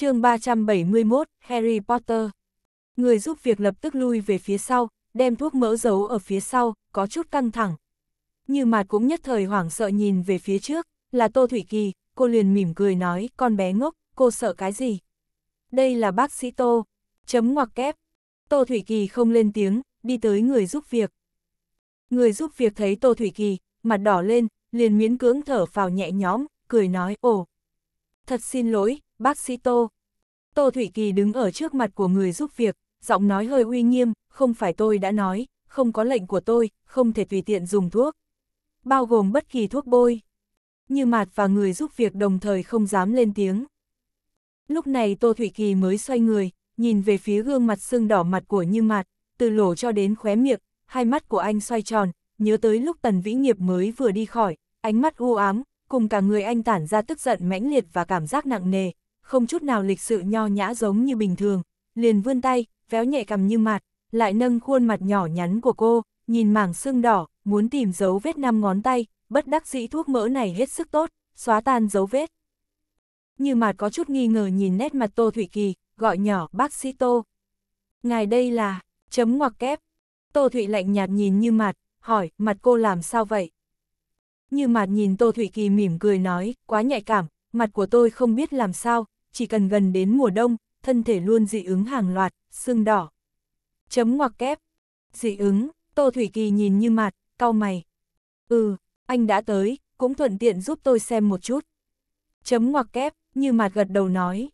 chương 371, Harry Potter. Người giúp việc lập tức lui về phía sau, đem thuốc mỡ giấu ở phía sau, có chút căng thẳng. Như mặt cũng nhất thời hoảng sợ nhìn về phía trước, là Tô Thủy Kỳ, cô liền mỉm cười nói, con bé ngốc, cô sợ cái gì? Đây là bác sĩ Tô, chấm ngoặc kép. Tô Thủy Kỳ không lên tiếng, đi tới người giúp việc. Người giúp việc thấy Tô Thủy Kỳ, mặt đỏ lên, liền miễn cưỡng thở phào nhẹ nhõm, cười nói, ồ. Thật xin lỗi, bác sĩ Tô. Tô Thủy Kỳ đứng ở trước mặt của người giúp việc, giọng nói hơi uy nghiêm, không phải tôi đã nói, không có lệnh của tôi, không thể tùy tiện dùng thuốc. Bao gồm bất kỳ thuốc bôi. Như Mạt và người giúp việc đồng thời không dám lên tiếng. Lúc này Tô Thủy Kỳ mới xoay người, nhìn về phía gương mặt sưng đỏ mặt của Như Mạt, từ lỗ cho đến khóe miệng, hai mắt của anh xoay tròn, nhớ tới lúc Tần Vĩ Nghiệp mới vừa đi khỏi, ánh mắt u ám, cùng cả người anh tản ra tức giận mãnh liệt và cảm giác nặng nề, không chút nào lịch sự nho nhã giống như bình thường, liền vươn tay, véo nhẹ cầm như mạt lại nâng khuôn mặt nhỏ nhắn của cô, nhìn mảng xương đỏ, muốn tìm dấu vết năm ngón tay, bất đắc dĩ thuốc mỡ này hết sức tốt, xóa tan dấu vết. Như mạt có chút nghi ngờ nhìn nét mặt Tô Thủy Kỳ, gọi nhỏ bác sĩ Tô. Ngài đây là, chấm ngoặc kép. Tô Thụy lạnh nhạt nhìn như mạt hỏi, mặt cô làm sao vậy? Như mạt nhìn Tô Thụy Kỳ mỉm cười nói, quá nhạy cảm, mặt của tôi không biết làm sao, chỉ cần gần đến mùa đông, thân thể luôn dị ứng hàng loạt, sưng đỏ. Chấm ngoặc kép. Dị ứng, Tô Thủy Kỳ nhìn như mặt, cau mày. Ừ, anh đã tới, cũng thuận tiện giúp tôi xem một chút. Chấm ngoặc kép, như mặt gật đầu nói.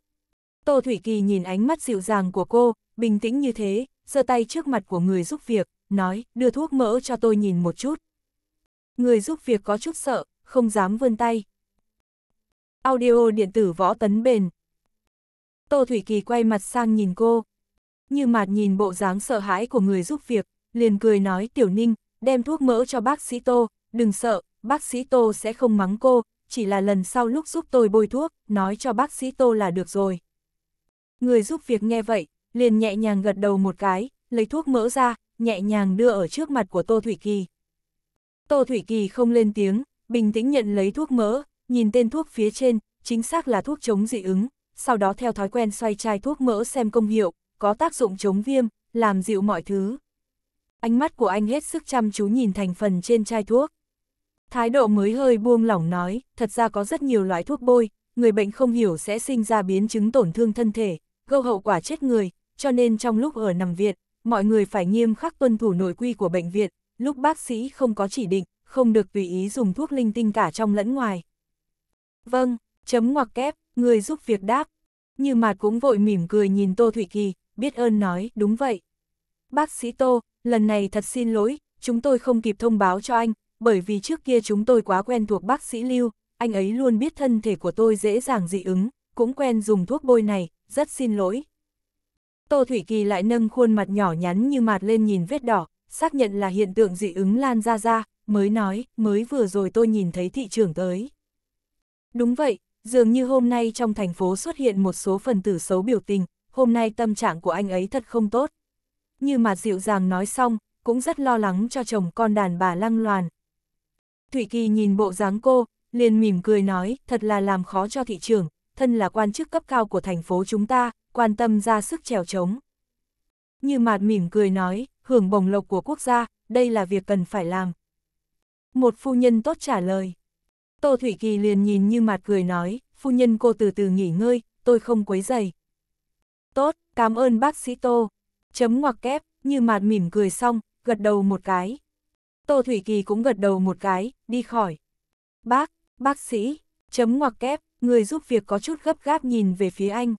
Tô Thủy Kỳ nhìn ánh mắt dịu dàng của cô, bình tĩnh như thế, giơ tay trước mặt của người giúp việc, nói, đưa thuốc mỡ cho tôi nhìn một chút. Người giúp việc có chút sợ, không dám vươn tay. Audio điện tử võ tấn bền, Tô Thủy Kỳ quay mặt sang nhìn cô. Như mạt nhìn bộ dáng sợ hãi của người giúp việc, liền cười nói Tiểu Ninh, đem thuốc mỡ cho bác sĩ Tô, đừng sợ, bác sĩ Tô sẽ không mắng cô, chỉ là lần sau lúc giúp tôi bôi thuốc, nói cho bác sĩ Tô là được rồi. Người giúp việc nghe vậy, liền nhẹ nhàng gật đầu một cái, lấy thuốc mỡ ra, nhẹ nhàng đưa ở trước mặt của Tô Thủy Kỳ. Tô Thủy Kỳ không lên tiếng, bình tĩnh nhận lấy thuốc mỡ, nhìn tên thuốc phía trên, chính xác là thuốc chống dị ứng, sau đó theo thói quen xoay chai thuốc mỡ xem công hiệu, có tác dụng chống viêm, làm dịu mọi thứ. Ánh mắt của anh hết sức chăm chú nhìn thành phần trên chai thuốc. Thái độ mới hơi buông lỏng nói, thật ra có rất nhiều loại thuốc bôi, người bệnh không hiểu sẽ sinh ra biến chứng tổn thương thân thể, gây hậu quả chết người, cho nên trong lúc ở nằm viện, mọi người phải nghiêm khắc tuân thủ nội quy của bệnh viện, lúc bác sĩ không có chỉ định, không được tùy ý dùng thuốc linh tinh cả trong lẫn ngoài. Vâng, Chấm ngoặc kép, người giúp việc đáp. Như mạt cũng vội mỉm cười nhìn Tô Thụy Kỳ, biết ơn nói, đúng vậy. Bác sĩ Tô, lần này thật xin lỗi, chúng tôi không kịp thông báo cho anh, bởi vì trước kia chúng tôi quá quen thuộc bác sĩ Lưu, anh ấy luôn biết thân thể của tôi dễ dàng dị ứng, cũng quen dùng thuốc bôi này, rất xin lỗi. Tô Thủy Kỳ lại nâng khuôn mặt nhỏ nhắn như mạt lên nhìn vết đỏ, xác nhận là hiện tượng dị ứng lan ra ra, mới nói, mới vừa rồi tôi nhìn thấy thị trưởng tới. Đúng vậy, Dường như hôm nay trong thành phố xuất hiện một số phần tử xấu biểu tình, hôm nay tâm trạng của anh ấy thật không tốt. Như mà dịu dàng nói xong, cũng rất lo lắng cho chồng con đàn bà lăng loàn. Thụy Kỳ nhìn bộ dáng cô, liền mỉm cười nói, thật là làm khó cho thị trường, thân là quan chức cấp cao của thành phố chúng ta, quan tâm ra sức trèo trống. Như mạt mỉm cười nói, hưởng bổng lộc của quốc gia, đây là việc cần phải làm. Một phu nhân tốt trả lời. Tô Thủy Kỳ liền nhìn như mặt cười nói, phu nhân cô từ từ nghỉ ngơi, tôi không quấy dày. Tốt, cảm ơn bác sĩ Tô. Chấm ngoặc kép, như mặt mỉm cười xong, gật đầu một cái. Tô Thủy Kỳ cũng gật đầu một cái, đi khỏi. Bác, bác sĩ, chấm ngoặc kép, người giúp việc có chút gấp gáp nhìn về phía anh.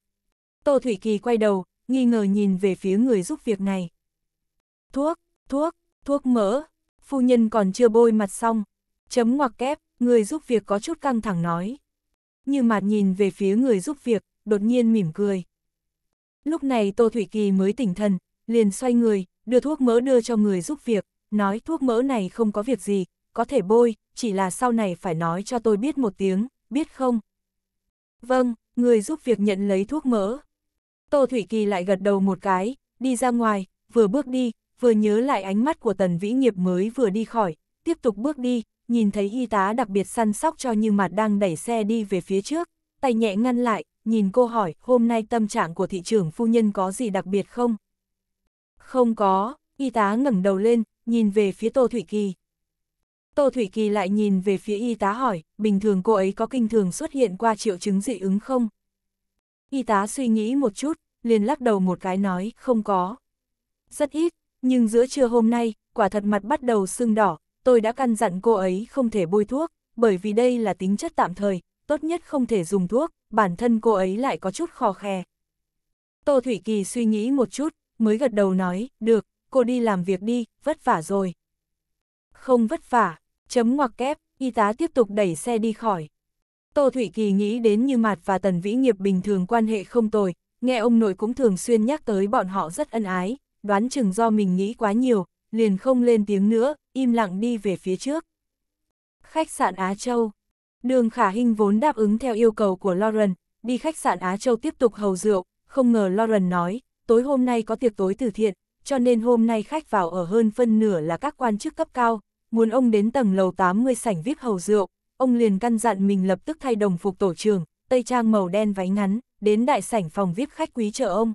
Tô Thủy Kỳ quay đầu, nghi ngờ nhìn về phía người giúp việc này. Thuốc, thuốc, thuốc mỡ, phu nhân còn chưa bôi mặt xong. Chấm ngoặc kép, người giúp việc có chút căng thẳng nói. Như mặt nhìn về phía người giúp việc, đột nhiên mỉm cười. Lúc này Tô Thủy Kỳ mới tỉnh thần, liền xoay người, đưa thuốc mỡ đưa cho người giúp việc, nói thuốc mỡ này không có việc gì, có thể bôi, chỉ là sau này phải nói cho tôi biết một tiếng, biết không? Vâng, người giúp việc nhận lấy thuốc mỡ. Tô Thủy Kỳ lại gật đầu một cái, đi ra ngoài, vừa bước đi, vừa nhớ lại ánh mắt của Tần Vĩ Nghiệp mới vừa đi khỏi, tiếp tục bước đi, nhìn thấy y tá đặc biệt săn sóc cho Như mặt đang đẩy xe đi về phía trước, tay nhẹ ngăn lại, nhìn cô hỏi hôm nay tâm trạng của thị trưởng phu nhân có gì đặc biệt không? Không có, y tá ngẩng đầu lên, nhìn về phía Tô Thủy Kỳ. Tô Thủy Kỳ lại nhìn về phía y tá hỏi, bình thường cô ấy có kinh thường xuất hiện qua triệu chứng dị ứng không? Y tá suy nghĩ một chút, liền lắc đầu một cái nói, không có. Rất ít, nhưng giữa trưa hôm nay, quả thật mặt bắt đầu sưng đỏ, tôi đã căn dặn cô ấy không thể bôi thuốc, bởi vì đây là tính chất tạm thời, tốt nhất không thể dùng thuốc, bản thân cô ấy lại có chút khó khe. Tô Thủy Kỳ suy nghĩ một chút, mới gật đầu nói, được, cô đi làm việc đi, vất vả rồi. Không vất vả, chấm ngoặc kép, y tá tiếp tục đẩy xe đi khỏi. Tô Thủy Kỳ nghĩ đến như Mạt và Tần Vĩ Nghiệp bình thường quan hệ không tồi, nghe ông nội cũng thường xuyên nhắc tới bọn họ rất ân ái, đoán chừng do mình nghĩ quá nhiều, liền không lên tiếng nữa, im lặng đi về phía trước. Khách sạn Á Châu Đường Khả Hinh vốn đáp ứng theo yêu cầu của Lauren, đi khách sạn Á Châu tiếp tục hầu rượu, không ngờ Lauren nói, tối hôm nay có tiệc tối từ thiện, cho nên hôm nay khách vào ở hơn phân nửa là các quan chức cấp cao, muốn ông đến tầng lầu 80 sảnh VIP hầu rượu, ông liền căn dặn mình lập tức thay đồng phục tổ trưởng, tây trang màu đen váy ngắn, đến đại sảnh phòng VIP khách quý chờ ông.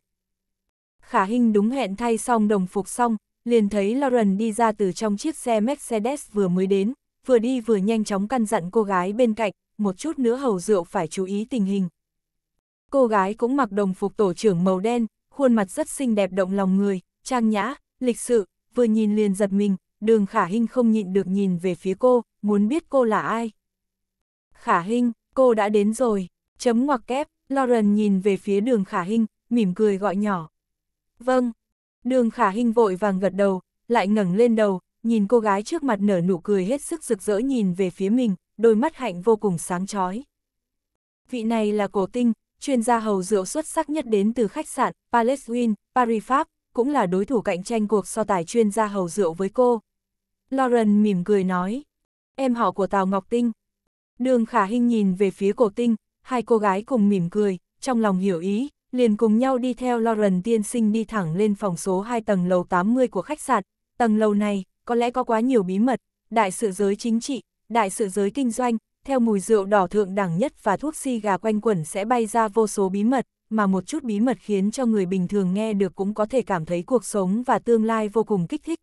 Khả Hinh đúng hẹn thay xong đồng phục xong, liền thấy Lauren đi ra từ trong chiếc xe Mercedes vừa mới đến, vừa đi vừa nhanh chóng căn dặn cô gái bên cạnh, một chút nữa hầu rượu phải chú ý tình hình. Cô gái cũng mặc đồng phục tổ trưởng màu đen, khuôn mặt rất xinh đẹp động lòng người, trang nhã, lịch sự, vừa nhìn liền giật mình, đường khả hinh không nhịn được nhìn về phía cô, muốn biết cô là ai. Khả hinh, cô đã đến rồi, chấm ngoặc kép, Lauren nhìn về phía đường khả hinh, mỉm cười gọi nhỏ. Vâng, Đường khả hình vội vàng gật đầu, lại ngẩng lên đầu, nhìn cô gái trước mặt nở nụ cười hết sức rực rỡ nhìn về phía mình, đôi mắt hạnh vô cùng sáng chói. Vị này là cổ tinh, chuyên gia hầu rượu xuất sắc nhất đến từ khách sạn Palace Win, Paris Pháp, cũng là đối thủ cạnh tranh cuộc so tài chuyên gia hầu rượu với cô. Lauren mỉm cười nói, em họ của Tào Ngọc Tinh. Đường khả hình nhìn về phía cổ tinh, hai cô gái cùng mỉm cười, trong lòng hiểu ý, liền cùng nhau đi theo Lauren tiên sinh đi thẳng lên phòng số 2 tầng lầu 80 của khách sạn, tầng lầu này có lẽ có quá nhiều bí mật, đại sự giới chính trị, đại sự giới kinh doanh, theo mùi rượu đỏ thượng đẳng nhất và thuốc si gà quanh quẩn sẽ bay ra vô số bí mật, mà một chút bí mật khiến cho người bình thường nghe được cũng có thể cảm thấy cuộc sống và tương lai vô cùng kích thích.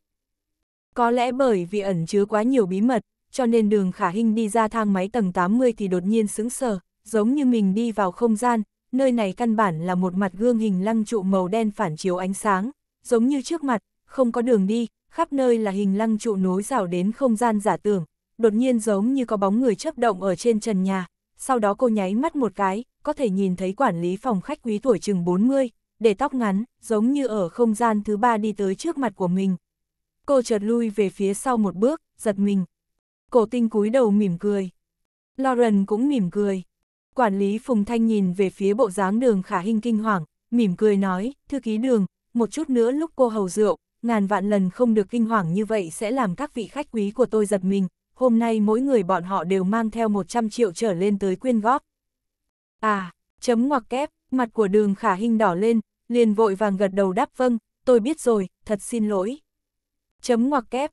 Có lẽ bởi vì ẩn chứa quá nhiều bí mật, cho nên đường khả hình đi ra thang máy tầng 80 thì đột nhiên sững sờ, giống như mình đi vào không gian, nơi này căn bản là một mặt gương hình lăng trụ màu đen phản chiếu ánh sáng, giống như trước mặt, không có đường đi, khắp nơi là hình lăng trụ nối rào đến không gian giả tưởng, đột nhiên giống như có bóng người chấp động ở trên trần nhà, sau đó cô nháy mắt một cái, có thể nhìn thấy quản lý phòng khách quý tuổi chừng 40, để tóc ngắn, giống như ở không gian thứ ba đi tới trước mặt của mình. Cô chợt lui về phía sau một bước, giật mình. Cổ tinh cúi đầu mỉm cười. Lauren cũng mỉm cười. Quản lý Phùng Thanh nhìn về phía bộ dáng đường khả hình kinh hoàng, mỉm cười nói, thư ký đường, một chút nữa lúc cô hầu rượu, ngàn vạn lần không được kinh hoàng như vậy sẽ làm các vị khách quý của tôi giật mình, hôm nay mỗi người bọn họ đều mang theo 100 triệu trở lên tới quyên góp. À, chấm ngoặc kép, mặt của đường khả hình đỏ lên, liền vội vàng gật đầu đáp vâng, tôi biết rồi, thật xin lỗi. Chấm ngoặc kép,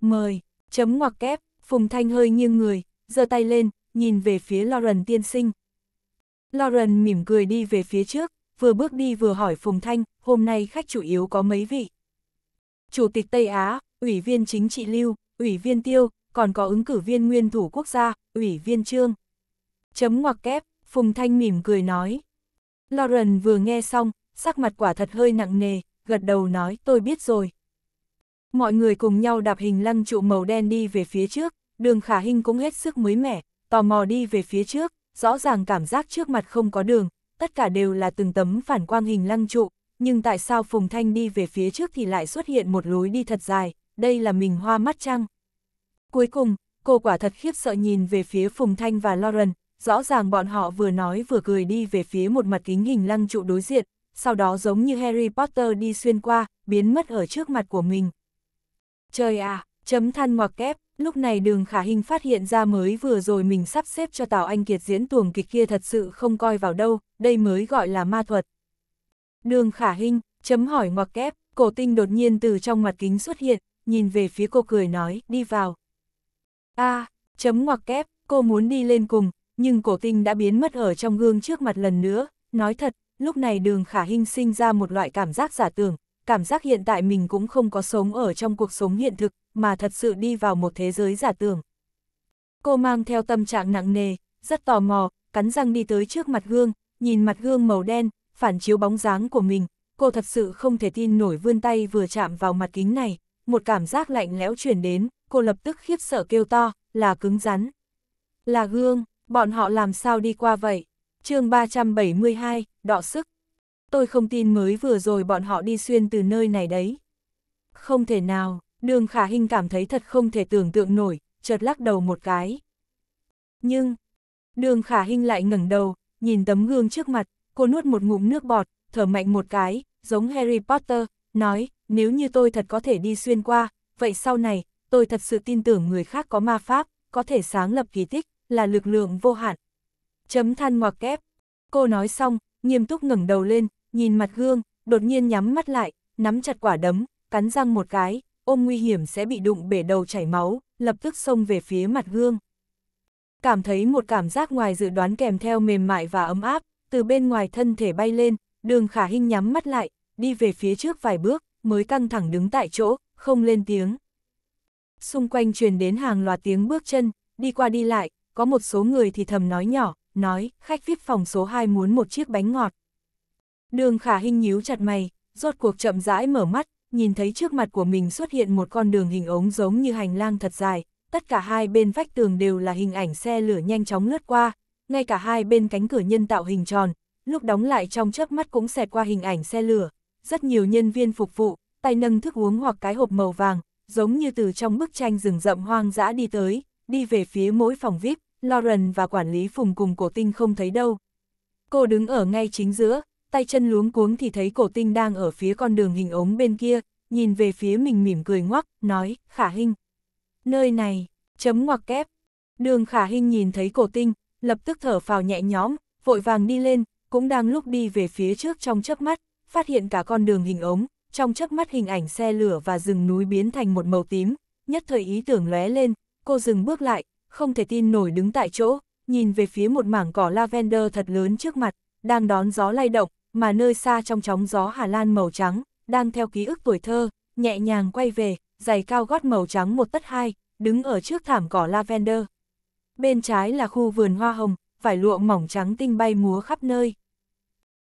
mời, chấm ngoặc kép, Phùng Thanh hơi nghiêng người, giơ tay lên, nhìn về phía Lauren tiên sinh, Lauren mỉm cười đi về phía trước, vừa bước đi vừa hỏi Phùng Thanh, hôm nay khách chủ yếu có mấy vị? Chủ tịch Tây Á, Ủy viên Chính trị Lưu, Ủy viên Tiêu, còn có ứng cử viên nguyên thủ quốc gia, Ủy viên Trương. Chấm ngoặc kép, Phùng Thanh mỉm cười nói. Lauren vừa nghe xong, sắc mặt quả thật hơi nặng nề, gật đầu nói tôi biết rồi. Mọi người cùng nhau đạp hình lăng trụ màu đen đi về phía trước, đường khả hình cũng hết sức mới mẻ, tò mò đi về phía trước, rõ ràng cảm giác trước mặt không có đường, tất cả đều là từng tấm phản quang hình lăng trụ, nhưng tại sao Phùng Thanh đi về phía trước thì lại xuất hiện một lối đi thật dài, đây là mình hoa mắt chăng? Cuối cùng, cô quả thật khiếp sợ nhìn về phía Phùng Thanh và Lauren, rõ ràng bọn họ vừa nói vừa cười đi về phía một mặt kính hình lăng trụ đối diện, sau đó giống như Harry Potter đi xuyên qua, biến mất ở trước mặt của mình. Trời à, chấm than ngoặc kép, Lúc này đường khả hình phát hiện ra mới vừa rồi mình sắp xếp cho Tào Anh Kiệt diễn tuồng kịch kia thật sự không coi vào đâu, đây mới gọi là ma thuật. Đường khả hình, chấm hỏi ngoặc kép, cổ tinh đột nhiên từ trong mặt kính xuất hiện, nhìn về phía cô cười nói, đi vào. a à, chấm ngoặc kép, cô muốn đi lên cùng, nhưng cổ tinh đã biến mất ở trong gương trước mặt lần nữa, nói thật, lúc này đường khả hình sinh ra một loại cảm giác giả tưởng, cảm giác hiện tại mình cũng không có sống ở trong cuộc sống hiện thực, mà thật sự đi vào một thế giới giả tưởng. Cô mang theo tâm trạng nặng nề, rất tò mò, cắn răng đi tới trước mặt gương, nhìn mặt gương màu đen, phản chiếu bóng dáng của mình, cô thật sự không thể tin nổi vươn tay vừa chạm vào mặt kính này, một cảm giác lạnh lẽo truyền đến, cô lập tức khiếp sợ kêu to, là cứng rắn. Là gương, bọn họ làm sao đi qua vậy? chương 372, đọ sức. Tôi không tin mới vừa rồi bọn họ đi xuyên từ nơi này đấy. Không thể nào, Đường khả hình cảm thấy thật không thể tưởng tượng nổi, chợt lắc đầu một cái. Nhưng, đường khả hình lại ngẩng đầu, nhìn tấm gương trước mặt, cô nuốt một ngụm nước bọt, thở mạnh một cái, giống Harry Potter, nói, nếu như tôi thật có thể đi xuyên qua, vậy sau này, tôi thật sự tin tưởng người khác có ma pháp, có thể sáng lập kỳ tích, là lực lượng vô hạn. Chấm than ngoặc kép. Cô nói xong, nghiêm túc ngẩng đầu lên, nhìn mặt gương, đột nhiên nhắm mắt lại, nắm chặt quả đấm, cắn răng một cái, ôm nguy hiểm sẽ bị đụng bể đầu chảy máu, lập tức xông về phía mặt gương. Cảm thấy một cảm giác ngoài dự đoán kèm theo mềm mại và ấm áp, từ bên ngoài thân thể bay lên, đường khả hình nhắm mắt lại, đi về phía trước vài bước, mới căng thẳng đứng tại chỗ, không lên tiếng. Xung quanh truyền đến hàng loạt tiếng bước chân, đi qua đi lại, có một số người thì thầm nói nhỏ, nói, khách VIP phòng số 2 muốn một chiếc bánh ngọt. Đường khả hình nhíu chặt mày, rốt cuộc chậm rãi mở mắt, nhìn thấy trước mặt của mình xuất hiện một con đường hình ống giống như hành lang thật dài, tất cả hai bên vách tường đều là hình ảnh xe lửa nhanh chóng lướt qua, ngay cả hai bên cánh cửa nhân tạo hình tròn, lúc đóng lại trong chớp mắt cũng xẹt qua hình ảnh xe lửa, rất nhiều nhân viên phục vụ, tay nâng thức uống hoặc cái hộp màu vàng, giống như từ trong bức tranh rừng rậm hoang dã đi tới, đi về phía mỗi phòng VIP, Lauren và quản lý phùng cùng cổ tinh không thấy đâu. Cô đứng ở ngay chính giữa, tay chân luống cuống thì thấy cổ tinh đang ở phía con đường hình ống bên kia, nhìn về phía mình mỉm cười ngoắc, nói, khả hình. Nơi này, chấm ngoặc kép. Đường khả hình nhìn thấy cổ tinh, lập tức thở phào nhẹ nhõm, vội vàng đi lên, cũng đang lúc đi về phía trước trong chớp mắt, phát hiện cả con đường hình ống, trong chớp mắt hình ảnh xe lửa và rừng núi biến thành một màu tím, nhất thời ý tưởng lóe lên, cô dừng bước lại, không thể tin nổi đứng tại chỗ, nhìn về phía một mảng cỏ lavender thật lớn trước mặt, đang đón gió lay động, mà nơi xa trong chóng gió Hà Lan màu trắng, đang theo ký ức tuổi thơ, nhẹ nhàng quay về, giày cao gót màu trắng một tất hai, đứng ở trước thảm cỏ lavender. Bên trái là khu vườn hoa hồng, vải lụa mỏng trắng tinh bay múa khắp nơi.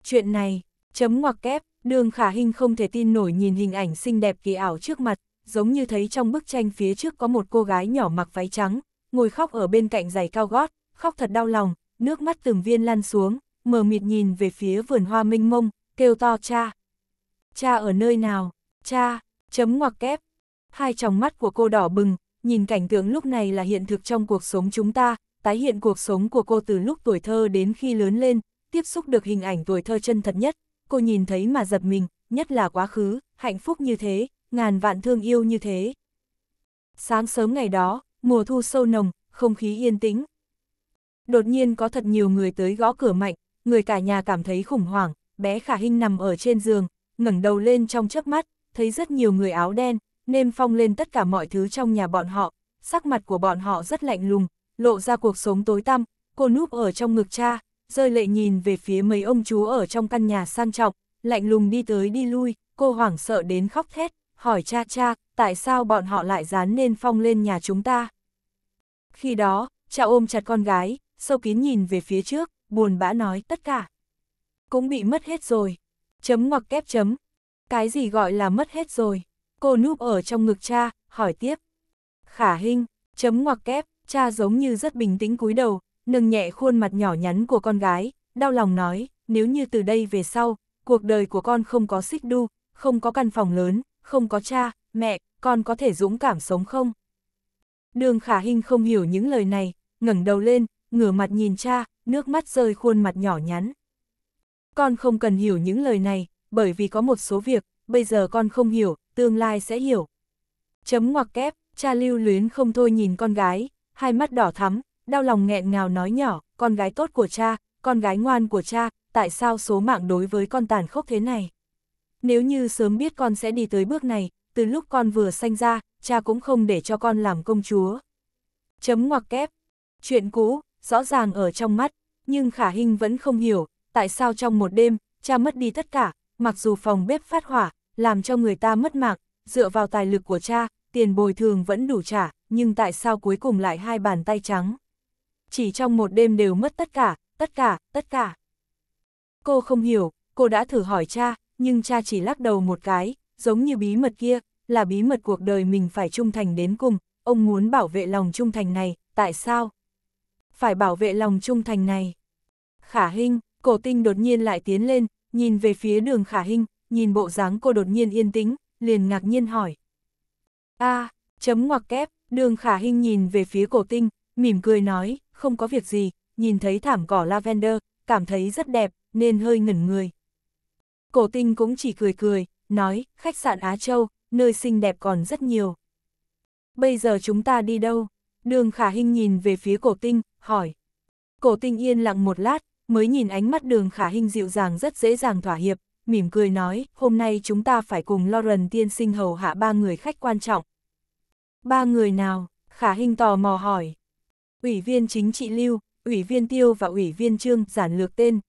Chuyện này, chấm ngoặc kép, đường khả hình không thể tin nổi nhìn hình ảnh xinh đẹp kỳ ảo trước mặt, giống như thấy trong bức tranh phía trước có một cô gái nhỏ mặc váy trắng, ngồi khóc ở bên cạnh giày cao gót, khóc thật đau lòng, nước mắt từng viên lan xuống, mờ mịt nhìn về phía vườn hoa minh mông, kêu to cha. Cha ở nơi nào? Cha, chấm ngoặc kép. Hai tròng mắt của cô đỏ bừng, nhìn cảnh tượng lúc này là hiện thực trong cuộc sống chúng ta, tái hiện cuộc sống của cô từ lúc tuổi thơ đến khi lớn lên, tiếp xúc được hình ảnh tuổi thơ chân thật nhất, cô nhìn thấy mà giật mình, nhất là quá khứ, hạnh phúc như thế, ngàn vạn thương yêu như thế. Sáng sớm ngày đó, mùa thu sâu nồng, không khí yên tĩnh. Đột nhiên có thật nhiều người tới gõ cửa mạnh, người cả nhà cảm thấy khủng hoảng, bé khả hinh nằm ở trên giường, ngẩng đầu lên trong chớp mắt, thấy rất nhiều người áo đen, nêm phong lên tất cả mọi thứ trong nhà bọn họ, sắc mặt của bọn họ rất lạnh lùng, lộ ra cuộc sống tối tăm, cô núp ở trong ngực cha, rơi lệ nhìn về phía mấy ông chú ở trong căn nhà sang trọng, lạnh lùng đi tới đi lui, cô hoảng sợ đến khóc thét, hỏi cha cha, tại sao bọn họ lại dán nên phong lên nhà chúng ta. Khi đó, cha ôm chặt con gái, sâu kín nhìn về phía trước, buồn bã nói tất cả. Cũng bị mất hết rồi. Chấm ngoặc kép chấm. Cái gì gọi là mất hết rồi? Cô núp ở trong ngực cha, hỏi tiếp. Khả hình, chấm ngoặc kép, cha giống như rất bình tĩnh cúi đầu, nâng nhẹ khuôn mặt nhỏ nhắn của con gái, đau lòng nói, nếu như từ đây về sau, cuộc đời của con không có xích đu, không có căn phòng lớn, không có cha, mẹ, con có thể dũng cảm sống không? Đường Khả Hinh không hiểu những lời này, ngẩng đầu lên, ngửa mặt nhìn cha, nước mắt rơi khuôn mặt nhỏ nhắn. Con không cần hiểu những lời này, bởi vì có một số việc, bây giờ con không hiểu, tương lai sẽ hiểu. Chấm ngoặc kép, cha lưu luyến không thôi nhìn con gái, hai mắt đỏ thắm, đau lòng nghẹn ngào nói nhỏ, con gái tốt của cha, con gái ngoan của cha, tại sao số mạng đối với con tàn khốc thế này? Nếu như sớm biết con sẽ đi tới bước này, từ lúc con vừa sanh ra, cha cũng không để cho con làm công chúa. Chấm ngoặc kép. Chuyện cũ, rõ ràng ở trong mắt, nhưng khả hình vẫn không hiểu, tại sao trong một đêm, cha mất đi tất cả, mặc dù phòng bếp phát hỏa, làm cho người ta mất mạng, dựa vào tài lực của cha, tiền bồi thường vẫn đủ trả, nhưng tại sao cuối cùng lại hai bàn tay trắng. Chỉ trong một đêm đều mất tất cả, tất cả, tất cả. Cô không hiểu, cô đã thử hỏi cha, nhưng cha chỉ lắc đầu một cái, giống như bí mật kia, là bí mật cuộc đời mình phải trung thành đến cùng, ông muốn bảo vệ lòng trung thành này, tại sao? phải bảo vệ lòng trung thành này. Khả Hinh, cổ tinh đột nhiên lại tiến lên, nhìn về phía đường Khả Hinh, nhìn bộ dáng cô đột nhiên yên tĩnh, liền ngạc nhiên hỏi. a chấm ngoặc kép, đường Khả Hinh nhìn về phía cổ tinh, mỉm cười nói, không có việc gì, nhìn thấy thảm cỏ lavender, cảm thấy rất đẹp, nên hơi ngẩn người. Cổ tinh cũng chỉ cười cười, nói, khách sạn Á Châu, nơi xinh đẹp còn rất nhiều. Bây giờ chúng ta đi đâu? Đường khả hình nhìn về phía cổ tinh, hỏi. Cổ tinh yên lặng một lát, mới nhìn ánh mắt đường khả hình dịu dàng rất dễ dàng thỏa hiệp, mỉm cười nói, hôm nay chúng ta phải cùng Lauren tiên sinh hầu hạ ba người khách quan trọng. Ba người nào? Khả hình tò mò hỏi. Ủy viên chính trị lưu, ủy viên tiêu và ủy viên trương giản lược tên.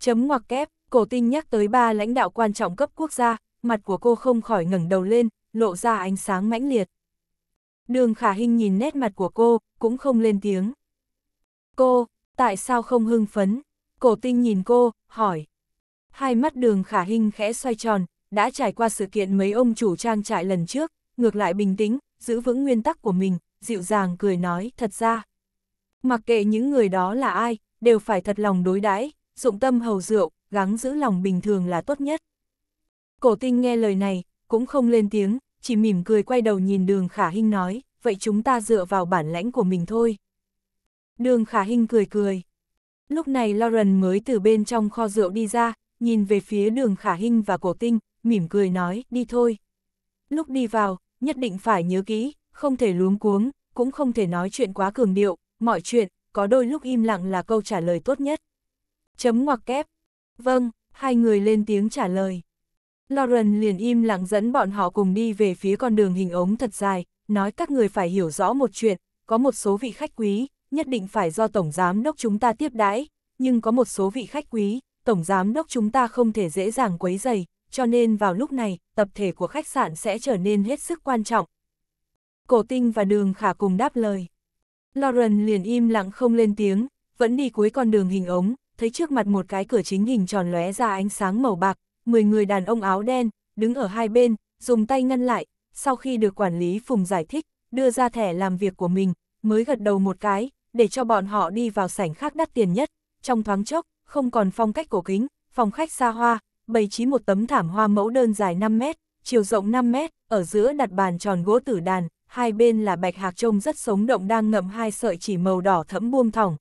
Chấm ngoặc kép, cổ tinh nhắc tới ba lãnh đạo quan trọng cấp quốc gia, mặt của cô không khỏi ngẩng đầu lên, lộ ra ánh sáng mãnh liệt. Đường khả hình nhìn nét mặt của cô, cũng không lên tiếng. Cô, tại sao không hưng phấn? Cổ tinh nhìn cô, hỏi. Hai mắt đường khả hình khẽ xoay tròn, đã trải qua sự kiện mấy ông chủ trang trại lần trước, ngược lại bình tĩnh, giữ vững nguyên tắc của mình, dịu dàng cười nói, thật ra. Mặc kệ những người đó là ai, đều phải thật lòng đối đãi, dụng tâm hầu rượu, gắng giữ lòng bình thường là tốt nhất. Cổ tinh nghe lời này, cũng không lên tiếng, chỉ mỉm cười quay đầu nhìn đường khả hinh nói, vậy chúng ta dựa vào bản lãnh của mình thôi. Đường khả hinh cười cười. Lúc này Lauren mới từ bên trong kho rượu đi ra, nhìn về phía đường khả hinh và cổ tinh, mỉm cười nói, đi thôi. Lúc đi vào, nhất định phải nhớ kỹ, không thể luống cuống, cũng không thể nói chuyện quá cường điệu, mọi chuyện, có đôi lúc im lặng là câu trả lời tốt nhất. Chấm ngoặc kép. Vâng, hai người lên tiếng trả lời. Lauren liền im lặng dẫn bọn họ cùng đi về phía con đường hình ống thật dài, nói các người phải hiểu rõ một chuyện, có một số vị khách quý, nhất định phải do Tổng Giám Đốc chúng ta tiếp đãi, nhưng có một số vị khách quý, Tổng Giám Đốc chúng ta không thể dễ dàng quấy dày, cho nên vào lúc này, tập thể của khách sạn sẽ trở nên hết sức quan trọng. Cổ tinh và đường khả cùng đáp lời. Lauren liền im lặng không lên tiếng, vẫn đi cuối con đường hình ống, thấy trước mặt một cái cửa chính hình tròn lóe ra ánh sáng màu bạc, 10 người đàn ông áo đen, đứng ở hai bên, dùng tay ngăn lại, sau khi được quản lý Phùng giải thích, đưa ra thẻ làm việc của mình, mới gật đầu một cái, để cho bọn họ đi vào sảnh khác đắt tiền nhất, trong thoáng chốc, không còn phong cách cổ kính, phòng khách xa hoa, bày trí một tấm thảm hoa mẫu đơn dài 5 mét, chiều rộng 5 mét, ở giữa đặt bàn tròn gỗ tử đàn, hai bên là bạch hạc trông rất sống động đang ngậm hai sợi chỉ màu đỏ thẫm buông thỏng.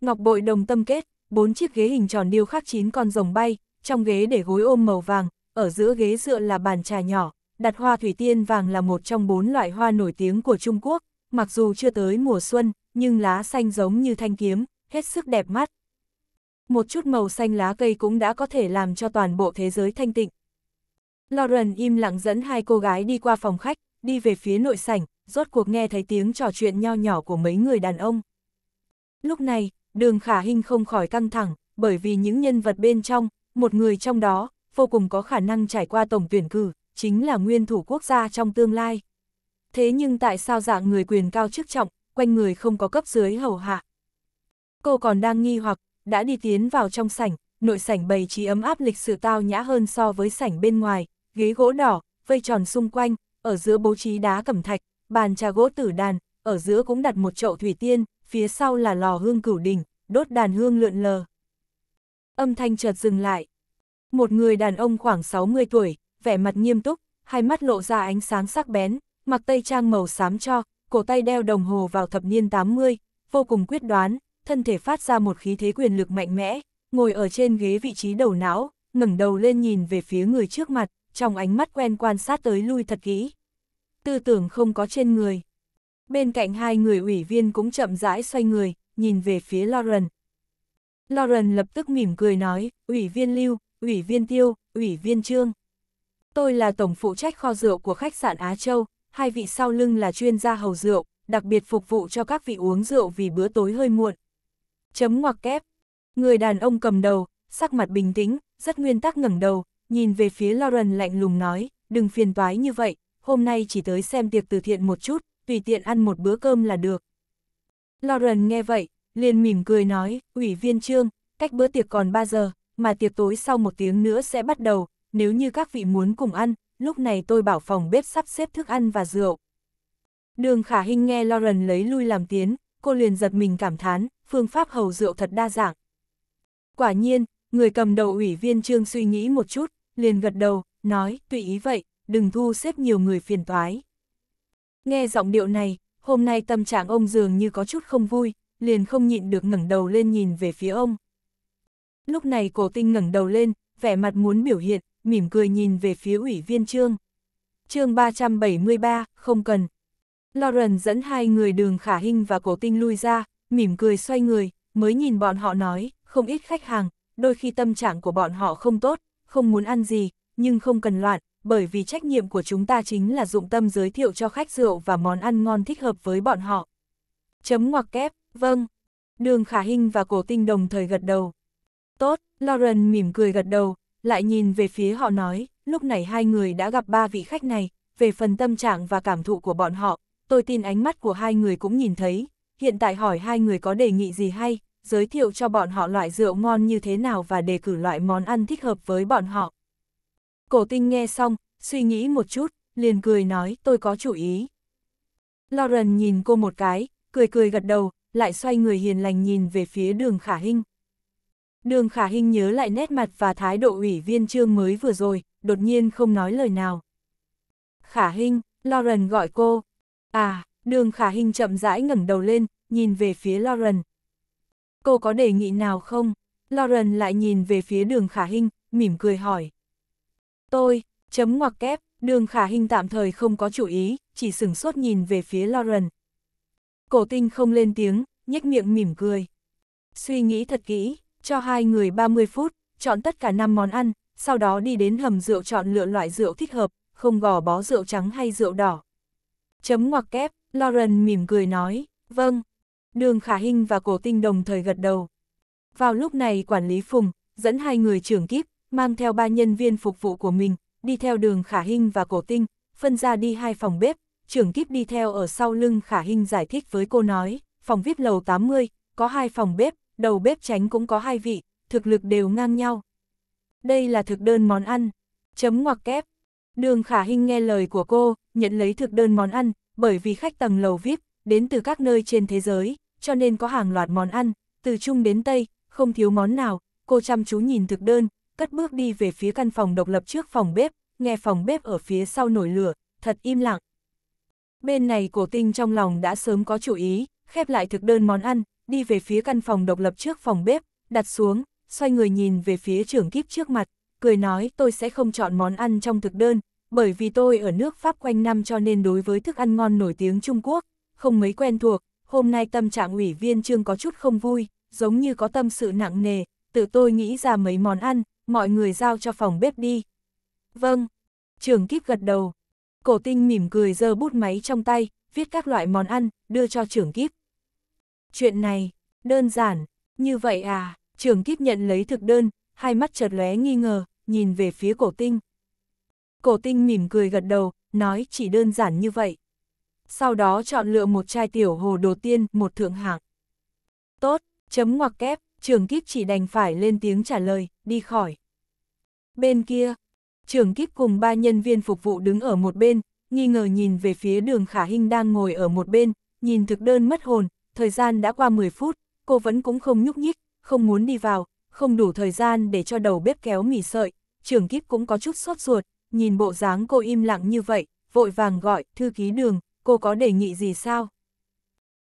Ngọc bội đồng tâm kết, bốn chiếc ghế hình tròn điêu khắc chín con rồng bay, trong ghế để gối ôm màu vàng, ở giữa ghế dựa là bàn trà nhỏ, đặt hoa thủy tiên vàng là một trong bốn loại hoa nổi tiếng của Trung Quốc, mặc dù chưa tới mùa xuân, nhưng lá xanh giống như thanh kiếm, hết sức đẹp mắt. Một chút màu xanh lá cây cũng đã có thể làm cho toàn bộ thế giới thanh tịnh. Lauren im lặng dẫn hai cô gái đi qua phòng khách, đi về phía nội sảnh, rốt cuộc nghe thấy tiếng trò chuyện nho nhỏ của mấy người đàn ông. Lúc này, đường khả hình không khỏi căng thẳng, bởi vì những nhân vật bên trong, một người trong đó, vô cùng có khả năng trải qua tổng tuyển cử, chính là nguyên thủ quốc gia trong tương lai. Thế nhưng tại sao dạng người quyền cao chức trọng, quanh người không có cấp dưới hầu hạ? Cô còn đang nghi hoặc, đã đi tiến vào trong sảnh, nội sảnh bày trí ấm áp lịch sự tao nhã hơn so với sảnh bên ngoài, ghế gỗ đỏ, vây tròn xung quanh, ở giữa bố trí đá cẩm thạch, bàn trà gỗ tử đàn, ở giữa cũng đặt một chậu thủy tiên, phía sau là lò hương cửu đỉnh, đốt đàn hương lượn lờ. Âm thanh chợt dừng lại, một người đàn ông khoảng 60 tuổi, vẻ mặt nghiêm túc, hai mắt lộ ra ánh sáng sắc bén, mặc tây trang màu xám cho, cổ tay đeo đồng hồ vào thập niên 80, vô cùng quyết đoán, thân thể phát ra một khí thế quyền lực mạnh mẽ, ngồi ở trên ghế vị trí đầu não, ngẩng đầu lên nhìn về phía người trước mặt, trong ánh mắt quen quan sát tới lui thật kỹ. Tư tưởng không có trên người. Bên cạnh hai người ủy viên cũng chậm rãi xoay người, nhìn về phía Lauren. Lauren lập tức mỉm cười nói, ủy viên lưu, Ủy viên Tiêu, Ủy viên Trương. Tôi là tổng phụ trách kho rượu của khách sạn Á Châu, hai vị sau lưng là chuyên gia hầu rượu, đặc biệt phục vụ cho các vị uống rượu vì bữa tối hơi muộn. Chấm ngoặc kép. Người đàn ông cầm đầu, sắc mặt bình tĩnh, rất nguyên tắc ngẩng đầu, nhìn về phía Lauren lạnh lùng nói, đừng phiền toái như vậy, hôm nay chỉ tới xem tiệc từ thiện một chút, tùy tiện ăn một bữa cơm là được. Lauren nghe vậy, liền mỉm cười nói, ủy viên trương, cách bữa tiệc còn 3 giờ, mà tiệc tối sau một tiếng nữa sẽ bắt đầu, nếu như các vị muốn cùng ăn, lúc này tôi bảo phòng bếp sắp xếp thức ăn và rượu. Đường khả hình nghe Lauren lấy lui làm tiến, cô liền giật mình cảm thán, phương pháp hầu rượu thật đa dạng. Quả nhiên, người cầm đầu ủy viên trương suy nghĩ một chút, liền gật đầu, nói, tùy ý vậy, đừng thu xếp nhiều người phiền toái. Nghe giọng điệu này, hôm nay tâm trạng ông dường như có chút không vui, liền không nhịn được ngẩng đầu lên nhìn về phía ông. Lúc này cổ tinh ngẩng đầu lên, vẻ mặt muốn biểu hiện, mỉm cười nhìn về phía ủy viên trương. chương 373, không cần. Lauren dẫn hai người đường khả hình và cổ tinh lui ra, mỉm cười xoay người, mới nhìn bọn họ nói, không ít khách hàng, đôi khi tâm trạng của bọn họ không tốt, không muốn ăn gì, nhưng không cần loạn, bởi vì trách nhiệm của chúng ta chính là dụng tâm giới thiệu cho khách rượu và món ăn ngon thích hợp với bọn họ. Chấm ngoặc kép, vâng. Đường Khả hình và Cổ Tinh đồng thời gật đầu. Tốt, Lauren mỉm cười gật đầu, lại nhìn về phía họ nói, lúc này hai người đã gặp ba vị khách này, về phần tâm trạng và cảm thụ của bọn họ, tôi tin ánh mắt của hai người cũng nhìn thấy, hiện tại hỏi hai người có đề nghị gì hay, giới thiệu cho bọn họ loại rượu ngon như thế nào và đề cử loại món ăn thích hợp với bọn họ. Cổ tinh nghe xong, suy nghĩ một chút, liền cười nói tôi có chủ ý. Lauren nhìn cô một cái, cười cười gật đầu, lại xoay người hiền lành nhìn về phía đường khả hinh. Đường khả hình nhớ lại nét mặt và thái độ ủy viên trương mới vừa rồi, đột nhiên không nói lời nào. Khả hình, Lauren gọi cô. À, đường khả hình chậm rãi ngẩng đầu lên, nhìn về phía Lauren. Cô có đề nghị nào không? Lauren lại nhìn về phía đường khả hình, mỉm cười hỏi. Tôi, chấm ngoặc kép, đường khả hình tạm thời không có chủ ý, chỉ sửng sốt nhìn về phía Lauren. Cổ tinh không lên tiếng, nhếch miệng mỉm cười. Suy nghĩ thật kỹ, cho hai người 30 phút, chọn tất cả 5 món ăn, sau đó đi đến hầm rượu chọn lựa loại rượu thích hợp, không gò bó rượu trắng hay rượu đỏ. Chấm ngoặc kép, Lauren mỉm cười nói, vâng. Đường Khả Hinh và Cổ Tinh đồng thời gật đầu. Vào lúc này quản lý Phùng, dẫn hai người trưởng kíp, mang theo ba nhân viên phục vụ của mình, đi theo đường Khả Hinh và Cổ Tinh, phân ra đi hai phòng bếp, trưởng kíp đi theo ở sau lưng Khả Hinh giải thích với cô nói, phòng VIP lầu 80, có hai phòng bếp, đầu bếp tránh cũng có hai vị, thực lực đều ngang nhau. Đây là thực đơn món ăn, chấm ngoặc kép. Đường Khả Hinh nghe lời của cô, nhận lấy thực đơn món ăn, bởi vì khách tầng lầu VIP, đến từ các nơi trên thế giới, cho nên có hàng loạt món ăn, từ Trung đến Tây, không thiếu món nào, cô chăm chú nhìn thực đơn, cất bước đi về phía căn phòng độc lập trước phòng bếp, nghe phòng bếp ở phía sau nổi lửa, thật im lặng. Bên này cổ tinh trong lòng đã sớm có chủ ý, khép lại thực đơn món ăn, đi về phía căn phòng độc lập trước phòng bếp, đặt xuống, xoay người nhìn về phía trưởng kíp trước mặt, cười nói tôi sẽ không chọn món ăn trong thực đơn, bởi vì tôi ở nước Pháp quanh năm cho nên đối với thức ăn ngon nổi tiếng Trung Quốc, không mấy quen thuộc, hôm nay tâm trạng ủy viên trương có chút không vui, giống như có tâm sự nặng nề, tự tôi nghĩ ra mấy món ăn, mọi người giao cho phòng bếp đi. Vâng, trưởng kíp gật đầu. Cổ tinh mỉm cười giơ bút máy trong tay, viết các loại món ăn, đưa cho trưởng kíp. Chuyện này, đơn giản, như vậy à, trường kiếp nhận lấy thực đơn, hai mắt chợt lóe nghi ngờ, nhìn về phía cổ tinh. Cổ tinh mỉm cười gật đầu, nói chỉ đơn giản như vậy. Sau đó chọn lựa một chai tiểu hồ đồ tiên, một thượng hạng. Tốt, chấm ngoặc kép, trường kiếp chỉ đành phải lên tiếng trả lời, đi khỏi. Bên kia, trường kiếp cùng ba nhân viên phục vụ đứng ở một bên, nghi ngờ nhìn về phía đường khả hình đang ngồi ở một bên, nhìn thực đơn mất hồn, thời gian đã qua 10 phút, cô vẫn cũng không nhúc nhích, không muốn đi vào, không đủ thời gian để cho đầu bếp kéo mì sợi, trưởng kíp cũng có chút sốt ruột, nhìn bộ dáng cô im lặng như vậy, vội vàng gọi, thư ký đường, cô có đề nghị gì sao?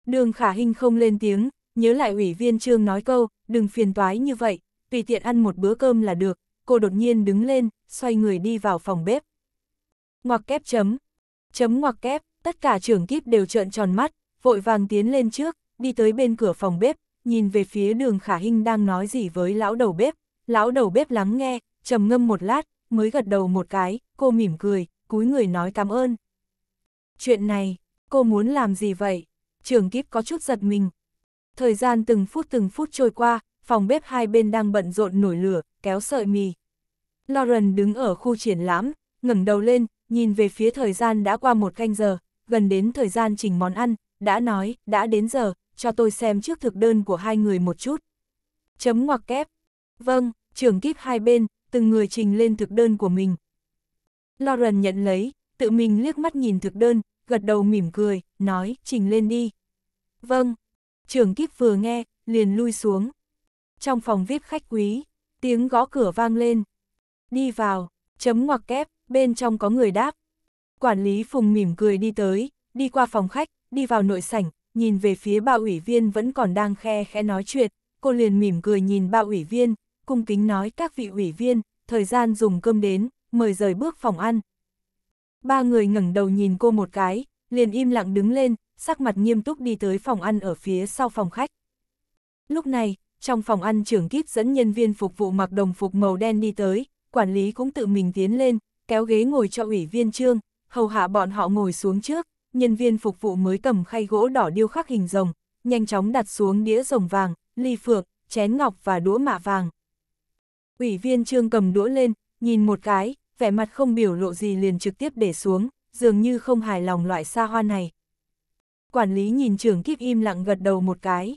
Đường khả hình không lên tiếng, nhớ lại ủy viên trương nói câu, đừng phiền toái như vậy, tùy tiện ăn một bữa cơm là được, cô đột nhiên đứng lên, xoay người đi vào phòng bếp. Ngoặc kép chấm, chấm ngoặc kép, tất cả trưởng kíp đều trợn tròn mắt, vội vàng tiến lên trước, đi tới bên cửa phòng bếp, nhìn về phía đường khả hình đang nói gì với lão đầu bếp. Lão đầu bếp lắng nghe, trầm ngâm một lát, mới gật đầu một cái, cô mỉm cười, cúi người nói cảm ơn. Chuyện này, cô muốn làm gì vậy? Trường kíp có chút giật mình. Thời gian từng phút từng phút trôi qua, phòng bếp hai bên đang bận rộn nổi lửa, kéo sợi mì. Lauren đứng ở khu triển lãm, ngẩng đầu lên, nhìn về phía thời gian đã qua một canh giờ, gần đến thời gian chỉnh món ăn, đã nói, đã đến giờ, cho tôi xem trước thực đơn của hai người một chút. Chấm ngoặc kép. Vâng, trưởng kíp hai bên, từng người trình lên thực đơn của mình. Lauren nhận lấy, tự mình liếc mắt nhìn thực đơn, gật đầu mỉm cười, nói, trình lên đi. Vâng, trưởng kíp vừa nghe, liền lui xuống. Trong phòng viết khách quý, tiếng gõ cửa vang lên. Đi vào, chấm ngoặc kép, bên trong có người đáp. Quản lý Phùng mỉm cười đi tới, đi qua phòng khách, đi vào nội sảnh, nhìn về phía ba ủy viên vẫn còn đang khe khẽ nói chuyện, cô liền mỉm cười nhìn ba ủy viên, cung kính nói các vị ủy viên, thời gian dùng cơm đến, mời rời bước phòng ăn. Ba người ngẩng đầu nhìn cô một cái, liền im lặng đứng lên, sắc mặt nghiêm túc đi tới phòng ăn ở phía sau phòng khách. Lúc này, trong phòng ăn trưởng kíp dẫn nhân viên phục vụ mặc đồng phục màu đen đi tới, quản lý cũng tự mình tiến lên, kéo ghế ngồi cho ủy viên trương, hầu hạ bọn họ ngồi xuống trước, nhân viên phục vụ mới cầm khay gỗ đỏ điêu khắc hình rồng, nhanh chóng đặt xuống đĩa rồng vàng, ly phượng, chén ngọc và đũa mạ vàng. Ủy viên trương cầm đũa lên, nhìn một cái, vẻ mặt không biểu lộ gì liền trực tiếp để xuống, dường như không hài lòng loại xa hoa này. Quản lý nhìn trưởng kíp im lặng gật đầu một cái.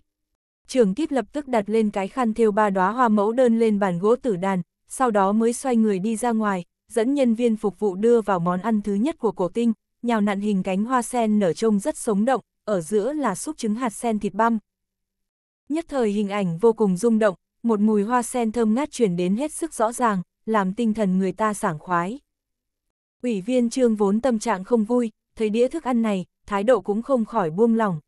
Trưởng kíp lập tức đặt lên cái khăn thêu ba đóa hoa mẫu đơn lên bàn gỗ tử đàn, sau đó mới xoay người đi ra ngoài, dẫn nhân viên phục vụ đưa vào món ăn thứ nhất của cổ tinh, nhào nặn hình cánh hoa sen nở trông rất sống động, ở giữa là súp trứng hạt sen thịt băm. Nhất thời hình ảnh vô cùng rung động, một mùi hoa sen thơm ngát truyền đến hết sức rõ ràng, làm tinh thần người ta sảng khoái. Ủy viên trương vốn tâm trạng không vui, thấy đĩa thức ăn này, thái độ cũng không khỏi buông lỏng.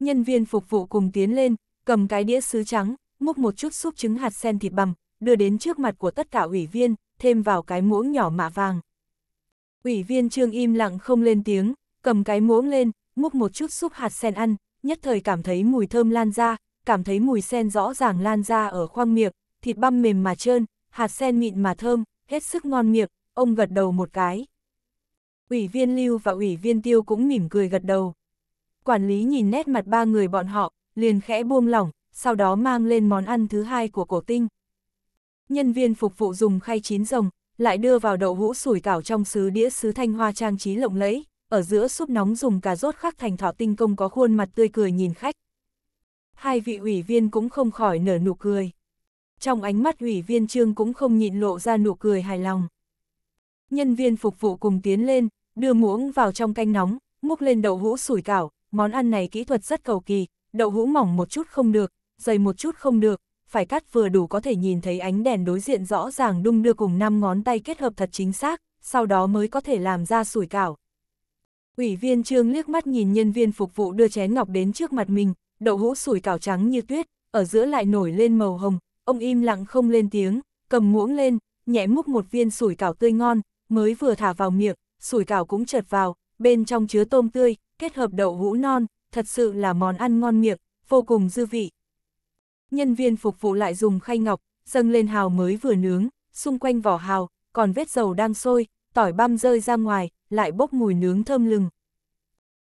Nhân viên phục vụ cùng tiến lên, cầm cái đĩa sứ trắng, múc một chút súp trứng hạt sen thịt băm đưa đến trước mặt của tất cả ủy viên, thêm vào cái muỗng nhỏ mạ vàng. Ủy viên Trương im lặng không lên tiếng, cầm cái muỗng lên, múc một chút xúc hạt sen ăn, nhất thời cảm thấy mùi thơm lan ra, cảm thấy mùi sen rõ ràng lan ra ở khoang miệng, thịt băm mềm mà trơn, hạt sen mịn mà thơm, hết sức ngon miệng, ông gật đầu một cái. Ủy viên Lưu và ủy viên Tiêu cũng mỉm cười gật đầu. Quản lý nhìn nét mặt ba người bọn họ, liền khẽ buông lỏng, sau đó mang lên món ăn thứ hai của cổ tinh. Nhân viên phục vụ dùng khay chín rồng, lại đưa vào đậu hũ sủi cảo trong sứ đĩa sứ thanh hoa trang trí lộng lẫy, ở giữa súp nóng dùng cà rốt khắc thành thọ tinh công có khuôn mặt tươi cười nhìn khách. Hai vị ủy viên cũng không khỏi nở nụ cười. Trong ánh mắt ủy viên trương cũng không nhịn lộ ra nụ cười hài lòng. Nhân viên phục vụ cùng tiến lên, đưa muỗng vào trong canh nóng, múc lên đậu hũ sủi cảo, món ăn này kỹ thuật rất cầu kỳ, đậu hũ mỏng một chút không được, dày một chút không được, phải cắt vừa đủ có thể nhìn thấy ánh đèn đối diện rõ ràng đung đưa cùng năm ngón tay kết hợp thật chính xác, sau đó mới có thể làm ra sủi cảo. Ủy viên Trương liếc mắt nhìn nhân viên phục vụ đưa chén ngọc đến trước mặt mình, đậu hũ sủi cảo trắng như tuyết, ở giữa lại nổi lên màu hồng, ông im lặng không lên tiếng, cầm muỗng lên, nhẹ múc một viên sủi cảo tươi ngon, mới vừa thả vào miệng, sủi cảo cũng chợt vào, bên trong chứa tôm tươi, kết hợp đậu hũ non, thật sự là món ăn ngon miệng, vô cùng dư vị. Nhân viên phục vụ lại dùng khay ngọc, dâng lên hào mới vừa nướng, xung quanh vỏ hào, còn vết dầu đang sôi, tỏi băm rơi ra ngoài, lại bốc mùi nướng thơm lừng.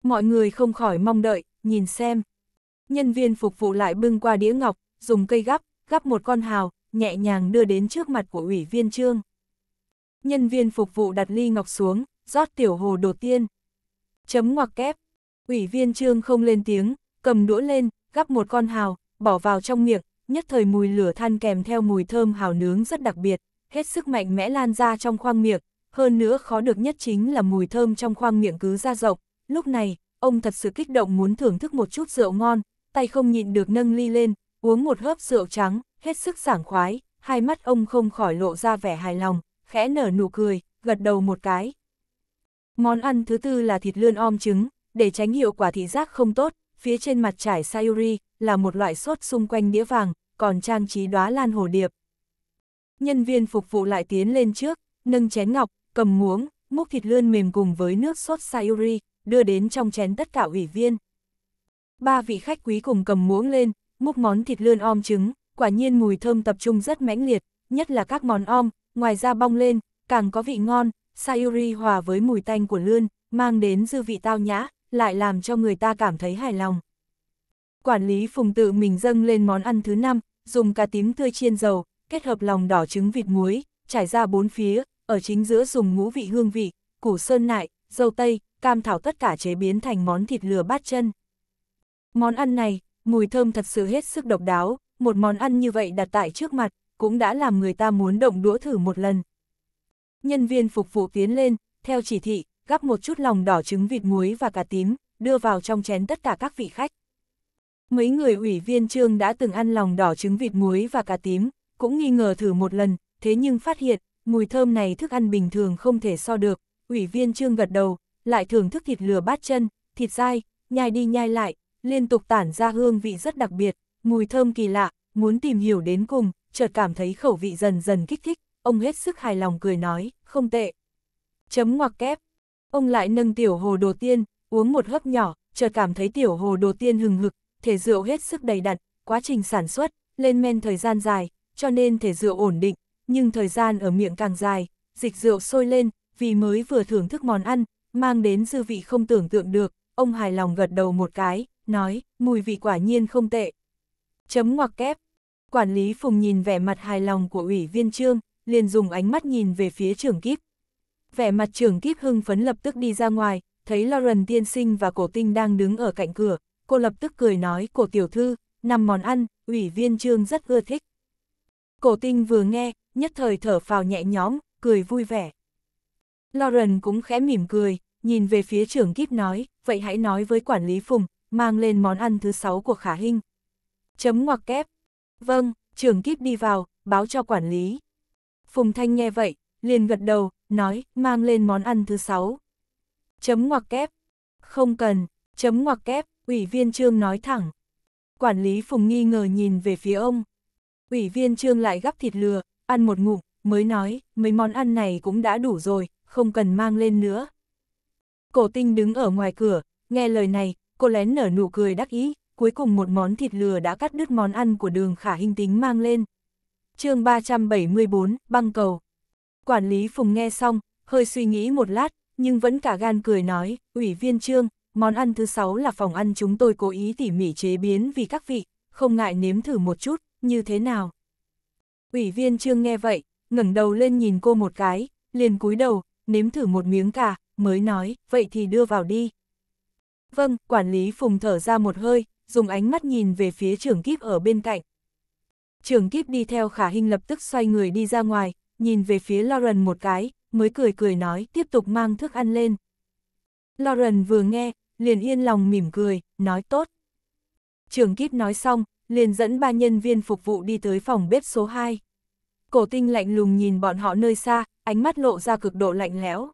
Mọi người không khỏi mong đợi, nhìn xem. Nhân viên phục vụ lại bưng qua đĩa ngọc, dùng cây gắp, gắp một con hào, nhẹ nhàng đưa đến trước mặt của ủy viên trương. Nhân viên phục vụ đặt ly ngọc xuống, rót tiểu hồ đầu tiên. Chấm ngoặc kép. Ủy viên trương không lên tiếng, cầm đũa lên, gắp một con hào, bỏ vào trong miệng, nhất thời mùi lửa than kèm theo mùi thơm hào nướng rất đặc biệt, hết sức mạnh mẽ lan ra trong khoang miệng, hơn nữa khó được nhất chính là mùi thơm trong khoang miệng cứ ra rộng, lúc này, ông thật sự kích động muốn thưởng thức một chút rượu ngon, tay không nhịn được nâng ly lên, uống một hớp rượu trắng, hết sức sảng khoái, hai mắt ông không khỏi lộ ra vẻ hài lòng, khẽ nở nụ cười, gật đầu một cái. Món ăn thứ tư là thịt lươn om trứng, để tránh hiệu quả thị giác không tốt, phía trên mặt trải sayuri là một loại sốt xung quanh đĩa vàng, còn trang trí đóa lan hồ điệp. Nhân viên phục vụ lại tiến lên trước, nâng chén ngọc, cầm muỗng, múc thịt lươn mềm cùng với nước sốt sayuri, đưa đến trong chén tất cả ủy viên. Ba vị khách quý cùng cầm muỗng lên, múc món thịt lươn om trứng, quả nhiên mùi thơm tập trung rất mãnh liệt, nhất là các món om, ngoài ra bong lên, càng có vị ngon, sayuri hòa với mùi tanh của lươn, mang đến dư vị tao nhã, lại làm cho người ta cảm thấy hài lòng. Quản lý phùng tự mình dâng lên món ăn thứ năm, dùng cá tím tươi chiên dầu, kết hợp lòng đỏ trứng vịt muối, trải ra bốn phía, ở chính giữa dùng ngũ vị hương vị, củ sơn nại, dâu tây, cam thảo tất cả chế biến thành món thịt lừa bát chân. Món ăn này, mùi thơm thật sự hết sức độc đáo, một món ăn như vậy đặt tại trước mặt, cũng đã làm người ta muốn động đũa thử một lần. Nhân viên phục vụ tiến lên, theo chỉ thị, gắp một chút lòng đỏ trứng vịt muối và cà tím, đưa vào trong chén tất cả các vị khách. Mấy người ủy viên trương đã từng ăn lòng đỏ trứng vịt muối và cà tím, cũng nghi ngờ thử một lần, thế nhưng phát hiện, mùi thơm này thức ăn bình thường không thể so được, ủy viên trương gật đầu, lại thưởng thức thịt lừa bát chân, thịt dai, nhai đi nhai lại, liên tục tản ra hương vị rất đặc biệt, mùi thơm kỳ lạ, muốn tìm hiểu đến cùng, chợt cảm thấy khẩu vị dần dần kích thích, ông hết sức hài lòng cười nói, không tệ. Chấm ngoặc kép, Ông lại nâng tiểu hồ đồ tiên, uống một hớp nhỏ, chợt cảm thấy tiểu hồ đồ tiên hừng hực, thể rượu hết sức đầy đặn, quá trình sản xuất, lên men thời gian dài, cho nên thể rượu ổn định, nhưng thời gian ở miệng càng dài, dịch rượu sôi lên, vì mới vừa thưởng thức món ăn, mang đến dư vị không tưởng tượng được, ông hài lòng gật đầu một cái, nói, mùi vị quả nhiên không tệ. Chấm ngoặc kép. Quản lý Phùng nhìn vẻ mặt hài lòng của ủy viên trương, liền dùng ánh mắt nhìn về phía trưởng kíp, vẻ mặt trưởng kiếp hưng phấn lập tức đi ra ngoài, thấy Lauren tiên sinh và cổ tinh đang đứng ở cạnh cửa, cô lập tức cười nói cổ tiểu thư, nằm món ăn, ủy viên trương rất ưa thích. Cổ tinh vừa nghe, nhất thời thở phào nhẹ nhõm, cười vui vẻ. Lauren cũng khẽ mỉm cười, nhìn về phía trưởng kiếp nói, vậy hãy nói với quản lý Phùng, mang lên món ăn thứ sáu của Khả Hinh. Chấm ngoặc kép. Vâng, trưởng kiếp đi vào, báo cho quản lý. Phùng Thanh nghe vậy, liền gật đầu, nói, mang lên món ăn thứ sáu. Chấm ngoặc kép. Không cần, chấm ngoặc kép, ủy viên trương nói thẳng. Quản lý Phùng nghi ngờ nhìn về phía ông. Ủy viên trương lại gắp thịt lừa, ăn một ngụm, mới nói, mấy món ăn này cũng đã đủ rồi, không cần mang lên nữa. Cổ tinh đứng ở ngoài cửa, nghe lời này, cô lén nở nụ cười đắc ý, cuối cùng một món thịt lừa đã cắt đứt món ăn của đường khả hình tính mang lên. chương 374, băng cầu. Quản lý Phùng nghe xong, hơi suy nghĩ một lát, nhưng vẫn cả gan cười nói, ủy viên trương, món ăn thứ sáu là phòng ăn chúng tôi cố ý tỉ mỉ chế biến vì các vị, không ngại nếm thử một chút, như thế nào. Ủy viên trương nghe vậy, ngẩng đầu lên nhìn cô một cái, liền cúi đầu, nếm thử một miếng cả, mới nói, vậy thì đưa vào đi. Vâng, quản lý Phùng thở ra một hơi, dùng ánh mắt nhìn về phía trưởng kíp ở bên cạnh. Trưởng kíp đi theo khả hình lập tức xoay người đi ra ngoài, nhìn về phía Lauren một cái, mới cười cười nói tiếp tục mang thức ăn lên. Lauren vừa nghe, liền yên lòng mỉm cười, nói tốt. Trường kíp nói xong, liền dẫn ba nhân viên phục vụ đi tới phòng bếp số 2. Cổ tinh lạnh lùng nhìn bọn họ nơi xa, ánh mắt lộ ra cực độ lạnh lẽo.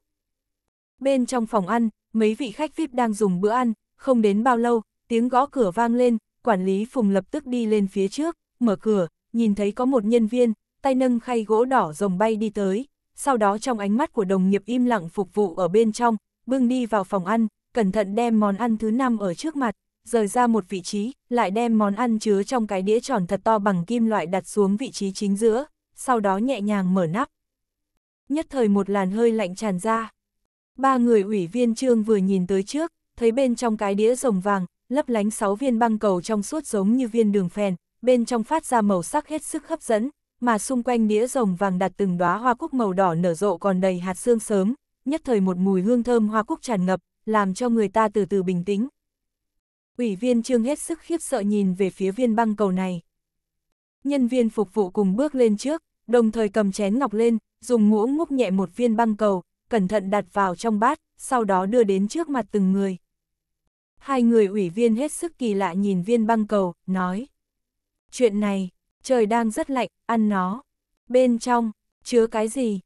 Bên trong phòng ăn, mấy vị khách VIP đang dùng bữa ăn, không đến bao lâu, tiếng gõ cửa vang lên, quản lý Phùng lập tức đi lên phía trước, mở cửa, nhìn thấy có một nhân viên, tay nâng khay gỗ đỏ rồng bay đi tới, sau đó trong ánh mắt của đồng nghiệp im lặng phục vụ ở bên trong, bưng đi vào phòng ăn, cẩn thận đem món ăn thứ năm ở trước mặt, rời ra một vị trí, lại đem món ăn chứa trong cái đĩa tròn thật to bằng kim loại đặt xuống vị trí chính giữa, sau đó nhẹ nhàng mở nắp. Nhất thời một làn hơi lạnh tràn ra. Ba người ủy viên trương vừa nhìn tới trước, thấy bên trong cái đĩa rồng vàng, lấp lánh sáu viên băng cầu trong suốt giống như viên đường phèn, bên trong phát ra màu sắc hết sức hấp dẫn, mà xung quanh đĩa rồng vàng đặt từng đóa hoa cúc màu đỏ nở rộ còn đầy hạt sương sớm, nhất thời một mùi hương thơm hoa cúc tràn ngập, làm cho người ta từ từ bình tĩnh. Ủy viên trương hết sức khiếp sợ nhìn về phía viên băng cầu này. Nhân viên phục vụ cùng bước lên trước, đồng thời cầm chén ngọc lên, dùng muỗng múc nhẹ một viên băng cầu, cẩn thận đặt vào trong bát, sau đó đưa đến trước mặt từng người. Hai người ủy viên hết sức kỳ lạ nhìn viên băng cầu, nói. Chuyện này, trời đang rất lạnh, ăn nó. Bên trong, chứa cái gì?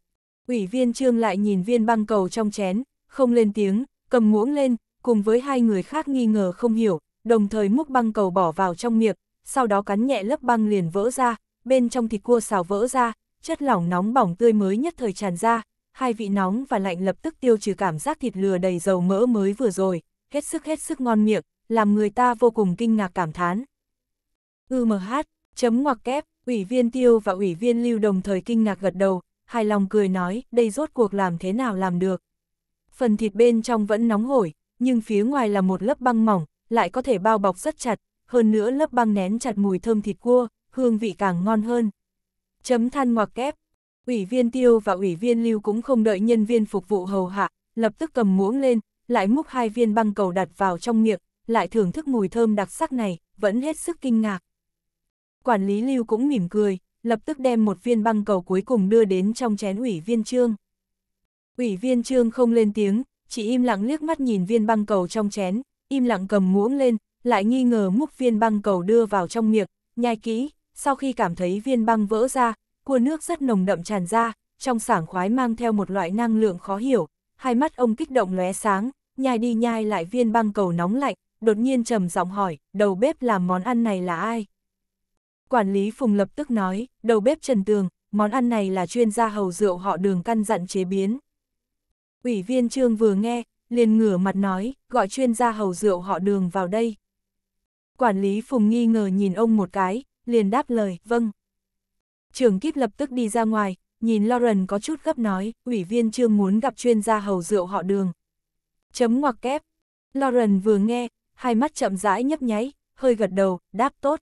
Ủy viên trương lại nhìn viên băng cầu trong chén, không lên tiếng, cầm muỗng lên, cùng với hai người khác nghi ngờ không hiểu, đồng thời múc băng cầu bỏ vào trong miệng, sau đó cắn nhẹ lớp băng liền vỡ ra, bên trong thịt cua xào vỡ ra, chất lỏng nóng bỏng tươi mới nhất thời tràn ra, hai vị nóng và lạnh lập tức tiêu trừ cảm giác thịt lừa đầy dầu mỡ mới vừa rồi, hết sức hết sức ngon miệng, làm người ta vô cùng kinh ngạc cảm thán. Ư mờ hát, Chấm ngoặc kép, ủy viên tiêu và ủy viên lưu đồng thời kinh ngạc gật đầu, hài lòng cười nói, đây rốt cuộc làm thế nào làm được. Phần thịt bên trong vẫn nóng hổi, nhưng phía ngoài là một lớp băng mỏng, lại có thể bao bọc rất chặt, hơn nữa lớp băng nén chặt mùi thơm thịt cua, hương vị càng ngon hơn. Chấm than ngoặc kép, ủy viên tiêu và ủy viên lưu cũng không đợi nhân viên phục vụ hầu hạ, lập tức cầm muỗng lên, lại múc hai viên băng cầu đặt vào trong miệng, lại thưởng thức mùi thơm đặc sắc này, vẫn hết sức kinh ngạc. Quản lý lưu cũng mỉm cười, lập tức đem một viên băng cầu cuối cùng đưa đến trong chén ủy viên trương. Ủy viên trương không lên tiếng, chỉ im lặng liếc mắt nhìn viên băng cầu trong chén, im lặng cầm muỗng lên, lại nghi ngờ múc viên băng cầu đưa vào trong miệng, nhai kỹ, sau khi cảm thấy viên băng vỡ ra, cua nước rất nồng đậm tràn ra, trong sảng khoái mang theo một loại năng lượng khó hiểu, hai mắt ông kích động lóe sáng, nhai đi nhai lại viên băng cầu nóng lạnh, đột nhiên trầm giọng hỏi, đầu bếp làm món ăn này là ai? quản lý Phùng lập tức nói, đầu bếp Trần Tường, món ăn này là chuyên gia hầu rượu họ đường căn dặn chế biến. Ủy viên trương vừa nghe, liền ngửa mặt nói, gọi chuyên gia hầu rượu họ đường vào đây. Quản lý Phùng nghi ngờ nhìn ông một cái, liền đáp lời, vâng. Trường kíp lập tức đi ra ngoài, nhìn Lauren có chút gấp nói, ủy viên trương muốn gặp chuyên gia hầu rượu họ đường. Chấm ngoặc kép. Lauren vừa nghe, hai mắt chậm rãi nhấp nháy, hơi gật đầu, đáp tốt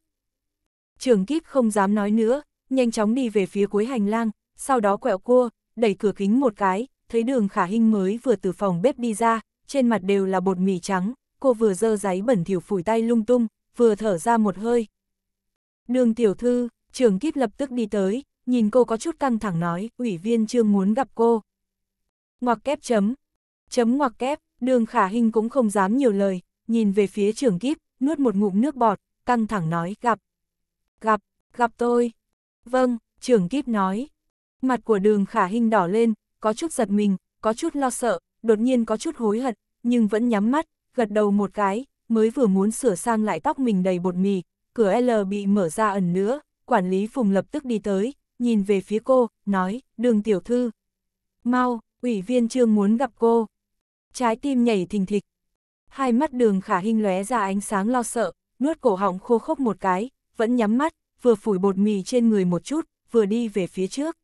trường kíp không dám nói nữa, nhanh chóng đi về phía cuối hành lang, sau đó quẹo cua, đẩy cửa kính một cái, thấy đường khả hình mới vừa từ phòng bếp đi ra, trên mặt đều là bột mì trắng, cô vừa dơ giấy bẩn thỉu phủi tay lung tung, vừa thở ra một hơi. Đường tiểu thư, trường kíp lập tức đi tới, nhìn cô có chút căng thẳng nói, ủy viên trương muốn gặp cô. Ngoặc kép chấm, chấm ngoặc kép, đường khả hình cũng không dám nhiều lời, nhìn về phía trường kíp, nuốt một ngụm nước bọt, căng thẳng nói, gặp. Gặp, gặp tôi. Vâng, trưởng kíp nói. Mặt của đường khả hình đỏ lên, có chút giật mình, có chút lo sợ, đột nhiên có chút hối hận, nhưng vẫn nhắm mắt, gật đầu một cái, mới vừa muốn sửa sang lại tóc mình đầy bột mì, cửa L bị mở ra ẩn nữa, quản lý phùng lập tức đi tới, nhìn về phía cô, nói, đường tiểu thư. Mau, ủy viên trương muốn gặp cô. Trái tim nhảy thình thịch. Hai mắt đường khả hình lóe ra ánh sáng lo sợ, nuốt cổ họng khô khốc một cái, vẫn nhắm mắt, vừa phủi bột mì trên người một chút, vừa đi về phía trước.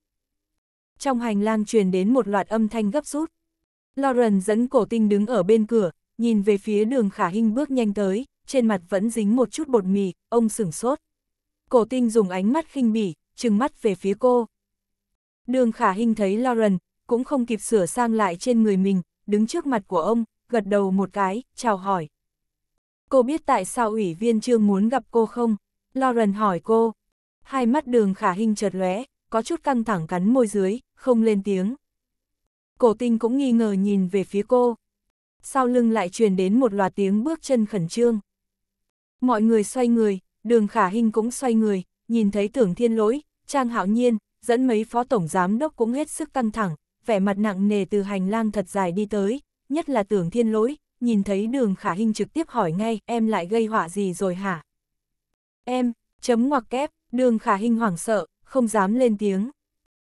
Trong hành lang truyền đến một loạt âm thanh gấp rút. Lauren dẫn cổ tinh đứng ở bên cửa, nhìn về phía đường khả hình bước nhanh tới, trên mặt vẫn dính một chút bột mì, ông sửng sốt. Cổ tinh dùng ánh mắt khinh bỉ, trừng mắt về phía cô. Đường khả hình thấy Lauren, cũng không kịp sửa sang lại trên người mình, đứng trước mặt của ông, gật đầu một cái, chào hỏi. Cô biết tại sao ủy viên trương muốn gặp cô không? Lauren hỏi cô. Hai mắt đường khả hình chợt lóe, có chút căng thẳng cắn môi dưới, không lên tiếng. Cổ tinh cũng nghi ngờ nhìn về phía cô. Sau lưng lại truyền đến một loạt tiếng bước chân khẩn trương. Mọi người xoay người, đường khả hình cũng xoay người, nhìn thấy tưởng thiên lỗi, trang hạo nhiên, dẫn mấy phó tổng giám đốc cũng hết sức căng thẳng, vẻ mặt nặng nề từ hành lang thật dài đi tới, nhất là tưởng thiên lỗi, nhìn thấy đường khả hình trực tiếp hỏi ngay em lại gây họa gì rồi hả? Em, chấm ngoặc kép, đường khả hình hoảng sợ, không dám lên tiếng.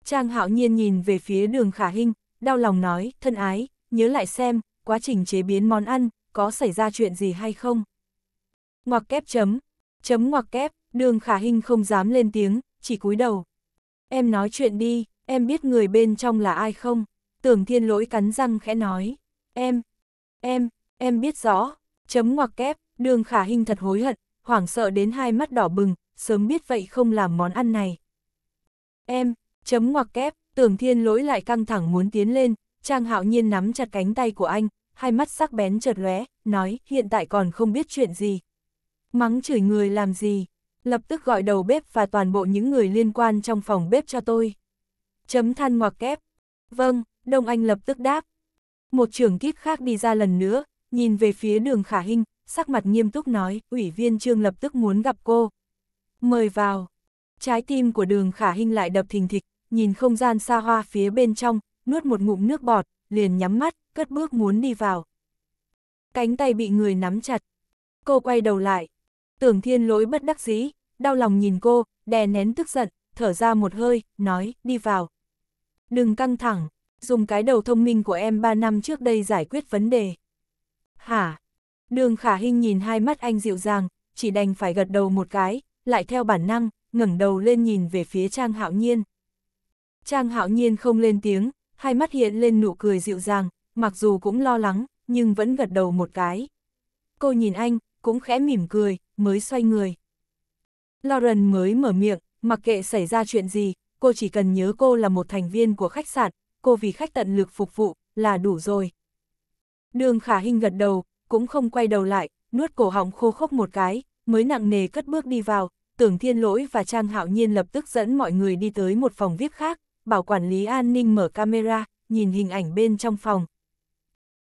Trang hạo nhiên nhìn về phía đường khả hình, đau lòng nói, thân ái, nhớ lại xem, quá trình chế biến món ăn, có xảy ra chuyện gì hay không. Ngoặc kép chấm, chấm ngoặc kép, đường khả hình không dám lên tiếng, chỉ cúi đầu. Em nói chuyện đi, em biết người bên trong là ai không? Tưởng thiên lỗi cắn răng khẽ nói. Em, em, em biết rõ, chấm ngoặc kép, đường khả hình thật hối hận, hoảng sợ đến hai mắt đỏ bừng, sớm biết vậy không làm món ăn này. Em, chấm ngoặc kép, tưởng thiên lỗi lại căng thẳng muốn tiến lên, Trang hạo nhiên nắm chặt cánh tay của anh, hai mắt sắc bén chợt lóe, nói hiện tại còn không biết chuyện gì. Mắng chửi người làm gì, lập tức gọi đầu bếp và toàn bộ những người liên quan trong phòng bếp cho tôi. Chấm than ngoặc kép. Vâng, Đông Anh lập tức đáp. Một trưởng kíp khác đi ra lần nữa, nhìn về phía đường khả hình, sắc mặt nghiêm túc nói, ủy viên trương lập tức muốn gặp cô. Mời vào. Trái tim của đường khả hình lại đập thình thịch, nhìn không gian xa hoa phía bên trong, nuốt một ngụm nước bọt, liền nhắm mắt, cất bước muốn đi vào. Cánh tay bị người nắm chặt. Cô quay đầu lại. Tưởng thiên lỗi bất đắc dĩ, đau lòng nhìn cô, đè nén tức giận, thở ra một hơi, nói, đi vào. Đừng căng thẳng, dùng cái đầu thông minh của em 3 năm trước đây giải quyết vấn đề. Hả? Đường khả hình nhìn hai mắt anh dịu dàng, chỉ đành phải gật đầu một cái, lại theo bản năng, ngẩng đầu lên nhìn về phía Trang Hạo Nhiên. Trang Hạo Nhiên không lên tiếng, hai mắt hiện lên nụ cười dịu dàng, mặc dù cũng lo lắng, nhưng vẫn gật đầu một cái. Cô nhìn anh, cũng khẽ mỉm cười, mới xoay người. Lauren mới mở miệng, mặc kệ xảy ra chuyện gì, cô chỉ cần nhớ cô là một thành viên của khách sạn, cô vì khách tận lực phục vụ, là đủ rồi. Đường khả hình gật đầu, cũng không quay đầu lại, nuốt cổ họng khô khốc một cái, mới nặng nề cất bước đi vào, tưởng thiên lỗi và Trang Hạo Nhiên lập tức dẫn mọi người đi tới một phòng VIP khác, bảo quản lý an ninh mở camera, nhìn hình ảnh bên trong phòng.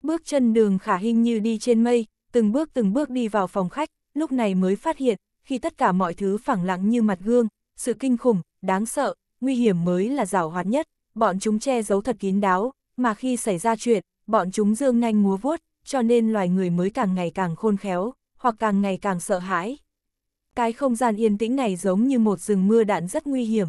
Bước chân đường khả hình như đi trên mây, từng bước từng bước đi vào phòng khách, lúc này mới phát hiện, khi tất cả mọi thứ phẳng lặng như mặt gương, sự kinh khủng, đáng sợ, nguy hiểm mới là rào hoạt nhất, bọn chúng che giấu thật kín đáo, mà khi xảy ra chuyện, bọn chúng dương nanh múa vuốt, cho nên loài người mới càng ngày càng khôn khéo, hoặc càng ngày càng sợ hãi. Cái không gian yên tĩnh này giống như một rừng mưa đạn rất nguy hiểm.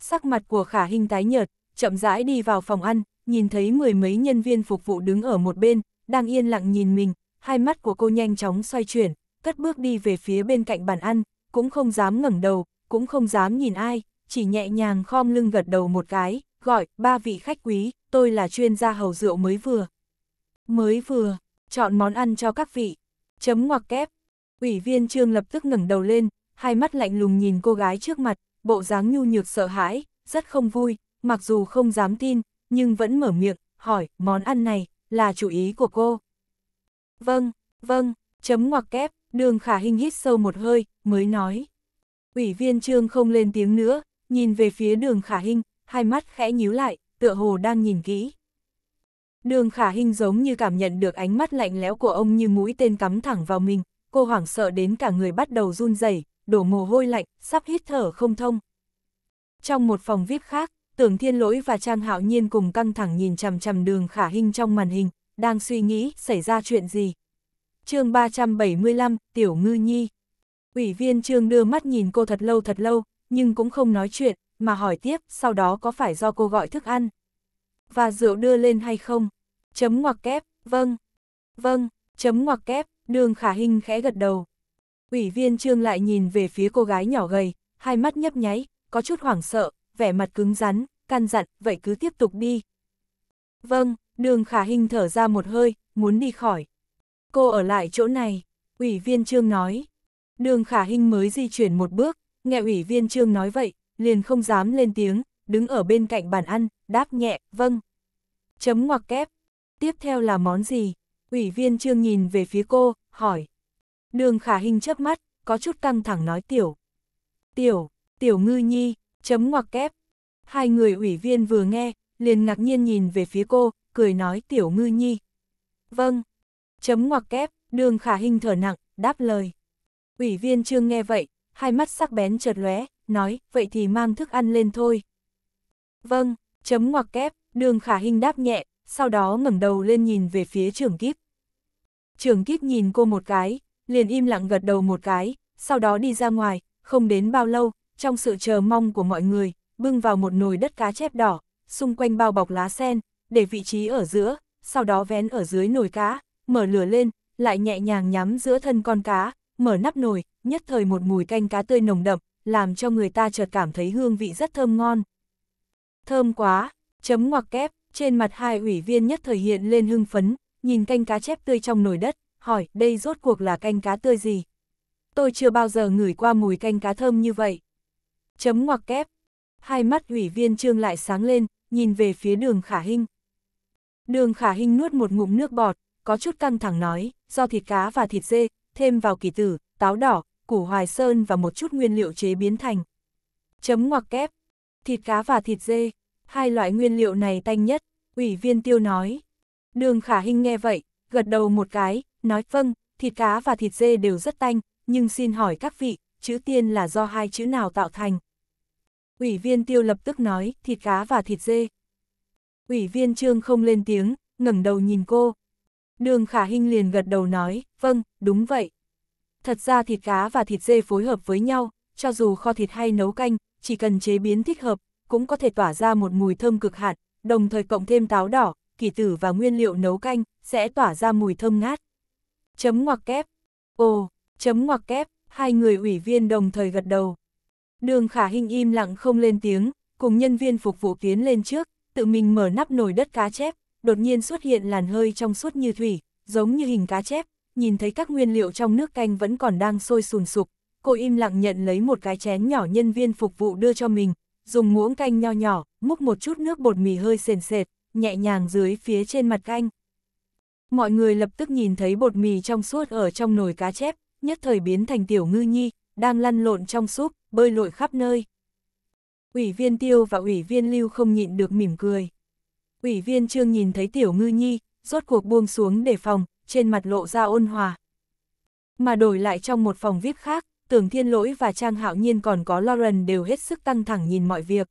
Sắc mặt của khả hình tái nhợt, chậm rãi đi vào phòng ăn, nhìn thấy mười mấy nhân viên phục vụ đứng ở một bên, đang yên lặng nhìn mình, hai mắt của cô nhanh chóng xoay chuyển, cất bước đi về phía bên cạnh bàn ăn, cũng không dám ngẩng đầu, cũng không dám nhìn ai, chỉ nhẹ nhàng khom lưng gật đầu một cái, gọi, ba vị khách quý, tôi là chuyên gia hầu rượu mới vừa. Mới vừa, chọn món ăn cho các vị. Chấm ngoặc kép. Ủy viên Trương lập tức ngẩng đầu lên, hai mắt lạnh lùng nhìn cô gái trước mặt, bộ dáng nhu nhược sợ hãi, rất không vui, mặc dù không dám tin, nhưng vẫn mở miệng, hỏi, món ăn này, là chủ ý của cô. Vâng, vâng, chấm ngoặc kép, đường khả hình hít sâu một hơi, mới nói. Ủy viên trương không lên tiếng nữa, nhìn về phía đường khả hình, hai mắt khẽ nhíu lại, tựa hồ đang nhìn kỹ. Đường khả hình giống như cảm nhận được ánh mắt lạnh lẽo của ông như mũi tên cắm thẳng vào mình, cô hoảng sợ đến cả người bắt đầu run rẩy, đổ mồ hôi lạnh, sắp hít thở không thông. Trong một phòng VIP khác, Tưởng Thiên Lỗi và Trang Hạo Nhiên cùng căng thẳng nhìn chằm chằm đường khả hình trong màn hình, đang suy nghĩ xảy ra chuyện gì. chương 375, Tiểu Ngư Nhi Ủy viên Trương đưa mắt nhìn cô thật lâu thật lâu, nhưng cũng không nói chuyện, mà hỏi tiếp sau đó có phải do cô gọi thức ăn và rượu đưa lên hay không? Chấm ngoặc kép, vâng. Vâng, chấm ngoặc kép, đường khả hình khẽ gật đầu. Ủy viên trương lại nhìn về phía cô gái nhỏ gầy, hai mắt nhấp nháy, có chút hoảng sợ, vẻ mặt cứng rắn, căn dặn, vậy cứ tiếp tục đi. Vâng, đường khả hình thở ra một hơi, muốn đi khỏi. Cô ở lại chỗ này, ủy viên trương nói. Đường khả hình mới di chuyển một bước, nghe ủy viên trương nói vậy, liền không dám lên tiếng, đứng ở bên cạnh bàn ăn, đáp nhẹ, vâng. Chấm ngoặc kép. Tiếp theo là món gì? Ủy viên trương nhìn về phía cô, hỏi. Đường khả hình chớp mắt, có chút căng thẳng nói tiểu. Tiểu, tiểu ngư nhi, chấm ngoặc kép. Hai người ủy viên vừa nghe, liền ngạc nhiên nhìn về phía cô, cười nói tiểu ngư nhi. Vâng, chấm ngoặc kép, đường khả hình thở nặng, đáp lời. Ủy viên trương nghe vậy, hai mắt sắc bén chợt lóe, nói, vậy thì mang thức ăn lên thôi. Vâng, Chấm ngoặc kép, đường khả hình đáp nhẹ, sau đó ngẩng đầu lên nhìn về phía trường kíp. Trường kíp nhìn cô một cái, liền im lặng gật đầu một cái, sau đó đi ra ngoài, không đến bao lâu, trong sự chờ mong của mọi người, bưng vào một nồi đất cá chép đỏ, xung quanh bao bọc lá sen, để vị trí ở giữa, sau đó vén ở dưới nồi cá, mở lửa lên, lại nhẹ nhàng nhắm giữa thân con cá, mở nắp nồi, nhất thời một mùi canh cá tươi nồng đậm, làm cho người ta chợt cảm thấy hương vị rất thơm ngon. Thơm quá, chấm ngoặc kép, trên mặt hai ủy viên nhất thời hiện lên hưng phấn, nhìn canh cá chép tươi trong nồi đất, hỏi đây rốt cuộc là canh cá tươi gì? Tôi chưa bao giờ ngửi qua mùi canh cá thơm như vậy. Chấm ngoặc kép, hai mắt ủy viên trương lại sáng lên, nhìn về phía đường khả hinh. Đường khả hinh nuốt một ngụm nước bọt, có chút căng thẳng nói, do thịt cá và thịt dê, thêm vào kỳ tử, táo đỏ, củ hoài sơn và một chút nguyên liệu chế biến thành. Chấm ngoặc kép, Thịt cá và thịt dê, hai loại nguyên liệu này tanh nhất, ủy viên tiêu nói. Đường khả hình nghe vậy, gật đầu một cái, nói vâng, thịt cá và thịt dê đều rất tanh, nhưng xin hỏi các vị, chữ tiên là do hai chữ nào tạo thành? Ủy viên tiêu lập tức nói, thịt cá và thịt dê. Ủy viên trương không lên tiếng, ngẩng đầu nhìn cô. Đường khả hình liền gật đầu nói, vâng, đúng vậy. Thật ra thịt cá và thịt dê phối hợp với nhau, cho dù kho thịt hay nấu canh, chỉ cần chế biến thích hợp, cũng có thể tỏa ra một mùi thơm cực hạn, đồng thời cộng thêm táo đỏ, kỳ tử và nguyên liệu nấu canh, sẽ tỏa ra mùi thơm ngát. Chấm ngoặc kép. Ồ, chấm ngoặc kép, hai người ủy viên đồng thời gật đầu. Đường khả hình im lặng không lên tiếng, cùng nhân viên phục vụ tiến lên trước, tự mình mở nắp nồi đất cá chép, đột nhiên xuất hiện làn hơi trong suốt như thủy, giống như hình cá chép, nhìn thấy các nguyên liệu trong nước canh vẫn còn đang sôi sùn sục, cô im lặng nhận lấy một cái chén nhỏ nhân viên phục vụ đưa cho mình, dùng muỗng canh nho nhỏ, múc một chút nước bột mì hơi sền sệt, nhẹ nhàng dưới phía trên mặt canh. Mọi người lập tức nhìn thấy bột mì trong suốt ở trong nồi cá chép, nhất thời biến thành tiểu ngư nhi, đang lăn lộn trong súp, bơi lội khắp nơi. Ủy viên Tiêu và ủy viên Lưu không nhịn được mỉm cười. Ủy viên Trương nhìn thấy tiểu ngư nhi, rốt cuộc buông xuống để phòng, trên mặt lộ ra ôn hòa. Mà đổi lại trong một phòng VIP khác, tưởng thiên lỗi và Trang Hạo Nhiên còn có Lauren đều hết sức căng thẳng nhìn mọi việc.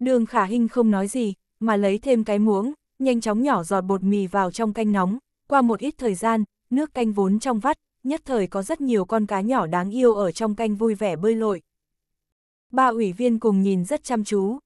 Đường khả hình không nói gì, mà lấy thêm cái muỗng, nhanh chóng nhỏ giọt bột mì vào trong canh nóng, qua một ít thời gian, nước canh vốn trong vắt, nhất thời có rất nhiều con cá nhỏ đáng yêu ở trong canh vui vẻ bơi lội. Ba ủy viên cùng nhìn rất chăm chú.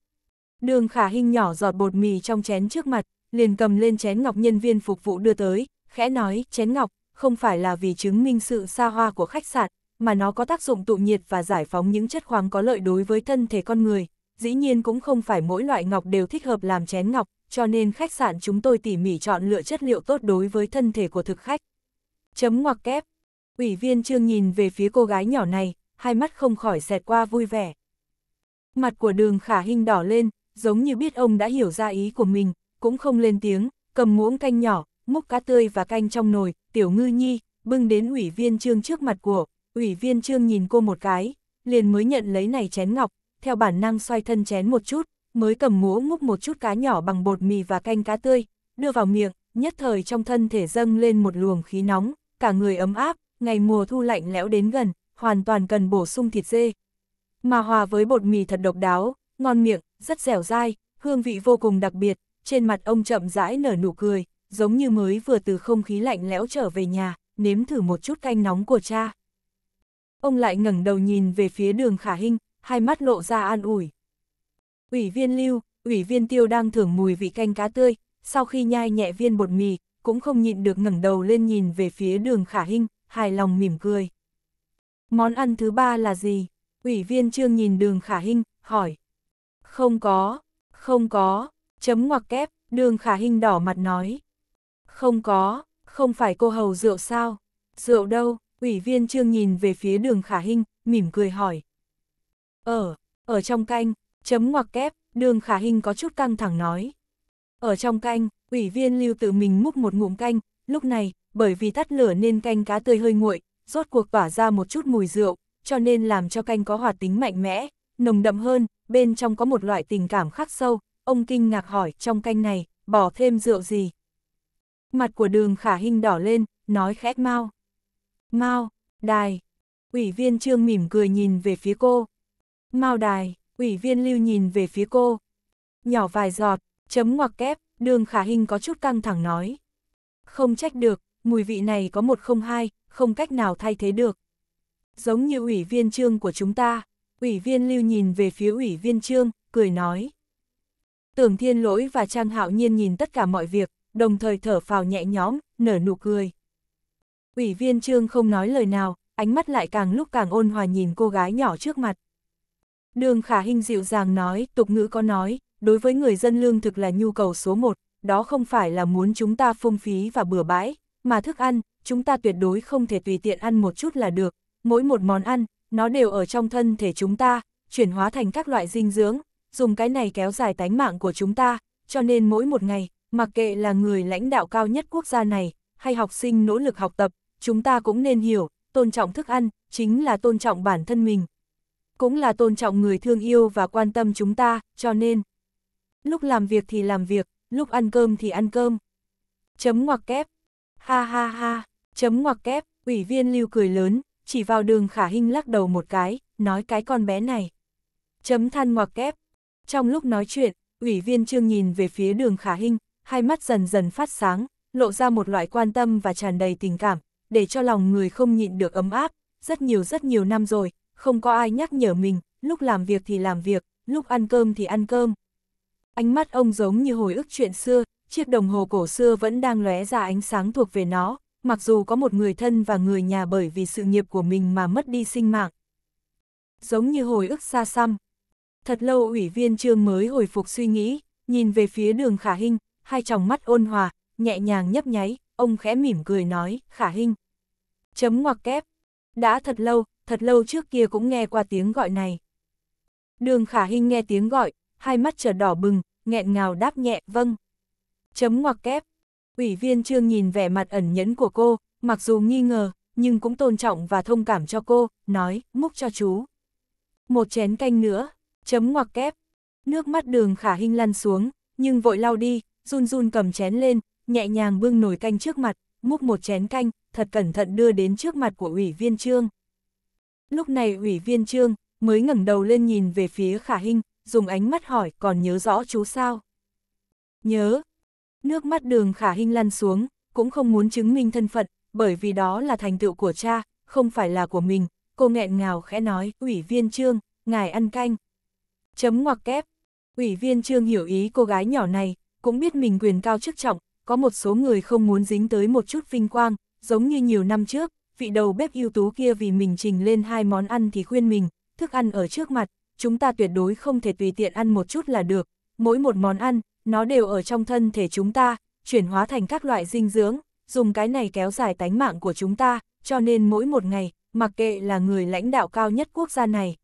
Đường khả hình nhỏ giọt bột mì trong chén trước mặt, liền cầm lên chén ngọc nhân viên phục vụ đưa tới, khẽ nói, chén ngọc, không phải là vì chứng minh sự xa hoa của khách sạn, mà nó có tác dụng tụ nhiệt và giải phóng những chất khoáng có lợi đối với thân thể con người. Dĩ nhiên cũng không phải mỗi loại ngọc đều thích hợp làm chén ngọc, cho nên khách sạn chúng tôi tỉ mỉ chọn lựa chất liệu tốt đối với thân thể của thực khách. Chấm ngoặc kép. Ủy viên Trương nhìn về phía cô gái nhỏ này, hai mắt không khỏi xẹt qua vui vẻ. Mặt của đường khả hình đỏ lên, giống như biết ông đã hiểu ra ý của mình, cũng không lên tiếng, cầm muỗng canh nhỏ, múc cá tươi và canh trong nồi, tiểu ngư nhi, bưng đến ủy viên trương trước mặt của ủy viên trương nhìn cô một cái, liền mới nhận lấy này chén ngọc, theo bản năng xoay thân chén một chút, mới cầm múa múc một chút cá nhỏ bằng bột mì và canh cá tươi, đưa vào miệng, nhất thời trong thân thể dâng lên một luồng khí nóng, cả người ấm áp, ngày mùa thu lạnh lẽo đến gần, hoàn toàn cần bổ sung thịt dê. Mà hòa với bột mì thật độc đáo, ngon miệng, rất dẻo dai, hương vị vô cùng đặc biệt, trên mặt ông chậm rãi nở nụ cười, giống như mới vừa từ không khí lạnh lẽo trở về nhà, nếm thử một chút canh nóng của cha. Ông lại ngẩng đầu nhìn về phía đường khả hinh, hai mắt lộ ra an ủi. Ủy viên lưu, ủy viên tiêu đang thưởng mùi vị canh cá tươi, sau khi nhai nhẹ viên bột mì, cũng không nhịn được ngẩng đầu lên nhìn về phía đường khả hinh, hài lòng mỉm cười. Món ăn thứ ba là gì? Ủy viên trương nhìn đường khả hinh, hỏi. Không có, không có, chấm ngoặc kép, đường khả hinh đỏ mặt nói. Không có, không phải cô hầu rượu sao? Rượu đâu? Ủy viên Trương nhìn về phía đường khả hinh, mỉm cười hỏi. Ở, ờ, ở trong canh, chấm ngoặc kép, đường khả hinh có chút căng thẳng nói. Ở trong canh, ủy viên lưu tự mình múc một ngụm canh, lúc này, bởi vì tắt lửa nên canh cá tươi hơi nguội, rốt cuộc tỏa ra một chút mùi rượu, cho nên làm cho canh có hoạt tính mạnh mẽ, nồng đậm hơn, bên trong có một loại tình cảm khắc sâu, ông kinh ngạc hỏi trong canh này, bỏ thêm rượu gì. Mặt của đường khả hinh đỏ lên, nói khẽ mau. Mao, đài. Ủy viên Trương mỉm cười nhìn về phía cô. Mao đài, ủy viên Lưu nhìn về phía cô. Nhỏ vài giọt, chấm ngoặc kép, đường khả hình có chút căng thẳng nói. Không trách được, mùi vị này có một không hai, không cách nào thay thế được. Giống như ủy viên Trương của chúng ta, ủy viên Lưu nhìn về phía ủy viên Trương, cười nói. Tưởng Thiên Lỗi và Trang Hạo Nhiên nhìn tất cả mọi việc, đồng thời thở phào nhẹ nhõm, nở nụ cười. Ủy viên Trương không nói lời nào, ánh mắt lại càng lúc càng ôn hòa nhìn cô gái nhỏ trước mặt. Đường khả hình dịu dàng nói, tục ngữ có nói, đối với người dân lương thực là nhu cầu số một, đó không phải là muốn chúng ta phung phí và bừa bãi, mà thức ăn, chúng ta tuyệt đối không thể tùy tiện ăn một chút là được, mỗi một món ăn, nó đều ở trong thân thể chúng ta, chuyển hóa thành các loại dinh dưỡng, dùng cái này kéo dài tánh mạng của chúng ta, cho nên mỗi một ngày, mặc kệ là người lãnh đạo cao nhất quốc gia này, hay học sinh nỗ lực học tập, chúng ta cũng nên hiểu, tôn trọng thức ăn, chính là tôn trọng bản thân mình. Cũng là tôn trọng người thương yêu và quan tâm chúng ta, cho nên. Lúc làm việc thì làm việc, lúc ăn cơm thì ăn cơm. Chấm ngoặc kép. Ha ha ha, chấm ngoặc kép, ủy viên lưu cười lớn, chỉ vào đường khả hình lắc đầu một cái, nói cái con bé này. Chấm than ngoặc kép. Trong lúc nói chuyện, ủy viên trương nhìn về phía đường khả hình, hai mắt dần dần phát sáng, lộ ra một loại quan tâm và tràn đầy tình cảm, để cho lòng người không nhịn được ấm áp, rất nhiều rất nhiều năm rồi, không có ai nhắc nhở mình, lúc làm việc thì làm việc, lúc ăn cơm thì ăn cơm. Ánh mắt ông giống như hồi ức chuyện xưa, chiếc đồng hồ cổ xưa vẫn đang lóe ra ánh sáng thuộc về nó, mặc dù có một người thân và người nhà bởi vì sự nghiệp của mình mà mất đi sinh mạng. Giống như hồi ức xa xăm. Thật lâu ủy viên trương mới hồi phục suy nghĩ, nhìn về phía đường khả hình, hai tròng mắt ôn hòa, nhẹ nhàng nhấp nháy, ông khẽ mỉm cười nói, khả hình. Chấm ngoặc kép. Đã thật lâu, thật lâu trước kia cũng nghe qua tiếng gọi này. Đường khả hình nghe tiếng gọi, hai mắt trở đỏ bừng, nghẹn ngào đáp nhẹ, vâng. Chấm ngoặc kép. Ủy viên trương nhìn vẻ mặt ẩn nhẫn của cô, mặc dù nghi ngờ, nhưng cũng tôn trọng và thông cảm cho cô, nói, múc cho chú. Một chén canh nữa, chấm ngoặc kép. Nước mắt đường khả hình lăn xuống, nhưng vội lau đi, run run cầm chén lên, nhẹ nhàng bưng nồi canh trước mặt, múc một chén canh, thật cẩn thận đưa đến trước mặt của ủy viên trương. Lúc này ủy viên trương mới ngẩng đầu lên nhìn về phía khả hình, dùng ánh mắt hỏi còn nhớ rõ chú sao. Nhớ, nước mắt đường khả hình lăn xuống, cũng không muốn chứng minh thân phận, bởi vì đó là thành tựu của cha, không phải là của mình, cô nghẹn ngào khẽ nói, ủy viên trương, ngài ăn canh. Chấm ngoặc kép, ủy viên trương hiểu ý cô gái nhỏ này, cũng biết mình quyền cao chức trọng, có một số người không muốn dính tới một chút vinh quang, giống như nhiều năm trước, vị đầu bếp ưu tú kia vì mình trình lên hai món ăn thì khuyên mình, thức ăn ở trước mặt, chúng ta tuyệt đối không thể tùy tiện ăn một chút là được, mỗi một món ăn, nó đều ở trong thân thể chúng ta, chuyển hóa thành các loại dinh dưỡng, dùng cái này kéo dài tánh mạng của chúng ta, cho nên mỗi một ngày, mặc kệ là người lãnh đạo cao nhất quốc gia này,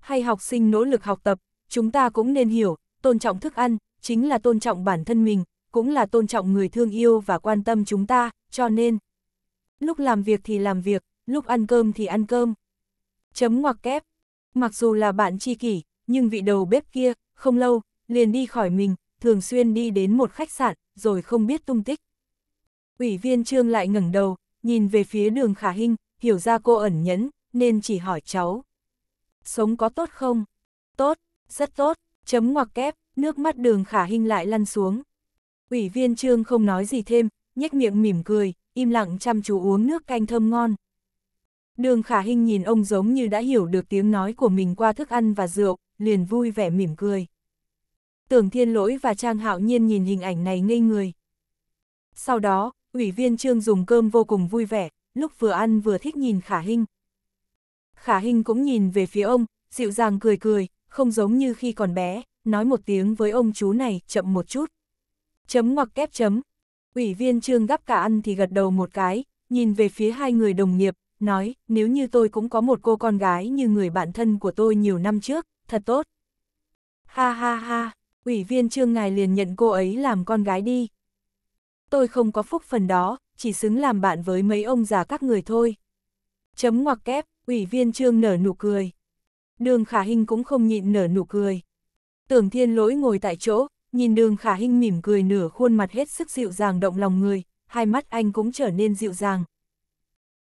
hay học sinh nỗ lực học tập, chúng ta cũng nên hiểu, tôn trọng thức ăn, chính là tôn trọng bản thân mình, cũng là tôn trọng người thương yêu và quan tâm chúng ta, cho nên, lúc làm việc thì làm việc, lúc ăn cơm thì ăn cơm. Chấm ngoặc kép, mặc dù là bạn tri kỷ, nhưng vị đầu bếp kia, không lâu, liền đi khỏi mình, thường xuyên đi đến một khách sạn, rồi không biết tung tích. Ủy viên trương lại ngẩng đầu, nhìn về phía đường khả hình, hiểu ra cô ẩn nhẫn, nên chỉ hỏi cháu. Sống có tốt không? Tốt, rất tốt, chấm ngoặc kép, nước mắt đường khả hình lại lăn xuống. Ủy viên trương không nói gì thêm, nhếch miệng mỉm cười, im lặng chăm chú uống nước canh thơm ngon. Đường khả hình nhìn ông giống như đã hiểu được tiếng nói của mình qua thức ăn và rượu, liền vui vẻ mỉm cười. Tưởng thiên lỗi và Trang Hạo Nhiên nhìn hình ảnh này ngây người. Sau đó, ủy viên Trương dùng cơm vô cùng vui vẻ, lúc vừa ăn vừa thích nhìn Khả hình. Khả hình cũng nhìn về phía ông, dịu dàng cười cười, không giống như khi còn bé, nói một tiếng với ông chú này, chậm một chút. Chấm ngoặc kép chấm. Ủy viên Trương gắp cả ăn thì gật đầu một cái, nhìn về phía hai người đồng nghiệp, nói, nếu như tôi cũng có một cô con gái như người bạn thân của tôi nhiều năm trước, thật tốt. Ha ha ha, ủy viên Trương Ngài liền nhận cô ấy làm con gái đi. Tôi không có phúc phần đó, chỉ xứng làm bạn với mấy ông già các người thôi. Chấm ngoặc kép, ủy viên Trương nở nụ cười. Đường Khả hình cũng không nhịn nở nụ cười. Tưởng Thiên Lỗi ngồi tại chỗ, Nhìn đường khả hinh mỉm cười nửa khuôn mặt hết sức dịu dàng động lòng người, hai mắt anh cũng trở nên dịu dàng.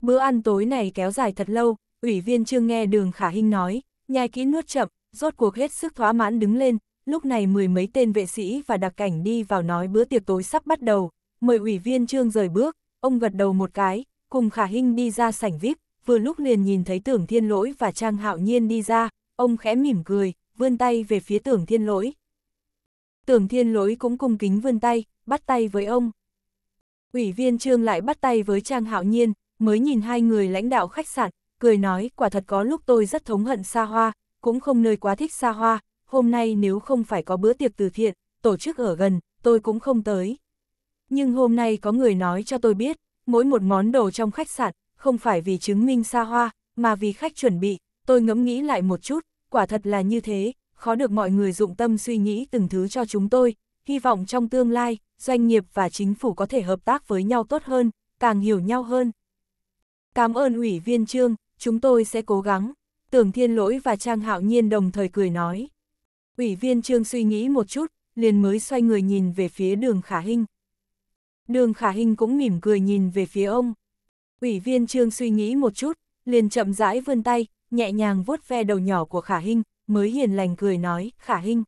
Bữa ăn tối này kéo dài thật lâu, ủy viên trương nghe đường khả hinh nói, nhai kỹ nuốt chậm, rốt cuộc hết sức thỏa mãn đứng lên, lúc này mười mấy tên vệ sĩ và đặc cảnh đi vào nói bữa tiệc tối sắp bắt đầu, mời ủy viên trương rời bước, ông gật đầu một cái, cùng khả hinh đi ra sảnh VIP, vừa lúc liền nhìn thấy tưởng thiên lỗi và trang hạo nhiên đi ra, ông khẽ mỉm cười, vươn tay về phía tưởng thiên lỗi, tưởng thiên lỗi cũng cung kính vươn tay, bắt tay với ông. Ủy viên trương lại bắt tay với Trang Hạo Nhiên, mới nhìn hai người lãnh đạo khách sạn, cười nói quả thật có lúc tôi rất thống hận xa hoa, cũng không nơi quá thích xa hoa, hôm nay nếu không phải có bữa tiệc từ thiện, tổ chức ở gần, tôi cũng không tới. Nhưng hôm nay có người nói cho tôi biết, mỗi một món đồ trong khách sạn, không phải vì chứng minh xa hoa, mà vì khách chuẩn bị, tôi ngẫm nghĩ lại một chút, quả thật là như thế, khó được mọi người dụng tâm suy nghĩ từng thứ cho chúng tôi, hy vọng trong tương lai, doanh nghiệp và chính phủ có thể hợp tác với nhau tốt hơn, càng hiểu nhau hơn. Cảm ơn ủy viên trương, chúng tôi sẽ cố gắng. Tưởng Thiên Lỗi và Trang Hạo Nhiên đồng thời cười nói. Ủy viên trương suy nghĩ một chút, liền mới xoay người nhìn về phía đường Khả Hinh. Đường Khả Hinh cũng mỉm cười nhìn về phía ông. Ủy viên trương suy nghĩ một chút, liền chậm rãi vươn tay, nhẹ nhàng vuốt ve đầu nhỏ của Khả Hinh, mới hiền lành cười nói, Khả Hinh.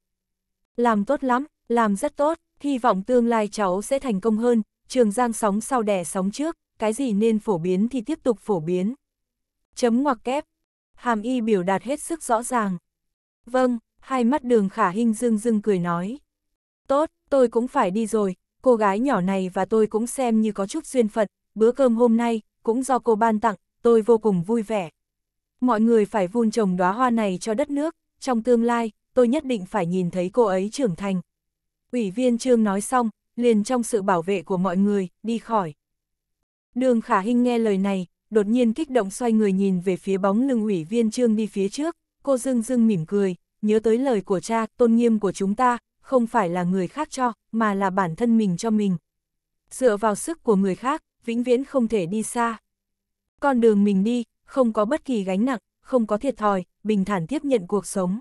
Làm tốt lắm, làm rất tốt, hy vọng tương lai cháu sẽ thành công hơn, trường giang sóng sau đẻ sóng trước, cái gì nên phổ biến thì tiếp tục phổ biến. Chấm ngoặc kép. Hàm y biểu đạt hết sức rõ ràng. Vâng, hai mắt đường khả Hinh dưng dưng cười nói. Tốt, tôi cũng phải đi rồi, cô gái nhỏ này và tôi cũng xem như có chút duyên phận, bữa cơm hôm nay, cũng do cô ban tặng, tôi vô cùng vui vẻ. Mọi người phải vun trồng đóa hoa này cho đất nước, trong tương lai, tôi nhất định phải nhìn thấy cô ấy trưởng thành. Ủy viên Trương nói xong, liền trong sự bảo vệ của mọi người, đi khỏi. Đường Khả Hinh nghe lời này, đột nhiên kích động xoay người nhìn về phía bóng lưng ủy viên Trương đi phía trước, cô dưng dưng mỉm cười, nhớ tới lời của cha, tôn nghiêm của chúng ta, không phải là người khác cho, mà là bản thân mình cho mình. Dựa vào sức của người khác, vĩnh viễn không thể đi xa. Con đường mình đi, không có bất kỳ gánh nặng, không có thiệt thòi, bình thản tiếp nhận cuộc sống.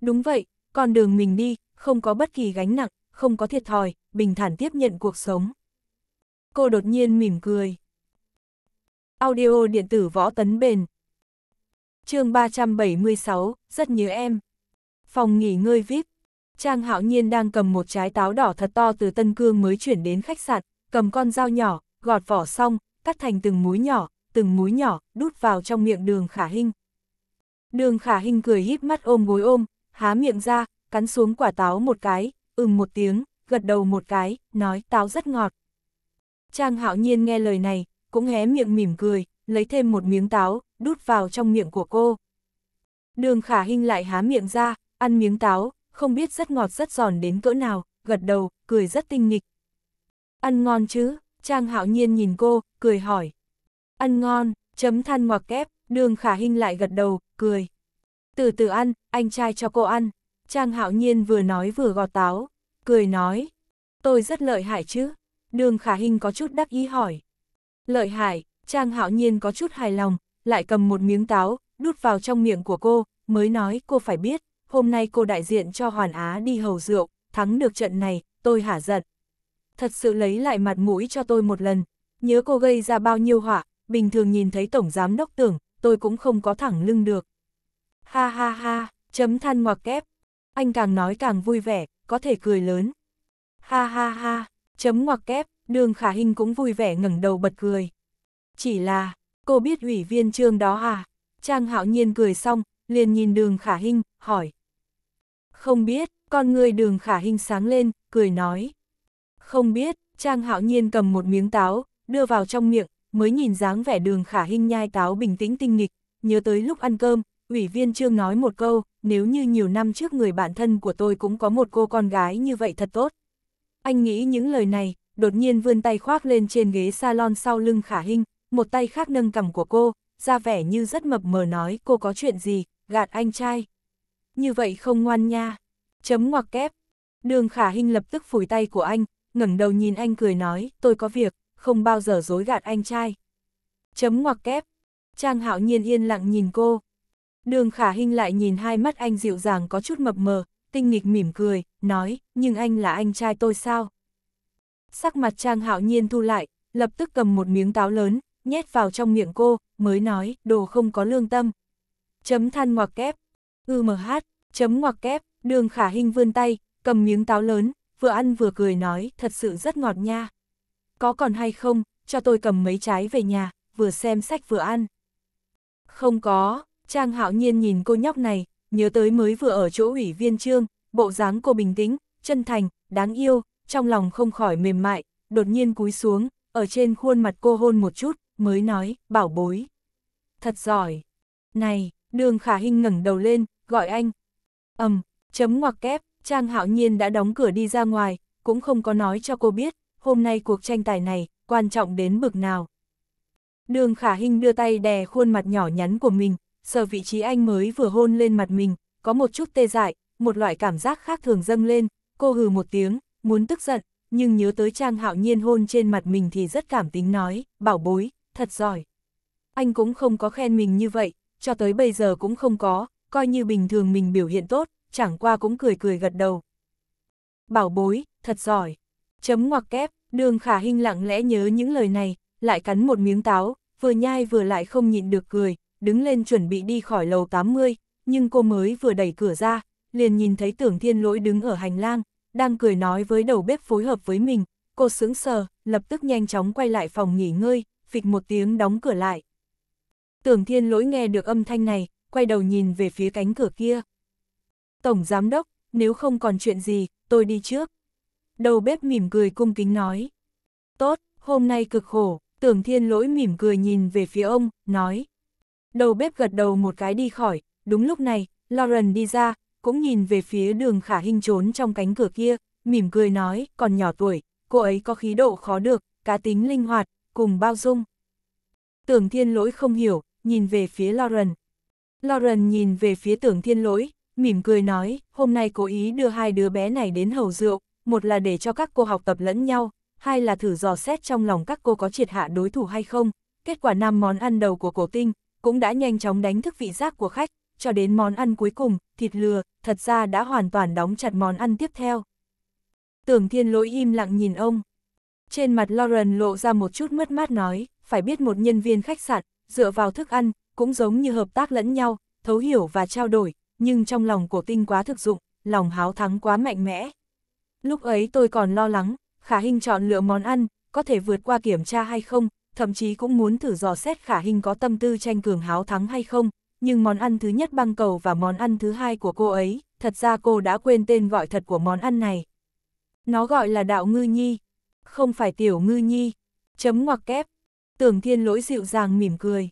Đúng vậy, con đường mình đi, không có bất kỳ gánh nặng, không có thiệt thòi, bình thản tiếp nhận cuộc sống. Cô đột nhiên mỉm cười. Audio điện tử võ tấn bền. chương 376, rất nhớ em. Phòng nghỉ ngơi VIP. Trang Hạo Nhiên đang cầm một trái táo đỏ thật to từ Tân Cương mới chuyển đến khách sạn, cầm con dao nhỏ, gọt vỏ xong, cắt thành từng múi nhỏ, từng múi nhỏ, đút vào trong miệng đường khả hình. Đường khả hình cười híp mắt ôm gối ôm, há miệng ra, cắn xuống quả táo một cái, ừm một tiếng, gật đầu một cái, nói táo rất ngọt. Trang hạo nhiên nghe lời này, cũng hé miệng mỉm cười, lấy thêm một miếng táo, đút vào trong miệng của cô. Đường khả hình lại há miệng ra, ăn miếng táo, không biết rất ngọt rất giòn đến cỡ nào, gật đầu, cười rất tinh nghịch. Ăn ngon chứ, Trang hạo nhiên nhìn cô, cười hỏi ăn ngon, chấm than ngoặc kép, đường khả hình lại gật đầu, cười. Từ từ ăn, anh trai cho cô ăn. Trang hạo nhiên vừa nói vừa gọt táo, cười nói. Tôi rất lợi hại chứ. Đường khả hình có chút đắc ý hỏi. Lợi hại, Trang hạo nhiên có chút hài lòng, lại cầm một miếng táo, đút vào trong miệng của cô, mới nói cô phải biết, hôm nay cô đại diện cho Hoàn Á đi hầu rượu, thắng được trận này, tôi hả giận. Thật sự lấy lại mặt mũi cho tôi một lần, nhớ cô gây ra bao nhiêu họa, bình thường nhìn thấy tổng giám đốc tưởng, tôi cũng không có thẳng lưng được. Ha ha ha, chấm than ngoặc kép. Anh càng nói càng vui vẻ, có thể cười lớn. Ha ha ha, chấm ngoặc kép, đường khả hình cũng vui vẻ ngẩng đầu bật cười. Chỉ là, cô biết ủy viên trương đó à? Trang hạo nhiên cười xong, liền nhìn đường khả hình, hỏi. Không biết, con người đường khả hình sáng lên, cười nói. Không biết, Trang hạo nhiên cầm một miếng táo, đưa vào trong miệng, mới nhìn dáng vẻ đường khả hinh nhai táo bình tĩnh tinh nghịch, nhớ tới lúc ăn cơm, ủy viên trương nói một câu, nếu như nhiều năm trước người bạn thân của tôi cũng có một cô con gái như vậy thật tốt. Anh nghĩ những lời này, đột nhiên vươn tay khoác lên trên ghế salon sau lưng khả hinh một tay khác nâng cầm của cô, ra vẻ như rất mập mờ nói cô có chuyện gì, gạt anh trai. Như vậy không ngoan nha. Chấm ngoặc kép. Đường khả hinh lập tức phủi tay của anh, ngẩng đầu nhìn anh cười nói, tôi có việc, không bao giờ dối gạt anh trai. Chấm ngoặc kép. Trang hạo nhiên yên lặng nhìn cô. Đường khả Hinh lại nhìn hai mắt anh dịu dàng có chút mập mờ, tinh nghịch mỉm cười, nói, nhưng anh là anh trai tôi sao? Sắc mặt Trang hạo nhiên thu lại, lập tức cầm một miếng táo lớn, nhét vào trong miệng cô, mới nói, đồ không có lương tâm. Chấm than ngoặc kép, ư mờ hát, chấm ngoặc kép, đường khả Hinh vươn tay, cầm miếng táo lớn, vừa ăn vừa cười nói, thật sự rất ngọt nha có còn hay không, cho tôi cầm mấy trái về nhà, vừa xem sách vừa ăn. Không có, Trang Hạo Nhiên nhìn cô nhóc này, nhớ tới mới vừa ở chỗ ủy viên trương, bộ dáng cô bình tĩnh, chân thành, đáng yêu, trong lòng không khỏi mềm mại, đột nhiên cúi xuống, ở trên khuôn mặt cô hôn một chút, mới nói, bảo bối. Thật giỏi. Này, đường khả hình ngẩng đầu lên, gọi anh. ầm, chấm ngoặc kép, Trang Hạo Nhiên đã đóng cửa đi ra ngoài, cũng không có nói cho cô biết, hôm nay cuộc tranh tài này, quan trọng đến bực nào. Đường khả hình đưa tay đè khuôn mặt nhỏ nhắn của mình, sờ vị trí anh mới vừa hôn lên mặt mình, có một chút tê dại, một loại cảm giác khác thường dâng lên, cô hừ một tiếng, muốn tức giận, nhưng nhớ tới Trang Hạo Nhiên hôn trên mặt mình thì rất cảm tính nói, bảo bối, thật giỏi. Anh cũng không có khen mình như vậy, cho tới bây giờ cũng không có, coi như bình thường mình biểu hiện tốt, chẳng qua cũng cười cười gật đầu. Bảo bối, thật giỏi. Chấm ngoặc kép, đường khả hình lặng lẽ nhớ những lời này, lại cắn một miếng táo, vừa nhai vừa lại không nhịn được cười, đứng lên chuẩn bị đi khỏi lầu 80, nhưng cô mới vừa đẩy cửa ra, liền nhìn thấy tưởng thiên lỗi đứng ở hành lang, đang cười nói với đầu bếp phối hợp với mình, cô sững sờ, lập tức nhanh chóng quay lại phòng nghỉ ngơi, phịch một tiếng đóng cửa lại. Tưởng thiên lỗi nghe được âm thanh này, quay đầu nhìn về phía cánh cửa kia. Tổng giám đốc, nếu không còn chuyện gì, tôi đi trước đầu bếp mỉm cười cung kính nói. Tốt, hôm nay cực khổ, tưởng thiên lỗi mỉm cười nhìn về phía ông, nói. Đầu bếp gật đầu một cái đi khỏi, đúng lúc này, Lauren đi ra, cũng nhìn về phía đường khả hình trốn trong cánh cửa kia, mỉm cười nói, còn nhỏ tuổi, cô ấy có khí độ khó được, cá tính linh hoạt, cùng bao dung. Tưởng thiên lỗi không hiểu, nhìn về phía Lauren. Lauren nhìn về phía tưởng thiên lỗi, mỉm cười nói, hôm nay cố ý đưa hai đứa bé này đến hầu rượu, một là để cho các cô học tập lẫn nhau, hai là thử dò xét trong lòng các cô có triệt hạ đối thủ hay không. Kết quả năm món ăn đầu của cổ tinh cũng đã nhanh chóng đánh thức vị giác của khách, cho đến món ăn cuối cùng, thịt lừa, thật ra đã hoàn toàn đóng chặt món ăn tiếp theo. Tưởng thiên lỗi im lặng nhìn ông. Trên mặt Lauren lộ ra một chút mất mát nói, phải biết một nhân viên khách sạn, dựa vào thức ăn, cũng giống như hợp tác lẫn nhau, thấu hiểu và trao đổi, nhưng trong lòng cổ tinh quá thực dụng, lòng háo thắng quá mạnh mẽ. Lúc ấy tôi còn lo lắng, khả hình chọn lựa món ăn, có thể vượt qua kiểm tra hay không, thậm chí cũng muốn thử dò xét khả hình có tâm tư tranh cường háo thắng hay không, nhưng món ăn thứ nhất băng cầu và món ăn thứ hai của cô ấy, thật ra cô đã quên tên gọi thật của món ăn này. Nó gọi là đạo ngư nhi, không phải tiểu ngư nhi, chấm ngoặc kép. Tưởng thiên lỗi dịu dàng mỉm cười.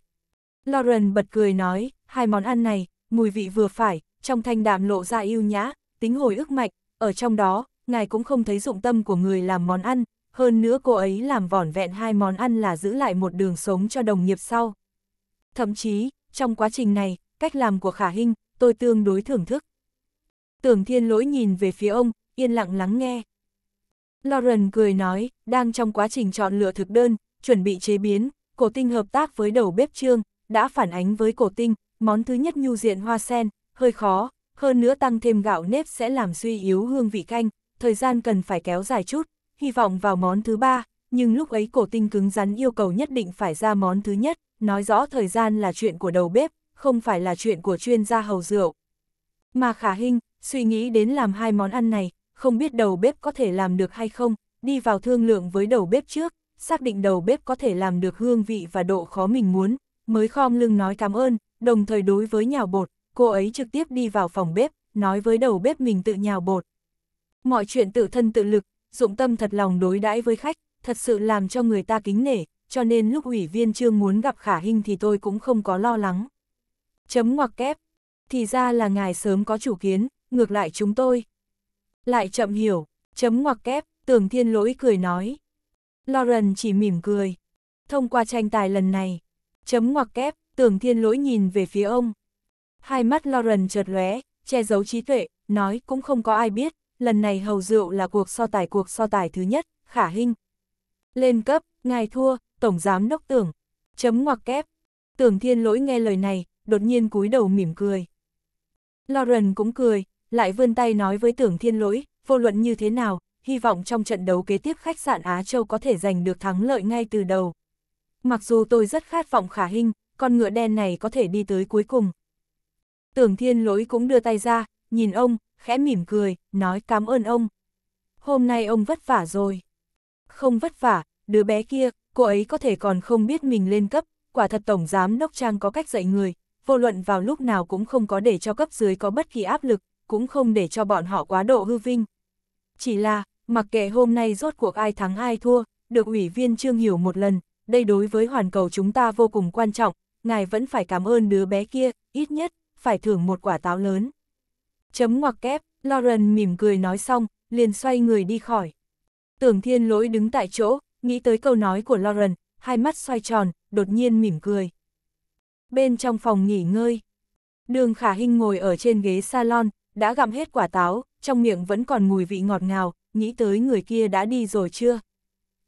Lauren bật cười nói, hai món ăn này, mùi vị vừa phải, trong thanh đạm lộ ra yêu nhã, tính hồi ức mạnh, ở trong đó, ngài cũng không thấy dụng tâm của người làm món ăn, hơn nữa cô ấy làm vỏn vẹn hai món ăn là giữ lại một đường sống cho đồng nghiệp sau. Thậm chí, trong quá trình này, cách làm của Khả Hinh, tôi tương đối thưởng thức. Tưởng thiên lỗi nhìn về phía ông, yên lặng lắng nghe. Lauren cười nói, đang trong quá trình chọn lựa thực đơn, chuẩn bị chế biến, cổ tinh hợp tác với đầu bếp trương, đã phản ánh với cổ tinh, món thứ nhất nhu diện hoa sen, hơi khó, hơn nữa tăng thêm gạo nếp sẽ làm suy yếu hương vị canh, thời gian cần phải kéo dài chút, hy vọng vào món thứ ba, nhưng lúc ấy cổ tinh cứng rắn yêu cầu nhất định phải ra món thứ nhất, nói rõ thời gian là chuyện của đầu bếp, không phải là chuyện của chuyên gia hầu rượu. Mà khả hình, suy nghĩ đến làm hai món ăn này, không biết đầu bếp có thể làm được hay không, đi vào thương lượng với đầu bếp trước, xác định đầu bếp có thể làm được hương vị và độ khó mình muốn, mới khom lưng nói cảm ơn, đồng thời đối với nhào bột, cô ấy trực tiếp đi vào phòng bếp, nói với đầu bếp mình tự nhào bột. Mọi chuyện tự thân tự lực, dụng tâm thật lòng đối đãi với khách, thật sự làm cho người ta kính nể, cho nên lúc ủy viên trương muốn gặp khả hình thì tôi cũng không có lo lắng. Chấm ngoặc kép, thì ra là ngài sớm có chủ kiến, ngược lại chúng tôi. Lại chậm hiểu, chấm ngoặc kép, tưởng thiên lỗi cười nói. Lauren chỉ mỉm cười. Thông qua tranh tài lần này, chấm ngoặc kép, tưởng thiên lỗi nhìn về phía ông. Hai mắt Lauren chợt lóe, che giấu trí tuệ, nói cũng không có ai biết, lần này hầu rượu là cuộc so tài cuộc so tài thứ nhất, khả hình. Lên cấp, ngài thua, tổng giám đốc tưởng, chấm ngoặc kép. Tưởng thiên lỗi nghe lời này, đột nhiên cúi đầu mỉm cười. Lauren cũng cười, lại vươn tay nói với tưởng thiên lỗi, vô luận như thế nào, hy vọng trong trận đấu kế tiếp khách sạn Á Châu có thể giành được thắng lợi ngay từ đầu. Mặc dù tôi rất khát vọng khả hình, con ngựa đen này có thể đi tới cuối cùng. Tưởng thiên lỗi cũng đưa tay ra, nhìn ông, khẽ mỉm cười, nói cảm ơn ông. Hôm nay ông vất vả rồi. Không vất vả, đứa bé kia, cô ấy có thể còn không biết mình lên cấp, quả thật Tổng Giám Đốc Trang có cách dạy người, vô luận vào lúc nào cũng không có để cho cấp dưới có bất kỳ áp lực, cũng không để cho bọn họ quá độ hư vinh. Chỉ là, mặc kệ hôm nay rốt cuộc ai thắng ai thua, được ủy viên Trương Hiểu một lần, đây đối với hoàn cầu chúng ta vô cùng quan trọng, ngài vẫn phải cảm ơn đứa bé kia, ít nhất, phải thưởng một quả táo lớn. Chấm ngoặc kép, Lauren mỉm cười nói xong, liền xoay người đi khỏi. Tưởng thiên lỗi đứng tại chỗ, nghĩ tới câu nói của Lauren, hai mắt xoay tròn, đột nhiên mỉm cười. Bên trong phòng nghỉ ngơi, đường khả hinh ngồi ở trên ghế salon, đã gặm hết quả táo, trong miệng vẫn còn mùi vị ngọt ngào, nghĩ tới người kia đã đi rồi chưa?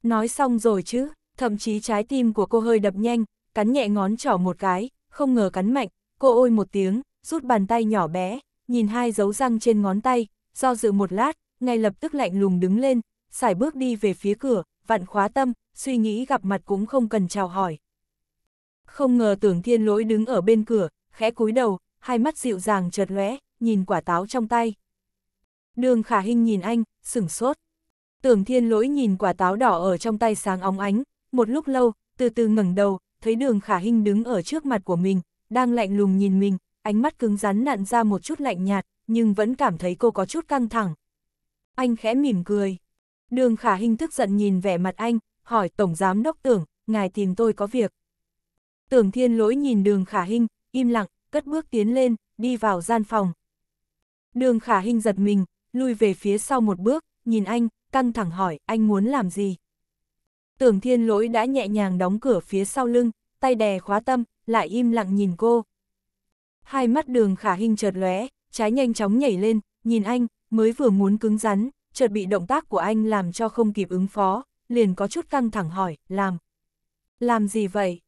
Nói xong rồi chứ, thậm chí trái tim của cô hơi đập nhanh, cắn nhẹ ngón trỏ một cái, không ngờ cắn mạnh, cô ôi một tiếng, rút bàn tay nhỏ bé, nhìn hai dấu răng trên ngón tay, do dự một lát, ngay lập tức lạnh lùng đứng lên, xài bước đi về phía cửa, vặn khóa tâm, suy nghĩ gặp mặt cũng không cần chào hỏi. Không ngờ tưởng thiên lỗi đứng ở bên cửa, khẽ cúi đầu, hai mắt dịu dàng chợt lóe, nhìn quả táo trong tay. Đường khả hình nhìn anh, sửng sốt. Tưởng thiên lỗi nhìn quả táo đỏ ở trong tay sáng óng ánh, một lúc lâu, từ từ ngẩng đầu, thấy đường khả hình đứng ở trước mặt của mình, đang lạnh lùng nhìn mình, ánh mắt cứng rắn nặn ra một chút lạnh nhạt, nhưng vẫn cảm thấy cô có chút căng thẳng. Anh khẽ mỉm cười. Đường khả hình tức giận nhìn vẻ mặt anh, hỏi Tổng Giám Đốc Tưởng, ngài tìm tôi có việc. Tưởng Thiên Lỗi nhìn đường khả hình, im lặng, cất bước tiến lên, đi vào gian phòng. Đường khả hình giật mình, lui về phía sau một bước, nhìn anh, căng thẳng hỏi anh muốn làm gì. Tưởng Thiên Lỗi đã nhẹ nhàng đóng cửa phía sau lưng, tay đè khóa tâm, lại im lặng nhìn cô hai mắt đường khả hình chợt lóe, trái nhanh chóng nhảy lên, nhìn anh, mới vừa muốn cứng rắn, chợt bị động tác của anh làm cho không kịp ứng phó, liền có chút căng thẳng hỏi, làm. Làm gì vậy?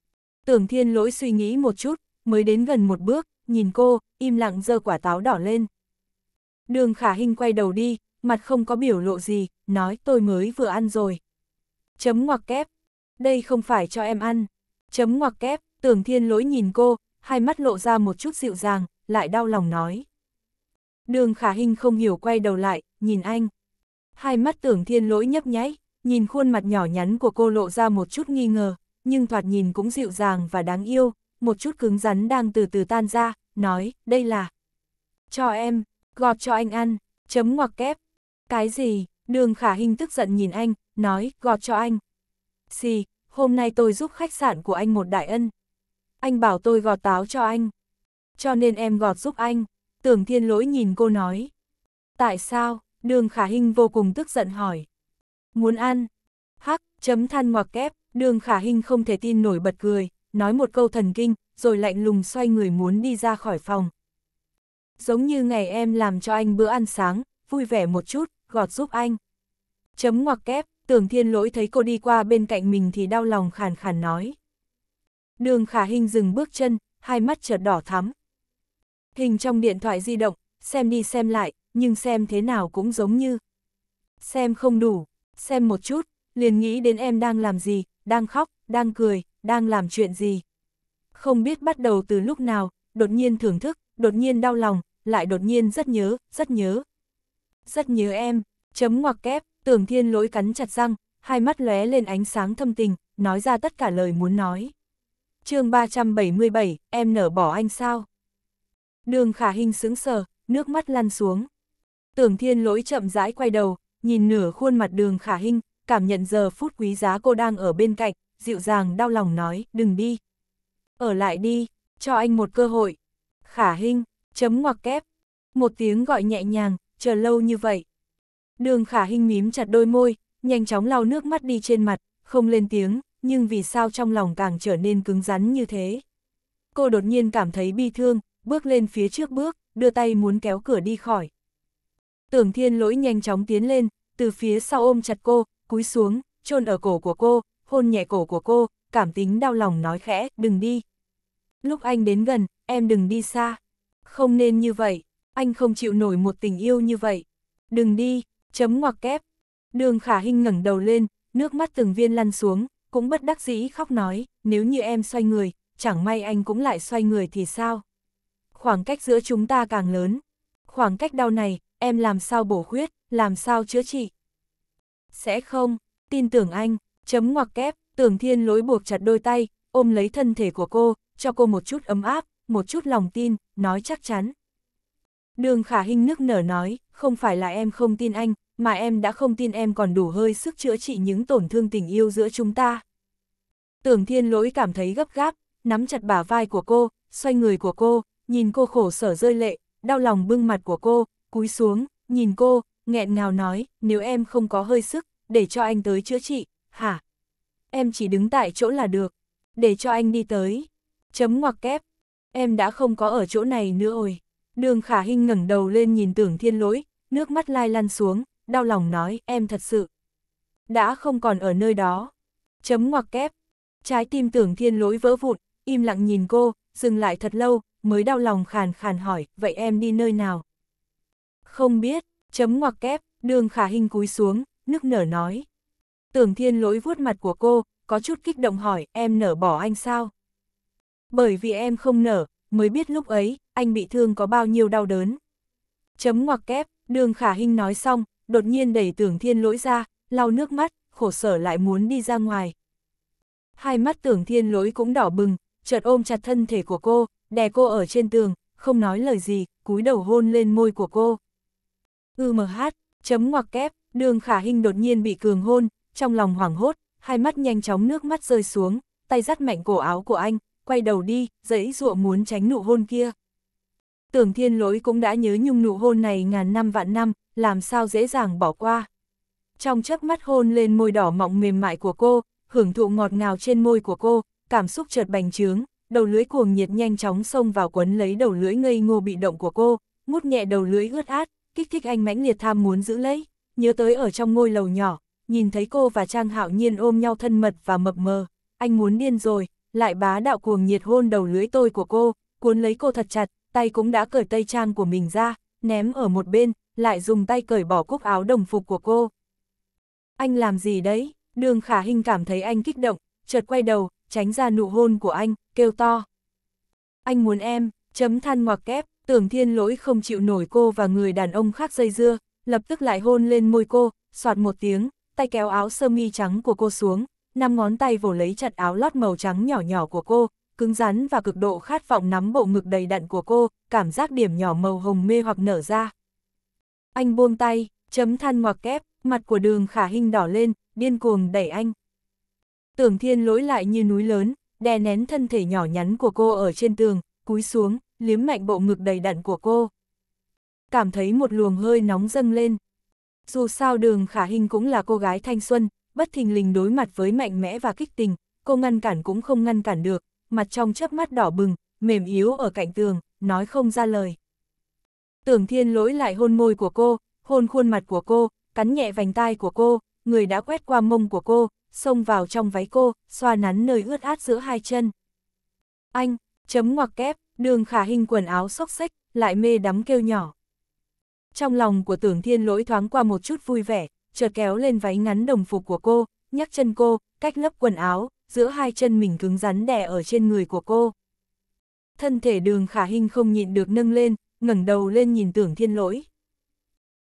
Tưởng thiên lỗi suy nghĩ một chút, mới đến gần một bước, nhìn cô, im lặng giơ quả táo đỏ lên. Đường khả hình quay đầu đi, mặt không có biểu lộ gì, nói tôi mới vừa ăn rồi. Chấm ngoặc kép, đây không phải cho em ăn. Chấm ngoặc kép, tưởng thiên lỗi nhìn cô, hai mắt lộ ra một chút dịu dàng, lại đau lòng nói. Đường khả hình không hiểu quay đầu lại, nhìn anh. Hai mắt tưởng thiên lỗi nhấp nháy, nhìn khuôn mặt nhỏ nhắn của cô lộ ra một chút nghi ngờ, nhưng thoạt nhìn cũng dịu dàng và đáng yêu, một chút cứng rắn đang từ từ tan ra, nói, đây là. Cho em, gọt cho anh ăn, chấm ngoặc kép. Cái gì, đường khả hình tức giận nhìn anh, nói, gọt cho anh. Xì, hôm nay tôi giúp khách sạn của anh một đại ân, anh bảo tôi gọt táo cho anh. Cho nên em gọt giúp anh. Tưởng thiên lỗi nhìn cô nói. Tại sao? Đường khả hinh vô cùng tức giận hỏi. Muốn ăn? Hắc, chấm than ngoặc kép, đường khả hinh không thể tin nổi bật cười, nói một câu thần kinh, rồi lạnh lùng xoay người muốn đi ra khỏi phòng. Giống như ngày em làm cho anh bữa ăn sáng, vui vẻ một chút, gọt giúp anh. Chấm ngoặc kép, tưởng thiên lỗi thấy cô đi qua bên cạnh mình thì đau lòng khàn khàn nói. Đường khả hình dừng bước chân, hai mắt chợt đỏ thắm. Hình trong điện thoại di động, xem đi xem lại, nhưng xem thế nào cũng giống như. Xem không đủ, xem một chút, liền nghĩ đến em đang làm gì, đang khóc, đang cười, đang làm chuyện gì. Không biết bắt đầu từ lúc nào, đột nhiên thưởng thức, đột nhiên đau lòng, lại đột nhiên rất nhớ, rất nhớ. Rất nhớ em, chấm ngoặc kép, tưởng thiên lỗi cắn chặt răng, hai mắt lóe lên ánh sáng thâm tình, nói ra tất cả lời muốn nói chương 377, em nở bỏ anh sao? Đường khả hình sững sờ, nước mắt lăn xuống. Tưởng thiên lỗi chậm rãi quay đầu, nhìn nửa khuôn mặt đường khả hình, cảm nhận giờ phút quý giá cô đang ở bên cạnh, dịu dàng đau lòng nói, đừng đi. Ở lại đi, cho anh một cơ hội. Khả hình, chấm ngoặc kép. Một tiếng gọi nhẹ nhàng, chờ lâu như vậy. Đường khả hình mím chặt đôi môi, nhanh chóng lau nước mắt đi trên mặt, không lên tiếng, nhưng vì sao trong lòng càng trở nên cứng rắn như thế. Cô đột nhiên cảm thấy bi thương, bước lên phía trước bước, đưa tay muốn kéo cửa đi khỏi. Tưởng thiên lỗi nhanh chóng tiến lên, từ phía sau ôm chặt cô, cúi xuống, chôn ở cổ của cô, hôn nhẹ cổ của cô, cảm tính đau lòng nói khẽ, đừng đi. Lúc anh đến gần, em đừng đi xa. Không nên như vậy, anh không chịu nổi một tình yêu như vậy. Đừng đi, chấm ngoặc kép. Đường khả hình ngẩng đầu lên, nước mắt từng viên lăn xuống, cũng bất đắc dĩ khóc nói, nếu như em xoay người, chẳng may anh cũng lại xoay người thì sao? Khoảng cách giữa chúng ta càng lớn, khoảng cách đau này, em làm sao bổ khuyết, làm sao chữa trị? Sẽ không, tin tưởng anh, chấm ngoặc kép, tưởng thiên lối buộc chặt đôi tay, ôm lấy thân thể của cô, cho cô một chút ấm áp, một chút lòng tin, nói chắc chắn. Đường khả hình nước nở nói, không phải là em không tin anh, mà em đã không tin em còn đủ hơi sức chữa trị những tổn thương tình yêu giữa chúng ta. Tưởng thiên lỗi cảm thấy gấp gáp, nắm chặt bả vai của cô, xoay người của cô, nhìn cô khổ sở rơi lệ, đau lòng bưng mặt của cô, cúi xuống, nhìn cô, nghẹn ngào nói, nếu em không có hơi sức, để cho anh tới chữa trị, hả? Em chỉ đứng tại chỗ là được, để cho anh đi tới. Chấm ngoặc kép, em đã không có ở chỗ này nữa rồi. Đường khả hình ngẩng đầu lên nhìn tưởng thiên lỗi, nước mắt lai lăn xuống, đau lòng nói, em thật sự. Đã không còn ở nơi đó. Chấm ngoặc kép. Trái tim tưởng thiên lỗi vỡ vụn, im lặng nhìn cô, dừng lại thật lâu, mới đau lòng khàn khàn hỏi, vậy em đi nơi nào? Không biết, chấm ngoặc kép, đường khả hình cúi xuống, nức nở nói. Tưởng thiên lỗi vuốt mặt của cô, có chút kích động hỏi, em nở bỏ anh sao? Bởi vì em không nở, mới biết lúc ấy, anh bị thương có bao nhiêu đau đớn. Chấm ngoặc kép, đường khả hình nói xong, đột nhiên đẩy tưởng thiên lỗi ra, lau nước mắt, khổ sở lại muốn đi ra ngoài. Hai mắt tưởng thiên lỗi cũng đỏ bừng, chợt ôm chặt thân thể của cô, đè cô ở trên tường, không nói lời gì, cúi đầu hôn lên môi của cô. Ư mờ hát, chấm ngoặc kép, đường khả hình đột nhiên bị cường hôn, trong lòng hoảng hốt, hai mắt nhanh chóng nước mắt rơi xuống, tay dắt mạnh cổ áo của anh, quay đầu đi, dãy ruộng muốn tránh nụ hôn kia tưởng thiên lỗi cũng đã nhớ nhung nụ hôn này ngàn năm vạn năm, làm sao dễ dàng bỏ qua. Trong chớp mắt hôn lên môi đỏ mọng mềm mại của cô, hưởng thụ ngọt ngào trên môi của cô, cảm xúc chợt bành trướng, đầu lưỡi cuồng nhiệt nhanh chóng xông vào quấn lấy đầu lưỡi ngây ngô bị động của cô, mút nhẹ đầu lưỡi ướt át, kích thích anh mãnh liệt tham muốn giữ lấy, nhớ tới ở trong ngôi lầu nhỏ, nhìn thấy cô và Trang Hạo Nhiên ôm nhau thân mật và mập mờ, anh muốn điên rồi, lại bá đạo cuồng nhiệt hôn đầu lưỡi tôi của cô, cuốn lấy cô thật chặt, tay cũng đã cởi tay trang của mình ra, ném ở một bên, lại dùng tay cởi bỏ cúc áo đồng phục của cô. Anh làm gì đấy? Đường khả hình cảm thấy anh kích động, chợt quay đầu, tránh ra nụ hôn của anh, kêu to. Anh muốn em, chấm than ngoặc kép, tưởng thiên lỗi không chịu nổi cô và người đàn ông khác dây dưa, lập tức lại hôn lên môi cô, soạt một tiếng, tay kéo áo sơ mi trắng của cô xuống, năm ngón tay vồ lấy chặt áo lót màu trắng nhỏ nhỏ của cô, cứng rắn và cực độ khát vọng nắm bộ ngực đầy đặn của cô, cảm giác điểm nhỏ màu hồng mê hoặc nở ra. Anh buông tay, chấm than ngoặc kép, mặt của đường khả hình đỏ lên, điên cuồng đẩy anh. Tưởng thiên lỗi lại như núi lớn, đè nén thân thể nhỏ nhắn của cô ở trên tường, cúi xuống, liếm mạnh bộ ngực đầy đặn của cô. Cảm thấy một luồng hơi nóng dâng lên. Dù sao đường khả hình cũng là cô gái thanh xuân, bất thình lình đối mặt với mạnh mẽ và kích tình, cô ngăn cản cũng không ngăn cản được, mặt trong chớp mắt đỏ bừng, mềm yếu ở cạnh tường, nói không ra lời. Tưởng thiên lỗi lại hôn môi của cô, hôn khuôn mặt của cô, cắn nhẹ vành tai của cô, người đã quét qua mông của cô, xông vào trong váy cô, xoa nắn nơi ướt át giữa hai chân. Anh, chấm ngoặc kép, đường khả hình quần áo xốc xách, lại mê đắm kêu nhỏ. Trong lòng của tưởng thiên lỗi thoáng qua một chút vui vẻ, chợt kéo lên váy ngắn đồng phục của cô, nhắc chân cô, cách lớp quần áo, giữa hai chân mình cứng rắn đè ở trên người của cô. Thân thể đường khả hình không nhịn được nâng lên, ngẩng đầu lên nhìn tưởng thiên lỗi.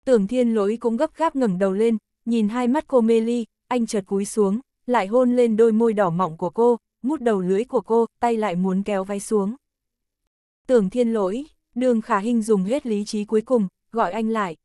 Tưởng thiên lỗi cũng gấp gáp ngẩng đầu lên, nhìn hai mắt cô mê ly, anh chợt cúi xuống, lại hôn lên đôi môi đỏ mọng của cô, mút đầu lưỡi của cô, tay lại muốn kéo váy xuống. Tưởng thiên lỗi, đường khả hình dùng hết lý trí cuối cùng, gọi anh lại.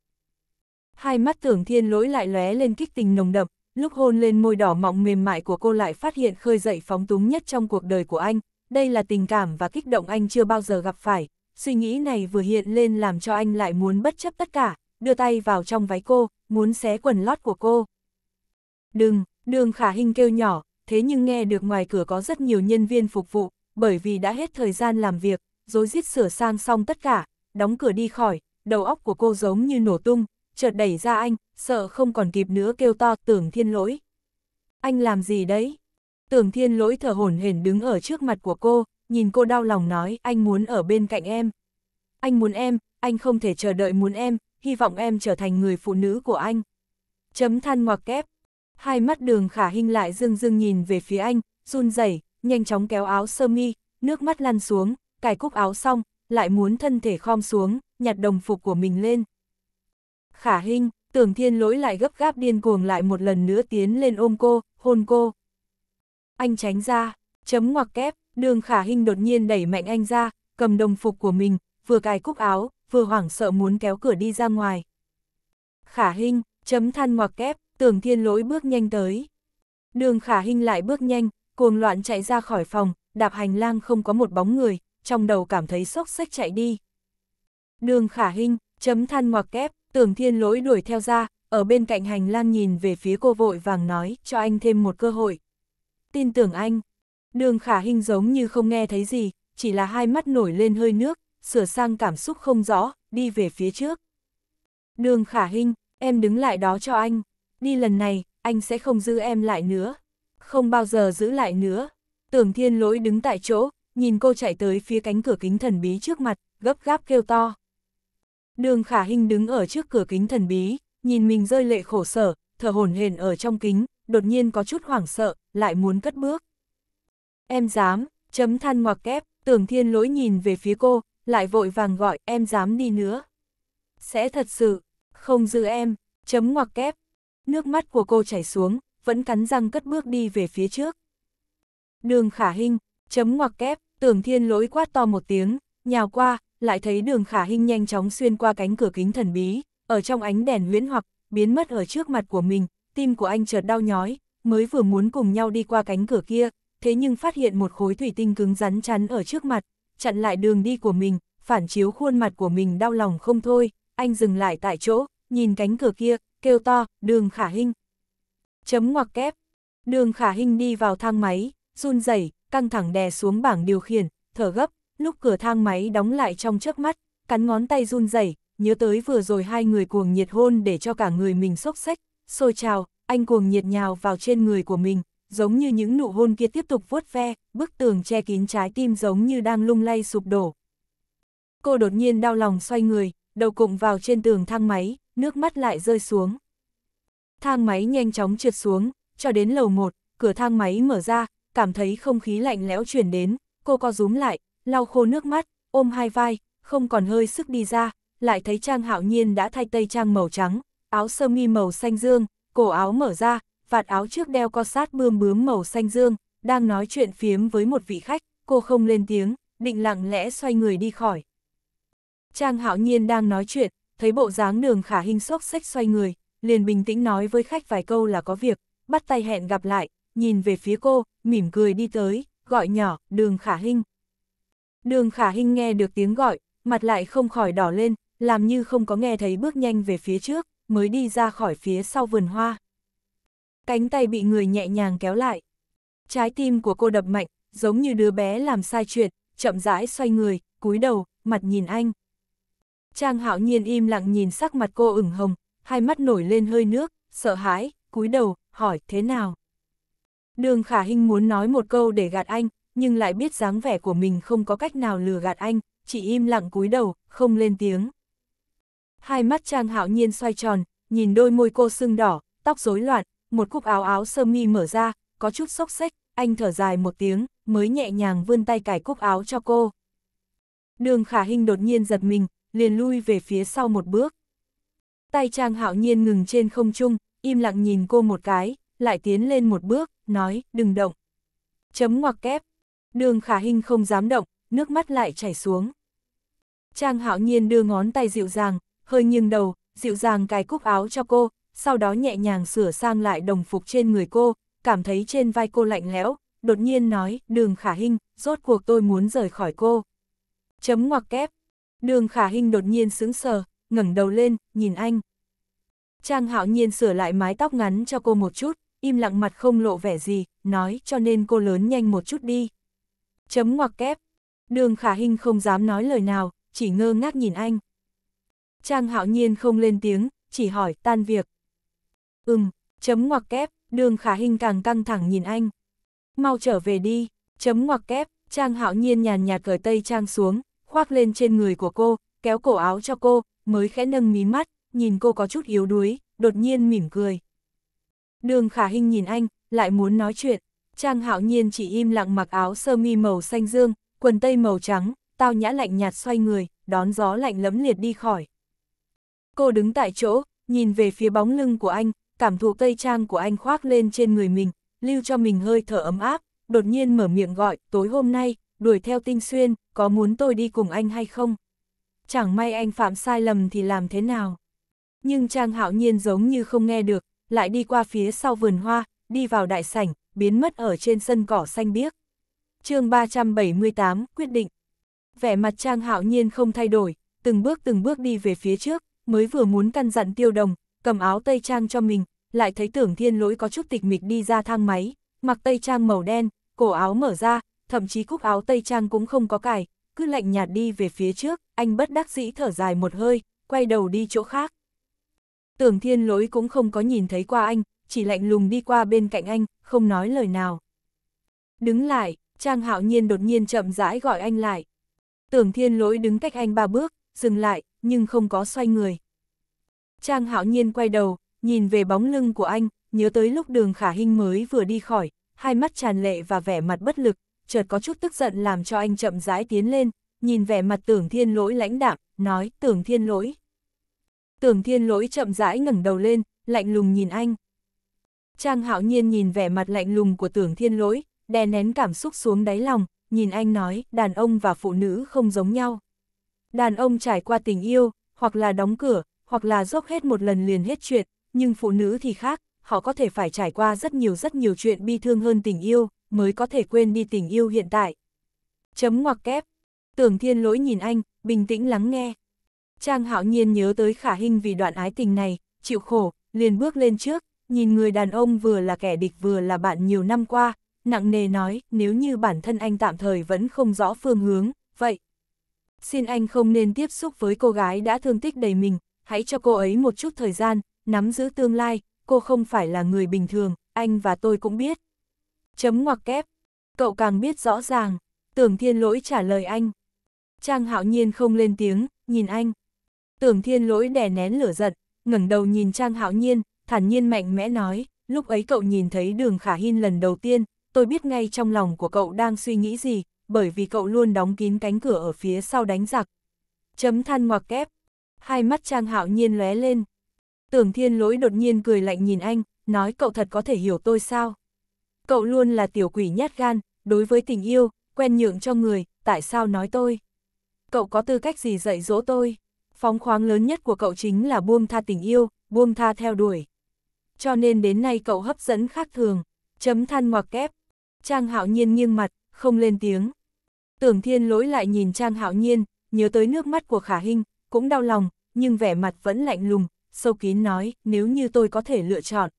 Hai mắt tưởng thiên lỗi lại lóe lên kích tình nồng đậm, lúc hôn lên môi đỏ mọng mềm mại của cô lại phát hiện khơi dậy phóng túng nhất trong cuộc đời của anh, đây là tình cảm và kích động anh chưa bao giờ gặp phải, suy nghĩ này vừa hiện lên làm cho anh lại muốn bất chấp tất cả, đưa tay vào trong váy cô, muốn xé quần lót của cô. Đừng, đường khả hình kêu nhỏ, thế nhưng nghe được ngoài cửa có rất nhiều nhân viên phục vụ, bởi vì đã hết thời gian làm việc, dối rít sửa sang xong tất cả, đóng cửa đi khỏi, đầu óc của cô giống như nổ tung, chợt đẩy ra anh, sợ không còn kịp nữa kêu to tưởng thiên lỗi. Anh làm gì đấy? Tưởng thiên lỗi thở hổn hển đứng ở trước mặt của cô, nhìn cô đau lòng nói anh muốn ở bên cạnh em. Anh muốn em, anh không thể chờ đợi muốn em, hy vọng em trở thành người phụ nữ của anh. Chấm than ngoặc kép. Hai mắt đường khả hình lại dưng dưng nhìn về phía anh, run rẩy nhanh chóng kéo áo sơ mi, nước mắt lăn xuống, cài cúc áo xong, lại muốn thân thể khom xuống, nhặt đồng phục của mình lên khả hình, tưởng thiên lỗi lại gấp gáp điên cuồng lại một lần nữa tiến lên ôm cô, hôn cô. Anh tránh ra, chấm ngoặc kép, đường khả hình đột nhiên đẩy mạnh anh ra, cầm đồng phục của mình, vừa cài cúc áo, vừa hoảng sợ muốn kéo cửa đi ra ngoài. Khả hình, chấm than ngoặc kép, tưởng thiên lỗi bước nhanh tới. Đường khả hình lại bước nhanh, cuồng loạn chạy ra khỏi phòng, đạp hành lang không có một bóng người, trong đầu cảm thấy sốc sách chạy đi. Đường khả hình, chấm than ngoặc kép, Tưởng thiên lỗi đuổi theo ra, ở bên cạnh hành lang nhìn về phía cô vội vàng nói, cho anh thêm một cơ hội. Tin tưởng anh, đường khả hình giống như không nghe thấy gì, chỉ là hai mắt nổi lên hơi nước, sửa sang cảm xúc không rõ, đi về phía trước. Đường khả hình, em đứng lại đó cho anh, đi lần này, anh sẽ không giữ em lại nữa. Không bao giờ giữ lại nữa. Tưởng thiên lỗi đứng tại chỗ, nhìn cô chạy tới phía cánh cửa kính thần bí trước mặt, gấp gáp kêu to. Đường khả hình đứng ở trước cửa kính thần bí, nhìn mình rơi lệ khổ sở, thở hổn hển ở trong kính, đột nhiên có chút hoảng sợ, lại muốn cất bước. Em dám, chấm than ngoặc kép, tưởng thiên lỗi nhìn về phía cô, lại vội vàng gọi em dám đi nữa. Sẽ thật sự, không giữ em, chấm ngoặc kép. Nước mắt của cô chảy xuống, vẫn cắn răng cất bước đi về phía trước. Đường khả hình, chấm ngoặc kép, tưởng thiên lỗi quát to một tiếng, nhào qua, lại thấy đường khả hình nhanh chóng xuyên qua cánh cửa kính thần bí, ở trong ánh đèn huyễn hoặc, biến mất ở trước mặt của mình, tim của anh chợt đau nhói, mới vừa muốn cùng nhau đi qua cánh cửa kia, thế nhưng phát hiện một khối thủy tinh cứng rắn chắn ở trước mặt, chặn lại đường đi của mình, phản chiếu khuôn mặt của mình đau lòng không thôi, anh dừng lại tại chỗ, nhìn cánh cửa kia, kêu to, đường khả hình. Chấm ngoặc kép, đường khả hình đi vào thang máy, run rẩy căng thẳng đè xuống bảng điều khiển, thở gấp, lúc cửa thang máy đóng lại trong chớp mắt, cắn ngón tay run rẩy, nhớ tới vừa rồi hai người cuồng nhiệt hôn để cho cả người mình sốc sách, sôi trào, anh cuồng nhiệt nhào vào trên người của mình, giống như những nụ hôn kia tiếp tục vuốt ve, bức tường che kín trái tim giống như đang lung lay sụp đổ. Cô đột nhiên đau lòng xoay người, đầu cụng vào trên tường thang máy, nước mắt lại rơi xuống. Thang máy nhanh chóng trượt xuống, cho đến lầu 1, cửa thang máy mở ra, cảm thấy không khí lạnh lẽo chuyển đến, cô co rúm lại, lau khô nước mắt, ôm hai vai, không còn hơi sức đi ra, lại thấy Trang Hạo Nhiên đã thay tây trang màu trắng, áo sơ mi màu xanh dương, cổ áo mở ra, vạt áo trước đeo co sát bươm bướm màu xanh dương, đang nói chuyện phiếm với một vị khách, cô không lên tiếng, định lặng lẽ xoay người đi khỏi. Trang Hạo Nhiên đang nói chuyện, thấy bộ dáng đường khả hình sốc sách xoay người, liền bình tĩnh nói với khách vài câu là có việc, bắt tay hẹn gặp lại, nhìn về phía cô, mỉm cười đi tới, gọi nhỏ, đường khả hình. Đường khả hình nghe được tiếng gọi, mặt lại không khỏi đỏ lên, làm như không có nghe thấy bước nhanh về phía trước, mới đi ra khỏi phía sau vườn hoa. Cánh tay bị người nhẹ nhàng kéo lại. Trái tim của cô đập mạnh, giống như đứa bé làm sai chuyện, chậm rãi xoay người, cúi đầu, mặt nhìn anh. Trang hạo nhiên im lặng nhìn sắc mặt cô ửng hồng, hai mắt nổi lên hơi nước, sợ hãi, cúi đầu, hỏi thế nào. Đường khả hình muốn nói một câu để gạt anh, nhưng lại biết dáng vẻ của mình không có cách nào lừa gạt anh, chỉ im lặng cúi đầu, không lên tiếng. Hai mắt Trang Hạo Nhiên xoay tròn, nhìn đôi môi cô sưng đỏ, tóc rối loạn, một cúc áo áo sơ mi mở ra, có chút xốc xếch, anh thở dài một tiếng, mới nhẹ nhàng vươn tay cài cúc áo cho cô. Đường Khả Hinh đột nhiên giật mình, liền lui về phía sau một bước. Tay Trang Hạo Nhiên ngừng trên không trung, im lặng nhìn cô một cái, lại tiến lên một bước, nói, đừng động. Chấm ngoặc kép, Đường khả hình không dám động, nước mắt lại chảy xuống. Trang hạo nhiên đưa ngón tay dịu dàng, hơi nghiêng đầu, dịu dàng cài cúc áo cho cô, sau đó nhẹ nhàng sửa sang lại đồng phục trên người cô, cảm thấy trên vai cô lạnh lẽo, đột nhiên nói, đường khả hình, rốt cuộc tôi muốn rời khỏi cô. Chấm ngoặc kép, đường khả hình đột nhiên sững sờ, ngẩng đầu lên, nhìn anh. Trang hạo nhiên sửa lại mái tóc ngắn cho cô một chút, im lặng mặt không lộ vẻ gì, nói cho nên cô lớn nhanh một chút đi. Chấm ngoặc kép. Đường khả hình không dám nói lời nào, chỉ ngơ ngác nhìn anh. Trang hạo nhiên không lên tiếng, chỉ hỏi tan việc. Ừm, chấm ngoặc kép, đường khả hình càng căng thẳng nhìn anh. Mau trở về đi, chấm ngoặc kép, Trang hạo nhiên nhàn nhạt cởi tay Trang xuống, khoác lên trên người của cô, kéo cổ áo cho cô, mới khẽ nâng mí mắt, nhìn cô có chút yếu đuối, đột nhiên mỉm cười. Đường khả hình nhìn anh, lại muốn nói chuyện. Trang hạo nhiên chỉ im lặng mặc áo sơ mi màu xanh dương, quần tây màu trắng, tao nhã lạnh nhạt xoay người, đón gió lạnh lấm liệt đi khỏi. Cô đứng tại chỗ, nhìn về phía bóng lưng của anh, cảm thụ tây trang của anh khoác lên trên người mình, lưu cho mình hơi thở ấm áp, đột nhiên mở miệng gọi, tối hôm nay, đuổi theo tinh xuyên, có muốn tôi đi cùng anh hay không? Chẳng may anh phạm sai lầm thì làm thế nào? Nhưng Trang hạo nhiên giống như không nghe được, lại đi qua phía sau vườn hoa, đi vào đại sảnh, biến mất ở trên sân cỏ xanh biếc. chương 378, quyết định. Vẻ mặt Trang Hạo Nhiên không thay đổi, từng bước từng bước đi về phía trước, mới vừa muốn căn dặn tiêu đồng, cầm áo tây trang cho mình, lại thấy tưởng thiên lỗi có chút tịch mịch đi ra thang máy, mặc tây trang màu đen, cổ áo mở ra, thậm chí cúc áo tây trang cũng không có cài, cứ lạnh nhạt đi về phía trước, anh bất đắc dĩ thở dài một hơi, quay đầu đi chỗ khác. Tưởng thiên lỗi cũng không có nhìn thấy qua anh, chỉ lạnh lùng đi qua bên cạnh anh, không nói lời nào. Đứng lại, Trang Hạo Nhiên đột nhiên chậm rãi gọi anh lại. Tưởng Thiên Lỗi đứng cách anh ba bước, dừng lại, nhưng không có xoay người. Trang Hạo Nhiên quay đầu, nhìn về bóng lưng của anh, nhớ tới lúc đường khả hinh mới vừa đi khỏi, hai mắt tràn lệ và vẻ mặt bất lực, chợt có chút tức giận làm cho anh chậm rãi tiến lên, nhìn vẻ mặt tưởng thiên lỗi lãnh đạm, nói tưởng thiên lỗi. Tưởng thiên lỗi chậm rãi ngẩng đầu lên, lạnh lùng nhìn anh. Trang hạo nhiên nhìn vẻ mặt lạnh lùng của tưởng thiên lỗi, đè nén cảm xúc xuống đáy lòng, nhìn anh nói, đàn ông và phụ nữ không giống nhau. Đàn ông trải qua tình yêu, hoặc là đóng cửa, hoặc là dốc hết một lần liền hết chuyện, nhưng phụ nữ thì khác, họ có thể phải trải qua rất nhiều rất nhiều chuyện bi thương hơn tình yêu, mới có thể quên đi tình yêu hiện tại. Chấm ngoặc kép. Tưởng thiên lỗi nhìn anh, bình tĩnh lắng nghe. Trang hạo nhiên nhớ tới khả hình vì đoạn ái tình này, chịu khổ, liền bước lên trước, nhìn người đàn ông vừa là kẻ địch vừa là bạn nhiều năm qua, nặng nề nói, nếu như bản thân anh tạm thời vẫn không rõ phương hướng, vậy. Xin anh không nên tiếp xúc với cô gái đã thương tích đầy mình, hãy cho cô ấy một chút thời gian, nắm giữ tương lai, cô không phải là người bình thường, anh và tôi cũng biết. Chấm ngoặc kép, cậu càng biết rõ ràng, tưởng thiên lỗi trả lời anh. Trang hạo nhiên không lên tiếng, nhìn anh. Tưởng thiên lỗi đè nén lửa giận, ngẩng đầu nhìn Trang hạo nhiên, thản nhiên mạnh mẽ nói, lúc ấy cậu nhìn thấy đường khả hin lần đầu tiên, tôi biết ngay trong lòng của cậu đang suy nghĩ gì, bởi vì cậu luôn đóng kín cánh cửa ở phía sau đánh giặc. Chấm than ngoặc kép, hai mắt Trang Hạo nhiên lóe lên. Tưởng thiên lỗi đột nhiên cười lạnh nhìn anh, nói cậu thật có thể hiểu tôi sao. Cậu luôn là tiểu quỷ nhát gan, đối với tình yêu, quen nhượng cho người, tại sao nói tôi? Cậu có tư cách gì dạy dỗ tôi? Phóng khoáng lớn nhất của cậu chính là buông tha tình yêu, buông tha theo đuổi cho nên đến nay cậu hấp dẫn khác thường, chấm than ngoặc kép. Trang Hạo Nhiên nghiêng mặt, không lên tiếng. Tưởng Thiên lỗi lại nhìn Trang Hạo Nhiên, nhớ tới nước mắt của Khả Hinh, cũng đau lòng, nhưng vẻ mặt vẫn lạnh lùng, sâu kín nói, nếu như tôi có thể lựa chọn.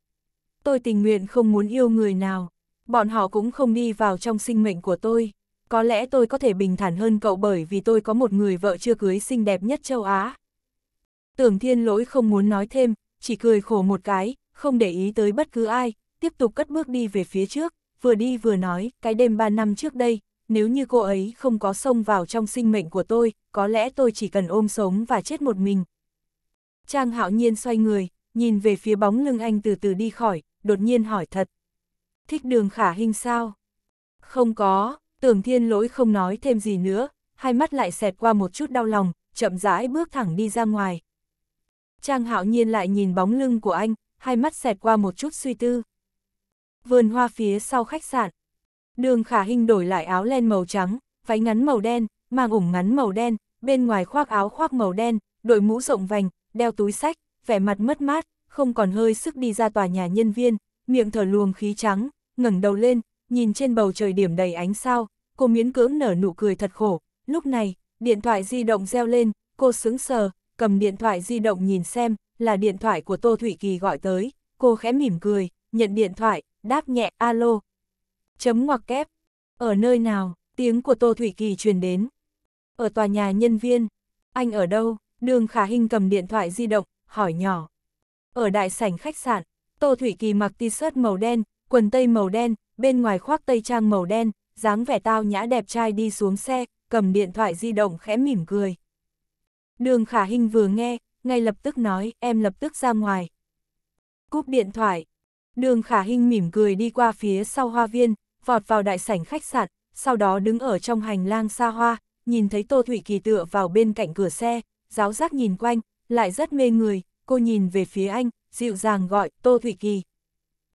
Tôi tình nguyện không muốn yêu người nào, bọn họ cũng không đi vào trong sinh mệnh của tôi. Có lẽ tôi có thể bình thản hơn cậu bởi vì tôi có một người vợ chưa cưới xinh đẹp nhất châu Á. Tưởng Thiên lỗi không muốn nói thêm, chỉ cười khổ một cái, không để ý tới bất cứ ai, tiếp tục cất bước đi về phía trước, vừa đi vừa nói, cái đêm 3 năm trước đây, nếu như cô ấy không có xông vào trong sinh mệnh của tôi, có lẽ tôi chỉ cần ôm sống và chết một mình. Trang hạo nhiên xoay người, nhìn về phía bóng lưng anh từ từ đi khỏi, đột nhiên hỏi thật. Thích đường khả hình sao? Không có, tưởng thiên lỗi không nói thêm gì nữa, hai mắt lại xẹt qua một chút đau lòng, chậm rãi bước thẳng đi ra ngoài. Trang hạo nhiên lại nhìn bóng lưng của anh, hai mắt xẹt qua một chút suy tư. Vườn hoa phía sau khách sạn. Đường khả hình đổi lại áo len màu trắng, váy ngắn màu đen, mang ủng ngắn màu đen, bên ngoài khoác áo khoác màu đen, đội mũ rộng vành, đeo túi sách, vẻ mặt mất mát, không còn hơi sức đi ra tòa nhà nhân viên, miệng thở luồng khí trắng, ngẩng đầu lên, nhìn trên bầu trời điểm đầy ánh sao, cô miễn cưỡng nở nụ cười thật khổ. Lúc này, điện thoại di động reo lên, cô sững sờ, cầm điện thoại di động nhìn xem, là điện thoại của Tô Thủy Kỳ gọi tới, cô khẽ mỉm cười, nhận điện thoại, đáp nhẹ, alo. Chấm ngoặc kép. Ở nơi nào, tiếng của Tô Thủy Kỳ truyền đến. Ở tòa nhà nhân viên. Anh ở đâu? Đường Khả Hinh cầm điện thoại di động, hỏi nhỏ. Ở đại sảnh khách sạn, Tô Thủy Kỳ mặc t-shirt màu đen, quần tây màu đen, bên ngoài khoác tây trang màu đen, dáng vẻ tao nhã đẹp trai đi xuống xe, cầm điện thoại di động khẽ mỉm cười. Đường Khả Hinh vừa nghe, ngay lập tức nói, em lập tức ra ngoài. Cúp điện thoại. Đường khả hinh mỉm cười đi qua phía sau hoa viên, vọt vào đại sảnh khách sạn, sau đó đứng ở trong hành lang xa hoa, nhìn thấy Tô Thủy Kỳ tựa vào bên cạnh cửa xe, giáo giác nhìn quanh, lại rất mê người, cô nhìn về phía anh, dịu dàng gọi Tô Thủy Kỳ.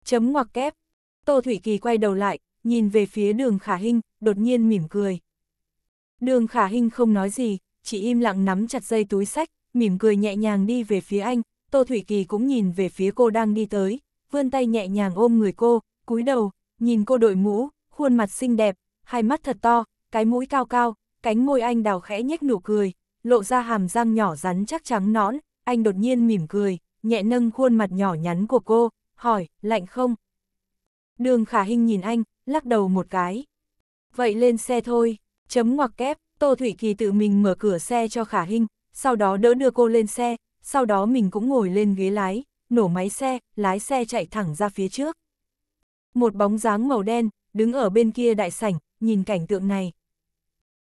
Chấm ngoặc kép. Tô Thủy Kỳ quay đầu lại, nhìn về phía đường khả hinh đột nhiên mỉm cười. Đường khả hinh không nói gì, chỉ im lặng nắm chặt dây túi sách, mỉm cười nhẹ nhàng đi về phía anh, Tô Thủy Kỳ cũng nhìn về phía cô đang đi tới, vươn tay nhẹ nhàng ôm người cô, cúi đầu, nhìn cô đội mũ, khuôn mặt xinh đẹp, hai mắt thật to, cái mũi cao cao, cánh môi anh đào khẽ nhếch nụ cười, lộ ra hàm răng nhỏ rắn chắc trắng nõn, anh đột nhiên mỉm cười, nhẹ nâng khuôn mặt nhỏ nhắn của cô, hỏi, lạnh không? Đường khả hình nhìn anh, lắc đầu một cái. Vậy lên xe thôi, chấm ngoặc kép, Tô Thủy Kỳ tự mình mở cửa xe cho khả hình, sau đó đỡ đưa cô lên xe, sau đó mình cũng ngồi lên ghế lái, nổ máy xe, lái xe chạy thẳng ra phía trước. Một bóng dáng màu đen, đứng ở bên kia đại sảnh, nhìn cảnh tượng này.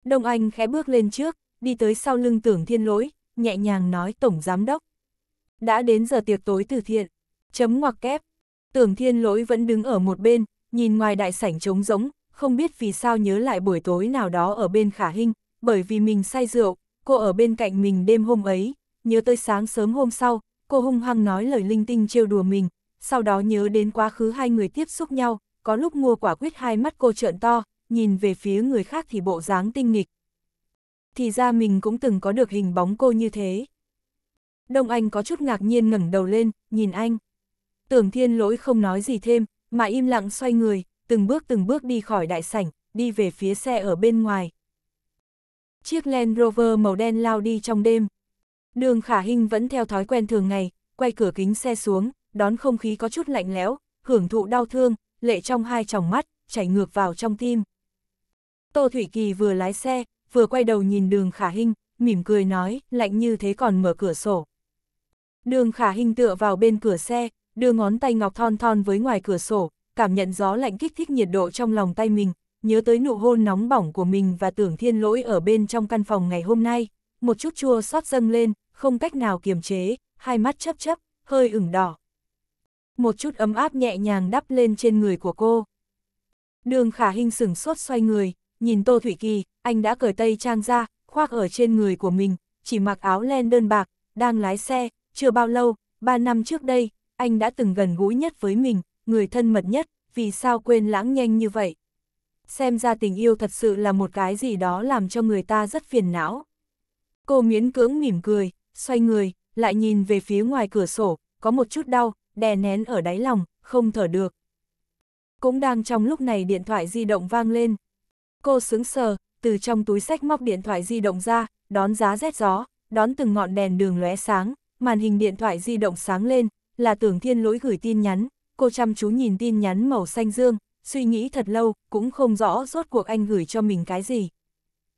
Đông Anh khẽ bước lên trước, đi tới sau lưng tưởng thiên lỗi, nhẹ nhàng nói tổng giám đốc. Đã đến giờ tiệc tối từ thiện, chấm ngoặc kép. Tưởng thiên lỗi vẫn đứng ở một bên, nhìn ngoài đại sảnh trống rỗng, không biết vì sao nhớ lại buổi tối nào đó ở bên khả hình, bởi vì mình say rượu, cô ở bên cạnh mình đêm hôm ấy, nhớ tới sáng sớm hôm sau, cô hung hăng nói lời linh tinh trêu đùa mình, sau đó nhớ đến quá khứ hai người tiếp xúc nhau, có lúc mua quả quyết hai mắt cô trợn to, nhìn về phía người khác thì bộ dáng tinh nghịch. Thì ra mình cũng từng có được hình bóng cô như thế. Đông Anh có chút ngạc nhiên ngẩng đầu lên, nhìn anh. Tưởng thiên lỗi không nói gì thêm, mà im lặng xoay người, từng bước từng bước đi khỏi đại sảnh, đi về phía xe ở bên ngoài, chiếc Land Rover màu đen lao đi trong đêm. Đường khả Hinh vẫn theo thói quen thường ngày, quay cửa kính xe xuống, đón không khí có chút lạnh lẽo, hưởng thụ đau thương, lệ trong hai tròng mắt, chảy ngược vào trong tim. Tô Thủy Kỳ vừa lái xe, vừa quay đầu nhìn đường khả Hinh, mỉm cười nói, lạnh như thế còn mở cửa sổ. Đường khả Hinh tựa vào bên cửa xe, đưa ngón tay ngọc thon thon với ngoài cửa sổ, cảm nhận gió lạnh kích thích nhiệt độ trong lòng tay mình, nhớ tới nụ hôn nóng bỏng của mình và tưởng thiên lỗi ở bên trong căn phòng ngày hôm nay, một chút chua xót dâng lên, không cách nào kiềm chế, hai mắt chấp chấp, hơi ửng đỏ. Một chút ấm áp nhẹ nhàng đắp lên trên người của cô. Đường khả hình sửng sốt xoay người, nhìn Tô Thủy Kỳ, anh đã cởi tay trang ra, khoác ở trên người của mình, chỉ mặc áo len đơn bạc, đang lái xe, chưa bao lâu, ba năm trước đây, anh đã từng gần gũi nhất với mình, người thân mật nhất, vì sao quên lãng nhanh như vậy xem ra tình yêu thật sự là một cái gì đó làm cho người ta rất phiền não. Cô miễn cưỡng mỉm cười, xoay người, lại nhìn về phía ngoài cửa sổ, có một chút đau, đè nén ở đáy lòng, không thở được. Cũng đang trong lúc này điện thoại di động vang lên. Cô sững sờ, từ trong túi sách móc điện thoại di động ra, đón giá rét gió, đón từng ngọn đèn đường lóe sáng, màn hình điện thoại di động sáng lên, là tưởng thiên lỗi gửi tin nhắn, cô chăm chú nhìn tin nhắn màu xanh dương, suy nghĩ thật lâu, cũng không rõ rốt cuộc anh gửi cho mình cái gì.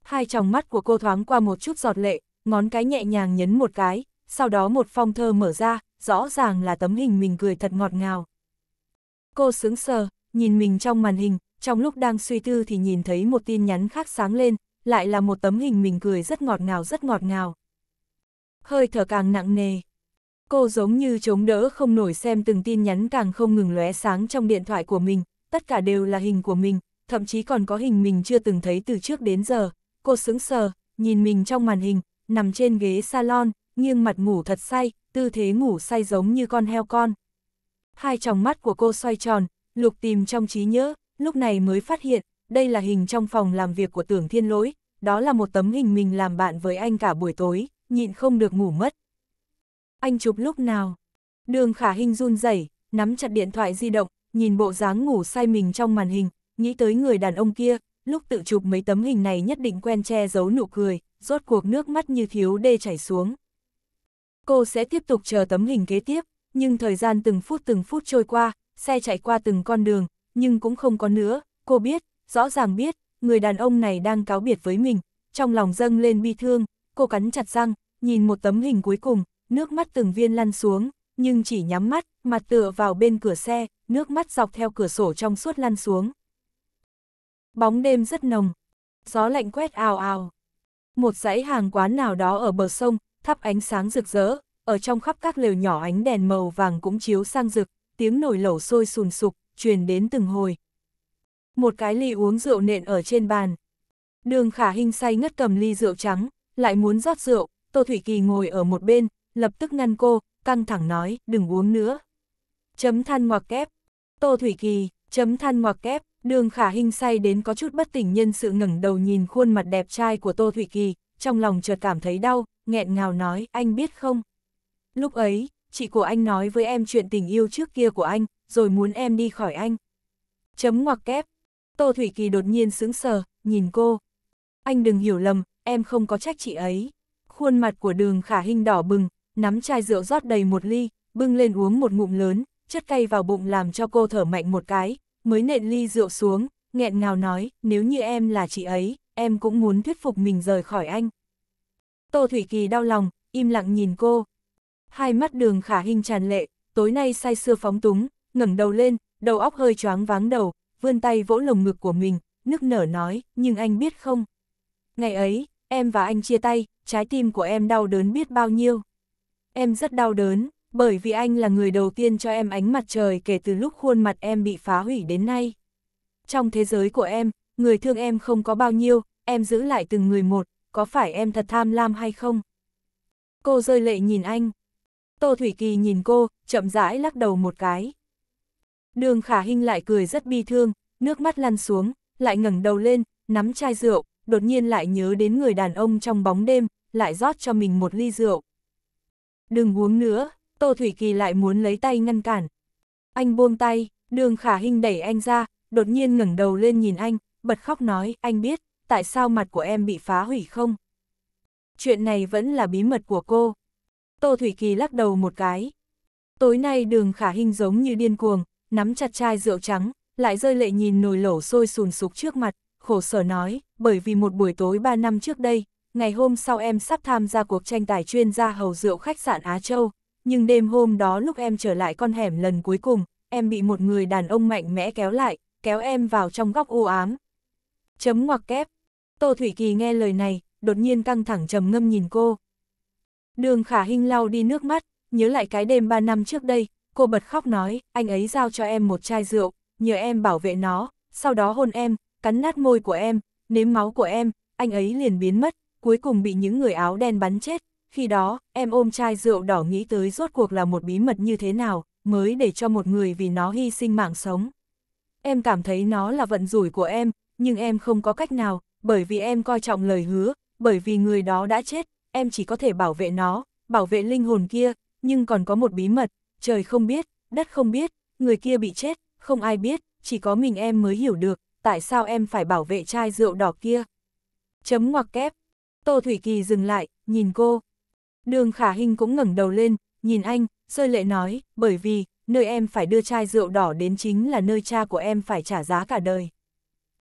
Hai tròng mắt của cô thoáng qua một chút giọt lệ, ngón cái nhẹ nhàng nhấn một cái, sau đó một phong thơ mở ra, rõ ràng là tấm hình mình cười thật ngọt ngào. Cô sướng sờ, nhìn mình trong màn hình, trong lúc đang suy tư thì nhìn thấy một tin nhắn khác sáng lên, lại là một tấm hình mình cười rất ngọt ngào rất ngọt ngào. Hơi thở càng nặng nề. Cô giống như chống đỡ không nổi xem từng tin nhắn càng không ngừng lóe sáng trong điện thoại của mình, tất cả đều là hình của mình, thậm chí còn có hình mình chưa từng thấy từ trước đến giờ. Cô sững sờ, nhìn mình trong màn hình, nằm trên ghế salon, nghiêng mặt ngủ thật say, tư thế ngủ say giống như con heo con. Hai tròng mắt của cô xoay tròn, lục tìm trong trí nhớ, lúc này mới phát hiện, đây là hình trong phòng làm việc của tưởng thiên lỗi, đó là một tấm hình mình làm bạn với anh cả buổi tối, nhịn không được ngủ mất. Anh chụp lúc nào? Đường khả hình run rẩy nắm chặt điện thoại di động, nhìn bộ dáng ngủ say mình trong màn hình, nghĩ tới người đàn ông kia, lúc tự chụp mấy tấm hình này nhất định quen che giấu nụ cười, rốt cuộc nước mắt như thiếu đê chảy xuống. Cô sẽ tiếp tục chờ tấm hình kế tiếp, nhưng thời gian từng phút từng phút trôi qua, xe chạy qua từng con đường, nhưng cũng không có nữa, cô biết, rõ ràng biết, người đàn ông này đang cáo biệt với mình, trong lòng dâng lên bi thương, cô cắn chặt răng, nhìn một tấm hình cuối cùng, nước mắt từng viên lăn xuống, nhưng chỉ nhắm mắt, mặt tựa vào bên cửa xe, nước mắt dọc theo cửa sổ trong suốt lăn xuống. Bóng đêm rất nồng, gió lạnh quét ào ào. Một dãy hàng quán nào đó ở bờ sông, thắp ánh sáng rực rỡ, ở trong khắp các lều nhỏ ánh đèn màu vàng cũng chiếu sang rực, tiếng nổi lẩu sôi sùn sục, truyền đến từng hồi. Một cái ly uống rượu nện ở trên bàn. Đường khả hình say ngất cầm ly rượu trắng, lại muốn rót rượu, Tô Thủy Kỳ ngồi ở một bên, lập tức ngăn cô, căng thẳng nói, đừng uống nữa chấm than ngoặc kép. Tô Thủy Kỳ, chấm than ngoặc kép, đường khả hình say đến có chút bất tỉnh nhân sự ngẩng đầu nhìn khuôn mặt đẹp trai của Tô Thủy Kỳ, trong lòng chợt cảm thấy đau, nghẹn ngào nói, anh biết không? Lúc ấy, chị của anh nói với em chuyện tình yêu trước kia của anh, rồi muốn em đi khỏi anh. Chấm ngoặc kép. Tô Thủy Kỳ đột nhiên sững sờ, nhìn cô. Anh đừng hiểu lầm, em không có trách chị ấy. Khuôn mặt của đường khả hình đỏ bừng, nắm chai rượu rót đầy một ly, bưng lên uống một ngụm lớn, chất cay vào bụng làm cho cô thở mạnh một cái, mới nện ly rượu xuống, nghẹn ngào nói, nếu như em là chị ấy, em cũng muốn thuyết phục mình rời khỏi anh. Tô Thủy Kỳ đau lòng, im lặng nhìn cô. Hai mắt đường khả hình tràn lệ, tối nay say sưa phóng túng, ngẩng đầu lên, đầu óc hơi choáng váng đầu, vươn tay vỗ lồng ngực của mình, nức nở nói, nhưng anh biết không? Ngày ấy, em và anh chia tay, trái tim của em đau đớn biết bao nhiêu. Em rất đau đớn bởi vì anh là người đầu tiên cho em ánh mặt trời kể từ lúc khuôn mặt em bị phá hủy đến nay. Trong thế giới của em, người thương em không có bao nhiêu, em giữ lại từng người một, có phải em thật tham lam hay không? Cô rơi lệ nhìn anh. Tô Thủy Kỳ nhìn cô, chậm rãi lắc đầu một cái. Đường Khả Hinh lại cười rất bi thương, nước mắt lăn xuống, lại ngẩng đầu lên, nắm chai rượu, đột nhiên lại nhớ đến người đàn ông trong bóng đêm, lại rót cho mình một ly rượu. Đừng uống nữa, Tô Thủy Kỳ lại muốn lấy tay ngăn cản. Anh buông tay, đường khả hình đẩy anh ra, đột nhiên ngẩng đầu lên nhìn anh, bật khóc nói, anh biết, tại sao mặt của em bị phá hủy không? Chuyện này vẫn là bí mật của cô. Tô Thủy Kỳ lắc đầu một cái. Tối nay đường khả hình giống như điên cuồng, nắm chặt chai rượu trắng, lại rơi lệ nhìn nồi lẩu sôi sùn sục trước mặt, khổ sở nói, bởi vì một buổi tối ba năm trước đây, ngày hôm sau em sắp tham gia cuộc tranh tài chuyên gia hầu rượu khách sạn Á Châu, nhưng đêm hôm đó lúc em trở lại con hẻm lần cuối cùng, em bị một người đàn ông mạnh mẽ kéo lại, kéo em vào trong góc u ám. Chấm ngoặc kép. Tô Thủy Kỳ nghe lời này, đột nhiên căng thẳng trầm ngâm nhìn cô. Đường khả hình lau đi nước mắt, nhớ lại cái đêm 3 năm trước đây, cô bật khóc nói, anh ấy giao cho em một chai rượu, nhờ em bảo vệ nó, sau đó hôn em, cắn nát môi của em, nếm máu của em, anh ấy liền biến mất, cuối cùng bị những người áo đen bắn chết, khi đó, em ôm chai rượu đỏ nghĩ tới rốt cuộc là một bí mật như thế nào, mới để cho một người vì nó hy sinh mạng sống. Em cảm thấy nó là vận rủi của em, nhưng em không có cách nào, bởi vì em coi trọng lời hứa, bởi vì người đó đã chết, em chỉ có thể bảo vệ nó, bảo vệ linh hồn kia, nhưng còn có một bí mật, trời không biết, đất không biết, người kia bị chết, không ai biết, chỉ có mình em mới hiểu được, tại sao em phải bảo vệ chai rượu đỏ kia. Chấm ngoặc kép. Tô Thủy Kỳ dừng lại, nhìn cô. Đường khả hình cũng ngẩng đầu lên, nhìn anh, rơi lệ nói, bởi vì, nơi em phải đưa chai rượu đỏ đến chính là nơi cha của em phải trả giá cả đời.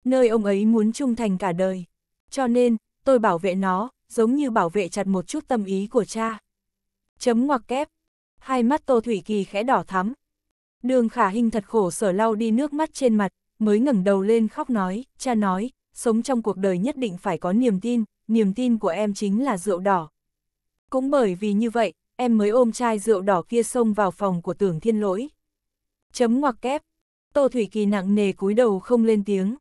Nơi ông ấy muốn trung thành cả đời. Cho nên, tôi bảo vệ nó, giống như bảo vệ chặt một chút tâm ý của cha. Chấm ngoặc kép. Hai mắt Tô Thủy Kỳ khẽ đỏ thắm. Đường khả hình thật khổ sở lau đi nước mắt trên mặt, mới ngẩng đầu lên khóc nói, cha nói, sống trong cuộc đời nhất định phải có niềm tin, niềm tin của em chính là rượu đỏ, cũng bởi vì như vậy, em mới ôm chai rượu đỏ kia xông vào phòng của tưởng thiên lỗi. Chấm ngoặc kép. Tô Thủy Kỳ nặng nề cúi đầu không lên tiếng.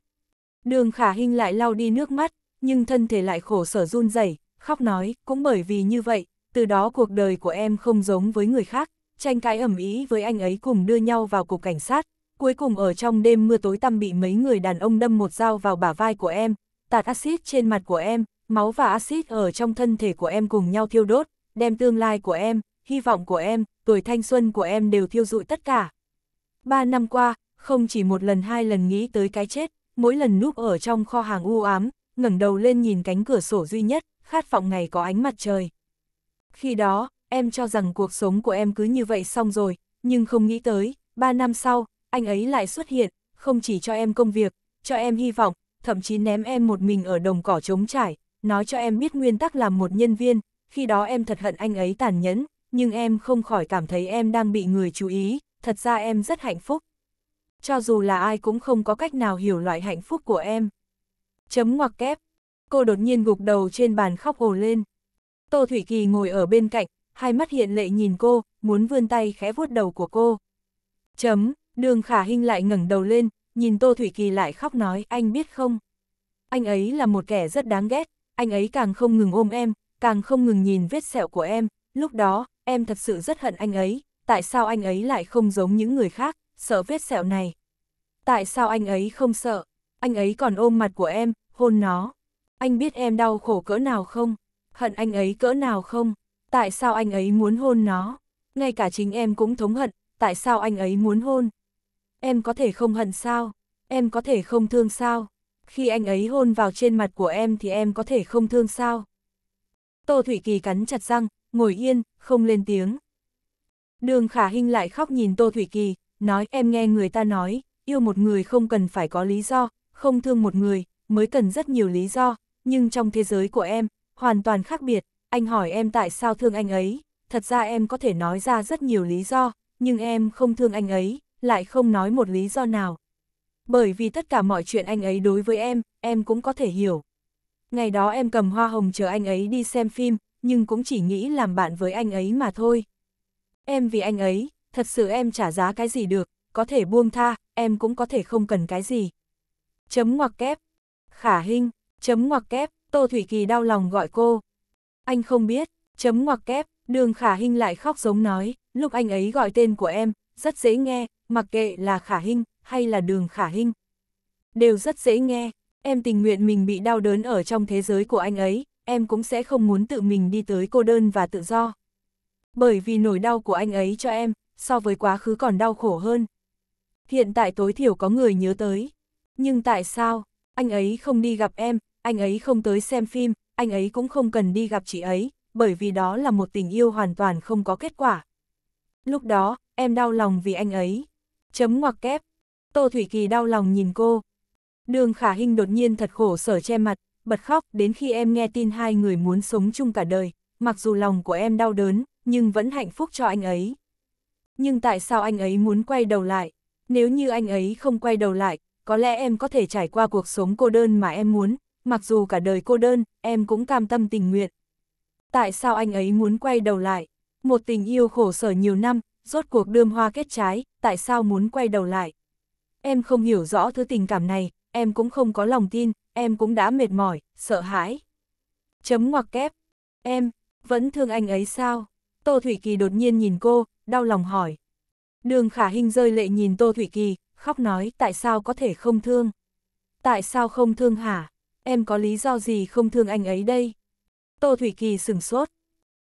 Đường khả hình lại lau đi nước mắt, nhưng thân thể lại khổ sở run rẩy, khóc nói, cũng bởi vì như vậy, từ đó cuộc đời của em không giống với người khác, tranh cãi ẩm ý với anh ấy cùng đưa nhau vào cục cảnh sát, cuối cùng ở trong đêm mưa tối tăm bị mấy người đàn ông đâm một dao vào bả vai của em, tạt axit trên mặt của em, máu và axit ở trong thân thể của em cùng nhau thiêu đốt, đem tương lai của em, hy vọng của em, tuổi thanh xuân của em đều thiêu rụi tất cả. Ba năm qua, không chỉ một lần hai lần nghĩ tới cái chết, mỗi lần núp ở trong kho hàng u ám, ngẩng đầu lên nhìn cánh cửa sổ duy nhất, khát vọng ngày có ánh mặt trời. Khi đó, em cho rằng cuộc sống của em cứ như vậy xong rồi, nhưng không nghĩ tới, ba năm sau, anh ấy lại xuất hiện, không chỉ cho em công việc, cho em hy vọng, thậm chí ném em một mình ở đồng cỏ trống trải, nói cho em biết nguyên tắc làm một nhân viên, khi đó em thật hận anh ấy tàn nhẫn, nhưng em không khỏi cảm thấy em đang bị người chú ý, thật ra em rất hạnh phúc. Cho dù là ai cũng không có cách nào hiểu loại hạnh phúc của em. Chấm ngoặc kép. Cô đột nhiên gục đầu trên bàn khóc ồ lên. Tô Thủy Kỳ ngồi ở bên cạnh, hai mắt hiện lệ nhìn cô, muốn vươn tay khẽ vuốt đầu của cô. Chấm, đường khả hình lại ngẩng đầu lên, nhìn Tô Thủy Kỳ lại khóc nói, anh biết không? Anh ấy là một kẻ rất đáng ghét, anh ấy càng không ngừng ôm em, càng không ngừng nhìn vết sẹo của em, lúc đó, em thật sự rất hận anh ấy, tại sao anh ấy lại không giống những người khác, sợ vết sẹo này. Tại sao anh ấy không sợ, anh ấy còn ôm mặt của em, hôn nó. Anh biết em đau khổ cỡ nào không, hận anh ấy cỡ nào không, tại sao anh ấy muốn hôn nó. Ngay cả chính em cũng thống hận, tại sao anh ấy muốn hôn. Em có thể không hận sao, em có thể không thương sao khi anh ấy hôn vào trên mặt của em thì em có thể không thương sao? Tô Thủy Kỳ cắn chặt răng, ngồi yên, không lên tiếng. Đường Khả Hinh lại khóc nhìn Tô Thủy Kỳ, nói em nghe người ta nói, yêu một người không cần phải có lý do, không thương một người, mới cần rất nhiều lý do, nhưng trong thế giới của em, hoàn toàn khác biệt, anh hỏi em tại sao thương anh ấy, thật ra em có thể nói ra rất nhiều lý do, nhưng em không thương anh ấy, lại không nói một lý do nào, bởi vì tất cả mọi chuyện anh ấy đối với em, em cũng có thể hiểu. Ngày đó em cầm hoa hồng chờ anh ấy đi xem phim, nhưng cũng chỉ nghĩ làm bạn với anh ấy mà thôi. Em vì anh ấy, thật sự em trả giá cái gì được, có thể buông tha, em cũng có thể không cần cái gì. Chấm ngoặc kép. Khả Hinh, chấm ngoặc kép, Tô Thủy Kỳ đau lòng gọi cô. Anh không biết, chấm ngoặc kép, đường Khả Hinh lại khóc giống nói, lúc anh ấy gọi tên của em, rất dễ nghe, mặc kệ là Khả Hinh, hay là đường khả hinh. Đều rất dễ nghe, em tình nguyện mình bị đau đớn ở trong thế giới của anh ấy, em cũng sẽ không muốn tự mình đi tới cô đơn và tự do. Bởi vì nỗi đau của anh ấy cho em, so với quá khứ còn đau khổ hơn. Hiện tại tối thiểu có người nhớ tới. Nhưng tại sao, anh ấy không đi gặp em, anh ấy không tới xem phim, anh ấy cũng không cần đi gặp chị ấy, bởi vì đó là một tình yêu hoàn toàn không có kết quả. Lúc đó, em đau lòng vì anh ấy. Chấm ngoặc kép, Tô Thủy Kỳ đau lòng nhìn cô. Đường khả Hinh đột nhiên thật khổ sở che mặt, bật khóc đến khi em nghe tin hai người muốn sống chung cả đời, mặc dù lòng của em đau đớn, nhưng vẫn hạnh phúc cho anh ấy. Nhưng tại sao anh ấy muốn quay đầu lại? Nếu như anh ấy không quay đầu lại, có lẽ em có thể trải qua cuộc sống cô đơn mà em muốn, mặc dù cả đời cô đơn, em cũng cam tâm tình nguyện. Tại sao anh ấy muốn quay đầu lại? Một tình yêu khổ sở nhiều năm, rốt cuộc đơm hoa kết trái, tại sao muốn quay đầu lại? Em không hiểu rõ thứ tình cảm này, em cũng không có lòng tin, em cũng đã mệt mỏi, sợ hãi. Chấm ngoặc kép. Em, vẫn thương anh ấy sao? Tô Thủy Kỳ đột nhiên nhìn cô, đau lòng hỏi. Đường khả hình rơi lệ nhìn Tô Thủy Kỳ, khóc nói tại sao có thể không thương? Tại sao không thương hả? Em có lý do gì không thương anh ấy đây? Tô Thủy Kỳ sửng sốt.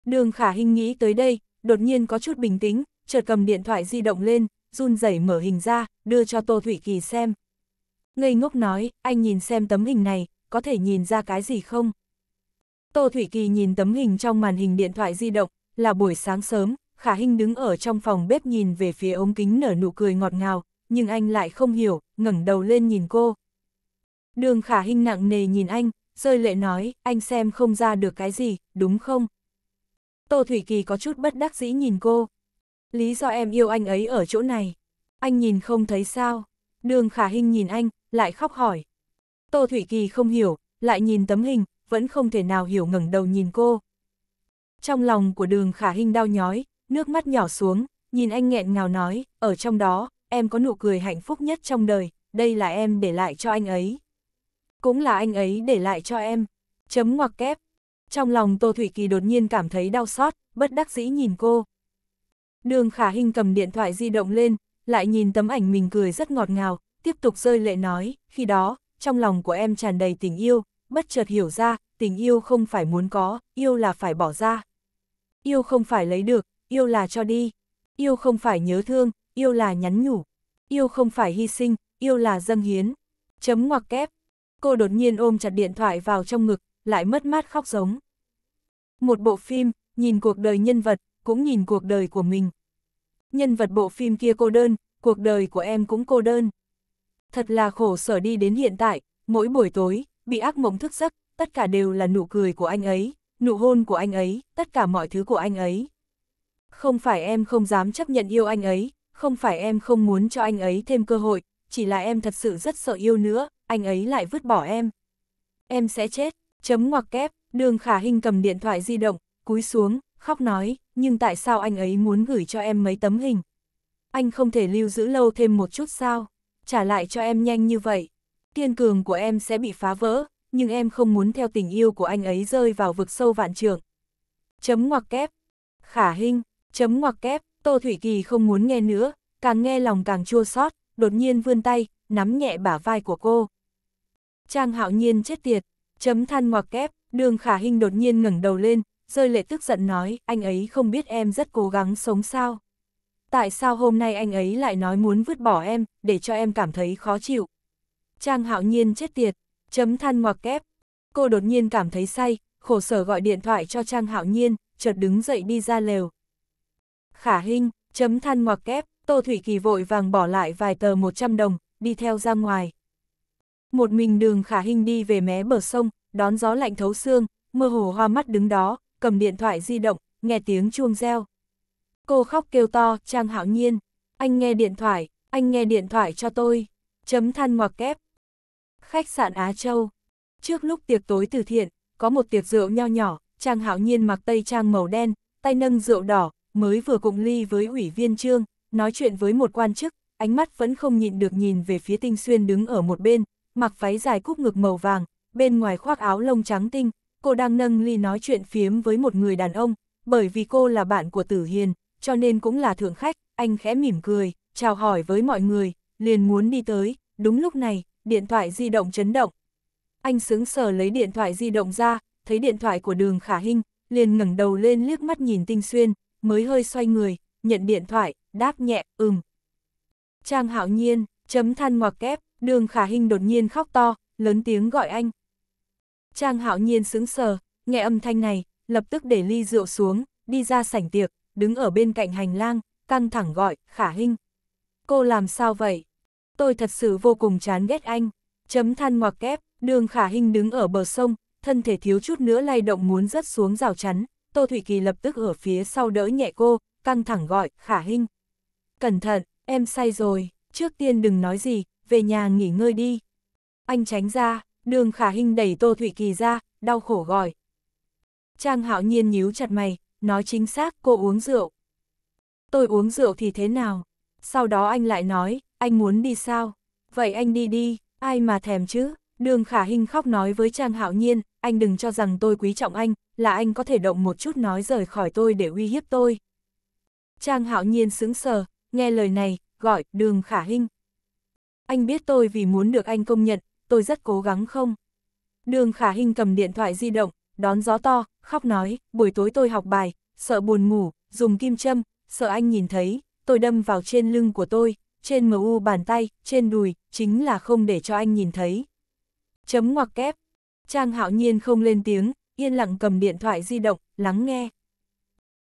Đường khả hình nghĩ tới đây, đột nhiên có chút bình tĩnh, chợt cầm điện thoại di động lên, run rẩy mở hình ra, đưa cho Tô Thủy Kỳ xem. Ngây ngốc nói, anh nhìn xem tấm hình này, có thể nhìn ra cái gì không? Tô Thủy Kỳ nhìn tấm hình trong màn hình điện thoại di động, là buổi sáng sớm, Khả Hinh đứng ở trong phòng bếp nhìn về phía ống kính nở nụ cười ngọt ngào, nhưng anh lại không hiểu, ngẩng đầu lên nhìn cô. Đường Khả Hinh nặng nề nhìn anh, rơi lệ nói, anh xem không ra được cái gì, đúng không? Tô Thủy Kỳ có chút bất đắc dĩ nhìn cô, lý do em yêu anh ấy ở chỗ này. Anh nhìn không thấy sao. Đường khả hình nhìn anh, lại khóc hỏi. Tô Thủy Kỳ không hiểu, lại nhìn tấm hình, vẫn không thể nào hiểu ngẩng đầu nhìn cô. Trong lòng của đường khả hình đau nhói, nước mắt nhỏ xuống, nhìn anh nghẹn ngào nói, ở trong đó, em có nụ cười hạnh phúc nhất trong đời, đây là em để lại cho anh ấy. Cũng là anh ấy để lại cho em. Chấm ngoặc kép. Trong lòng Tô Thủy Kỳ đột nhiên cảm thấy đau xót, bất đắc dĩ nhìn cô. Đường khả hình cầm điện thoại di động lên, lại nhìn tấm ảnh mình cười rất ngọt ngào, tiếp tục rơi lệ nói, khi đó, trong lòng của em tràn đầy tình yêu, bất chợt hiểu ra, tình yêu không phải muốn có, yêu là phải bỏ ra. Yêu không phải lấy được, yêu là cho đi. Yêu không phải nhớ thương, yêu là nhắn nhủ. Yêu không phải hy sinh, yêu là dâng hiến. Chấm ngoặc kép. Cô đột nhiên ôm chặt điện thoại vào trong ngực, lại mất mát khóc giống. Một bộ phim, nhìn cuộc đời nhân vật, cũng nhìn cuộc đời của mình. Nhân vật bộ phim kia cô đơn, cuộc đời của em cũng cô đơn. Thật là khổ sở đi đến hiện tại, mỗi buổi tối, bị ác mộng thức giấc, tất cả đều là nụ cười của anh ấy, nụ hôn của anh ấy, tất cả mọi thứ của anh ấy. Không phải em không dám chấp nhận yêu anh ấy, không phải em không muốn cho anh ấy thêm cơ hội, chỉ là em thật sự rất sợ yêu nữa, anh ấy lại vứt bỏ em. Em sẽ chết, chấm ngoặc kép, đường khả hình cầm điện thoại di động, cúi xuống, khóc nói, nhưng tại sao anh ấy muốn gửi cho em mấy tấm hình? Anh không thể lưu giữ lâu thêm một chút sao? Trả lại cho em nhanh như vậy. Kiên cường của em sẽ bị phá vỡ, nhưng em không muốn theo tình yêu của anh ấy rơi vào vực sâu vạn trường. Chấm ngoặc kép. Khả hình, chấm ngoặc kép, Tô Thủy Kỳ không muốn nghe nữa, càng nghe lòng càng chua xót, đột nhiên vươn tay, nắm nhẹ bả vai của cô. Trang hạo nhiên chết tiệt, chấm than ngoặc kép, đường khả hình đột nhiên ngẩng đầu lên, rơi lệ tức giận nói, anh ấy không biết em rất cố gắng sống sao. Tại sao hôm nay anh ấy lại nói muốn vứt bỏ em, để cho em cảm thấy khó chịu. Trang hạo nhiên chết tiệt, chấm than ngoặc kép. Cô đột nhiên cảm thấy say, khổ sở gọi điện thoại cho Trang hạo nhiên, chợt đứng dậy đi ra lều. Khả hình, chấm than ngoặc kép, Tô Thủy Kỳ vội vàng bỏ lại vài tờ 100 đồng, đi theo ra ngoài. Một mình đường khả hình đi về mé bờ sông, đón gió lạnh thấu xương, mơ hồ hoa mắt đứng đó, cầm điện thoại di động, nghe tiếng chuông reo. Cô khóc kêu to, Trang Hạo Nhiên, anh nghe điện thoại, anh nghe điện thoại cho tôi, chấm than ngoặc kép. Khách sạn Á Châu, trước lúc tiệc tối từ thiện, có một tiệc rượu nho nhỏ, Trang Hạo Nhiên mặc tây trang màu đen, tay nâng rượu đỏ, mới vừa cùng ly với ủy viên trương, nói chuyện với một quan chức, ánh mắt vẫn không nhịn được nhìn về phía tinh xuyên đứng ở một bên, mặc váy dài cúc ngực màu vàng, bên ngoài khoác áo lông trắng tinh, cô đang nâng ly nói chuyện phiếm với một người đàn ông, bởi vì cô là bạn của Tử Hiền, cho nên cũng là thượng khách, anh khẽ mỉm cười, chào hỏi với mọi người, liền muốn đi tới, đúng lúc này, điện thoại di động chấn động. Anh sướng sờ lấy điện thoại di động ra, thấy điện thoại của đường khả hinh, liền ngẩng đầu lên liếc mắt nhìn tinh xuyên, mới hơi xoay người, nhận điện thoại, đáp nhẹ, ừm. Trang hạo nhiên, chấm than ngoặc kép, đường khả hinh đột nhiên khóc to, lớn tiếng gọi anh, Trang hạo nhiên sững sờ, nghe âm thanh này, lập tức để ly rượu xuống, đi ra sảnh tiệc, đứng ở bên cạnh hành lang, căng thẳng gọi, khả hinh. Cô làm sao vậy? Tôi thật sự vô cùng chán ghét anh. Chấm than ngoặc kép, đường khả hinh đứng ở bờ sông, thân thể thiếu chút nữa lay động muốn rớt xuống rào chắn. Tô Thủy Kỳ lập tức ở phía sau đỡ nhẹ cô, căng thẳng gọi, khả hinh. Cẩn thận, em say rồi, trước tiên đừng nói gì, về nhà nghỉ ngơi đi. Anh tránh ra, Đường khả hình đẩy Tô thủy Kỳ ra, đau khổ gọi. Trang hạo nhiên nhíu chặt mày, nói chính xác cô uống rượu. Tôi uống rượu thì thế nào? Sau đó anh lại nói, anh muốn đi sao? Vậy anh đi đi, ai mà thèm chứ? Đường khả hình khóc nói với Trang hạo nhiên, anh đừng cho rằng tôi quý trọng anh, là anh có thể động một chút nói rời khỏi tôi để uy hiếp tôi. Trang hạo nhiên sững sờ, nghe lời này, gọi, đường khả hình. Anh biết tôi vì muốn được anh công nhận, tôi rất cố gắng không? Đường khả hình cầm điện thoại di động, đón gió to, khóc nói, buổi tối tôi học bài, sợ buồn ngủ, dùng kim châm, sợ anh nhìn thấy, tôi đâm vào trên lưng của tôi, trên mu bàn tay, trên đùi, chính là không để cho anh nhìn thấy. Chấm ngoặc kép. Trang hạo nhiên không lên tiếng, yên lặng cầm điện thoại di động, lắng nghe.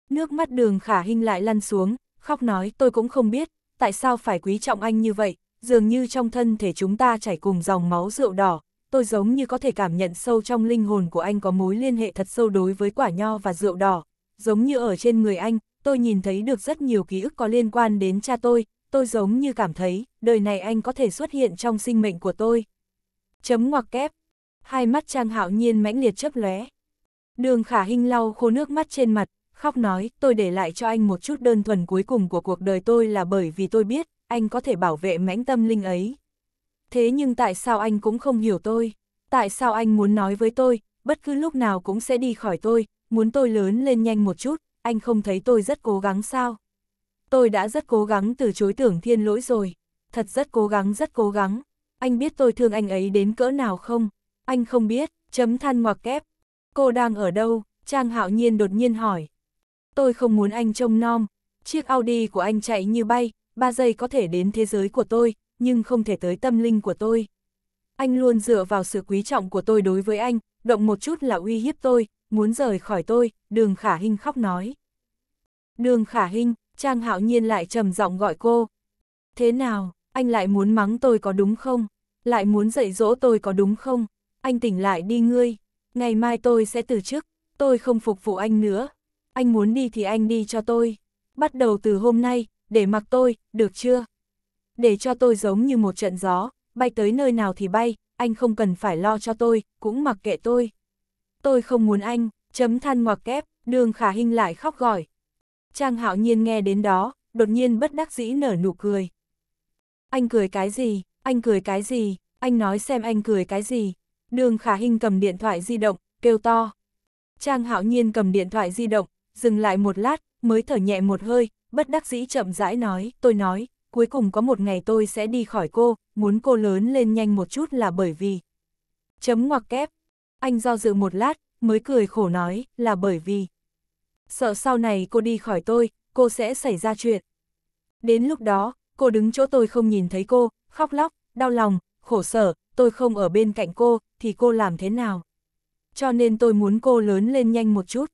Nước mắt đường khả hình lại lăn xuống, khóc nói tôi cũng không biết, tại sao phải quý trọng anh như vậy, dường như trong thân thể chúng ta chảy cùng dòng máu rượu đỏ, tôi giống như có thể cảm nhận sâu trong linh hồn của anh có mối liên hệ thật sâu đối với quả nho và rượu đỏ, giống như ở trên người anh, tôi nhìn thấy được rất nhiều ký ức có liên quan đến cha tôi, tôi giống như cảm thấy, đời này anh có thể xuất hiện trong sinh mệnh của tôi. Chấm ngoặc kép. Hai mắt Trang Hạo Nhiên mãnh liệt chớp lóe. Đường Khả hình lau khô nước mắt trên mặt, khóc nói, tôi để lại cho anh một chút đơn thuần cuối cùng của cuộc đời tôi là bởi vì tôi biết, anh có thể bảo vệ mãnh tâm linh ấy. Thế nhưng tại sao anh cũng không hiểu tôi? Tại sao anh muốn nói với tôi, bất cứ lúc nào cũng sẽ đi khỏi tôi, muốn tôi lớn lên nhanh một chút, anh không thấy tôi rất cố gắng sao? Tôi đã rất cố gắng từ chối tưởng thiên lỗi rồi, thật rất cố gắng rất cố gắng. Anh biết tôi thương anh ấy đến cỡ nào không? Anh không biết, chấm than ngoặc kép. Cô đang ở đâu? Trang hạo nhiên đột nhiên hỏi. Tôi không muốn anh trông nom. Chiếc Audi của anh chạy như bay, ba giây có thể đến thế giới của tôi, nhưng không thể tới tâm linh của tôi. Anh luôn dựa vào sự quý trọng của tôi đối với anh, động một chút là uy hiếp tôi, muốn rời khỏi tôi, đường khả hình khóc nói. Đường khả hình, Trang hạo nhiên lại trầm giọng gọi cô. Thế nào, anh lại muốn mắng tôi có đúng không? Lại muốn dạy dỗ tôi có đúng không? Anh tỉnh lại đi ngươi, ngày mai tôi sẽ từ chức, tôi không phục vụ anh nữa. Anh muốn đi thì anh đi cho tôi. Bắt đầu từ hôm nay, để mặc tôi, được chưa? Để cho tôi giống như một trận gió, bay tới nơi nào thì bay, anh không cần phải lo cho tôi, cũng mặc kệ tôi. Tôi không muốn anh, chấm than ngoặc kép, đường khả hình lại khóc gọi. Trang hạo nhiên nghe đến đó, đột nhiên bất đắc dĩ nở nụ cười. Anh cười cái gì, anh cười cái gì, anh nói xem anh cười cái gì. Đường khả hình cầm điện thoại di động, kêu to. Trang hạo nhiên cầm điện thoại di động, dừng lại một lát, mới thở nhẹ một hơi, bất đắc dĩ chậm rãi nói, tôi nói, cuối cùng có một ngày tôi sẽ đi khỏi cô, muốn cô lớn lên nhanh một chút là bởi vì... Chấm ngoặc kép. Anh do dự một lát, mới cười khổ nói, là bởi vì... Sợ sau này cô đi khỏi tôi, cô sẽ xảy ra chuyện. Đến lúc đó, cô đứng chỗ tôi không nhìn thấy cô, khóc lóc, đau lòng, khổ sở, tôi không ở bên cạnh cô, thì cô làm thế nào? Cho nên tôi muốn cô lớn lên nhanh một chút.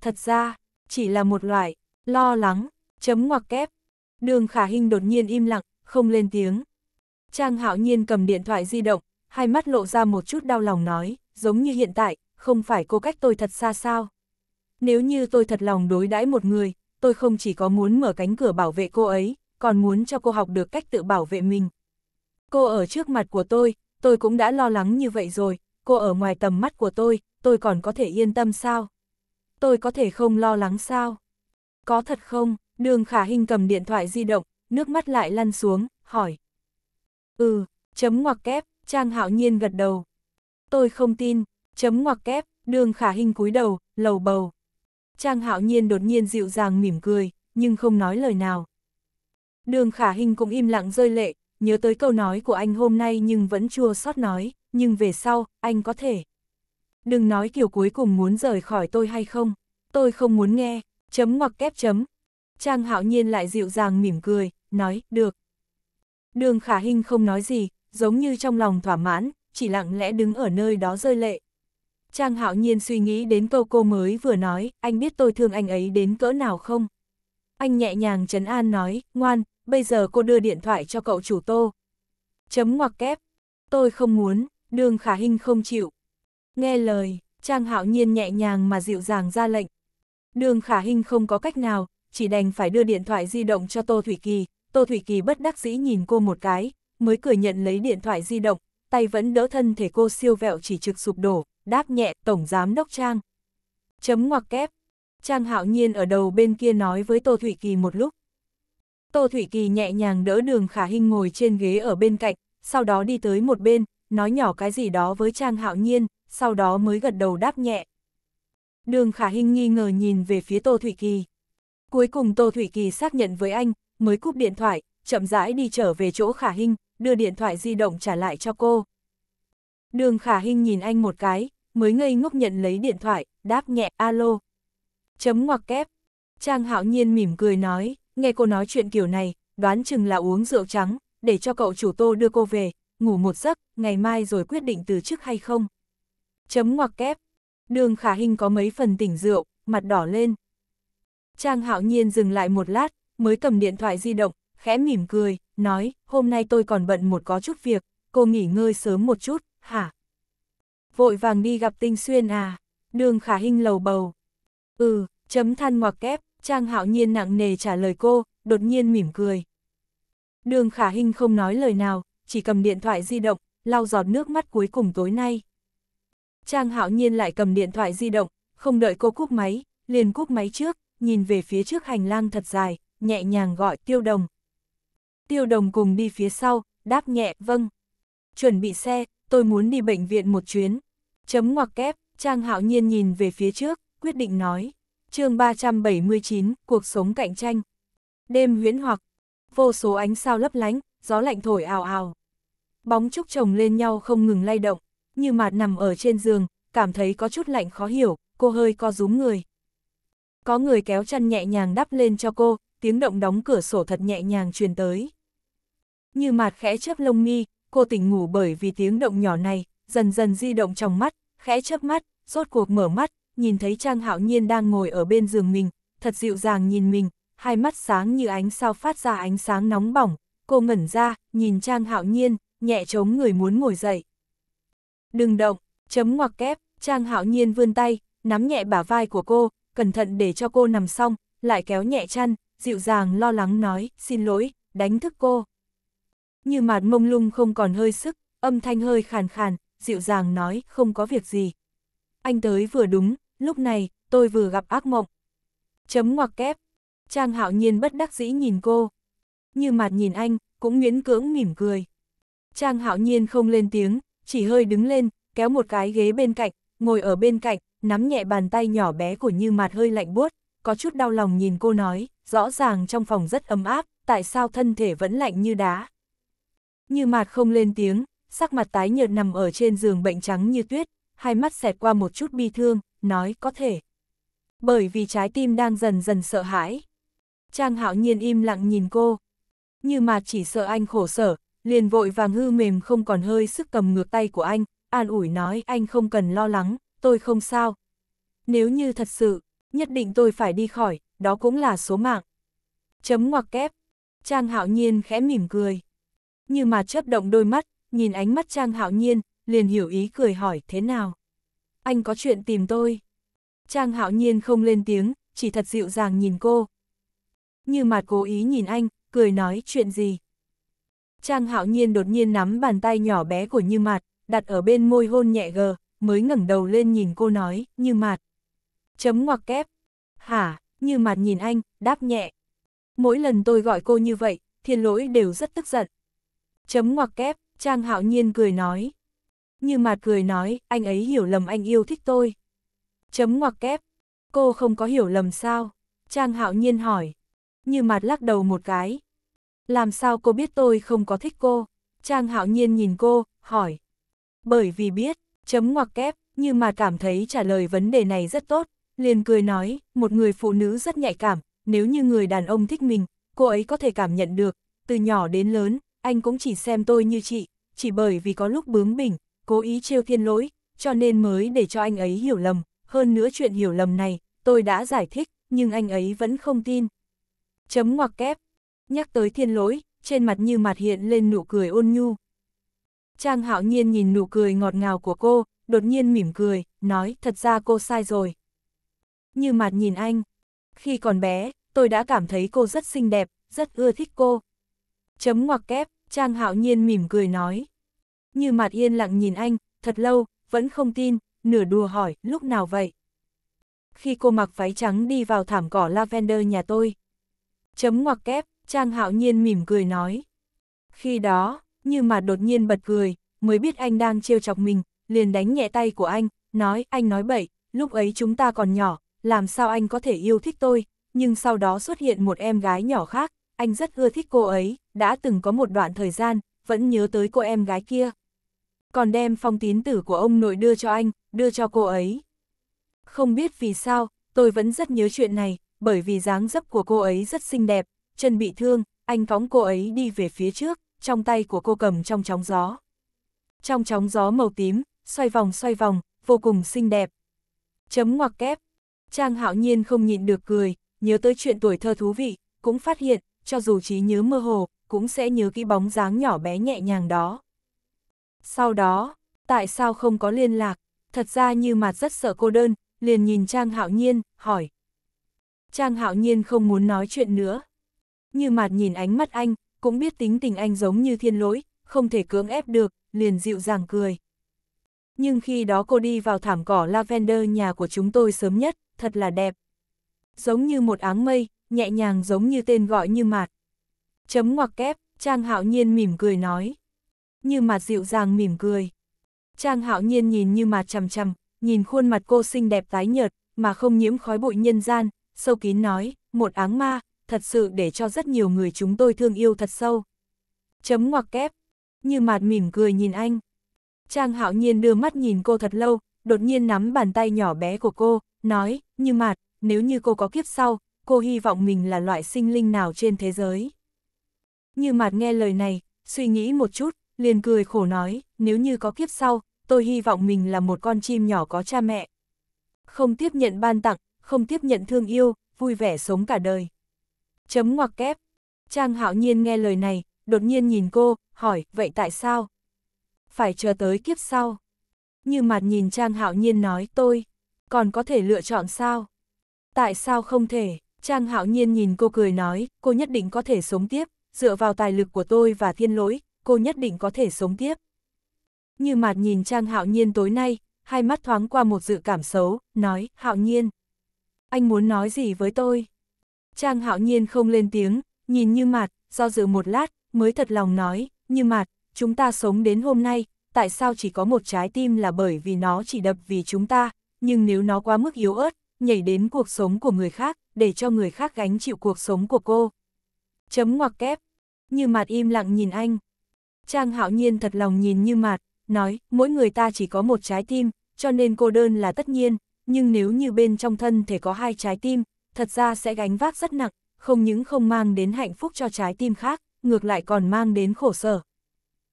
Thật ra, chỉ là một loại lo lắng, Chấm ngoặc kép. Đường khả hình đột nhiên im lặng, không lên tiếng. Trang hạo nhiên cầm điện thoại di động, hai mắt lộ ra một chút đau lòng nói, giống như hiện tại, không phải cô cách tôi thật xa sao. Nếu như tôi thật lòng đối đãi một người, tôi không chỉ có muốn mở cánh cửa bảo vệ cô ấy, còn muốn cho cô học được cách tự bảo vệ mình. Cô ở trước mặt của tôi, tôi cũng đã lo lắng như vậy rồi, cô ở ngoài tầm mắt của tôi, tôi còn có thể yên tâm sao? Tôi có thể không lo lắng sao? Có thật không? Đường khả hình cầm điện thoại di động, nước mắt lại lăn xuống, hỏi. Ừ, chấm ngoặc kép, Trang Hạo Nhiên gật đầu. Tôi không tin, chấm ngoặc kép, đường khả hình cúi đầu, lầu bầu. Trang Hạo Nhiên đột nhiên dịu dàng mỉm cười, nhưng không nói lời nào. Đường khả hình cũng im lặng rơi lệ, nhớ tới câu nói của anh hôm nay nhưng vẫn chua xót nói, nhưng về sau, anh có thể. Đừng nói kiểu cuối cùng muốn rời khỏi tôi hay không, tôi không muốn nghe, chấm ngoặc kép chấm, Trang hạo nhiên lại dịu dàng mỉm cười, nói, được. Đường khả Hinh không nói gì, giống như trong lòng thỏa mãn, chỉ lặng lẽ đứng ở nơi đó rơi lệ. Trang hạo nhiên suy nghĩ đến câu cô mới vừa nói, anh biết tôi thương anh ấy đến cỡ nào không? Anh nhẹ nhàng trấn an nói, ngoan, bây giờ cô đưa điện thoại cho cậu chủ tô. Chấm ngoặc kép, tôi không muốn, đường khả Hinh không chịu. Nghe lời, Trang hạo nhiên nhẹ nhàng mà dịu dàng ra lệnh. Đường khả Hinh không có cách nào, chỉ đành phải đưa điện thoại di động cho Tô Thủy Kỳ, Tô Thủy Kỳ bất đắc dĩ nhìn cô một cái, mới cười nhận lấy điện thoại di động, tay vẫn đỡ thân thể cô siêu vẹo chỉ trực sụp đổ, đáp nhẹ Tổng Giám Đốc Trang. Chấm ngoặc kép. Trang hạo nhiên ở đầu bên kia nói với Tô Thủy Kỳ một lúc. Tô Thủy Kỳ nhẹ nhàng đỡ đường khả hình ngồi trên ghế ở bên cạnh, sau đó đi tới một bên, nói nhỏ cái gì đó với Trang hạo nhiên, sau đó mới gật đầu đáp nhẹ. Đường khả hình nghi ngờ nhìn về phía Tô Thủy Kỳ. Cuối cùng Tô Thủy Kỳ xác nhận với anh, mới cúp điện thoại, chậm rãi đi trở về chỗ Khả Hinh, đưa điện thoại di động trả lại cho cô. Đường Khả Hinh nhìn anh một cái, mới ngây ngốc nhận lấy điện thoại, đáp nhẹ alo. Chấm ngoặc kép. Trang hạo nhiên mỉm cười nói, nghe cô nói chuyện kiểu này, đoán chừng là uống rượu trắng, để cho cậu chủ tô đưa cô về, ngủ một giấc, ngày mai rồi quyết định từ chức hay không. Chấm ngoặc kép. Đường khả hình có mấy phần tỉnh rượu, mặt đỏ lên. Trang hạo nhiên dừng lại một lát, mới cầm điện thoại di động, khẽ mỉm cười, nói, hôm nay tôi còn bận một có chút việc, cô nghỉ ngơi sớm một chút, hả? Vội vàng đi gặp Tinh Xuyên à? Đường khả hinh lầu bầu. Ừ, chấm than ngoặc kép, Trang hạo nhiên nặng nề trả lời cô, đột nhiên mỉm cười. Đường khả hinh không nói lời nào, chỉ cầm điện thoại di động, lau giọt nước mắt cuối cùng tối nay. Trang hạo nhiên lại cầm điện thoại di động, không đợi cô cúp máy, liền cúp máy trước, nhìn về phía trước hành lang thật dài, nhẹ nhàng gọi tiêu đồng. Tiêu đồng cùng đi phía sau, đáp nhẹ, vâng. Chuẩn bị xe, tôi muốn đi bệnh viện một chuyến. Chấm ngoặc kép, Trang Hạo Nhiên nhìn về phía trước, quyết định nói. chương 379, cuộc sống cạnh tranh. Đêm huyễn hoặc, vô số ánh sao lấp lánh, gió lạnh thổi ào ào. Bóng trúc chồng lên nhau không ngừng lay động, như mạt nằm ở trên giường, cảm thấy có chút lạnh khó hiểu, cô hơi co rúm người có người kéo chăn nhẹ nhàng đắp lên cho cô, tiếng động đóng cửa sổ thật nhẹ nhàng truyền tới. Như mạt khẽ chớp lông mi, cô tỉnh ngủ bởi vì tiếng động nhỏ này, dần dần di động trong mắt, khẽ chớp mắt, rốt cuộc mở mắt, nhìn thấy Trang Hạo Nhiên đang ngồi ở bên giường mình, thật dịu dàng nhìn mình, hai mắt sáng như ánh sao phát ra ánh sáng nóng bỏng, cô ngẩn ra, nhìn Trang Hạo Nhiên, nhẹ chống người muốn ngồi dậy. Đừng động, chấm ngoặc kép, Trang Hạo Nhiên vươn tay, nắm nhẹ bả vai của cô, cẩn thận để cho cô nằm xong, lại kéo nhẹ chăn, dịu dàng lo lắng nói, xin lỗi, đánh thức cô. Như mạt mông lung không còn hơi sức, âm thanh hơi khàn khàn, dịu dàng nói, không có việc gì. Anh tới vừa đúng, lúc này, tôi vừa gặp ác mộng. Chấm ngoặc kép. Trang hạo nhiên bất đắc dĩ nhìn cô. Như mạt nhìn anh, cũng miễn cưỡng mỉm cười. Trang hạo nhiên không lên tiếng, chỉ hơi đứng lên, kéo một cái ghế bên cạnh, ngồi ở bên cạnh, nắm nhẹ bàn tay nhỏ bé của Như Mạt hơi lạnh buốt, có chút đau lòng nhìn cô nói, rõ ràng trong phòng rất ấm áp, tại sao thân thể vẫn lạnh như đá. Như Mạt không lên tiếng, sắc mặt tái nhợt nằm ở trên giường bệnh trắng như tuyết, hai mắt xẹt qua một chút bi thương, nói có thể. Bởi vì trái tim đang dần dần sợ hãi. Trang hạo nhiên im lặng nhìn cô. Như Mạt chỉ sợ anh khổ sở, liền vội vàng hư mềm không còn hơi sức cầm ngược tay của anh, an ủi nói anh không cần lo lắng, tôi không sao. Nếu như thật sự, nhất định tôi phải đi khỏi, đó cũng là số mạng. Chấm ngoặc kép. Trang hạo nhiên khẽ mỉm cười. Như mà chớp động đôi mắt, nhìn ánh mắt Trang hạo nhiên, liền hiểu ý cười hỏi thế nào. Anh có chuyện tìm tôi. Trang hạo nhiên không lên tiếng, chỉ thật dịu dàng nhìn cô. Như mặt cố ý nhìn anh, cười nói chuyện gì. Trang hạo nhiên đột nhiên nắm bàn tay nhỏ bé của Như Mạt, đặt ở bên môi hôn nhẹ gờ, mới ngẩng đầu lên nhìn cô nói, như mạt. Chấm ngoặc kép. Hả, như mạt nhìn anh, đáp nhẹ. Mỗi lần tôi gọi cô như vậy, thiên lỗi đều rất tức giận. Chấm ngoặc kép, Trang hạo nhiên cười nói. Như mạt cười nói, anh ấy hiểu lầm anh yêu thích tôi. Chấm ngoặc kép, cô không có hiểu lầm sao? Trang hạo nhiên hỏi. Như mạt lắc đầu một cái. Làm sao cô biết tôi không có thích cô? Trang hạo nhiên nhìn cô, hỏi. Bởi vì biết, chấm ngoặc kép, như mà cảm thấy trả lời vấn đề này rất tốt, liền cười nói, một người phụ nữ rất nhạy cảm, nếu như người đàn ông thích mình, cô ấy có thể cảm nhận được, từ nhỏ đến lớn, anh cũng chỉ xem tôi như chị, chỉ bởi vì có lúc bướng bỉnh, cố ý trêu thiên lỗi, cho nên mới để cho anh ấy hiểu lầm, hơn nữa chuyện hiểu lầm này, tôi đã giải thích, nhưng anh ấy vẫn không tin. Chấm ngoặc kép, nhắc tới thiên lỗi, trên mặt như mặt hiện lên nụ cười ôn nhu, Trang hạo nhiên nhìn nụ cười ngọt ngào của cô, đột nhiên mỉm cười, nói thật ra cô sai rồi. Như mặt nhìn anh, khi còn bé, tôi đã cảm thấy cô rất xinh đẹp, rất ưa thích cô. Chấm ngoặc kép, Trang hạo nhiên mỉm cười nói. Như mặt yên lặng nhìn anh, thật lâu, vẫn không tin, nửa đùa hỏi, lúc nào vậy? Khi cô mặc váy trắng đi vào thảm cỏ lavender nhà tôi. Chấm ngoặc kép, Trang hạo nhiên mỉm cười nói. Khi đó, như mà đột nhiên bật cười, mới biết anh đang trêu chọc mình, liền đánh nhẹ tay của anh, nói, anh nói bậy, lúc ấy chúng ta còn nhỏ, làm sao anh có thể yêu thích tôi, nhưng sau đó xuất hiện một em gái nhỏ khác, anh rất ưa thích cô ấy, đã từng có một đoạn thời gian, vẫn nhớ tới cô em gái kia. Còn đem phong tín tử của ông nội đưa cho anh, đưa cho cô ấy. Không biết vì sao, tôi vẫn rất nhớ chuyện này, bởi vì dáng dấp của cô ấy rất xinh đẹp, chân bị thương, anh phóng cô ấy đi về phía trước trong tay của cô cầm trong chóng gió. Trong chóng gió màu tím, xoay vòng xoay vòng, vô cùng xinh đẹp. Chấm ngoặc kép. Trang hạo nhiên không nhịn được cười, nhớ tới chuyện tuổi thơ thú vị, cũng phát hiện, cho dù trí nhớ mơ hồ, cũng sẽ nhớ kỹ bóng dáng nhỏ bé nhẹ nhàng đó. Sau đó, tại sao không có liên lạc? Thật ra như mặt rất sợ cô đơn, liền nhìn Trang Hạo Nhiên, hỏi. Trang Hạo Nhiên không muốn nói chuyện nữa. Như mặt nhìn ánh mắt anh, cũng biết tính tình anh giống như thiên lỗi, không thể cưỡng ép được, liền dịu dàng cười. Nhưng khi đó cô đi vào thảm cỏ lavender nhà của chúng tôi sớm nhất, thật là đẹp. Giống như một áng mây, nhẹ nhàng giống như tên gọi như mạt. Chấm ngoặc kép, Trang Hạo Nhiên mỉm cười nói. Như mạt dịu dàng mỉm cười. Trang Hạo Nhiên nhìn như mạt chằm chằm, nhìn khuôn mặt cô xinh đẹp tái nhợt, mà không nhiễm khói bụi nhân gian, sâu kín nói, một áng ma, thật sự để cho rất nhiều người chúng tôi thương yêu thật sâu. Chấm ngoặc kép, như mạt mỉm cười nhìn anh. Trang hạo nhiên đưa mắt nhìn cô thật lâu, đột nhiên nắm bàn tay nhỏ bé của cô, nói, như mạt, nếu như cô có kiếp sau, cô hy vọng mình là loại sinh linh nào trên thế giới. Như mạt nghe lời này, suy nghĩ một chút, liền cười khổ nói, nếu như có kiếp sau, tôi hy vọng mình là một con chim nhỏ có cha mẹ. Không tiếp nhận ban tặng, không tiếp nhận thương yêu, vui vẻ sống cả đời. Chấm ngoặc kép. Trang hạo nhiên nghe lời này, đột nhiên nhìn cô, hỏi, vậy tại sao? Phải chờ tới kiếp sau. Như mặt nhìn Trang hạo nhiên nói tôi, còn có thể lựa chọn sao? Tại sao không thể? Trang hạo nhiên nhìn cô cười nói, cô nhất định có thể sống tiếp, dựa vào tài lực của tôi và thiên lỗi, cô nhất định có thể sống tiếp. Như mặt nhìn Trang hạo nhiên tối nay, hai mắt thoáng qua một dự cảm xấu, nói, hạo nhiên. Anh muốn nói gì với tôi? Trang hạo nhiên không lên tiếng, nhìn như mạt, do dự một lát, mới thật lòng nói, như mạt, chúng ta sống đến hôm nay, tại sao chỉ có một trái tim là bởi vì nó chỉ đập vì chúng ta, nhưng nếu nó quá mức yếu ớt, nhảy đến cuộc sống của người khác, để cho người khác gánh chịu cuộc sống của cô. Chấm ngoặc kép, như mạt im lặng nhìn anh. Trang hạo nhiên thật lòng nhìn như mạt, nói, mỗi người ta chỉ có một trái tim, cho nên cô đơn là tất nhiên, nhưng nếu như bên trong thân thể có hai trái tim, thật ra sẽ gánh vác rất nặng, không những không mang đến hạnh phúc cho trái tim khác, ngược lại còn mang đến khổ sở.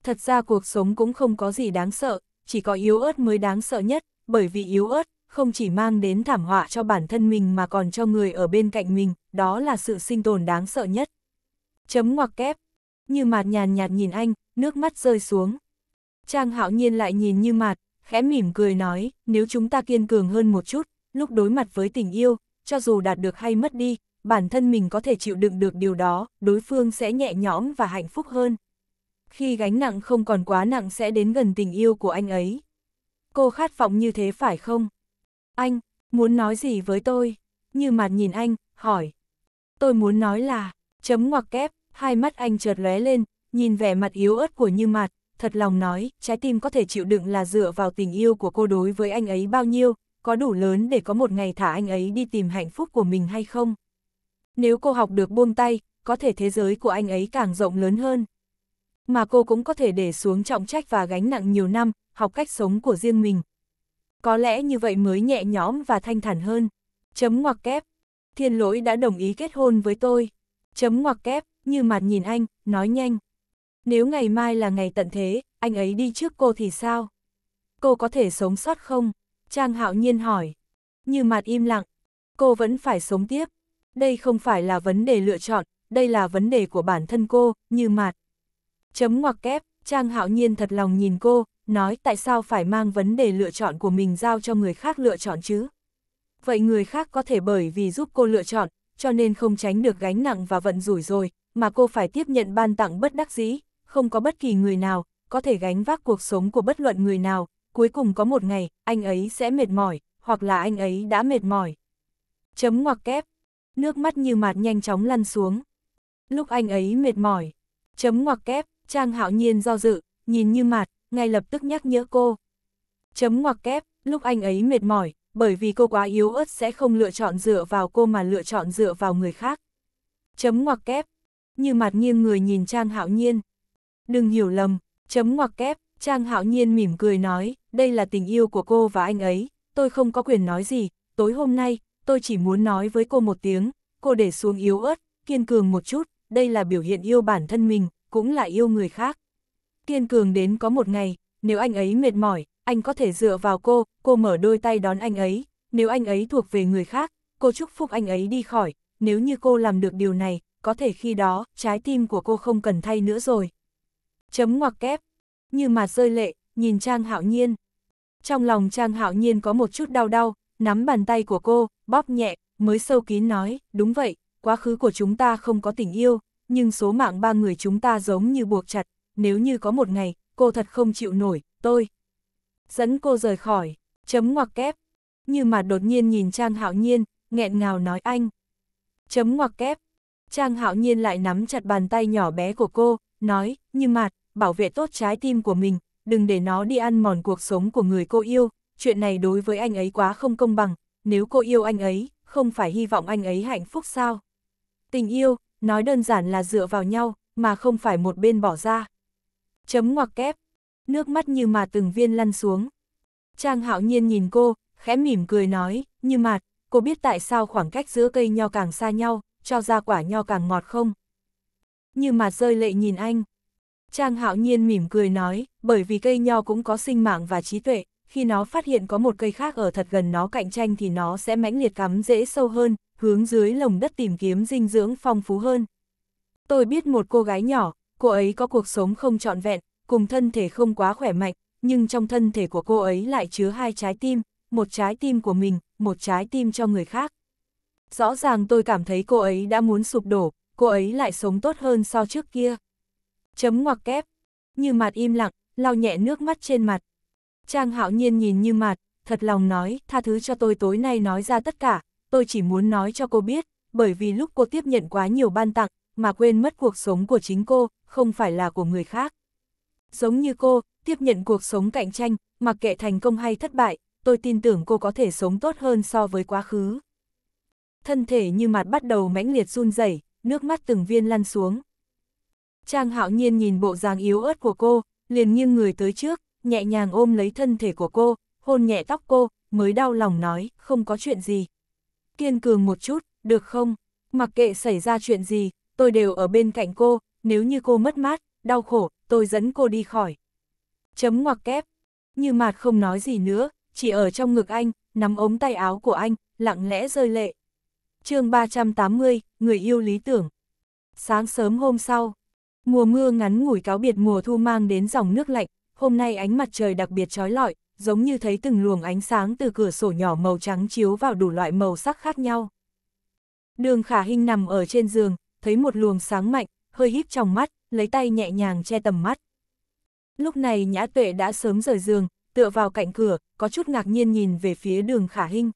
Thật ra cuộc sống cũng không có gì đáng sợ, chỉ có yếu ớt mới đáng sợ nhất, bởi vì yếu ớt không chỉ mang đến thảm họa cho bản thân mình mà còn cho người ở bên cạnh mình, đó là sự sinh tồn đáng sợ nhất. Chấm ngoặc kép. Như mạt nhàn nhạt nhìn anh, nước mắt rơi xuống. Trang hạo nhiên lại nhìn như mạt, khẽ mỉm cười nói, nếu chúng ta kiên cường hơn một chút, lúc đối mặt với tình yêu, cho dù đạt được hay mất đi, bản thân mình có thể chịu đựng được điều đó, đối phương sẽ nhẹ nhõm và hạnh phúc hơn. Khi gánh nặng không còn quá nặng sẽ đến gần tình yêu của anh ấy. Cô khát vọng như thế phải không? Anh, muốn nói gì với tôi? Như mặt nhìn anh, hỏi. Tôi muốn nói là, chấm ngoặc kép, hai mắt anh chợt lóe lên, nhìn vẻ mặt yếu ớt của Như mặt thật lòng nói, trái tim có thể chịu đựng là dựa vào tình yêu của cô đối với anh ấy bao nhiêu, có đủ lớn để có một ngày thả anh ấy đi tìm hạnh phúc của mình hay không. Nếu cô học được buông tay, có thể thế giới của anh ấy càng rộng lớn hơn. Mà cô cũng có thể để xuống trọng trách và gánh nặng nhiều năm, học cách sống của riêng mình. Có lẽ như vậy mới nhẹ nhõm và thanh thản hơn. Chấm ngoặc kép. Thiên lỗi đã đồng ý kết hôn với tôi. Chấm ngoặc kép, như mặt nhìn anh, nói nhanh. Nếu ngày mai là ngày tận thế, anh ấy đi trước cô thì sao? Cô có thể sống sót không? Trang hạo nhiên hỏi. Như mặt im lặng, cô vẫn phải sống tiếp. Đây không phải là vấn đề lựa chọn, đây là vấn đề của bản thân cô, như mặt. Chấm ngoặc kép, Trang hạo nhiên thật lòng nhìn cô, nói tại sao phải mang vấn đề lựa chọn của mình giao cho người khác lựa chọn chứ. Vậy người khác có thể bởi vì giúp cô lựa chọn, cho nên không tránh được gánh nặng và vận rủi rồi, mà cô phải tiếp nhận ban tặng bất đắc dĩ, không có bất kỳ người nào, có thể gánh vác cuộc sống của bất luận người nào, cuối cùng có một ngày, anh ấy sẽ mệt mỏi, hoặc là anh ấy đã mệt mỏi. Chấm ngoặc kép, nước mắt như mạt nhanh chóng lăn xuống. Lúc anh ấy mệt mỏi, chấm ngoặc kép, Trang hạo nhiên do dự, nhìn như mạt, ngay lập tức nhắc nhớ cô. Chấm ngoặc kép, lúc anh ấy mệt mỏi, bởi vì cô quá yếu ớt sẽ không lựa chọn dựa vào cô mà lựa chọn dựa vào người khác. Chấm ngoặc kép, như mạt nghiêng người nhìn Trang hạo nhiên. Đừng hiểu lầm, chấm ngoặc kép, Trang hạo nhiên mỉm cười nói, đây là tình yêu của cô và anh ấy, tôi không có quyền nói gì, tối hôm nay, tôi chỉ muốn nói với cô một tiếng, cô để xuống yếu ớt, kiên cường một chút, đây là biểu hiện yêu bản thân mình, cũng là yêu người khác. Kiên cường đến có một ngày, nếu anh ấy mệt mỏi, anh có thể dựa vào cô, cô mở đôi tay đón anh ấy, nếu anh ấy thuộc về người khác, cô chúc phúc anh ấy đi khỏi, nếu như cô làm được điều này, có thể khi đó, trái tim của cô không cần thay nữa rồi. Chấm ngoặc kép như mà rơi lệ, nhìn Trang Hạo Nhiên. Trong lòng Trang Hạo Nhiên có một chút đau đau, nắm bàn tay của cô, bóp nhẹ, mới sâu kín nói, đúng vậy, quá khứ của chúng ta không có tình yêu, nhưng số mạng ba người chúng ta giống như buộc chặt, nếu như có một ngày, cô thật không chịu nổi, tôi. Dẫn cô rời khỏi, chấm ngoặc kép, như mà đột nhiên nhìn Trang Hạo Nhiên, nghẹn ngào nói anh. Chấm ngoặc kép, Trang Hạo Nhiên lại nắm chặt bàn tay nhỏ bé của cô, nói, như mặt bảo vệ tốt trái tim của mình, đừng để nó đi ăn mòn cuộc sống của người cô yêu, chuyện này đối với anh ấy quá không công bằng, nếu cô yêu anh ấy, không phải hy vọng anh ấy hạnh phúc sao? Tình yêu, nói đơn giản là dựa vào nhau, mà không phải một bên bỏ ra. Chấm ngoặc kép, nước mắt như mà từng viên lăn xuống. Trang hạo nhiên nhìn cô, khẽ mỉm cười nói, như mạt, cô biết tại sao khoảng cách giữa cây nho càng xa nhau, cho ra quả nho càng ngọt không? Như mà rơi lệ nhìn anh, Trang hạo nhiên mỉm cười nói, bởi vì cây nho cũng có sinh mạng và trí tuệ, khi nó phát hiện có một cây khác ở thật gần nó cạnh tranh thì nó sẽ mãnh liệt cắm dễ sâu hơn, hướng dưới lồng đất tìm kiếm dinh dưỡng phong phú hơn. Tôi biết một cô gái nhỏ, cô ấy có cuộc sống không trọn vẹn, cùng thân thể không quá khỏe mạnh, nhưng trong thân thể của cô ấy lại chứa hai trái tim, một trái tim của mình, một trái tim cho người khác. Rõ ràng tôi cảm thấy cô ấy đã muốn sụp đổ, cô ấy lại sống tốt hơn so trước kia. Chấm ngoặc kép. Như mặt im lặng, lau nhẹ nước mắt trên mặt. Trang hạo nhiên nhìn Như mặt thật lòng nói, tha thứ cho tôi tối nay nói ra tất cả, tôi chỉ muốn nói cho cô biết, bởi vì lúc cô tiếp nhận quá nhiều ban tặng, mà quên mất cuộc sống của chính cô, không phải là của người khác. Giống như cô, tiếp nhận cuộc sống cạnh tranh, mặc kệ thành công hay thất bại, tôi tin tưởng cô có thể sống tốt hơn so với quá khứ. Thân thể như mặt bắt đầu mãnh liệt run rẩy, nước mắt từng viên lăn xuống, Trang hạo nhiên nhìn bộ dáng yếu ớt của cô, liền nghiêng người tới trước, nhẹ nhàng ôm lấy thân thể của cô, hôn nhẹ tóc cô, mới đau lòng nói, không có chuyện gì. Kiên cường một chút, được không? Mặc kệ xảy ra chuyện gì, tôi đều ở bên cạnh cô, nếu như cô mất mát, đau khổ, tôi dẫn cô đi khỏi. Chấm ngoặc kép. Như mạt không nói gì nữa, chỉ ở trong ngực anh, nắm ống tay áo của anh, lặng lẽ rơi lệ. chương 380, Người yêu lý tưởng. Sáng sớm hôm sau, Mùa mưa ngắn ngủi cáo biệt mùa thu mang đến dòng nước lạnh, hôm nay ánh mặt trời đặc biệt trói lọi, giống như thấy từng luồng ánh sáng từ cửa sổ nhỏ màu trắng chiếu vào đủ loại màu sắc khác nhau. Đường khả hình nằm ở trên giường, thấy một luồng sáng mạnh, hơi híp trong mắt, lấy tay nhẹ nhàng che tầm mắt. Lúc này nhã tuệ đã sớm rời giường, tựa vào cạnh cửa, có chút ngạc nhiên nhìn về phía đường khả hình.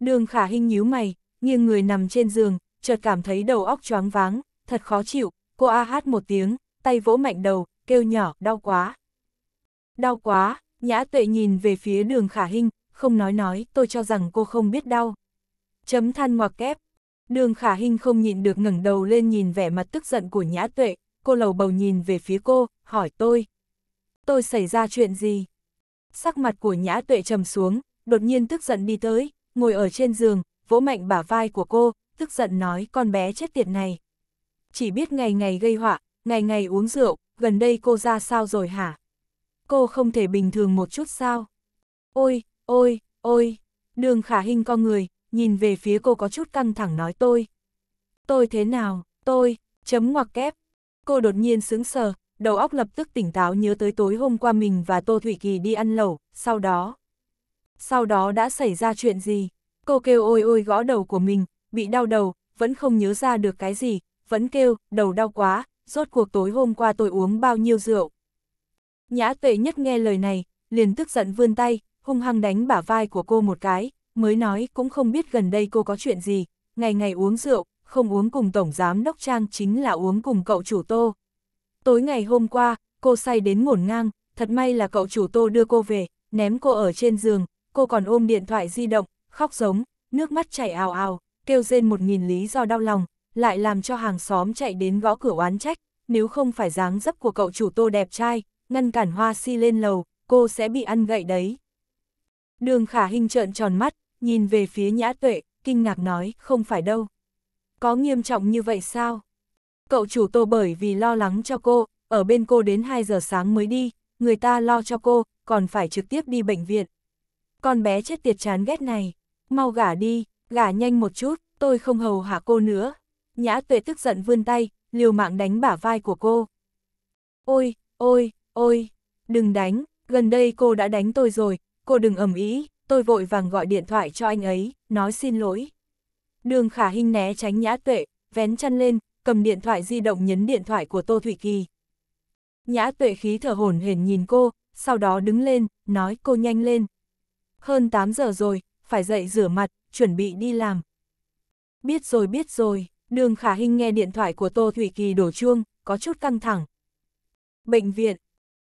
Đường khả hình nhíu mày, nghiêng người nằm trên giường, chợt cảm thấy đầu óc choáng váng, thật khó chịu, cô a hát một tiếng, tay vỗ mạnh đầu, kêu nhỏ, đau quá. Đau quá, nhã tuệ nhìn về phía đường khả hinh, không nói nói, tôi cho rằng cô không biết đau. Chấm than ngoặc kép. Đường khả hinh không nhịn được ngẩng đầu lên nhìn vẻ mặt tức giận của nhã tuệ, cô lầu bầu nhìn về phía cô, hỏi tôi. Tôi xảy ra chuyện gì? Sắc mặt của nhã tuệ trầm xuống, đột nhiên tức giận đi tới, ngồi ở trên giường, vỗ mạnh bả vai của cô, tức giận nói con bé chết tiệt này, chỉ biết ngày ngày gây họa, ngày ngày uống rượu, gần đây cô ra sao rồi hả? Cô không thể bình thường một chút sao? Ôi, ôi, ôi, đường khả hình con người, nhìn về phía cô có chút căng thẳng nói tôi. Tôi thế nào, tôi, chấm ngoặc kép. Cô đột nhiên sững sờ, đầu óc lập tức tỉnh táo nhớ tới tối hôm qua mình và Tô Thủy Kỳ đi ăn lẩu, sau đó. Sau đó đã xảy ra chuyện gì? Cô kêu ôi ôi gõ đầu của mình, bị đau đầu, vẫn không nhớ ra được cái gì, vẫn kêu, đầu đau quá, rốt cuộc tối hôm qua tôi uống bao nhiêu rượu. Nhã tuệ nhất nghe lời này, liền tức giận vươn tay, hung hăng đánh bả vai của cô một cái, mới nói cũng không biết gần đây cô có chuyện gì, ngày ngày uống rượu, không uống cùng Tổng Giám Đốc Trang chính là uống cùng cậu chủ Tô. Tối ngày hôm qua, cô say đến ngổn ngang, thật may là cậu chủ Tô đưa cô về, ném cô ở trên giường, cô còn ôm điện thoại di động, khóc giống, nước mắt chảy ào ào, kêu rên một nghìn lý do đau lòng, lại làm cho hàng xóm chạy đến gõ cửa oán trách, nếu không phải dáng dấp của cậu chủ tô đẹp trai, ngăn cản hoa si lên lầu, cô sẽ bị ăn gậy đấy. Đường khả hình trợn tròn mắt, nhìn về phía nhã tuệ, kinh ngạc nói, không phải đâu. Có nghiêm trọng như vậy sao? Cậu chủ tô bởi vì lo lắng cho cô, ở bên cô đến 2 giờ sáng mới đi, người ta lo cho cô, còn phải trực tiếp đi bệnh viện. Con bé chết tiệt chán ghét này, mau gả đi, gả nhanh một chút, tôi không hầu hạ cô nữa, Nhã tuệ tức giận vươn tay, liều mạng đánh bả vai của cô. Ôi, ôi, ôi, đừng đánh, gần đây cô đã đánh tôi rồi, cô đừng ầm ý, tôi vội vàng gọi điện thoại cho anh ấy, nói xin lỗi. Đường khả hình né tránh nhã tuệ, vén chăn lên, cầm điện thoại di động nhấn điện thoại của Tô Thủy Kỳ. Nhã tuệ khí thở hổn hển nhìn cô, sau đó đứng lên, nói cô nhanh lên. Hơn 8 giờ rồi, phải dậy rửa mặt, chuẩn bị đi làm. Biết rồi biết rồi. Đường Khả Hinh nghe điện thoại của Tô Thủy Kỳ đổ chuông, có chút căng thẳng. Bệnh viện.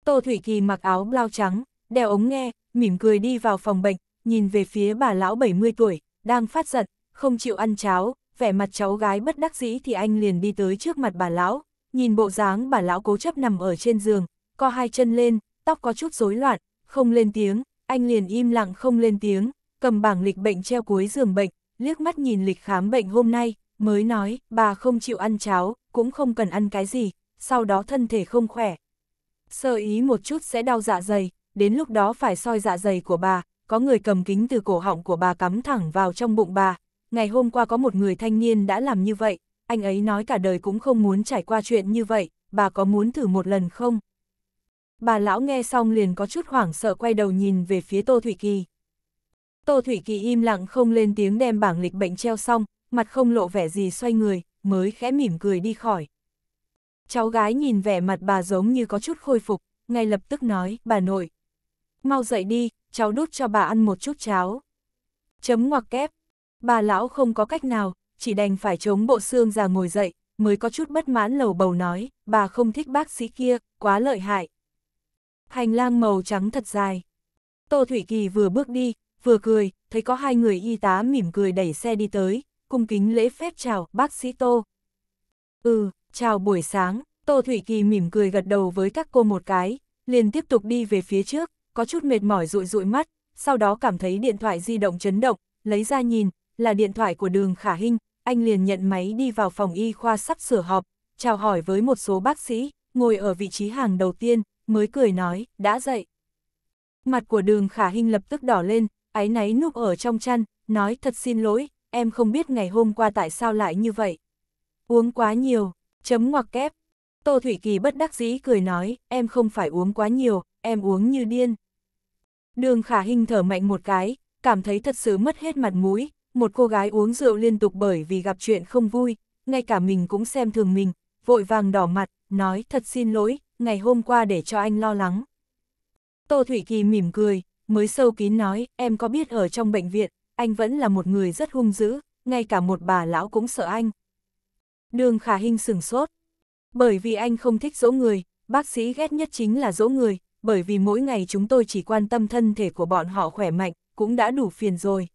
Tô Thủy Kỳ mặc áo blau trắng, đeo ống nghe, mỉm cười đi vào phòng bệnh, nhìn về phía bà lão 70 tuổi, đang phát giận, không chịu ăn cháo, vẻ mặt cháu gái bất đắc dĩ thì anh liền đi tới trước mặt bà lão, nhìn bộ dáng bà lão cố chấp nằm ở trên giường, co hai chân lên, tóc có chút rối loạn, không lên tiếng, anh liền im lặng không lên tiếng, cầm bảng lịch bệnh treo cuối giường bệnh, liếc mắt nhìn lịch khám bệnh hôm nay, mới nói, bà không chịu ăn cháo, cũng không cần ăn cái gì, sau đó thân thể không khỏe. Sơ ý một chút sẽ đau dạ dày, đến lúc đó phải soi dạ dày của bà, có người cầm kính từ cổ họng của bà cắm thẳng vào trong bụng bà. Ngày hôm qua có một người thanh niên đã làm như vậy, anh ấy nói cả đời cũng không muốn trải qua chuyện như vậy, bà có muốn thử một lần không? Bà lão nghe xong liền có chút hoảng sợ quay đầu nhìn về phía Tô Thủy Kỳ. Tô Thủy Kỳ im lặng không lên tiếng đem bảng lịch bệnh treo xong, mặt không lộ vẻ gì xoay người, mới khẽ mỉm cười đi khỏi. Cháu gái nhìn vẻ mặt bà giống như có chút khôi phục, ngay lập tức nói, bà nội. Mau dậy đi, cháu đút cho bà ăn một chút cháo. Chấm ngoặc kép. Bà lão không có cách nào, chỉ đành phải chống bộ xương già ngồi dậy, mới có chút bất mãn lầu bầu nói, bà không thích bác sĩ kia, quá lợi hại. Hành lang màu trắng thật dài. Tô Thủy Kỳ vừa bước đi, vừa cười, thấy có hai người y tá mỉm cười đẩy xe đi tới, cung kính lễ phép chào, bác sĩ Tô. Ừ, chào buổi sáng, Tô Thủy Kỳ mỉm cười gật đầu với các cô một cái, liền tiếp tục đi về phía trước, có chút mệt mỏi rụi rụi mắt, sau đó cảm thấy điện thoại di động chấn động, lấy ra nhìn, là điện thoại của đường Khả Hinh, anh liền nhận máy đi vào phòng y khoa sắp sửa họp, chào hỏi với một số bác sĩ, ngồi ở vị trí hàng đầu tiên, mới cười nói, đã dậy. Mặt của đường Khả Hinh lập tức đỏ lên, áy náy núp ở trong chăn, nói thật xin lỗi, em không biết ngày hôm qua tại sao lại như vậy. Uống quá nhiều, chấm ngoặc kép. Tô Thủy Kỳ bất đắc dĩ cười nói, em không phải uống quá nhiều, em uống như điên. Đường khả hình thở mạnh một cái, cảm thấy thật sự mất hết mặt mũi, một cô gái uống rượu liên tục bởi vì gặp chuyện không vui, ngay cả mình cũng xem thường mình, vội vàng đỏ mặt, nói thật xin lỗi, ngày hôm qua để cho anh lo lắng. Tô Thủy Kỳ mỉm cười, mới sâu kín nói, em có biết ở trong bệnh viện, anh vẫn là một người rất hung dữ, ngay cả một bà lão cũng sợ anh. Đường khả hình sừng sốt. Bởi vì anh không thích dỗ người, bác sĩ ghét nhất chính là dỗ người, bởi vì mỗi ngày chúng tôi chỉ quan tâm thân thể của bọn họ khỏe mạnh, cũng đã đủ phiền rồi.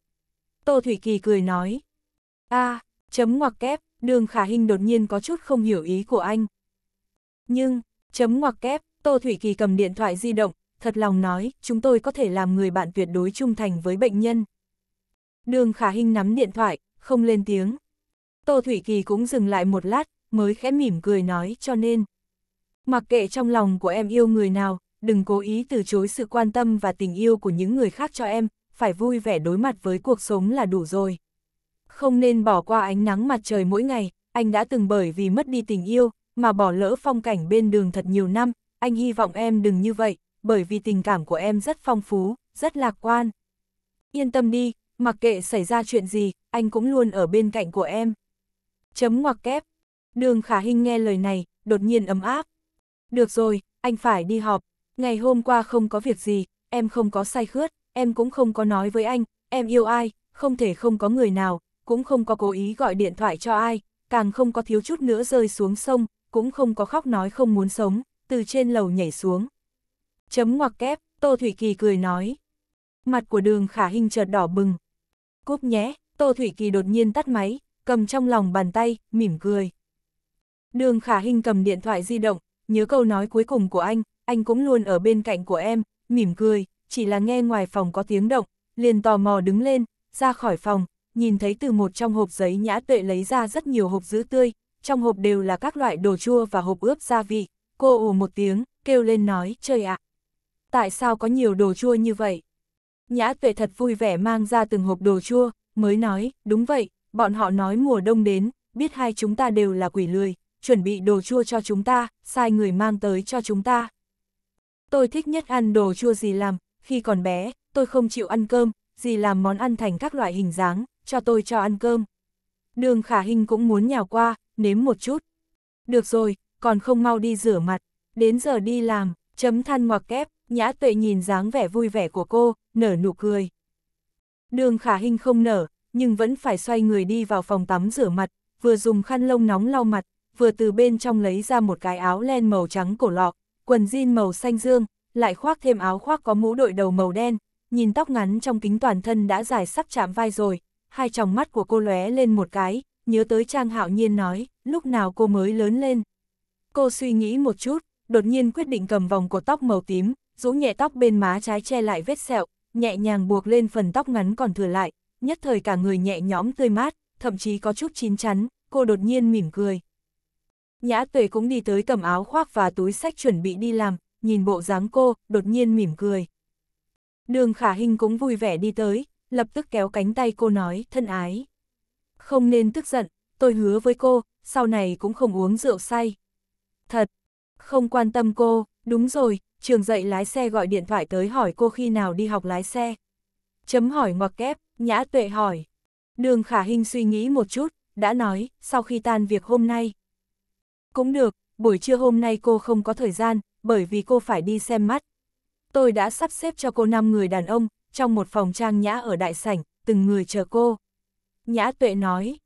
Tô Thủy Kỳ cười nói. a à, chấm ngoặc kép, đường khả hình đột nhiên có chút không hiểu ý của anh. Nhưng, chấm ngoặc kép, Tô Thủy Kỳ cầm điện thoại di động, thật lòng nói, chúng tôi có thể làm người bạn tuyệt đối trung thành với bệnh nhân. Đường khả hình nắm điện thoại, không lên tiếng. Tô Thủy Kỳ cũng dừng lại một lát, mới khẽ mỉm cười nói cho nên. Mặc kệ trong lòng của em yêu người nào, đừng cố ý từ chối sự quan tâm và tình yêu của những người khác cho em, phải vui vẻ đối mặt với cuộc sống là đủ rồi. Không nên bỏ qua ánh nắng mặt trời mỗi ngày, anh đã từng bởi vì mất đi tình yêu, mà bỏ lỡ phong cảnh bên đường thật nhiều năm, anh hy vọng em đừng như vậy, bởi vì tình cảm của em rất phong phú, rất lạc quan. Yên tâm đi, Mặc kệ xảy ra chuyện gì, anh cũng luôn ở bên cạnh của em. Chấm ngoặc kép. Đường khả hình nghe lời này, đột nhiên ấm áp. Được rồi, anh phải đi họp. Ngày hôm qua không có việc gì, em không có sai khướt, em cũng không có nói với anh, em yêu ai, không thể không có người nào, cũng không có cố ý gọi điện thoại cho ai, càng không có thiếu chút nữa rơi xuống sông, cũng không có khóc nói không muốn sống, từ trên lầu nhảy xuống. Chấm ngoặc kép, Tô Thủy Kỳ cười nói. Mặt của đường khả hình chợt đỏ bừng, cúp nhé, Tô Thủy Kỳ đột nhiên tắt máy, cầm trong lòng bàn tay, mỉm cười. Đường Khả Hinh cầm điện thoại di động, nhớ câu nói cuối cùng của anh, anh cũng luôn ở bên cạnh của em, mỉm cười, chỉ là nghe ngoài phòng có tiếng động, liền tò mò đứng lên, ra khỏi phòng, nhìn thấy từ một trong hộp giấy nhã tuệ lấy ra rất nhiều hộp giữ tươi, trong hộp đều là các loại đồ chua và hộp ướp gia vị, cô ủ một tiếng, kêu lên nói, trời ạ, tại sao có nhiều đồ chua như vậy? Nhã tuệ thật vui vẻ mang ra từng hộp đồ chua, mới nói, đúng vậy, bọn họ nói mùa đông đến, biết hai chúng ta đều là quỷ lười, chuẩn bị đồ chua cho chúng ta, sai người mang tới cho chúng ta. Tôi thích nhất ăn đồ chua gì làm, khi còn bé, tôi không chịu ăn cơm, gì làm món ăn thành các loại hình dáng, cho tôi cho ăn cơm. Đường khả hình cũng muốn nhào qua, nếm một chút. Được rồi, còn không mau đi rửa mặt, đến giờ đi làm, chấm than ngoặc kép, nhã tuệ nhìn dáng vẻ vui vẻ của cô, nở nụ cười. Đường khả hình không nở, nhưng vẫn phải xoay người đi vào phòng tắm rửa mặt, vừa dùng khăn lông nóng lau mặt, vừa từ bên trong lấy ra một cái áo len màu trắng cổ lọ, quần jean màu xanh dương, lại khoác thêm áo khoác có mũ đội đầu màu đen, nhìn tóc ngắn trong kính toàn thân đã dài sắp chạm vai rồi, hai tròng mắt của cô lóe lên một cái, nhớ tới Trang Hạo Nhiên nói, lúc nào cô mới lớn lên. Cô suy nghĩ một chút, đột nhiên quyết định cầm vòng của tóc màu tím, rũ nhẹ tóc bên má trái che lại vết sẹo, nhẹ nhàng buộc lên phần tóc ngắn còn thừa lại, nhất thời cả người nhẹ nhõm tươi mát, thậm chí có chút chín chắn, cô đột nhiên mỉm cười. Nhã tuệ cũng đi tới cầm áo khoác và túi sách chuẩn bị đi làm, nhìn bộ dáng cô, đột nhiên mỉm cười. Đường khả hình cũng vui vẻ đi tới, lập tức kéo cánh tay cô nói, thân ái. Không nên tức giận, tôi hứa với cô, sau này cũng không uống rượu say. Thật, không quan tâm cô, đúng rồi, trường dạy lái xe gọi điện thoại tới hỏi cô khi nào đi học lái xe. Chấm hỏi ngoặc kép, nhã tuệ hỏi. Đường khả hình suy nghĩ một chút, đã nói, sau khi tan việc hôm nay. Cũng được, buổi trưa hôm nay cô không có thời gian, bởi vì cô phải đi xem mắt. Tôi đã sắp xếp cho cô 5 người đàn ông, trong một phòng trang nhã ở đại sảnh, từng người chờ cô. Nhã tuệ nói,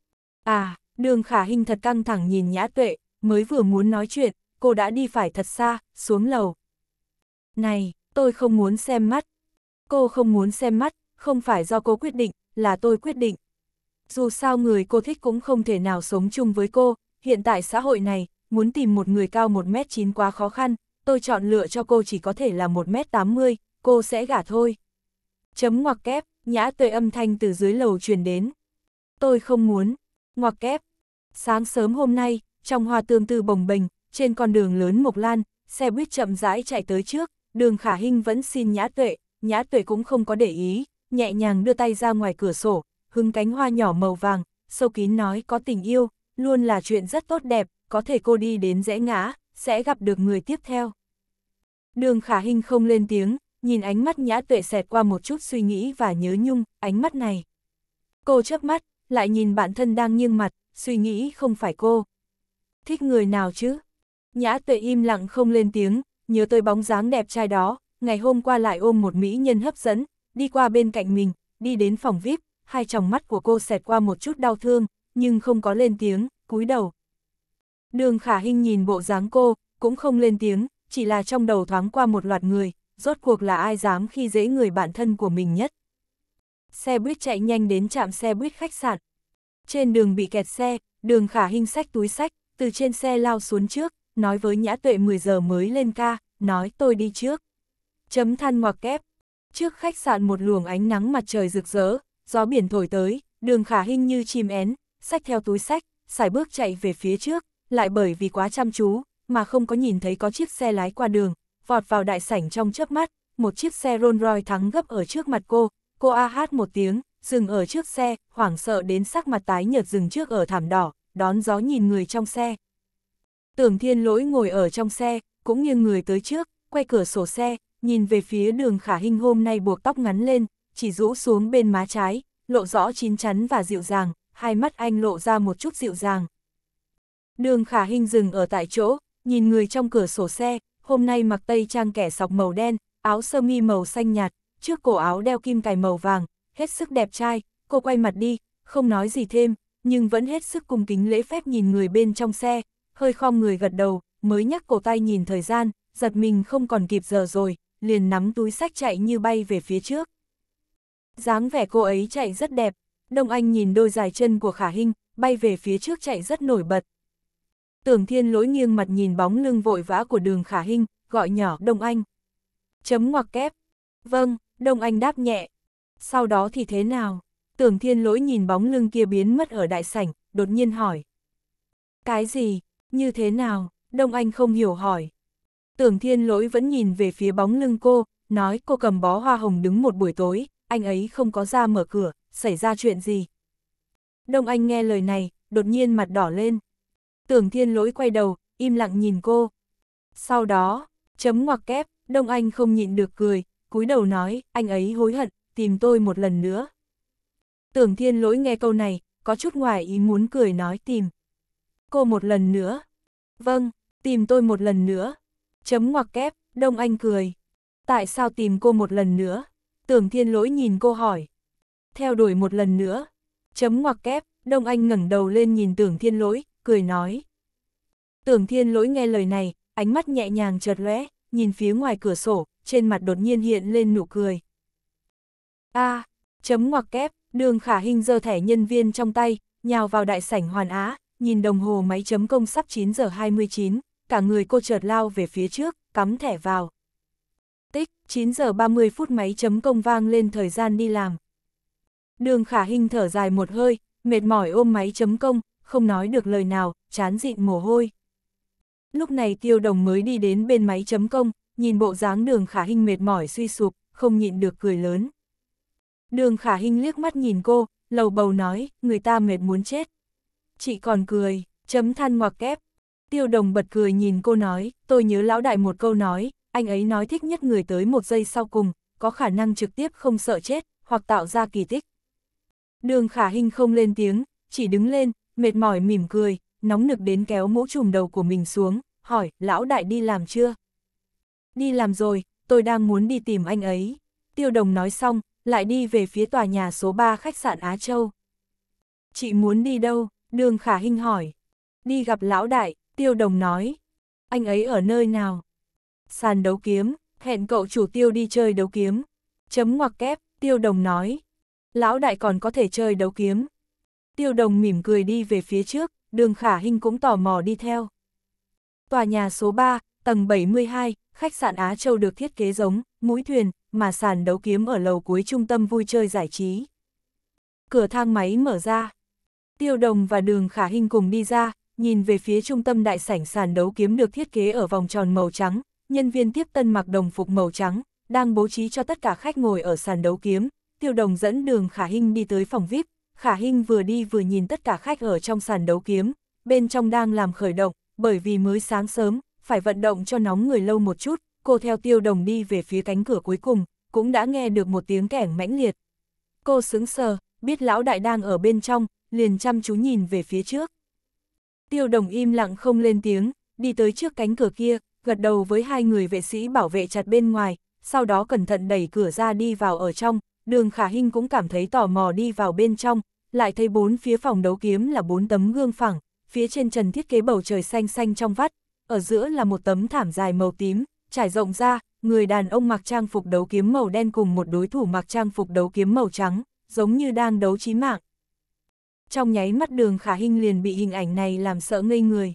à, đường khả hình thật căng thẳng nhìn nhã tuệ, mới vừa muốn nói chuyện, cô đã đi phải thật xa, xuống lầu. Này, tôi không muốn xem mắt. Cô không muốn xem mắt, không phải do cô quyết định, là tôi quyết định. Dù sao người cô thích cũng không thể nào sống chung với cô, hiện tại xã hội này, muốn tìm một người cao 1m9 quá khó khăn, tôi chọn lựa cho cô chỉ có thể là 1m80, cô sẽ gả thôi. Chấm ngoặc kép, nhã tuệ âm thanh từ dưới lầu truyền đến. Tôi không muốn, ngoặc kép. Sáng sớm hôm nay, trong hoa tương tư bồng bềnh, trên con đường lớn Mộc Lan, xe buýt chậm rãi chạy tới trước, đường khả hinh vẫn xin nhã tuệ, nhã tuệ cũng không có để ý, nhẹ nhàng đưa tay ra ngoài cửa sổ, hứng cánh hoa nhỏ màu vàng, sâu kín nói có tình yêu, luôn là chuyện rất tốt đẹp, có thể cô đi đến rẽ ngã, sẽ gặp được người tiếp theo. Đường khả hinh không lên tiếng, nhìn ánh mắt nhã tuệ xẹt qua một chút suy nghĩ và nhớ nhung, ánh mắt này. Cô chớp mắt, lại nhìn bản thân đang nghiêng mặt, suy nghĩ không phải cô. Thích người nào chứ? Nhã tuệ im lặng không lên tiếng, nhớ tới bóng dáng đẹp trai đó, ngày hôm qua lại ôm một mỹ nhân hấp dẫn, đi qua bên cạnh mình, đi đến phòng VIP, hai tròng mắt của cô xẹt qua một chút đau thương, nhưng không có lên tiếng, cúi đầu. Đường khả Hinh nhìn bộ dáng cô, cũng không lên tiếng, chỉ là trong đầu thoáng qua một loạt người, rốt cuộc là ai dám khi dễ người bạn thân của mình nhất. Xe buýt chạy nhanh đến trạm xe buýt khách sạn. Trên đường bị kẹt xe, đường khả Hinh sách túi sách, từ trên xe lao xuống trước, nói với nhã tuệ 10 giờ mới lên ca, nói tôi đi trước. Chấm than ngoặc kép. Trước khách sạn một luồng ánh nắng mặt trời rực rỡ, gió biển thổi tới, đường khả hình như chim én, sách theo túi sách, xài bước chạy về phía trước, lại bởi vì quá chăm chú, mà không có nhìn thấy có chiếc xe lái qua đường, vọt vào đại sảnh trong chớp mắt, một chiếc xe Rolls Royce thắng gấp ở trước mặt cô, cô a hát một tiếng, dừng ở trước xe, hoảng sợ đến sắc mặt tái nhợt dừng trước ở thảm đỏ, đón gió nhìn người trong xe, Tưởng thiên lỗi ngồi ở trong xe, cũng như người tới trước, quay cửa sổ xe, nhìn về phía đường khả hình hôm nay buộc tóc ngắn lên, chỉ rũ xuống bên má trái, lộ rõ chín chắn và dịu dàng, hai mắt anh lộ ra một chút dịu dàng. Đường khả hình dừng ở tại chỗ, nhìn người trong cửa sổ xe, hôm nay mặc tây trang kẻ sọc màu đen, áo sơ mi màu xanh nhạt, trước cổ áo đeo kim cài màu vàng, hết sức đẹp trai, cô quay mặt đi, không nói gì thêm, nhưng vẫn hết sức cung kính lễ phép nhìn người bên trong xe, hơi khom người gật đầu, mới nhắc cổ tay nhìn thời gian, giật mình không còn kịp giờ rồi, liền nắm túi sách chạy như bay về phía trước. dáng vẻ cô ấy chạy rất đẹp, Đông Anh nhìn đôi dài chân của Khả Hinh, bay về phía trước chạy rất nổi bật. Tưởng Thiên lỗi nghiêng mặt nhìn bóng lưng vội vã của đường Khả Hinh, gọi nhỏ Đông Anh. Chấm ngoặc kép. Vâng, Đông Anh đáp nhẹ. Sau đó thì thế nào? Tưởng Thiên lỗi nhìn bóng lưng kia biến mất ở đại sảnh, đột nhiên hỏi. Cái gì? Như thế nào? Đông Anh không hiểu hỏi. Tưởng thiên lỗi vẫn nhìn về phía bóng lưng cô, nói cô cầm bó hoa hồng đứng một buổi tối, anh ấy không có ra mở cửa, xảy ra chuyện gì. Đông Anh nghe lời này, đột nhiên mặt đỏ lên. Tưởng thiên lỗi quay đầu, im lặng nhìn cô. Sau đó, chấm ngoặc kép, Đông Anh không nhịn được cười, cúi đầu nói, anh ấy hối hận, tìm tôi một lần nữa. Tưởng thiên lỗi nghe câu này, có chút ngoài ý muốn cười nói tìm. Cô một lần nữa. Vâng, tìm tôi một lần nữa. Chấm ngoặc kép, Đông Anh cười. Tại sao tìm cô một lần nữa? Tưởng thiên lỗi nhìn cô hỏi. Theo đuổi một lần nữa. Chấm ngoặc kép, Đông Anh ngẩng đầu lên nhìn tưởng thiên lỗi, cười nói. Tưởng thiên lỗi nghe lời này, ánh mắt nhẹ nhàng chợt lóe, nhìn phía ngoài cửa sổ, trên mặt đột nhiên hiện lên nụ cười. A, chấm ngoặc kép, đường khả hình giơ thẻ nhân viên trong tay, nhào vào đại sảnh hoàn á, nhìn đồng hồ máy chấm công sắp 9 giờ 29, cả người cô chợt lao về phía trước, cắm thẻ vào. Tích, 9 giờ 30 phút máy chấm công vang lên thời gian đi làm. Đường khả hình thở dài một hơi, mệt mỏi ôm máy chấm công, không nói được lời nào, chán dịn mồ hôi. Lúc này tiêu đồng mới đi đến bên máy chấm công, nhìn bộ dáng đường khả hình mệt mỏi suy sụp, không nhịn được cười lớn. Đường khả hình liếc mắt nhìn cô, lầu bầu nói, người ta mệt muốn chết chị còn cười, chấm than ngoặc kép. Tiêu đồng bật cười nhìn cô nói, tôi nhớ lão đại một câu nói, anh ấy nói thích nhất người tới một giây sau cùng, có khả năng trực tiếp không sợ chết, hoặc tạo ra kỳ tích. Đường khả hình không lên tiếng, chỉ đứng lên, mệt mỏi mỉm cười, nóng nực đến kéo mũ trùm đầu của mình xuống, hỏi, lão đại đi làm chưa? Đi làm rồi, tôi đang muốn đi tìm anh ấy. Tiêu đồng nói xong, lại đi về phía tòa nhà số 3 khách sạn Á Châu. Chị muốn đi đâu? Đường khả hình hỏi. Đi gặp lão đại, tiêu đồng nói. Anh ấy ở nơi nào? Sàn đấu kiếm, hẹn cậu chủ tiêu đi chơi đấu kiếm. Chấm ngoặc kép, tiêu đồng nói. Lão đại còn có thể chơi đấu kiếm. Tiêu đồng mỉm cười đi về phía trước, đường khả hình cũng tò mò đi theo. Tòa nhà số 3, tầng 72, khách sạn Á Châu được thiết kế giống, mũi thuyền, mà sàn đấu kiếm ở lầu cuối trung tâm vui chơi giải trí. Cửa thang máy mở ra, Tiêu Đồng và Đường Khả Hinh cùng đi ra, nhìn về phía trung tâm đại sảnh sàn đấu kiếm được thiết kế ở vòng tròn màu trắng, nhân viên tiếp tân mặc đồng phục màu trắng, đang bố trí cho tất cả khách ngồi ở sàn đấu kiếm. Tiêu Đồng dẫn Đường Khả Hinh đi tới phòng VIP, Khả Hinh vừa đi vừa nhìn tất cả khách ở trong sàn đấu kiếm, bên trong đang làm khởi động, bởi vì mới sáng sớm, phải vận động cho nóng người lâu một chút, cô theo Tiêu Đồng đi về phía cánh cửa cuối cùng, cũng đã nghe được một tiếng kẻng mãnh liệt. Cô sững sờ, biết lão đại đang ở bên trong, liền chăm chú nhìn về phía trước. Tiêu đồng im lặng không lên tiếng, đi tới trước cánh cửa kia, gật đầu với hai người vệ sĩ bảo vệ chặt bên ngoài, sau đó cẩn thận đẩy cửa ra đi vào ở trong, đường khả hinh cũng cảm thấy tò mò đi vào bên trong, lại thấy bốn phía phòng đấu kiếm là bốn tấm gương phẳng, phía trên trần thiết kế bầu trời xanh xanh trong vắt, ở giữa là một tấm thảm dài màu tím, trải rộng ra, người đàn ông mặc trang phục đấu kiếm màu đen cùng một đối thủ mặc trang phục đấu kiếm màu trắng, giống như đang đấu trí mạng trong nháy mắt đường khả hình liền bị hình ảnh này làm sợ ngây người.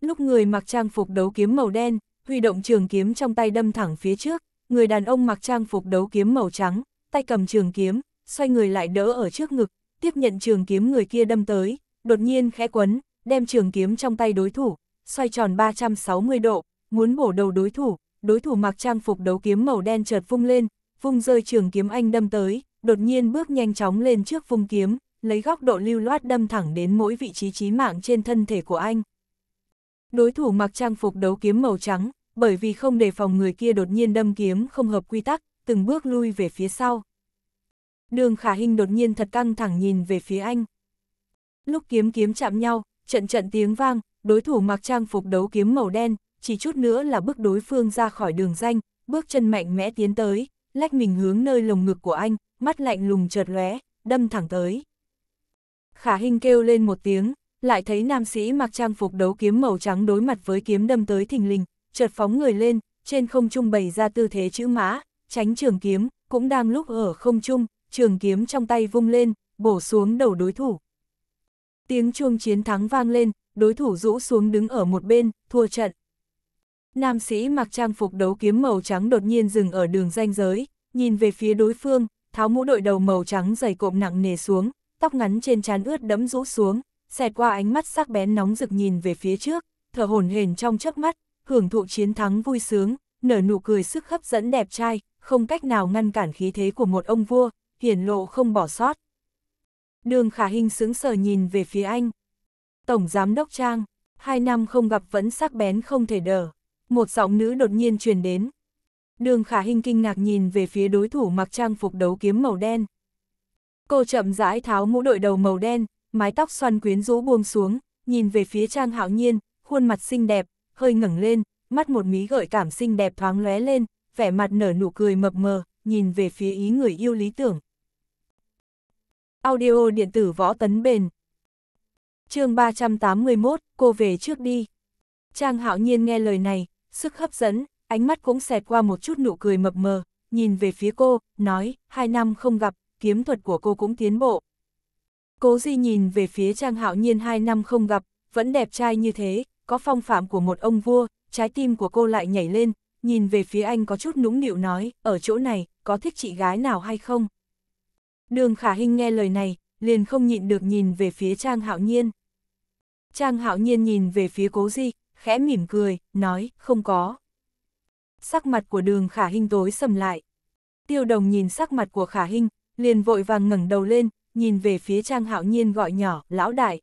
Lúc người mặc trang phục đấu kiếm màu đen, huy động trường kiếm trong tay đâm thẳng phía trước, người đàn ông mặc trang phục đấu kiếm màu trắng, tay cầm trường kiếm, xoay người lại đỡ ở trước ngực, tiếp nhận trường kiếm người kia đâm tới, đột nhiên khẽ quấn, đem trường kiếm trong tay đối thủ, xoay tròn 360 độ, muốn bổ đầu đối thủ, đối thủ mặc trang phục đấu kiếm màu đen chợt vung lên, vung rơi trường kiếm anh đâm tới, đột nhiên bước nhanh chóng lên trước vung kiếm, lấy góc độ lưu loát đâm thẳng đến mỗi vị trí chí mạng trên thân thể của anh. Đối thủ mặc trang phục đấu kiếm màu trắng, bởi vì không đề phòng người kia đột nhiên đâm kiếm không hợp quy tắc, từng bước lui về phía sau. Đường khả hình đột nhiên thật căng thẳng nhìn về phía anh. Lúc kiếm kiếm chạm nhau, trận trận tiếng vang, đối thủ mặc trang phục đấu kiếm màu đen, chỉ chút nữa là bước đối phương ra khỏi đường danh, bước chân mạnh mẽ tiến tới, lách mình hướng nơi lồng ngực của anh, mắt lạnh lùng chợt lóe, đâm thẳng tới. Khả Hinh kêu lên một tiếng, lại thấy nam sĩ mặc trang phục đấu kiếm màu trắng đối mặt với kiếm đâm tới thình lình, chợt phóng người lên, trên không trung bày ra tư thế chữ mã, tránh trường kiếm, cũng đang lúc ở không trung, trường kiếm trong tay vung lên, bổ xuống đầu đối thủ. Tiếng chuông chiến thắng vang lên, đối thủ rũ xuống đứng ở một bên, thua trận. Nam sĩ mặc trang phục đấu kiếm màu trắng đột nhiên dừng ở đường ranh giới, nhìn về phía đối phương, tháo mũ đội đầu màu trắng dày cộm nặng nề xuống, tóc ngắn trên trán ướt đẫm rũ xuống, xẹt qua ánh mắt sắc bén nóng rực nhìn về phía trước, thở hổn hển trong chớp mắt, hưởng thụ chiến thắng vui sướng, nở nụ cười sức hấp dẫn đẹp trai, không cách nào ngăn cản khí thế của một ông vua, hiển lộ không bỏ sót. Đường Khả Hình sững sờ nhìn về phía anh. Tổng Giám Đốc Trang, hai năm không gặp vẫn sắc bén không thể đỡ. Một giọng nữ đột nhiên truyền đến. Đường Khả Hình kinh ngạc nhìn về phía đối thủ mặc trang phục đấu kiếm màu đen, Cô chậm rãi tháo mũ đội đầu màu đen, mái tóc xoăn quyến rũ buông xuống, nhìn về phía Trang Hạo Nhiên, khuôn mặt xinh đẹp, hơi ngẩng lên, mắt một mí gợi cảm xinh đẹp thoáng lóe lên, vẻ mặt nở nụ cười mập mờ, nhìn về phía ý người yêu lý tưởng. Audio điện tử võ tấn bền chương 381, cô về trước đi. Trang hạo nhiên nghe lời này, sức hấp dẫn, ánh mắt cũng xẹt qua một chút nụ cười mập mờ, nhìn về phía cô, nói, hai năm không gặp, kiếm thuật của cô cũng tiến bộ. Cố Di nhìn về phía Trang Hạo Nhiên hai năm không gặp, vẫn đẹp trai như thế, có phong phạm của một ông vua, trái tim của cô lại nhảy lên, nhìn về phía anh có chút nũng nịu nói, ở chỗ này, có thích chị gái nào hay không? Đường Khả Hinh nghe lời này, liền không nhịn được nhìn về phía Trang Hạo Nhiên. Trang Hạo Nhiên nhìn về phía Cố Di, khẽ mỉm cười, nói, không có. Sắc mặt của đường Khả Hinh tối sầm lại. Tiêu đồng nhìn sắc mặt của Khả Hinh, liền vội vàng ngẩng đầu lên, nhìn về phía Trang Hạo Nhiên gọi nhỏ, lão đại.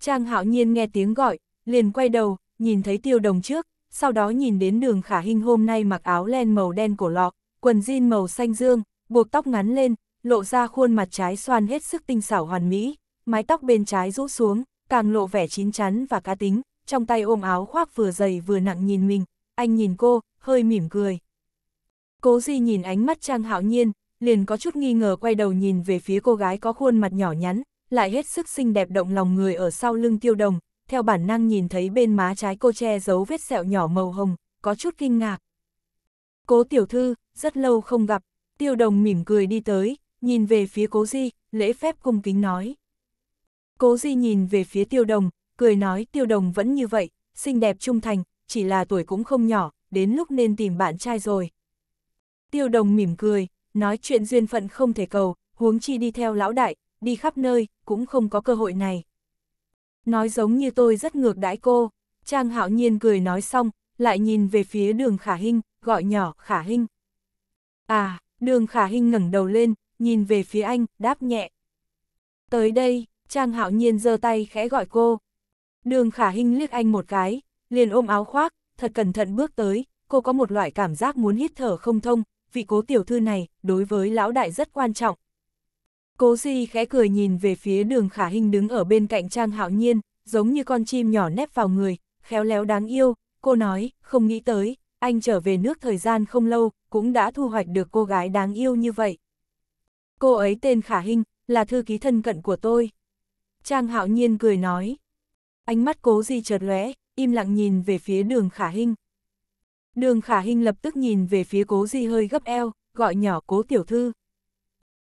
Trang Hạo Nhiên nghe tiếng gọi, liền quay đầu, nhìn thấy tiêu đồng trước, sau đó nhìn đến đường khả hình hôm nay mặc áo len màu đen cổ lọ, quần jean màu xanh dương, buộc tóc ngắn lên, lộ ra khuôn mặt trái xoan hết sức tinh xảo hoàn mỹ, mái tóc bên trái rũ xuống, càng lộ vẻ chín chắn và cá tính, trong tay ôm áo khoác vừa dày vừa nặng nhìn mình, anh nhìn cô, hơi mỉm cười. Cố Di nhìn ánh mắt Trang Hạo Nhiên, liền có chút nghi ngờ quay đầu nhìn về phía cô gái có khuôn mặt nhỏ nhắn, lại hết sức xinh đẹp động lòng người ở sau lưng tiêu đồng, theo bản năng nhìn thấy bên má trái cô che giấu vết sẹo nhỏ màu hồng, có chút kinh ngạc. Cố tiểu thư, rất lâu không gặp, tiêu đồng mỉm cười đi tới, nhìn về phía cố di, lễ phép cung kính nói. Cố di nhìn về phía tiêu đồng, cười nói tiêu đồng vẫn như vậy, xinh đẹp trung thành, chỉ là tuổi cũng không nhỏ, đến lúc nên tìm bạn trai rồi. Tiêu đồng mỉm cười, nói chuyện duyên phận không thể cầu, huống chi đi theo lão đại, đi khắp nơi, cũng không có cơ hội này. Nói giống như tôi rất ngược đãi cô, Trang hạo nhiên cười nói xong, lại nhìn về phía đường khả hinh, gọi nhỏ khả hinh. À, đường khả hinh ngẩng đầu lên, nhìn về phía anh, đáp nhẹ. Tới đây, Trang hạo nhiên giơ tay khẽ gọi cô. Đường khả hinh liếc anh một cái, liền ôm áo khoác, thật cẩn thận bước tới, cô có một loại cảm giác muốn hít thở không thông, vì cố tiểu thư này, đối với lão đại rất quan trọng. Cố Di khẽ cười nhìn về phía đường khả hình đứng ở bên cạnh Trang Hạo Nhiên, giống như con chim nhỏ nép vào người, khéo léo đáng yêu, cô nói, không nghĩ tới, anh trở về nước thời gian không lâu, cũng đã thu hoạch được cô gái đáng yêu như vậy. Cô ấy tên Khả Hinh, là thư ký thân cận của tôi. Trang Hạo Nhiên cười nói. Ánh mắt cố di chợt lóe, im lặng nhìn về phía đường Khả Hinh. Đường khả hình lập tức nhìn về phía cố di hơi gấp eo, gọi nhỏ cố tiểu thư.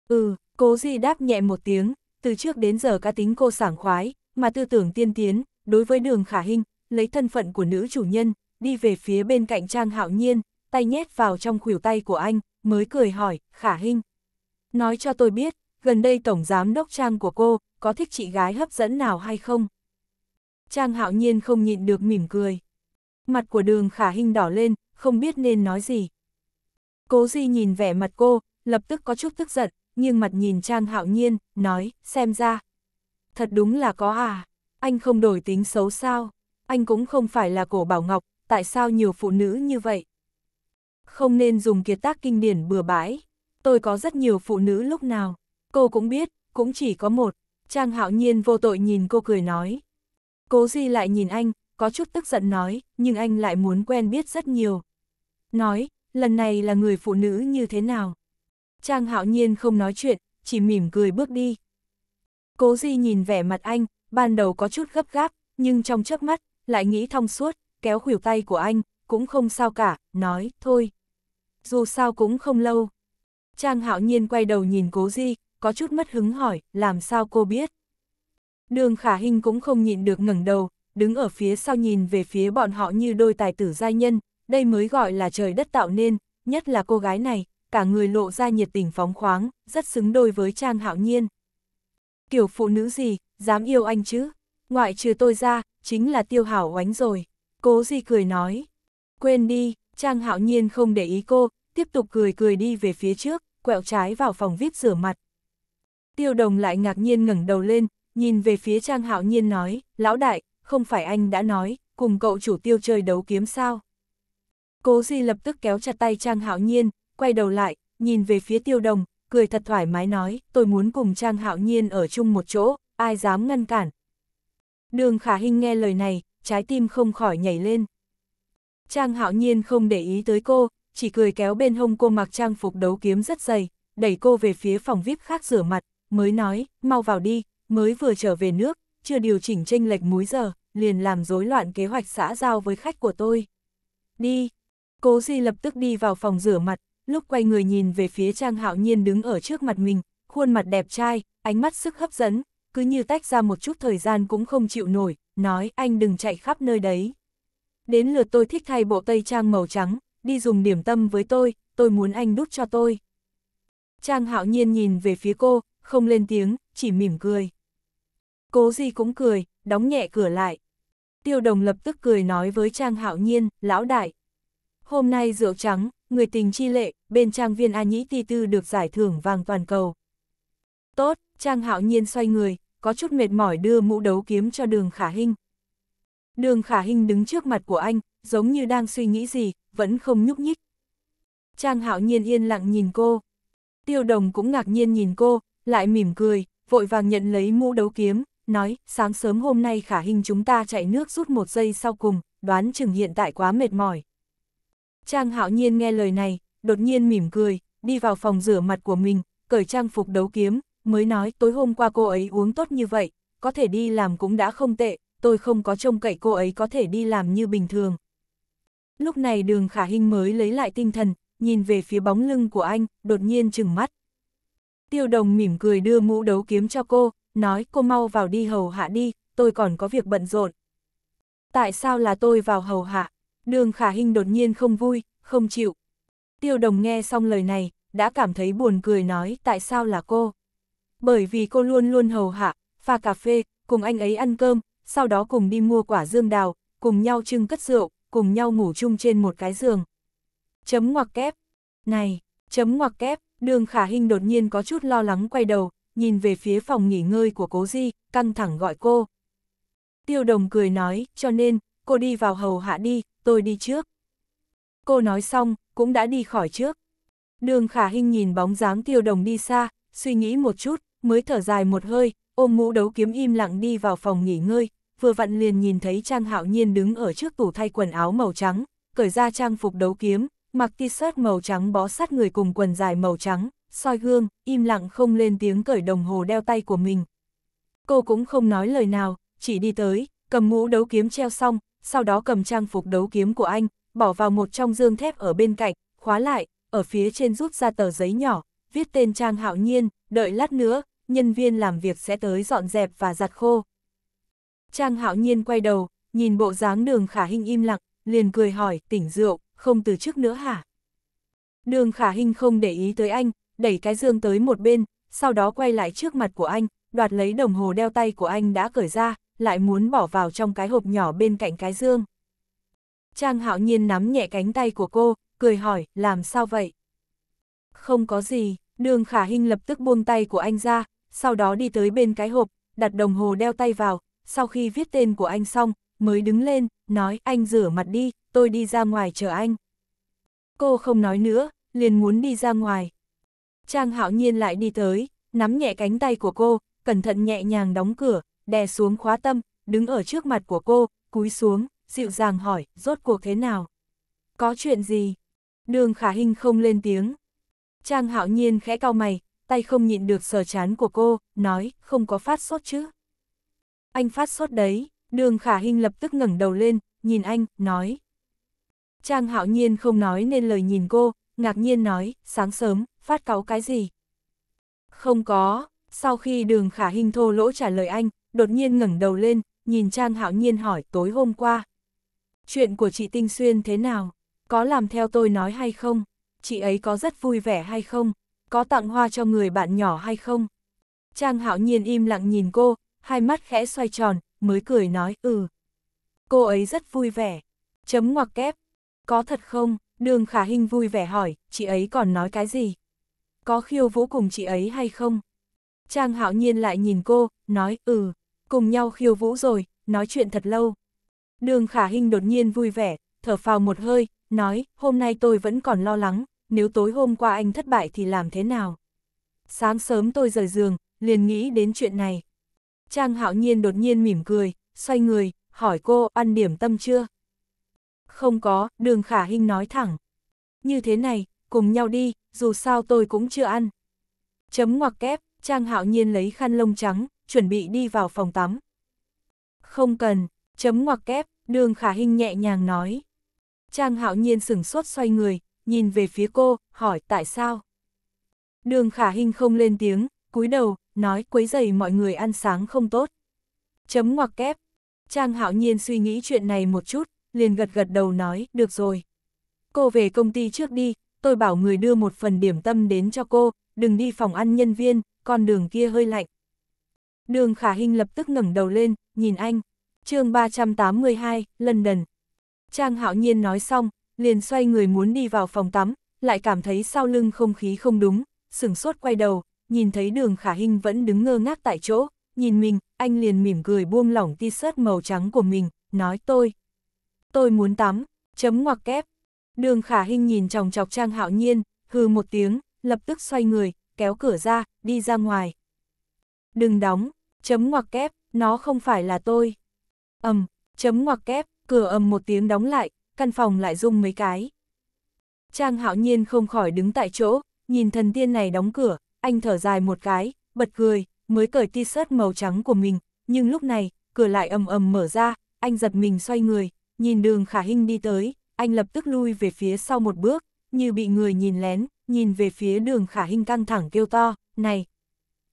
Ừ, cố di đáp nhẹ một tiếng, từ trước đến giờ cá tính cô sảng khoái, mà tư tưởng tiên tiến, đối với đường khả hình, lấy thân phận của nữ chủ nhân, đi về phía bên cạnh Trang Hạo Nhiên, tay nhét vào trong khuỷu tay của anh, mới cười hỏi, khả hình. Nói cho tôi biết, gần đây tổng giám đốc Trang của cô, có thích chị gái hấp dẫn nào hay không? Trang Hạo Nhiên không nhịn được mỉm cười. Mặt của đường khả hình đỏ lên, không biết nên nói gì. Cố Di nhìn vẻ mặt cô, lập tức có chút tức giận, nhưng mặt nhìn Trang Hạo Nhiên, nói, xem ra. Thật đúng là có à, anh không đổi tính xấu sao, anh cũng không phải là cổ bảo ngọc, tại sao nhiều phụ nữ như vậy? Không nên dùng kiệt tác kinh điển bừa bãi, tôi có rất nhiều phụ nữ lúc nào, cô cũng biết, cũng chỉ có một. Trang Hạo Nhiên vô tội nhìn cô cười nói. Cố Di lại nhìn anh, có chút tức giận nói, nhưng anh lại muốn quen biết rất nhiều. Nói, lần này là người phụ nữ như thế nào? Trang hạo nhiên không nói chuyện, chỉ mỉm cười bước đi. Cố Di nhìn vẻ mặt anh, ban đầu có chút gấp gáp, nhưng trong chớp mắt, lại nghĩ thông suốt, kéo khuỷu tay của anh, cũng không sao cả, nói, thôi. Dù sao cũng không lâu. Trang hạo nhiên quay đầu nhìn cố Di, có chút mất hứng hỏi, làm sao cô biết? Đường khả hình cũng không nhịn được ngẩng đầu, đứng ở phía sau nhìn về phía bọn họ như đôi tài tử giai nhân, đây mới gọi là trời đất tạo nên, nhất là cô gái này, cả người lộ ra nhiệt tình phóng khoáng, rất xứng đôi với Trang Hạo Nhiên. Kiểu phụ nữ gì, dám yêu anh chứ? Ngoại trừ tôi ra, chính là tiêu hảo oánh rồi. Cố gì cười nói. Quên đi, Trang Hạo Nhiên không để ý cô, tiếp tục cười cười đi về phía trước, quẹo trái vào phòng vip rửa mặt. Tiêu Đồng lại ngạc nhiên ngẩng đầu lên, nhìn về phía Trang Hạo Nhiên nói, lão đại, không phải anh đã nói, cùng cậu chủ tiêu chơi đấu kiếm sao. Cố Di lập tức kéo chặt tay Trang Hạo Nhiên, quay đầu lại, nhìn về phía tiêu đồng, cười thật thoải mái nói, tôi muốn cùng Trang Hạo Nhiên ở chung một chỗ, ai dám ngăn cản. Đường Khả Hinh nghe lời này, trái tim không khỏi nhảy lên. Trang Hạo Nhiên không để ý tới cô, chỉ cười kéo bên hông cô mặc trang phục đấu kiếm rất dày, đẩy cô về phía phòng VIP khác rửa mặt, mới nói, mau vào đi, mới vừa trở về nước, chưa điều chỉnh tranh lệch múi giờ, liền làm rối loạn kế hoạch xã giao với khách của tôi. Đi! Cố Di lập tức đi vào phòng rửa mặt, lúc quay người nhìn về phía Trang Hạo Nhiên đứng ở trước mặt mình, khuôn mặt đẹp trai, ánh mắt sức hấp dẫn, cứ như tách ra một chút thời gian cũng không chịu nổi, nói anh đừng chạy khắp nơi đấy. Đến lượt tôi thích thay bộ tây trang màu trắng, đi dùng điểm tâm với tôi, tôi muốn anh đút cho tôi. Trang hạo nhiên nhìn về phía cô, không lên tiếng, chỉ mỉm cười. Cố gì cũng cười, đóng nhẹ cửa lại. Tiêu đồng lập tức cười nói với Trang Hạo Nhiên, lão đại. Hôm nay rượu trắng, người tình chi lệ, bên trang viên A Nhĩ Ti Tư được giải thưởng vàng toàn cầu. Tốt, Trang Hạo Nhiên xoay người, có chút mệt mỏi đưa mũ đấu kiếm cho đường khả hinh. Đường khả hinh đứng trước mặt của anh, giống như đang suy nghĩ gì, vẫn không nhúc nhích. Trang Hạo Nhiên yên lặng nhìn cô. Tiêu đồng cũng ngạc nhiên nhìn cô, lại mỉm cười, vội vàng nhận lấy mũ đấu kiếm, nói, sáng sớm hôm nay khả hình chúng ta chạy nước rút một giây sau cùng, đoán chừng hiện tại quá mệt mỏi. Trang hạo nhiên nghe lời này, đột nhiên mỉm cười, đi vào phòng rửa mặt của mình, cởi trang phục đấu kiếm, mới nói tối hôm qua cô ấy uống tốt như vậy, có thể đi làm cũng đã không tệ, tôi không có trông cậy cô ấy có thể đi làm như bình thường. Lúc này đường khả hình mới lấy lại tinh thần, nhìn về phía bóng lưng của anh, đột nhiên chừng mắt. Tiêu đồng mỉm cười đưa mũ đấu kiếm cho cô, nói cô mau vào đi hầu hạ đi, tôi còn có việc bận rộn. Tại sao là tôi vào hầu hạ? Đường khả Hinh đột nhiên không vui, không chịu. Tiêu đồng nghe xong lời này, đã cảm thấy buồn cười nói tại sao là cô. Bởi vì cô luôn luôn hầu hạ, pha cà phê, cùng anh ấy ăn cơm, sau đó cùng đi mua quả dương đào, cùng nhau trưng cất rượu, cùng nhau ngủ chung trên một cái giường. Chấm ngoặc kép. Này, chấm ngoặc kép, đường khả Hinh đột nhiên có chút lo lắng quay đầu, nhìn về phía phòng nghỉ ngơi của cố di, căng thẳng gọi cô. Tiêu đồng cười nói, cho nên, cô đi vào hầu hạ đi, tôi đi trước. Cô nói xong, cũng đã đi khỏi trước. Đường khả hình nhìn bóng dáng tiêu đồng đi xa, suy nghĩ một chút, mới thở dài một hơi, ôm mũ đấu kiếm im lặng đi vào phòng nghỉ ngơi, vừa vặn liền nhìn thấy Trang Hạo Nhiên đứng ở trước tủ thay quần áo màu trắng, cởi ra trang phục đấu kiếm, mặc t-shirt màu trắng bó sát người cùng quần dài màu trắng, soi gương, im lặng không lên tiếng cởi đồng hồ đeo tay của mình. Cô cũng không nói lời nào, chỉ đi tới, cầm mũ đấu kiếm treo xong, sau đó cầm trang phục đấu kiếm của anh, bỏ vào một trong dương thép ở bên cạnh, khóa lại, ở phía trên rút ra tờ giấy nhỏ, viết tên Trang Hạo Nhiên, đợi lát nữa, nhân viên làm việc sẽ tới dọn dẹp và giặt khô. Trang Hạo Nhiên quay đầu, nhìn bộ dáng đường khả hình im lặng, liền cười hỏi, tỉnh rượu, không từ chức nữa hả? Đường khả hình không để ý tới anh, đẩy cái dương tới một bên, sau đó quay lại trước mặt của anh, đoạt lấy đồng hồ đeo tay của anh đã cởi ra, lại muốn bỏ vào trong cái hộp nhỏ bên cạnh cái dương. Trang hạo nhiên nắm nhẹ cánh tay của cô, cười hỏi, làm sao vậy? Không có gì, đường khả hình lập tức buông tay của anh ra, sau đó đi tới bên cái hộp, đặt đồng hồ đeo tay vào, sau khi viết tên của anh xong, mới đứng lên, nói anh rửa mặt đi, tôi đi ra ngoài chờ anh. Cô không nói nữa, liền muốn đi ra ngoài, Trang hạo nhiên lại đi tới, nắm nhẹ cánh tay của cô, cẩn thận nhẹ nhàng đóng cửa, đè xuống khóa tâm, đứng ở trước mặt của cô, cúi xuống, dịu dàng hỏi, rốt cuộc thế nào? Có chuyện gì? Đường khả Hinh không lên tiếng. Trang hạo nhiên khẽ cau mày, tay không nhịn được sờ chán của cô, nói, không có phát sốt chứ. Anh phát sốt đấy, đường khả Hinh lập tức ngẩng đầu lên, nhìn anh, nói. Trang hạo nhiên không nói nên lời nhìn cô, ngạc nhiên nói, sáng sớm, phát cáu cái gì? Không có, sau khi đường khả hình thô lỗ trả lời anh, đột nhiên ngẩng đầu lên, nhìn Trang Hạo Nhiên hỏi tối hôm qua. Chuyện của chị Tinh Xuyên thế nào? Có làm theo tôi nói hay không? Chị ấy có rất vui vẻ hay không? Có tặng hoa cho người bạn nhỏ hay không? Trang Hạo Nhiên im lặng nhìn cô, hai mắt khẽ xoay tròn, mới cười nói ừ. Cô ấy rất vui vẻ. Chấm ngoặc kép. Có thật không? Đường Khả Hinh vui vẻ hỏi, chị ấy còn nói cái gì? có khiêu vũ cùng chị ấy hay không? Trang hạo nhiên lại nhìn cô, nói, ừ, cùng nhau khiêu vũ rồi, nói chuyện thật lâu. Đường khả Hinh đột nhiên vui vẻ, thở phào một hơi, nói, hôm nay tôi vẫn còn lo lắng, nếu tối hôm qua anh thất bại thì làm thế nào? Sáng sớm tôi rời giường, liền nghĩ đến chuyện này. Trang hạo nhiên đột nhiên mỉm cười, xoay người, hỏi cô ăn điểm tâm chưa? Không có, đường khả Hinh nói thẳng. Như thế này, cùng nhau đi, dù sao tôi cũng chưa ăn. Chấm ngoặc kép, Trang Hạo Nhiên lấy khăn lông trắng, chuẩn bị đi vào phòng tắm. Không cần, chấm ngoặc kép, đường khả hình nhẹ nhàng nói. Trang Hạo Nhiên sửng sốt xoay người, nhìn về phía cô, hỏi tại sao. Đường khả hình không lên tiếng, cúi đầu, nói quấy dày mọi người ăn sáng không tốt. Chấm ngoặc kép. Trang Hạo Nhiên suy nghĩ chuyện này một chút, liền gật gật đầu nói, được rồi. Cô về công ty trước đi, tôi bảo người đưa một phần điểm tâm đến cho cô, đừng đi phòng ăn nhân viên, con đường kia hơi lạnh. Đường Khả Hinh lập tức ngẩng đầu lên, nhìn anh. chương 382, London. Trang Hạo Nhiên nói xong, liền xoay người muốn đi vào phòng tắm, lại cảm thấy sau lưng không khí không đúng, sửng sốt quay đầu, nhìn thấy đường Khả Hinh vẫn đứng ngơ ngác tại chỗ, nhìn mình, anh liền mỉm cười buông lỏng t-shirt màu trắng của mình, nói tôi. Tôi muốn tắm, chấm ngoặc kép, Đường khả hình nhìn chồng chọc Trang Hạo Nhiên, hừ một tiếng, lập tức xoay người, kéo cửa ra, đi ra ngoài. Đừng đóng, chấm ngoặc kép, nó không phải là tôi. ầm, chấm ngoặc kép, cửa ầm một tiếng đóng lại, căn phòng lại rung mấy cái. Trang Hạo Nhiên không khỏi đứng tại chỗ, nhìn thần tiên này đóng cửa, anh thở dài một cái, bật cười, mới cởi t-shirt màu trắng của mình, nhưng lúc này, cửa lại ầm ầm mở ra, anh giật mình xoay người, nhìn đường khả hình đi tới, anh lập tức lui về phía sau một bước, như bị người nhìn lén, nhìn về phía đường khả hình căng thẳng kêu to, này.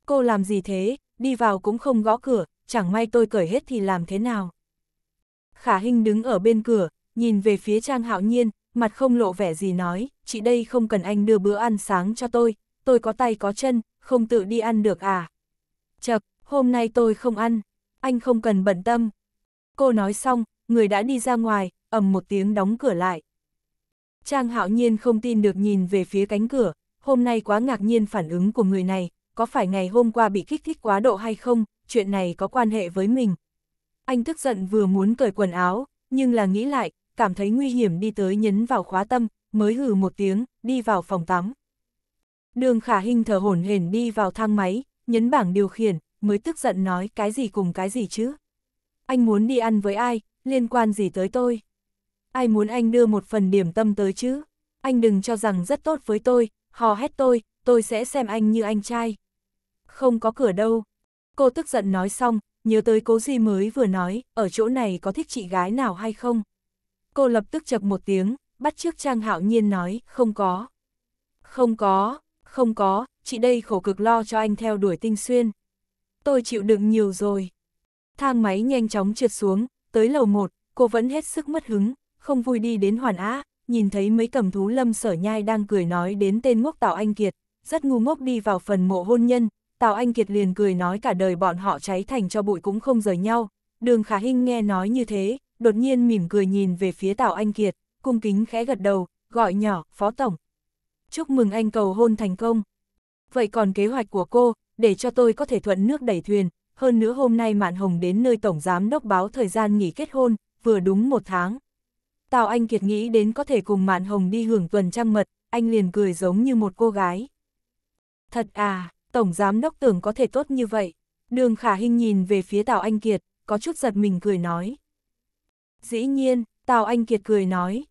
Cô làm gì thế, đi vào cũng không gõ cửa, chẳng may tôi cởi hết thì làm thế nào. Khả hình đứng ở bên cửa, nhìn về phía Trang Hạo Nhiên, mặt không lộ vẻ gì nói, chị đây không cần anh đưa bữa ăn sáng cho tôi, tôi có tay có chân, không tự đi ăn được à. Chật, hôm nay tôi không ăn, anh không cần bận tâm. Cô nói xong, người đã đi ra ngoài, ầm một tiếng đóng cửa lại. Trang hạo nhiên không tin được nhìn về phía cánh cửa, hôm nay quá ngạc nhiên phản ứng của người này, có phải ngày hôm qua bị kích thích quá độ hay không, chuyện này có quan hệ với mình. Anh tức giận vừa muốn cởi quần áo, nhưng là nghĩ lại, cảm thấy nguy hiểm đi tới nhấn vào khóa tâm, mới hừ một tiếng, đi vào phòng tắm. Đường khả hình thở hổn hển đi vào thang máy, nhấn bảng điều khiển, mới tức giận nói cái gì cùng cái gì chứ. Anh muốn đi ăn với ai, liên quan gì tới tôi ai muốn anh đưa một phần điểm tâm tới chứ? Anh đừng cho rằng rất tốt với tôi, hò hét tôi, tôi sẽ xem anh như anh trai. Không có cửa đâu. Cô tức giận nói xong, nhớ tới cố gì mới vừa nói, ở chỗ này có thích chị gái nào hay không? Cô lập tức chập một tiếng, bắt trước Trang Hạo Nhiên nói, không có. Không có, không có, chị đây khổ cực lo cho anh theo đuổi tinh xuyên. Tôi chịu đựng nhiều rồi. Thang máy nhanh chóng trượt xuống, tới lầu 1, cô vẫn hết sức mất hứng, không vui đi đến hoàn á, nhìn thấy mấy cầm thú lâm sở nhai đang cười nói đến tên ngốc Tào Anh Kiệt, rất ngu ngốc đi vào phần mộ hôn nhân, Tào Anh Kiệt liền cười nói cả đời bọn họ cháy thành cho bụi cũng không rời nhau. Đường Khả Hinh nghe nói như thế, đột nhiên mỉm cười nhìn về phía Tào Anh Kiệt, cung kính khẽ gật đầu, gọi nhỏ, Phó Tổng. Chúc mừng anh cầu hôn thành công. Vậy còn kế hoạch của cô, để cho tôi có thể thuận nước đẩy thuyền, hơn nữa hôm nay Mạn Hồng đến nơi Tổng Giám đốc báo thời gian nghỉ kết hôn, vừa đúng một tháng. Tào Anh Kiệt nghĩ đến có thể cùng Mạn Hồng đi hưởng tuần trăng mật, anh liền cười giống như một cô gái. Thật à, Tổng Giám Đốc tưởng có thể tốt như vậy. Đường Khả Hinh nhìn về phía Tào Anh Kiệt, có chút giật mình cười nói. Dĩ nhiên, Tào Anh Kiệt cười nói.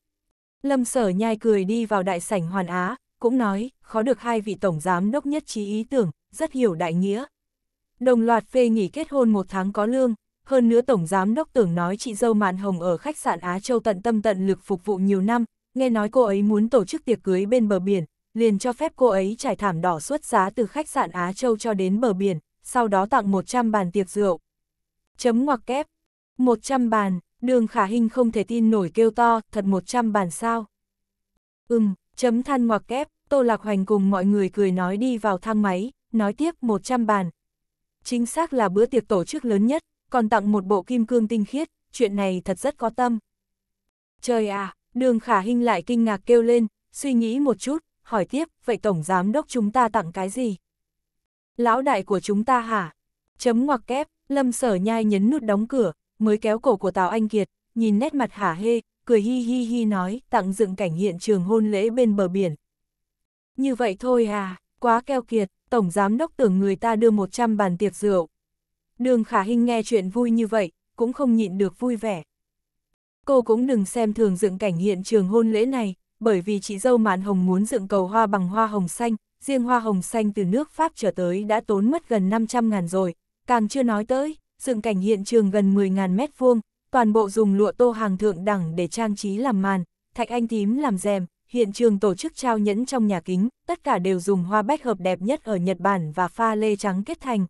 Lâm Sở Nhai cười đi vào đại sảnh Hoàn Á, cũng nói, khó được hai vị Tổng Giám Đốc nhất trí ý tưởng, rất hiểu đại nghĩa. Đồng loạt phê nghỉ kết hôn một tháng có lương, hơn nữa Tổng Giám Đốc tưởng nói chị dâu Mạn Hồng ở khách sạn Á Châu tận tâm tận lực phục vụ nhiều năm, nghe nói cô ấy muốn tổ chức tiệc cưới bên bờ biển, liền cho phép cô ấy trải thảm đỏ xuất giá từ khách sạn Á Châu cho đến bờ biển, sau đó tặng 100 bàn tiệc rượu. Chấm ngoặc kép. 100 bàn, đường khả hình không thể tin nổi kêu to, thật 100 bàn sao. Ừm, chấm than ngoặc kép, Tô Lạc Hoành cùng mọi người cười nói đi vào thang máy, nói tiếp 100 bàn. Chính xác là bữa tiệc tổ chức lớn nhất, còn tặng một bộ kim cương tinh khiết, chuyện này thật rất có tâm. Trời à, đường khả hình lại kinh ngạc kêu lên, suy nghĩ một chút, hỏi tiếp, vậy Tổng Giám Đốc chúng ta tặng cái gì? Lão đại của chúng ta hả? Chấm ngoặc kép, lâm sở nhai nhấn nút đóng cửa, mới kéo cổ của Tào Anh Kiệt, nhìn nét mặt hả hê, cười hi hi hi nói, tặng dựng cảnh hiện trường hôn lễ bên bờ biển. Như vậy thôi à, quá keo kiệt, Tổng Giám Đốc tưởng người ta đưa 100 bàn tiệc rượu, Đường khả hình nghe chuyện vui như vậy, cũng không nhịn được vui vẻ. Cô cũng đừng xem thường dựng cảnh hiện trường hôn lễ này, bởi vì chị dâu Mạn Hồng muốn dựng cầu hoa bằng hoa hồng xanh, riêng hoa hồng xanh từ nước Pháp trở tới đã tốn mất gần 500 ngàn rồi, càng chưa nói tới, dựng cảnh hiện trường gần 10 ngàn mét vuông, toàn bộ dùng lụa tô hàng thượng đẳng để trang trí làm màn, thạch anh tím làm rèm, hiện trường tổ chức trao nhẫn trong nhà kính, tất cả đều dùng hoa bách hợp đẹp nhất ở Nhật Bản và pha lê trắng kết thành,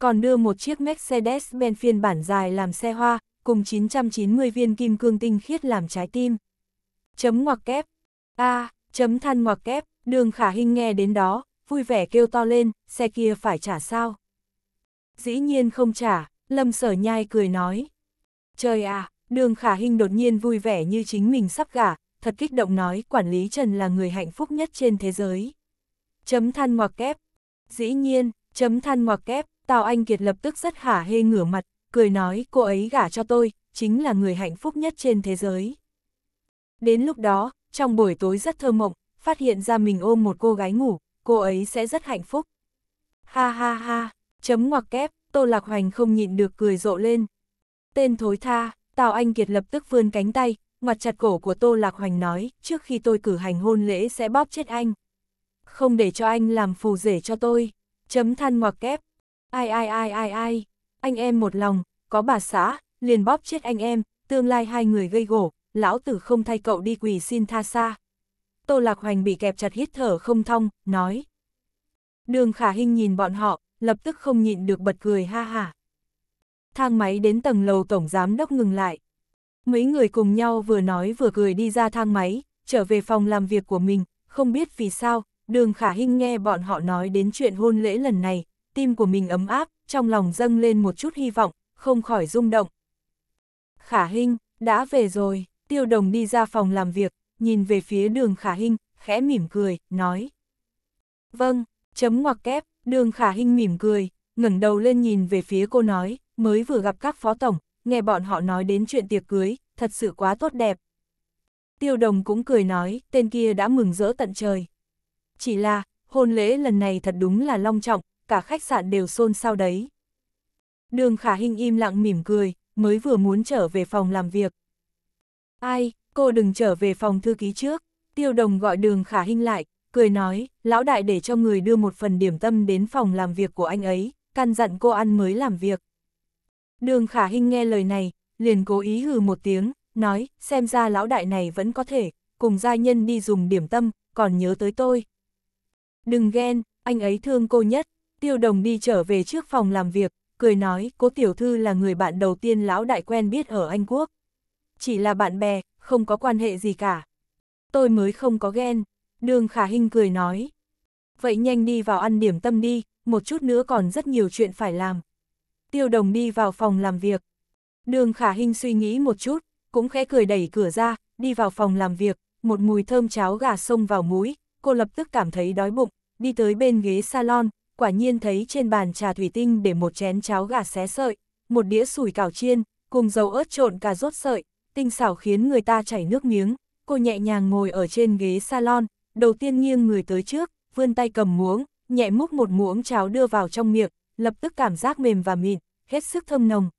còn đưa một chiếc Mercedes-Benz phiên bản dài làm xe hoa, cùng 990 viên kim cương tinh khiết làm trái tim. Chấm ngoặc kép. A, à, chấm than ngoặc kép, đường khả hình nghe đến đó, vui vẻ kêu to lên, xe kia phải trả sao? Dĩ nhiên không trả, lâm sở nhai cười nói. Trời à, đường khả hình đột nhiên vui vẻ như chính mình sắp gả, thật kích động nói quản lý Trần là người hạnh phúc nhất trên thế giới. Chấm than ngoặc kép. Dĩ nhiên, chấm than ngoặc kép, Tào Anh Kiệt lập tức rất hả hê ngửa mặt, cười nói cô ấy gả cho tôi, chính là người hạnh phúc nhất trên thế giới. Đến lúc đó, trong buổi tối rất thơ mộng, phát hiện ra mình ôm một cô gái ngủ, cô ấy sẽ rất hạnh phúc. Ha ha ha, chấm ngoặc kép, Tô Lạc Hoành không nhịn được cười rộ lên. Tên thối tha, Tào Anh Kiệt lập tức vươn cánh tay, ngoặt chặt cổ của Tô Lạc Hoành nói, trước khi tôi cử hành hôn lễ sẽ bóp chết anh. Không để cho anh làm phù rể cho tôi. Chấm than ngoặc kép, Ai ai ai ai ai, anh em một lòng, có bà xã, liền bóp chết anh em, tương lai hai người gây gổ, lão tử không thay cậu đi quỳ xin tha xa. Tô Lạc Hoành bị kẹp chặt hít thở không thông nói. Đường khả hinh nhìn bọn họ, lập tức không nhịn được bật cười ha ha Thang máy đến tầng lầu tổng giám đốc ngừng lại. Mấy người cùng nhau vừa nói vừa cười đi ra thang máy, trở về phòng làm việc của mình, không biết vì sao, đường khả hinh nghe bọn họ nói đến chuyện hôn lễ lần này, tim của mình ấm áp, trong lòng dâng lên một chút hy vọng, không khỏi rung động. Khả Hinh, đã về rồi, tiêu đồng đi ra phòng làm việc, nhìn về phía đường Khả Hinh, khẽ mỉm cười, nói. Vâng, chấm ngoặc kép, đường Khả Hinh mỉm cười, ngẩng đầu lên nhìn về phía cô nói, mới vừa gặp các phó tổng, nghe bọn họ nói đến chuyện tiệc cưới, thật sự quá tốt đẹp. Tiêu đồng cũng cười nói, tên kia đã mừng rỡ tận trời. Chỉ là, hôn lễ lần này thật đúng là long trọng, cả khách sạn đều xôn xao đấy. Đường khả hình im lặng mỉm cười, mới vừa muốn trở về phòng làm việc. Ai, cô đừng trở về phòng thư ký trước. Tiêu đồng gọi đường khả hình lại, cười nói, lão đại để cho người đưa một phần điểm tâm đến phòng làm việc của anh ấy, căn dặn cô ăn mới làm việc. Đường khả hình nghe lời này, liền cố ý hừ một tiếng, nói, xem ra lão đại này vẫn có thể, cùng gia nhân đi dùng điểm tâm, còn nhớ tới tôi. Đừng ghen, anh ấy thương cô nhất, Tiêu đồng đi trở về trước phòng làm việc, cười nói, cố tiểu thư là người bạn đầu tiên lão đại quen biết ở Anh Quốc. Chỉ là bạn bè, không có quan hệ gì cả. Tôi mới không có ghen, đường khả hình cười nói. Vậy nhanh đi vào ăn điểm tâm đi, một chút nữa còn rất nhiều chuyện phải làm. Tiêu đồng đi vào phòng làm việc. Đường khả hình suy nghĩ một chút, cũng khẽ cười đẩy cửa ra, đi vào phòng làm việc, một mùi thơm cháo gà xông vào mũi, cô lập tức cảm thấy đói bụng, đi tới bên ghế salon, quả nhiên thấy trên bàn trà thủy tinh để một chén cháo gà xé sợi, một đĩa sủi cảo chiên, cùng dầu ớt trộn cà rốt sợi, tinh xảo khiến người ta chảy nước miếng. Cô nhẹ nhàng ngồi ở trên ghế salon, đầu tiên nghiêng người tới trước, vươn tay cầm muỗng, nhẹ múc một muỗng cháo đưa vào trong miệng, lập tức cảm giác mềm và mịn, hết sức thơm nồng.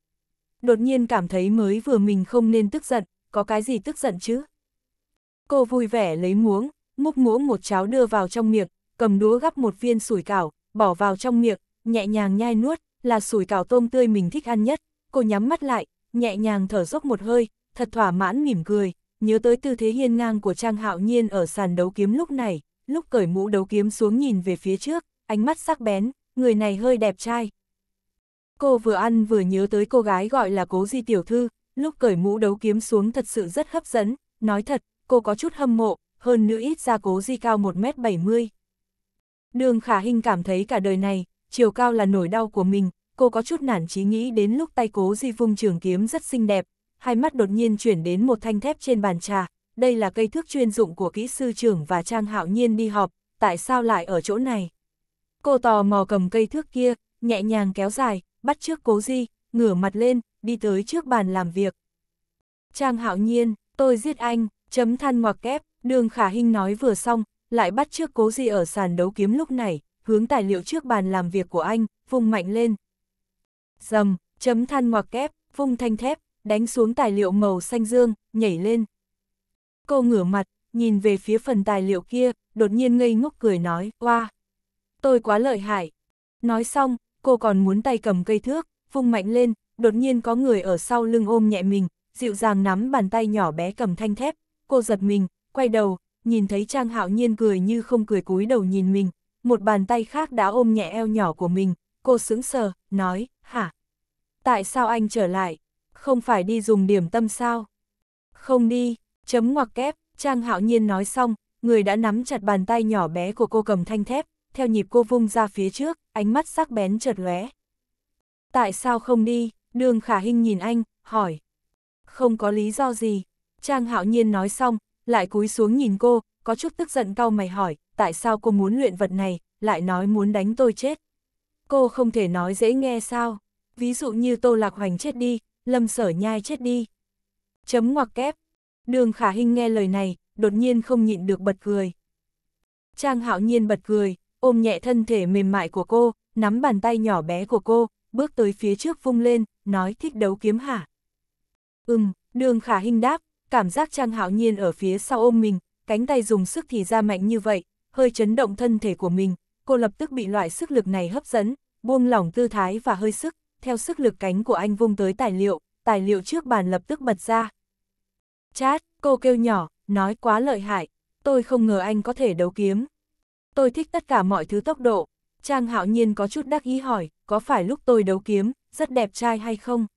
Đột nhiên cảm thấy mới vừa mình không nên tức giận, có cái gì tức giận chứ? Cô vui vẻ lấy muỗng, múc muỗng một cháo đưa vào trong miệng, cầm đũa gắp một viên sủi cảo, bỏ vào trong miệng, nhẹ nhàng nhai nuốt, là sủi cảo tôm tươi mình thích ăn nhất. Cô nhắm mắt lại, nhẹ nhàng thở dốc một hơi, thật thỏa mãn mỉm cười, nhớ tới tư thế hiên ngang của Trang Hạo Nhiên ở sàn đấu kiếm lúc này, lúc cởi mũ đấu kiếm xuống nhìn về phía trước, ánh mắt sắc bén, người này hơi đẹp trai. Cô vừa ăn vừa nhớ tới cô gái gọi là Cố Di Tiểu Thư, lúc cởi mũ đấu kiếm xuống thật sự rất hấp dẫn, nói thật, cô có chút hâm mộ, hơn nữa ít ra Cố Di cao 1m70. Đường Khả Hinh cảm thấy cả đời này, chiều cao là nỗi đau của mình, cô có chút nản chí nghĩ đến lúc tay cố di vung trường kiếm rất xinh đẹp, hai mắt đột nhiên chuyển đến một thanh thép trên bàn trà, đây là cây thước chuyên dụng của kỹ sư trưởng và Trang Hạo Nhiên đi họp, tại sao lại ở chỗ này? Cô tò mò cầm cây thước kia, nhẹ nhàng kéo dài, bắt trước cố di, ngửa mặt lên, đi tới trước bàn làm việc. Trang Hạo Nhiên, tôi giết anh, chấm than ngoặc kép, đường khả hình nói vừa xong, lại bắt trước cố gì ở sàn đấu kiếm lúc này, hướng tài liệu trước bàn làm việc của anh, vùng mạnh lên. Dầm, chấm than ngoặc kép, vùng thanh thép, đánh xuống tài liệu màu xanh dương, nhảy lên. Cô ngửa mặt, nhìn về phía phần tài liệu kia, đột nhiên ngây ngốc cười nói, wow, tôi quá lợi hại. Nói xong, cô còn muốn tay cầm cây thước, vùng mạnh lên, đột nhiên có người ở sau lưng ôm nhẹ mình, dịu dàng nắm bàn tay nhỏ bé cầm thanh thép, cô giật mình, quay đầu, nhìn thấy Trang Hạo Nhiên cười như không cười cúi đầu nhìn mình, một bàn tay khác đã ôm nhẹ eo nhỏ của mình, cô sững sờ, nói, hả? Tại sao anh trở lại? Không phải đi dùng điểm tâm sao? Không đi, chấm ngoặc kép, Trang Hạo Nhiên nói xong, người đã nắm chặt bàn tay nhỏ bé của cô cầm thanh thép, theo nhịp cô vung ra phía trước, ánh mắt sắc bén chợt lóe. Tại sao không đi? Đường Khả Hinh nhìn anh, hỏi. Không có lý do gì. Trang Hạo Nhiên nói xong, lại cúi xuống nhìn cô, có chút tức giận cau mày hỏi, tại sao cô muốn luyện vật này, lại nói muốn đánh tôi chết. Cô không thể nói dễ nghe sao, ví dụ như Tô Lạc Hoành chết đi, Lâm Sở Nhai chết đi. Chấm ngoặc kép. Đường Khả hình nghe lời này, đột nhiên không nhịn được bật cười. Trang Hạo Nhiên bật cười, ôm nhẹ thân thể mềm mại của cô, nắm bàn tay nhỏ bé của cô, bước tới phía trước vung lên, nói thích đấu kiếm hả? Ừm, đường Khả hình đáp, cảm giác Trang Hạo Nhiên ở phía sau ôm mình, cánh tay dùng sức thì ra mạnh như vậy, hơi chấn động thân thể của mình, cô lập tức bị loại sức lực này hấp dẫn, buông lỏng tư thái và hơi sức, theo sức lực cánh của anh vung tới tài liệu, tài liệu trước bàn lập tức bật ra. Chát, cô kêu nhỏ, nói quá lợi hại, tôi không ngờ anh có thể đấu kiếm. Tôi thích tất cả mọi thứ tốc độ. Trang hạo nhiên có chút đắc ý hỏi, có phải lúc tôi đấu kiếm, rất đẹp trai hay không?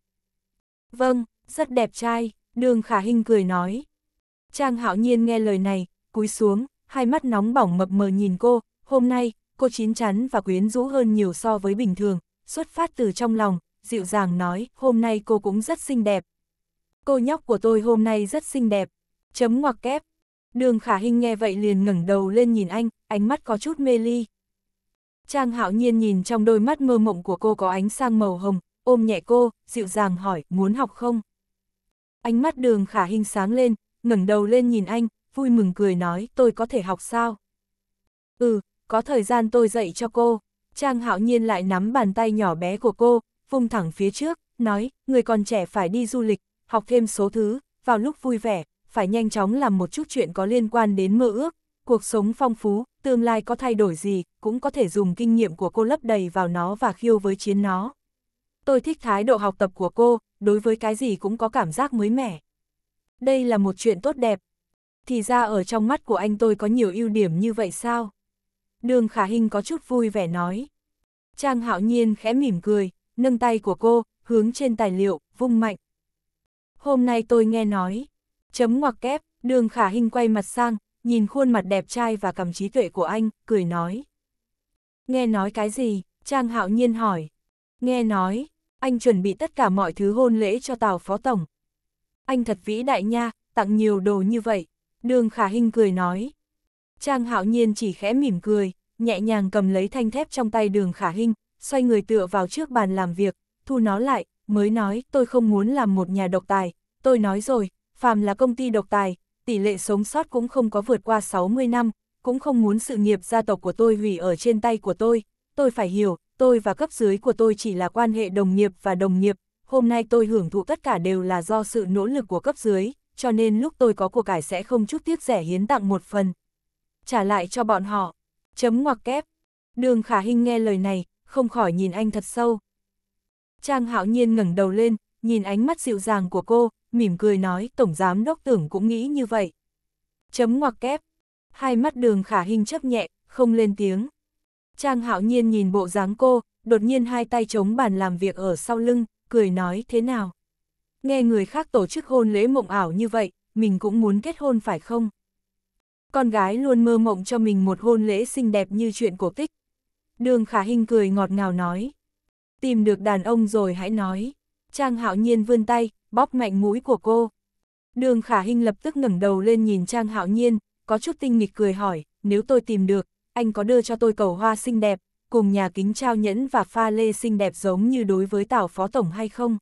Vâng, rất đẹp trai. Đường khả Hinh cười nói. Trang hạo nhiên nghe lời này, cúi xuống, hai mắt nóng bỏng mập mờ nhìn cô, hôm nay, cô chín chắn và quyến rũ hơn nhiều so với bình thường, xuất phát từ trong lòng, dịu dàng nói, hôm nay cô cũng rất xinh đẹp. Cô nhóc của tôi hôm nay rất xinh đẹp, chấm ngoặc kép. Đường khả Hinh nghe vậy liền ngẩng đầu lên nhìn anh, ánh mắt có chút mê ly. Trang hạo nhiên nhìn trong đôi mắt mơ mộng của cô có ánh sang màu hồng, ôm nhẹ cô, dịu dàng hỏi, muốn học không? Ánh mắt đường khả hình sáng lên, ngẩng đầu lên nhìn anh, vui mừng cười nói tôi có thể học sao? Ừ, có thời gian tôi dạy cho cô. Trang hạo nhiên lại nắm bàn tay nhỏ bé của cô, vung thẳng phía trước, nói, người còn trẻ phải đi du lịch, học thêm số thứ, vào lúc vui vẻ, phải nhanh chóng làm một chút chuyện có liên quan đến mơ ước, cuộc sống phong phú, tương lai có thay đổi gì, cũng có thể dùng kinh nghiệm của cô lấp đầy vào nó và khiêu với chiến nó. Tôi thích thái độ học tập của cô, đối với cái gì cũng có cảm giác mới mẻ. Đây là một chuyện tốt đẹp. Thì ra ở trong mắt của anh tôi có nhiều ưu điểm như vậy sao? Đường Khả Hinh có chút vui vẻ nói. Trang hạo nhiên khẽ mỉm cười, nâng tay của cô, hướng trên tài liệu, vung mạnh. Hôm nay tôi nghe nói, chấm ngoặc kép, đường khả Hinh quay mặt sang, nhìn khuôn mặt đẹp trai và cầm trí tuệ của anh, cười nói. Nghe nói cái gì? Trang hạo nhiên hỏi. Nghe nói, anh chuẩn bị tất cả mọi thứ hôn lễ cho Tào Phó Tổng. Anh thật vĩ đại nha, tặng nhiều đồ như vậy. Đường Khả Hinh cười nói. Trang hạo nhiên chỉ khẽ mỉm cười, nhẹ nhàng cầm lấy thanh thép trong tay đường Khả Hinh, xoay người tựa vào trước bàn làm việc, thu nó lại, mới nói tôi không muốn làm một nhà độc tài. Tôi nói rồi, phàm là công ty độc tài, tỷ lệ sống sót cũng không có vượt qua 60 năm, cũng không muốn sự nghiệp gia tộc của tôi hủy ở trên tay của tôi. Tôi phải hiểu, tôi và cấp dưới của tôi chỉ là quan hệ đồng nghiệp và đồng nghiệp, hôm nay tôi hưởng thụ tất cả đều là do sự nỗ lực của cấp dưới, cho nên lúc tôi có của cải sẽ không chút tiếc rẻ hiến tặng một phần. Trả lại cho bọn họ. Chấm ngoặc kép. Đường Khả Hinh nghe lời này, không khỏi nhìn anh thật sâu. Trang Hạo Nhiên ngẩng đầu lên, nhìn ánh mắt dịu dàng của cô, mỉm cười nói Tổng Giám Đốc tưởng cũng nghĩ như vậy. Chấm ngoặc kép. Hai mắt đường Khả Hinh chấp nhẹ, không lên tiếng. Trang hạo nhiên nhìn bộ dáng cô, đột nhiên hai tay chống bàn làm việc ở sau lưng, cười nói thế nào. Nghe người khác tổ chức hôn lễ mộng ảo như vậy, mình cũng muốn kết hôn phải không? Con gái luôn mơ mộng cho mình một hôn lễ xinh đẹp như chuyện cổ tích. Đường khả Hinh cười ngọt ngào nói. Tìm được đàn ông rồi hãy nói. Trang hạo nhiên vươn tay, bóp mạnh mũi của cô. Đường khả Hinh lập tức ngẩng đầu lên nhìn Trang hạo nhiên, có chút tinh nghịch cười hỏi, nếu tôi tìm được, anh có đưa cho tôi cầu hoa xinh đẹp, cùng nhà kính trao nhẫn và pha lê xinh đẹp giống như đối với tảo Phó Tổng hay không?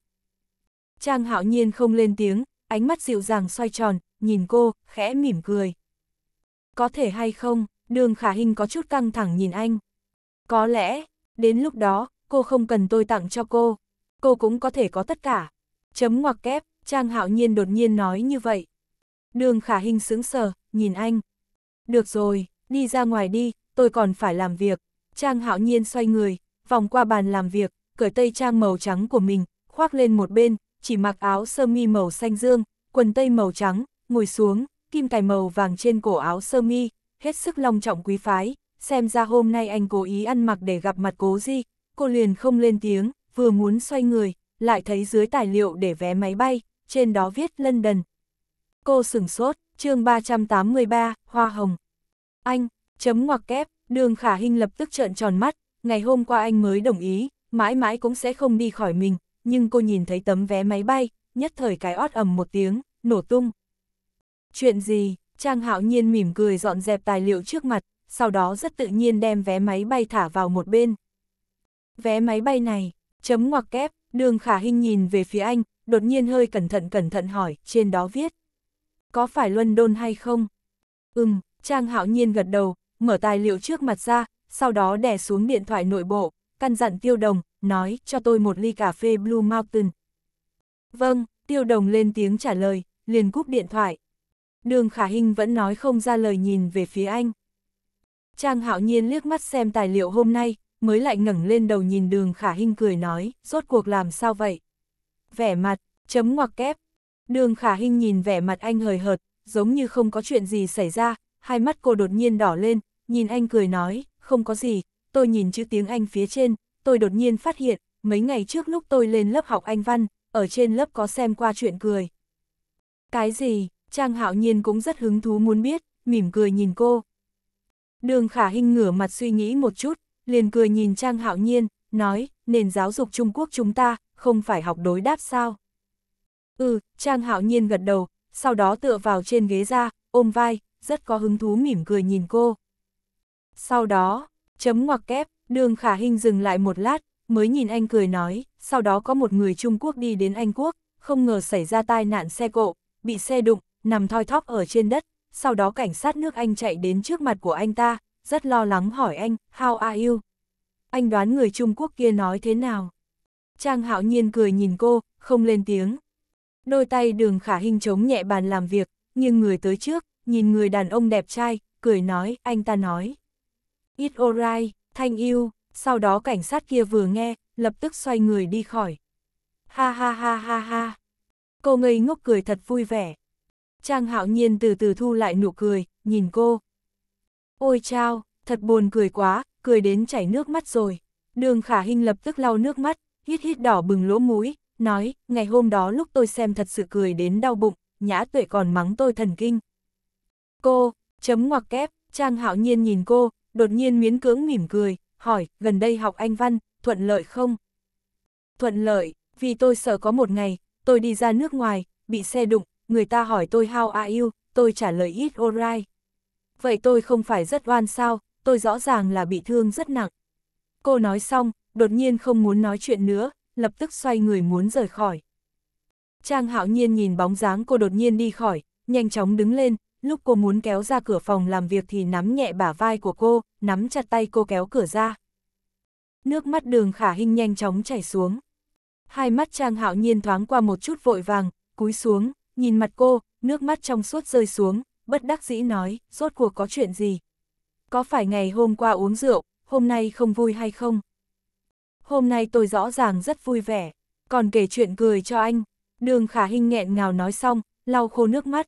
Trang hạo nhiên không lên tiếng, ánh mắt dịu dàng xoay tròn, nhìn cô, khẽ mỉm cười. Có thể hay không, đường khả hình có chút căng thẳng nhìn anh. Có lẽ, đến lúc đó, cô không cần tôi tặng cho cô. Cô cũng có thể có tất cả. Chấm ngoặc kép, Trang hạo nhiên đột nhiên nói như vậy. Đường khả hình sững sờ, nhìn anh. Được rồi, đi ra ngoài đi, tôi còn phải làm việc. Trang hạo nhiên xoay người, vòng qua bàn làm việc, cởi tây trang màu trắng của mình, khoác lên một bên, chỉ mặc áo sơ mi màu xanh dương, quần tây màu trắng, ngồi xuống, kim cài màu vàng trên cổ áo sơ mi, hết sức long trọng quý phái, xem ra hôm nay anh cố ý ăn mặc để gặp mặt cố di, cô liền không lên tiếng, vừa muốn xoay người, lại thấy dưới tài liệu để vé máy bay, trên đó viết London. Cô sửng sốt, chương 383, Hoa Hồng. Anh, Chấm ngoặc kép, đường khả hình lập tức trợn tròn mắt, ngày hôm qua anh mới đồng ý, mãi mãi cũng sẽ không đi khỏi mình, nhưng cô nhìn thấy tấm vé máy bay, nhất thời cái ót ầm một tiếng, nổ tung. Chuyện gì? Trang hạo nhiên mỉm cười dọn dẹp tài liệu trước mặt, sau đó rất tự nhiên đem vé máy bay thả vào một bên. Vé máy bay này, chấm ngoặc kép, đường khả hình nhìn về phía anh, đột nhiên hơi cẩn thận cẩn thận hỏi, trên đó viết. Có phải luân đôn hay không? Ừm, Trang hạo nhiên gật đầu, mở tài liệu trước mặt ra, sau đó đè xuống điện thoại nội bộ, căn dặn tiêu đồng, nói cho tôi một ly cà phê Blue Mountain. Vâng, tiêu đồng lên tiếng trả lời, liền cúp điện thoại. Đường khả Hinh vẫn nói không ra lời nhìn về phía anh. Trang hạo nhiên liếc mắt xem tài liệu hôm nay, mới lại ngẩng lên đầu nhìn đường khả Hinh cười nói, rốt cuộc làm sao vậy? Vẻ mặt, chấm ngoặc kép. Đường khả Hinh nhìn vẻ mặt anh hời hợt, giống như không có chuyện gì xảy ra, hai mắt cô đột nhiên đỏ lên, nhìn anh cười nói, không có gì, tôi nhìn chữ tiếng Anh phía trên, tôi đột nhiên phát hiện, mấy ngày trước lúc tôi lên lớp học Anh Văn, ở trên lớp có xem qua chuyện cười. Cái gì, Trang Hạo Nhiên cũng rất hứng thú muốn biết, mỉm cười nhìn cô. Đường Khả Hinh ngửa mặt suy nghĩ một chút, liền cười nhìn Trang Hạo Nhiên, nói, nền giáo dục Trung Quốc chúng ta, không phải học đối đáp sao. Ừ, Trang Hạo Nhiên gật đầu, sau đó tựa vào trên ghế ra, ôm vai, rất có hứng thú mỉm cười nhìn cô. Sau đó, chấm ngoặc kép, đường khả hình dừng lại một lát, mới nhìn anh cười nói, sau đó có một người Trung Quốc đi đến Anh Quốc, không ngờ xảy ra tai nạn xe cộ, bị xe đụng, nằm thoi thóp ở trên đất, sau đó cảnh sát nước Anh chạy đến trước mặt của anh ta, rất lo lắng hỏi anh, how are you? Anh đoán người Trung Quốc kia nói thế nào? Trang hạo nhiên cười nhìn cô, không lên tiếng. Đôi tay đường khả hình chống nhẹ bàn làm việc, nhưng người tới trước, nhìn người đàn ông đẹp trai, cười nói, anh ta nói. It's alright, thank you, sau đó cảnh sát kia vừa nghe, lập tức xoay người đi khỏi. Ha ha ha ha ha. Cô ngây ngốc cười thật vui vẻ. Trang hạo nhiên từ từ thu lại nụ cười, nhìn cô. Ôi chao, thật buồn cười quá, cười đến chảy nước mắt rồi. Đường khả hình lập tức lau nước mắt, hít hít đỏ bừng lỗ mũi, nói, ngày hôm đó lúc tôi xem thật sự cười đến đau bụng, nhã tuệ còn mắng tôi thần kinh. Cô, chấm ngoặc kép, Trang hạo nhiên nhìn cô, đột nhiên miễn cưỡng mỉm cười, hỏi, gần đây học anh văn, thuận lợi không? Thuận lợi, vì tôi sợ có một ngày, tôi đi ra nước ngoài, bị xe đụng, người ta hỏi tôi how are you, tôi trả lời ít alright. Vậy tôi không phải rất oan sao, tôi rõ ràng là bị thương rất nặng. Cô nói xong, đột nhiên không muốn nói chuyện nữa, lập tức xoay người muốn rời khỏi. Trang hạo nhiên nhìn bóng dáng cô đột nhiên đi khỏi, nhanh chóng đứng lên, lúc cô muốn kéo ra cửa phòng làm việc thì nắm nhẹ bả vai của cô, nắm chặt tay cô kéo cửa ra. Nước mắt đường khả hình nhanh chóng chảy xuống. Hai mắt Trang Hạo Nhiên thoáng qua một chút vội vàng, cúi xuống, nhìn mặt cô, nước mắt trong suốt rơi xuống, bất đắc dĩ nói, rốt cuộc có chuyện gì? Có phải ngày hôm qua uống rượu, hôm nay không vui hay không? Hôm nay tôi rõ ràng rất vui vẻ, còn kể chuyện cười cho anh. Đường khả hình nghẹn ngào nói xong, lau khô nước mắt,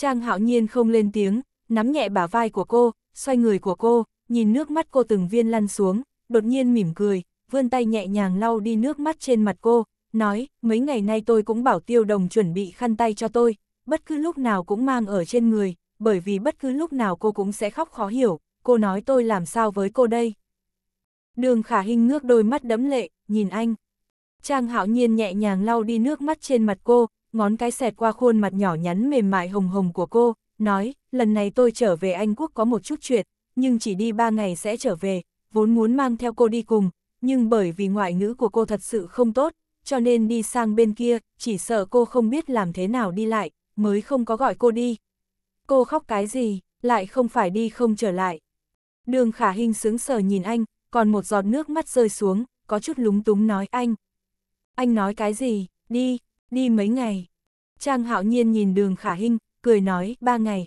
Trang hạo nhiên không lên tiếng, nắm nhẹ bả vai của cô, xoay người của cô, nhìn nước mắt cô từng viên lăn xuống, đột nhiên mỉm cười, vươn tay nhẹ nhàng lau đi nước mắt trên mặt cô, nói, mấy ngày nay tôi cũng bảo tiêu đồng chuẩn bị khăn tay cho tôi, bất cứ lúc nào cũng mang ở trên người, bởi vì bất cứ lúc nào cô cũng sẽ khóc khó hiểu, cô nói tôi làm sao với cô đây. Đường khả hình ngước đôi mắt đẫm lệ, nhìn anh. Trang hạo nhiên nhẹ nhàng lau đi nước mắt trên mặt cô, ngón cái xẹt qua khuôn mặt nhỏ nhắn mềm mại hồng hồng của cô, nói, lần này tôi trở về Anh Quốc có một chút chuyện, nhưng chỉ đi ba ngày sẽ trở về, vốn muốn mang theo cô đi cùng, nhưng bởi vì ngoại ngữ của cô thật sự không tốt, cho nên đi sang bên kia, chỉ sợ cô không biết làm thế nào đi lại, mới không có gọi cô đi. Cô khóc cái gì, lại không phải đi không trở lại. Đường khả hình sướng sờ nhìn anh, còn một giọt nước mắt rơi xuống, có chút lúng túng nói anh. Anh nói cái gì, đi, đi mấy ngày. Trang hạo nhiên nhìn đường khả hinh, cười nói, ba ngày.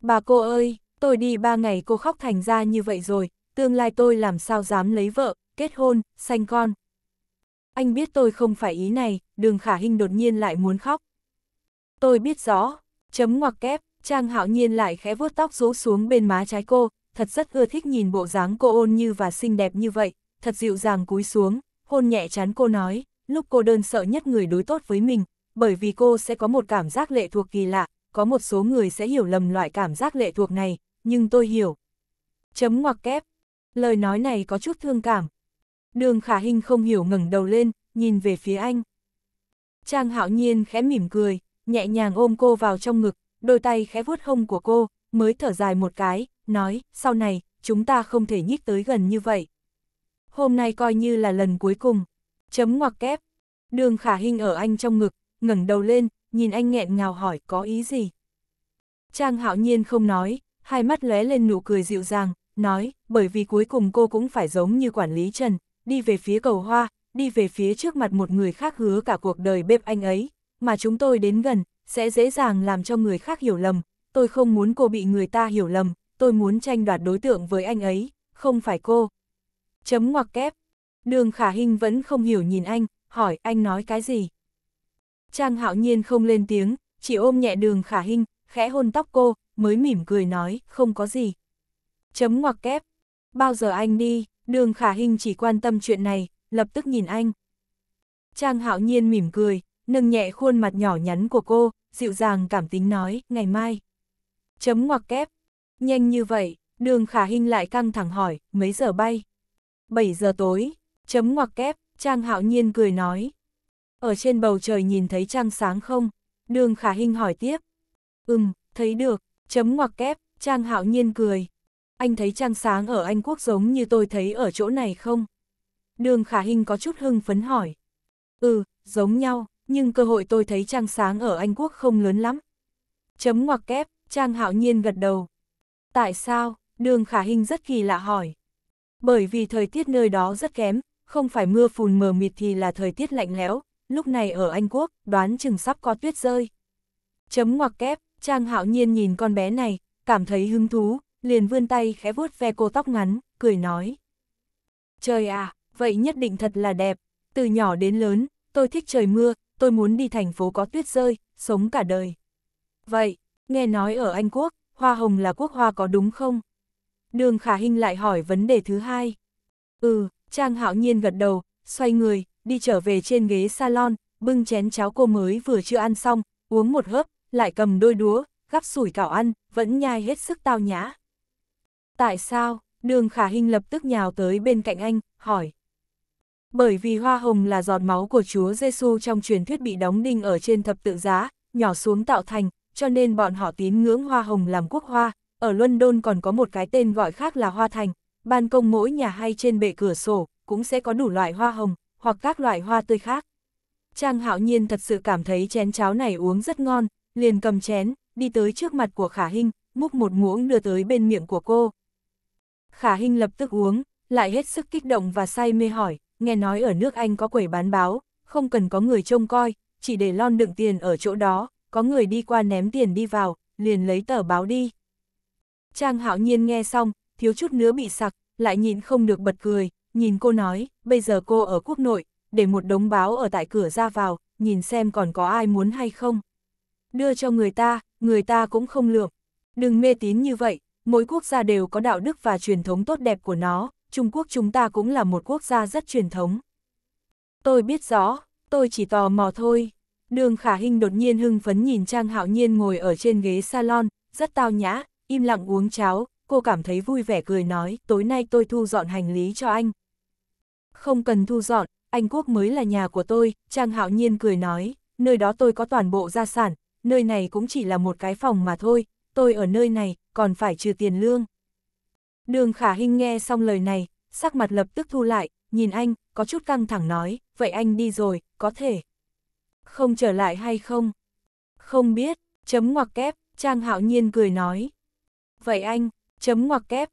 Bà cô ơi, tôi đi ba ngày cô khóc thành ra như vậy rồi, tương lai tôi làm sao dám lấy vợ, kết hôn, sanh con. Anh biết tôi không phải ý này, đường khả hinh đột nhiên lại muốn khóc. Tôi biết rõ, chấm ngoặc kép, Trang hạo nhiên lại khẽ vuốt tóc rũ xuống bên má trái cô, thật rất ưa thích nhìn bộ dáng cô ôn như và xinh đẹp như vậy, thật dịu dàng cúi xuống, hôn nhẹ chán cô nói, lúc cô đơn sợ nhất người đối tốt với mình, bởi vì cô sẽ có một cảm giác lệ thuộc kỳ lạ, có một số người sẽ hiểu lầm loại cảm giác lệ thuộc này, nhưng tôi hiểu. Chấm ngoặc kép. Lời nói này có chút thương cảm. Đường khả hình không hiểu ngẩng đầu lên, nhìn về phía anh. Trang hạo nhiên khẽ mỉm cười, nhẹ nhàng ôm cô vào trong ngực, đôi tay khẽ vuốt hông của cô, mới thở dài một cái, nói, sau này, chúng ta không thể nhích tới gần như vậy. Hôm nay coi như là lần cuối cùng. Chấm ngoặc kép. Đường khả hình ở anh trong ngực, ngẩng đầu lên, nhìn anh nghẹn ngào hỏi có ý gì. Trang hạo nhiên không nói, hai mắt lóe lên nụ cười dịu dàng, nói, bởi vì cuối cùng cô cũng phải giống như quản lý Trần, đi về phía cầu hoa, đi về phía trước mặt một người khác hứa cả cuộc đời bếp anh ấy, mà chúng tôi đến gần, sẽ dễ dàng làm cho người khác hiểu lầm, tôi không muốn cô bị người ta hiểu lầm, tôi muốn tranh đoạt đối tượng với anh ấy, không phải cô. Chấm ngoặc kép, Đường khả hình vẫn không hiểu nhìn anh, hỏi anh nói cái gì. Trang hạo nhiên không lên tiếng, chỉ ôm nhẹ đường khả hình, khẽ hôn tóc cô, mới mỉm cười nói, không có gì. Chấm ngoặc kép. Bao giờ anh đi, đường khả hình chỉ quan tâm chuyện này, lập tức nhìn anh. Trang hạo nhiên mỉm cười, nâng nhẹ khuôn mặt nhỏ nhắn của cô, dịu dàng cảm tính nói, ngày mai. Chấm ngoặc kép. Nhanh như vậy, đường khả hình lại căng thẳng hỏi, mấy giờ bay? 7 giờ tối, Chấm ngoặc kép, Trang hạo nhiên cười nói. Ở trên bầu trời nhìn thấy trăng sáng không? Đường khả hình hỏi tiếp. Ừm, thấy được, chấm ngoặc kép, Trang hạo nhiên cười. Anh thấy trăng sáng ở Anh Quốc giống như tôi thấy ở chỗ này không? Đường khả hình có chút hưng phấn hỏi. Ừ, giống nhau, nhưng cơ hội tôi thấy trăng sáng ở Anh Quốc không lớn lắm. Chấm ngoặc kép, Trang hạo nhiên gật đầu. Tại sao? Đường khả hình rất kỳ lạ hỏi. Bởi vì thời tiết nơi đó rất kém, không phải mưa phùn mờ mịt thì là thời tiết lạnh lẽo, lúc này ở Anh Quốc, đoán chừng sắp có tuyết rơi. Chấm ngoặc kép, Trang Hạo Nhiên nhìn con bé này, cảm thấy hứng thú, liền vươn tay khẽ vuốt ve cô tóc ngắn, cười nói. Trời à, vậy nhất định thật là đẹp, từ nhỏ đến lớn, tôi thích trời mưa, tôi muốn đi thành phố có tuyết rơi, sống cả đời. Vậy, nghe nói ở Anh Quốc, hoa hồng là quốc hoa có đúng không? Đường Khả Hinh lại hỏi vấn đề thứ hai. Ừ, Trang hạo nhiên gật đầu, xoay người, đi trở về trên ghế salon, bưng chén cháo cô mới vừa chưa ăn xong, uống một hớp, lại cầm đôi đũa, gắp sủi cảo ăn, vẫn nhai hết sức tao nhã. Tại sao? Đường khả Hinh lập tức nhào tới bên cạnh anh, hỏi. Bởi vì hoa hồng là giọt máu của Chúa Giêsu trong truyền thuyết bị đóng đinh ở trên thập tự giá, nhỏ xuống tạo thành, cho nên bọn họ tín ngưỡng hoa hồng làm quốc hoa. Ở London còn có một cái tên gọi khác là hoa thành, ban công mỗi nhà hay trên bệ cửa sổ, cũng sẽ có đủ loại hoa hồng, hoặc các loại hoa tươi khác. Trang hạo nhiên thật sự cảm thấy chén cháo này uống rất ngon, liền cầm chén, đi tới trước mặt của Khả Hinh, múc một muỗng đưa tới bên miệng của cô. Khả Hinh lập tức uống, lại hết sức kích động và say mê hỏi, nghe nói ở nước Anh có quầy bán báo, không cần có người trông coi, chỉ để lon đựng tiền ở chỗ đó, có người đi qua ném tiền đi vào, liền lấy tờ báo đi. Trang hạo nhiên nghe xong, thiếu chút nữa bị sặc, lại nhìn không được bật cười, nhìn cô nói, bây giờ cô ở quốc nội, để một đống báo ở tại cửa ra vào, nhìn xem còn có ai muốn hay không. Đưa cho người ta, người ta cũng không lượng. Đừng mê tín như vậy, mỗi quốc gia đều có đạo đức và truyền thống tốt đẹp của nó, Trung Quốc chúng ta cũng là một quốc gia rất truyền thống. Tôi biết rõ, tôi chỉ tò mò thôi. Đường Khả Hinh đột nhiên hưng phấn nhìn Trang Hạo Nhiên ngồi ở trên ghế salon, rất tao nhã, im lặng uống cháo, cô cảm thấy vui vẻ cười nói, tối nay tôi thu dọn hành lý cho anh. Không cần thu dọn, Anh Quốc mới là nhà của tôi, Trang Hạo Nhiên cười nói, nơi đó tôi có toàn bộ gia sản, nơi này cũng chỉ là một cái phòng mà thôi, tôi ở nơi này, còn phải trừ tiền lương. Đường Khả Hinh nghe xong lời này, sắc mặt lập tức thu lại, nhìn anh, có chút căng thẳng nói, vậy anh đi rồi, có thể. Không trở lại hay không? Không biết, chấm ngoặc kép, Trang Hạo Nhiên cười nói. Vậy anh, Chấm ngoặc kép.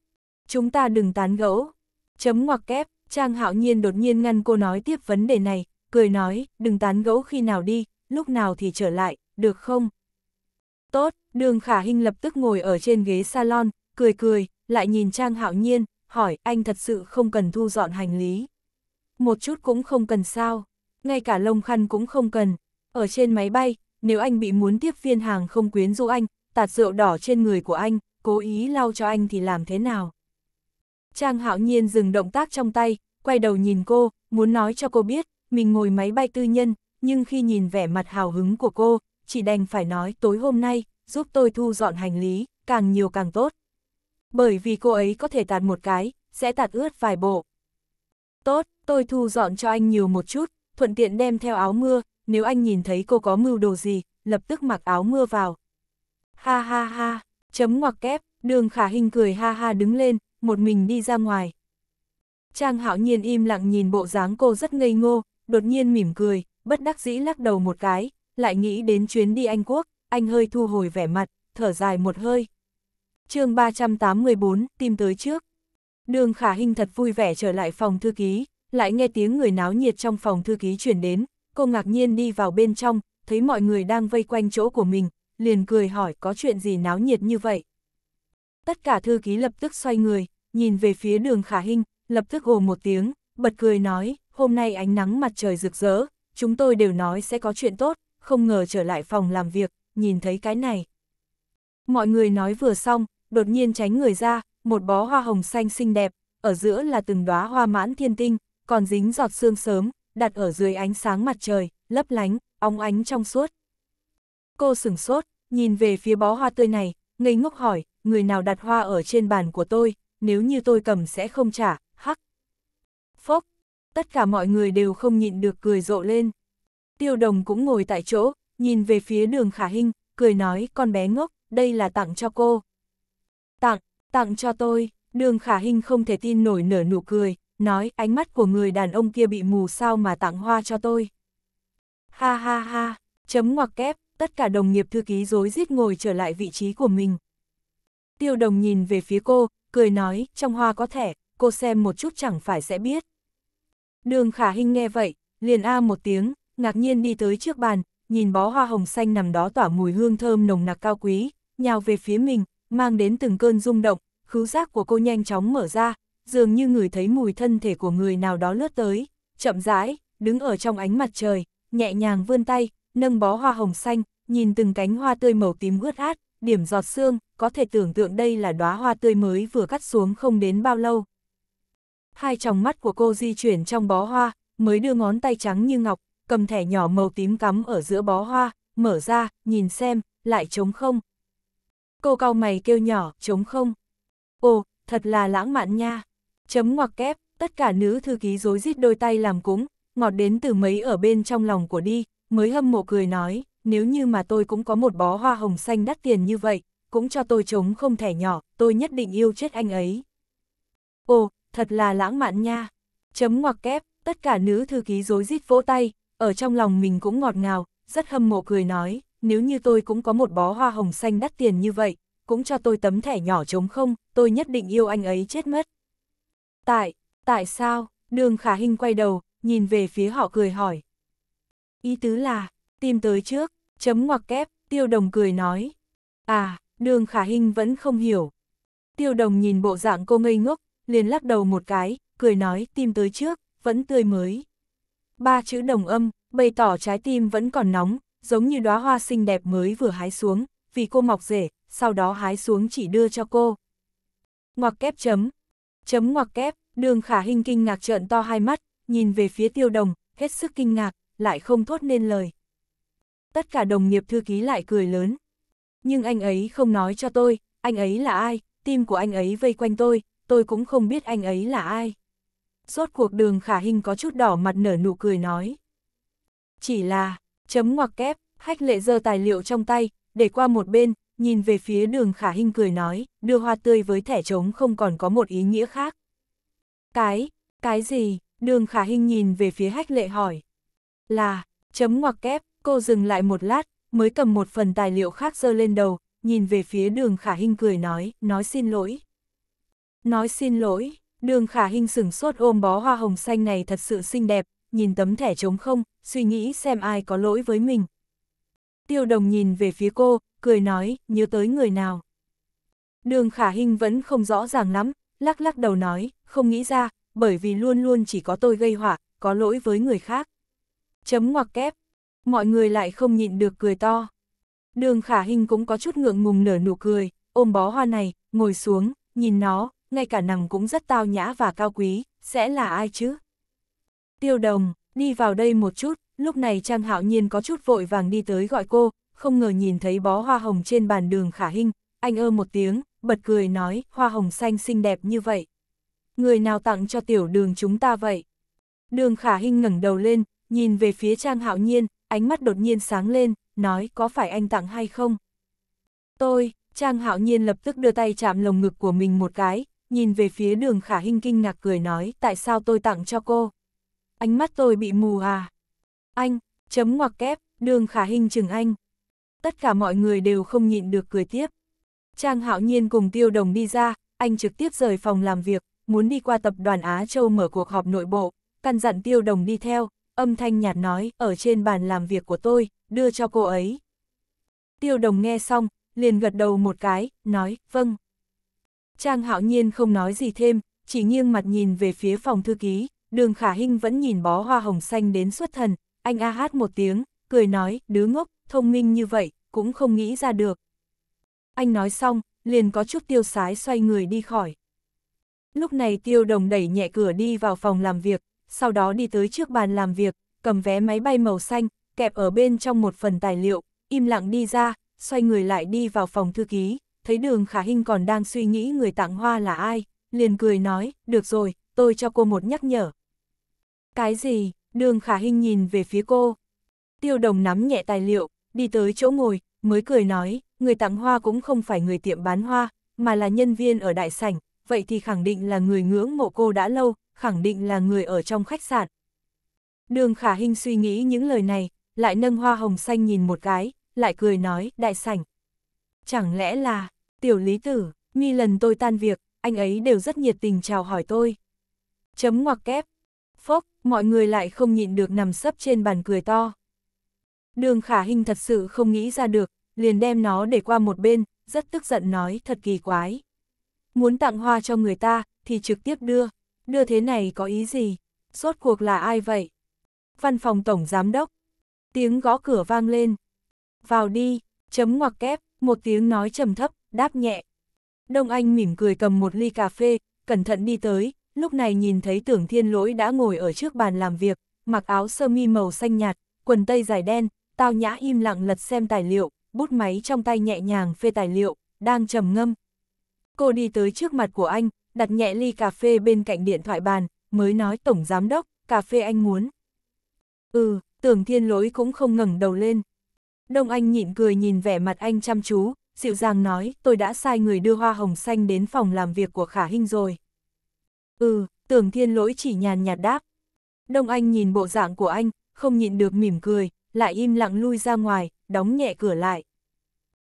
Chúng ta đừng tán gẫu. Chấm ngoặc kép, Trang Hạo Nhiên đột nhiên ngăn cô nói tiếp vấn đề này, cười nói, đừng tán gẫu khi nào đi, lúc nào thì trở lại, được không? Tốt, đường khả hình lập tức ngồi ở trên ghế salon, cười cười, lại nhìn Trang Hạo Nhiên, hỏi anh thật sự không cần thu dọn hành lý. Một chút cũng không cần sao, ngay cả lông khăn cũng không cần. Ở trên máy bay, nếu anh bị muốn tiếp viên hàng không quyến du anh, tạt rượu đỏ trên người của anh, cố ý lau cho anh thì làm thế nào? Trang hạo nhiên dừng động tác trong tay, quay đầu nhìn cô, muốn nói cho cô biết, mình ngồi máy bay tư nhân, nhưng khi nhìn vẻ mặt hào hứng của cô, chỉ đành phải nói tối hôm nay, giúp tôi thu dọn hành lý, càng nhiều càng tốt. Bởi vì cô ấy có thể tạt một cái, sẽ tạt ướt vài bộ. Tốt, tôi thu dọn cho anh nhiều một chút, thuận tiện đem theo áo mưa, nếu anh nhìn thấy cô có mưu đồ gì, lập tức mặc áo mưa vào. Ha ha ha, Chấm ngoặc kép, đường khả hình cười ha ha đứng lên, một mình đi ra ngoài. Trang hạo nhiên im lặng nhìn bộ dáng cô rất ngây ngô, đột nhiên mỉm cười, bất đắc dĩ lắc đầu một cái, lại nghĩ đến chuyến đi Anh Quốc, anh hơi thu hồi vẻ mặt, thở dài một hơi. chương 384, tìm tới trước. Đường khả hình thật vui vẻ trở lại phòng thư ký, lại nghe tiếng người náo nhiệt trong phòng thư ký chuyển đến, cô ngạc nhiên đi vào bên trong, thấy mọi người đang vây quanh chỗ của mình, liền cười hỏi có chuyện gì náo nhiệt như vậy. Tất cả thư ký lập tức xoay người, nhìn về phía đường khả hình, lập tức ồ một tiếng, bật cười nói, hôm nay ánh nắng mặt trời rực rỡ, chúng tôi đều nói sẽ có chuyện tốt, không ngờ trở lại phòng làm việc, nhìn thấy cái này. Mọi người nói vừa xong, đột nhiên tránh người ra, một bó hoa hồng xanh xinh đẹp, ở giữa là từng đóa hoa mãn thiên tinh, còn dính giọt sương sớm, đặt ở dưới ánh sáng mặt trời, lấp lánh, óng ánh trong suốt. Cô sửng sốt, nhìn về phía bó hoa tươi này, ngây ngốc hỏi, người nào đặt hoa ở trên bàn của tôi, nếu như tôi cầm sẽ không trả, hắc. Phốc, tất cả mọi người đều không nhịn được cười rộ lên. Tiêu đồng cũng ngồi tại chỗ, nhìn về phía đường khả hình, cười nói con bé ngốc, đây là tặng cho cô. Tặng, tặng cho tôi, đường khả hình không thể tin nổi nở nụ cười, nói ánh mắt của người đàn ông kia bị mù sao mà tặng hoa cho tôi. Ha ha ha, chấm ngoặc kép, tất cả đồng nghiệp thư ký dối rít ngồi trở lại vị trí của mình. Tiêu đồng nhìn về phía cô, cười nói, trong hoa có thẻ, cô xem một chút chẳng phải sẽ biết. Đường khả hình nghe vậy, liền a một tiếng, ngạc nhiên đi tới trước bàn, nhìn bó hoa hồng xanh nằm đó tỏa mùi hương thơm nồng nặc cao quý, nhào về phía mình, mang đến từng cơn rung động, khứu giác của cô nhanh chóng mở ra, dường như người thấy mùi thân thể của người nào đó lướt tới, chậm rãi, đứng ở trong ánh mặt trời, nhẹ nhàng vươn tay, nâng bó hoa hồng xanh, nhìn từng cánh hoa tươi màu tím ướt át, điểm giọt sương, có thể tưởng tượng đây là đóa hoa tươi mới vừa cắt xuống không đến bao lâu. Hai tròng mắt của cô di chuyển trong bó hoa, mới đưa ngón tay trắng như ngọc, cầm thẻ nhỏ màu tím cắm ở giữa bó hoa, mở ra, nhìn xem, lại trống không. Cô cau mày kêu nhỏ, trống không. Ồ, thật là lãng mạn nha. Chấm ngoặc kép, tất cả nữ thư ký rối rít đôi tay làm cúng, ngọt đến từ mấy ở bên trong lòng của đi, mới hâm mộ cười nói, nếu như mà tôi cũng có một bó hoa hồng xanh đắt tiền như vậy, cũng cho tôi trống không thẻ nhỏ, tôi nhất định yêu chết anh ấy. Ồ, thật là lãng mạn nha. Chấm ngoặc kép, tất cả nữ thư ký rối rít vỗ tay, ở trong lòng mình cũng ngọt ngào, rất hâm mộ cười nói, nếu như tôi cũng có một bó hoa hồng xanh đắt tiền như vậy, cũng cho tôi tấm thẻ nhỏ trống không, tôi nhất định yêu anh ấy chết mất. Tại, tại sao? Đường Khả Hinh quay đầu, nhìn về phía họ cười hỏi. Ý tứ là, tìm tới trước, chấm ngoặc kép, tiêu đồng cười nói. À, đường khả hình vẫn không hiểu. Tiêu đồng nhìn bộ dạng cô ngây ngốc, liền lắc đầu một cái, cười nói tìm tới trước, vẫn tươi mới. Ba chữ đồng âm, bày tỏ trái tim vẫn còn nóng, giống như đóa hoa xinh đẹp mới vừa hái xuống, vì cô mọc rể, sau đó hái xuống chỉ đưa cho cô. Ngoặc kép chấm, chấm ngoặc kép, đường khả hình kinh ngạc trợn to hai mắt, nhìn về phía tiêu đồng, hết sức kinh ngạc, lại không thốt nên lời. Tất cả đồng nghiệp thư ký lại cười lớn. Nhưng anh ấy không nói cho tôi, anh ấy là ai, tim của anh ấy vây quanh tôi, tôi cũng không biết anh ấy là ai. Rốt cuộc đường khả hình có chút đỏ mặt nở nụ cười nói. Chỉ là, chấm ngoặc kép, hách lệ giơ tài liệu trong tay, để qua một bên, nhìn về phía đường khả hình cười nói, đưa hoa tươi với thẻ trống không còn có một ý nghĩa khác. Cái, cái gì? Đường khả hình nhìn về phía hách lệ hỏi là, chấm ngoặc kép, cô dừng lại một lát, mới cầm một phần tài liệu khác dơ lên đầu, nhìn về phía đường khả hình cười nói, nói xin lỗi. Nói xin lỗi, đường khả hình sửng sốt ôm bó hoa hồng xanh này thật sự xinh đẹp, nhìn tấm thẻ trống không, suy nghĩ xem ai có lỗi với mình. Tiêu đồng nhìn về phía cô, cười nói, nhớ tới người nào. Đường khả hình vẫn không rõ ràng lắm, lắc lắc đầu nói, không nghĩ ra, bởi vì luôn luôn chỉ có tôi gây họa, có lỗi với người khác. Chấm ngoặc kép. Mọi người lại không nhịn được cười to. Đường khả hình cũng có chút ngượng ngùng nở nụ cười, ôm bó hoa này, ngồi xuống, nhìn nó, ngay cả nằm cũng rất tao nhã và cao quý, sẽ là ai chứ? Tiêu đồng, đi vào đây một chút, lúc này Trang Hạo Nhiên có chút vội vàng đi tới gọi cô, không ngờ nhìn thấy bó hoa hồng trên bàn đường khả hình, anh ơ một tiếng, bật cười nói, hoa hồng xanh xinh đẹp như vậy. Người nào tặng cho tiểu đường chúng ta vậy? Đường khả hình ngẩng đầu lên, nhìn về phía Trang Hạo Nhiên, ánh mắt đột nhiên sáng lên, nói có phải anh tặng hay không? Tôi, Trang Hạo Nhiên lập tức đưa tay chạm lồng ngực của mình một cái, nhìn về phía đường khả hinh kinh ngạc cười nói tại sao tôi tặng cho cô? Ánh mắt tôi bị mù à? Anh, chấm ngoặc kép, đường khả hinh chừng anh. Tất cả mọi người đều không nhịn được cười tiếp. Trang Hạo Nhiên cùng Tiêu Đồng đi ra, anh trực tiếp rời phòng làm việc, muốn đi qua tập đoàn Á Châu mở cuộc họp nội bộ, căn dặn Tiêu Đồng đi theo, âm thanh nhạt nói, ở trên bàn làm việc của tôi, đưa cho cô ấy. Tiêu đồng nghe xong, liền gật đầu một cái, nói, vâng. Trang hạo nhiên không nói gì thêm, chỉ nghiêng mặt nhìn về phía phòng thư ký, đường khả hinh vẫn nhìn bó hoa hồng xanh đến xuất thần, anh a hát một tiếng, cười nói, đứa ngốc, thông minh như vậy, cũng không nghĩ ra được. Anh nói xong, liền có chút tiêu sái xoay người đi khỏi. Lúc này tiêu đồng đẩy nhẹ cửa đi vào phòng làm việc, sau đó đi tới trước bàn làm việc, cầm vé máy bay màu xanh, kẹp ở bên trong một phần tài liệu, im lặng đi ra, xoay người lại đi vào phòng thư ký, thấy đường khả hình còn đang suy nghĩ người tặng hoa là ai, liền cười nói, được rồi, tôi cho cô một nhắc nhở. Cái gì, đường khả hình nhìn về phía cô. Tiêu đồng nắm nhẹ tài liệu, đi tới chỗ ngồi, mới cười nói, người tặng hoa cũng không phải người tiệm bán hoa, mà là nhân viên ở đại sảnh, vậy thì khẳng định là người ngưỡng mộ cô đã lâu, khẳng định là người ở trong khách sạn. Đường khả hình suy nghĩ những lời này, lại nâng hoa hồng xanh nhìn một cái, lại cười nói, đại sảnh. Chẳng lẽ là, tiểu lý tử, mi lần tôi tan việc, anh ấy đều rất nhiệt tình chào hỏi tôi. Chấm ngoặc kép. Phốc, mọi người lại không nhịn được nằm sấp trên bàn cười to. Đường khả hình thật sự không nghĩ ra được, liền đem nó để qua một bên, rất tức giận nói thật kỳ quái. Muốn tặng hoa cho người ta, thì trực tiếp đưa đưa thế này có ý gì? Rốt cuộc là ai vậy? Văn phòng Tổng Giám Đốc. Tiếng gõ cửa vang lên. Vào đi, chấm ngoặc kép, một tiếng nói trầm thấp, đáp nhẹ. Đông Anh mỉm cười cầm một ly cà phê, cẩn thận đi tới, lúc này nhìn thấy tưởng thiên lỗi đã ngồi ở trước bàn làm việc, mặc áo sơ mi màu xanh nhạt, quần tây dài đen, tao nhã im lặng lật xem tài liệu, bút máy trong tay nhẹ nhàng phê tài liệu, đang trầm ngâm. Cô đi tới trước mặt của anh, đặt nhẹ ly cà phê bên cạnh điện thoại bàn, mới nói tổng giám đốc, cà phê anh muốn. Ừ, tưởng thiên lỗi cũng không ngẩng đầu lên. Đông Anh nhịn cười nhìn vẻ mặt anh chăm chú, dịu dàng nói, tôi đã sai người đưa hoa hồng xanh đến phòng làm việc của Khả Hinh rồi. Ừ, tưởng thiên lỗi chỉ nhàn nhạt đáp. Đông Anh nhìn bộ dạng của anh, không nhịn được mỉm cười, lại im lặng lui ra ngoài, đóng nhẹ cửa lại.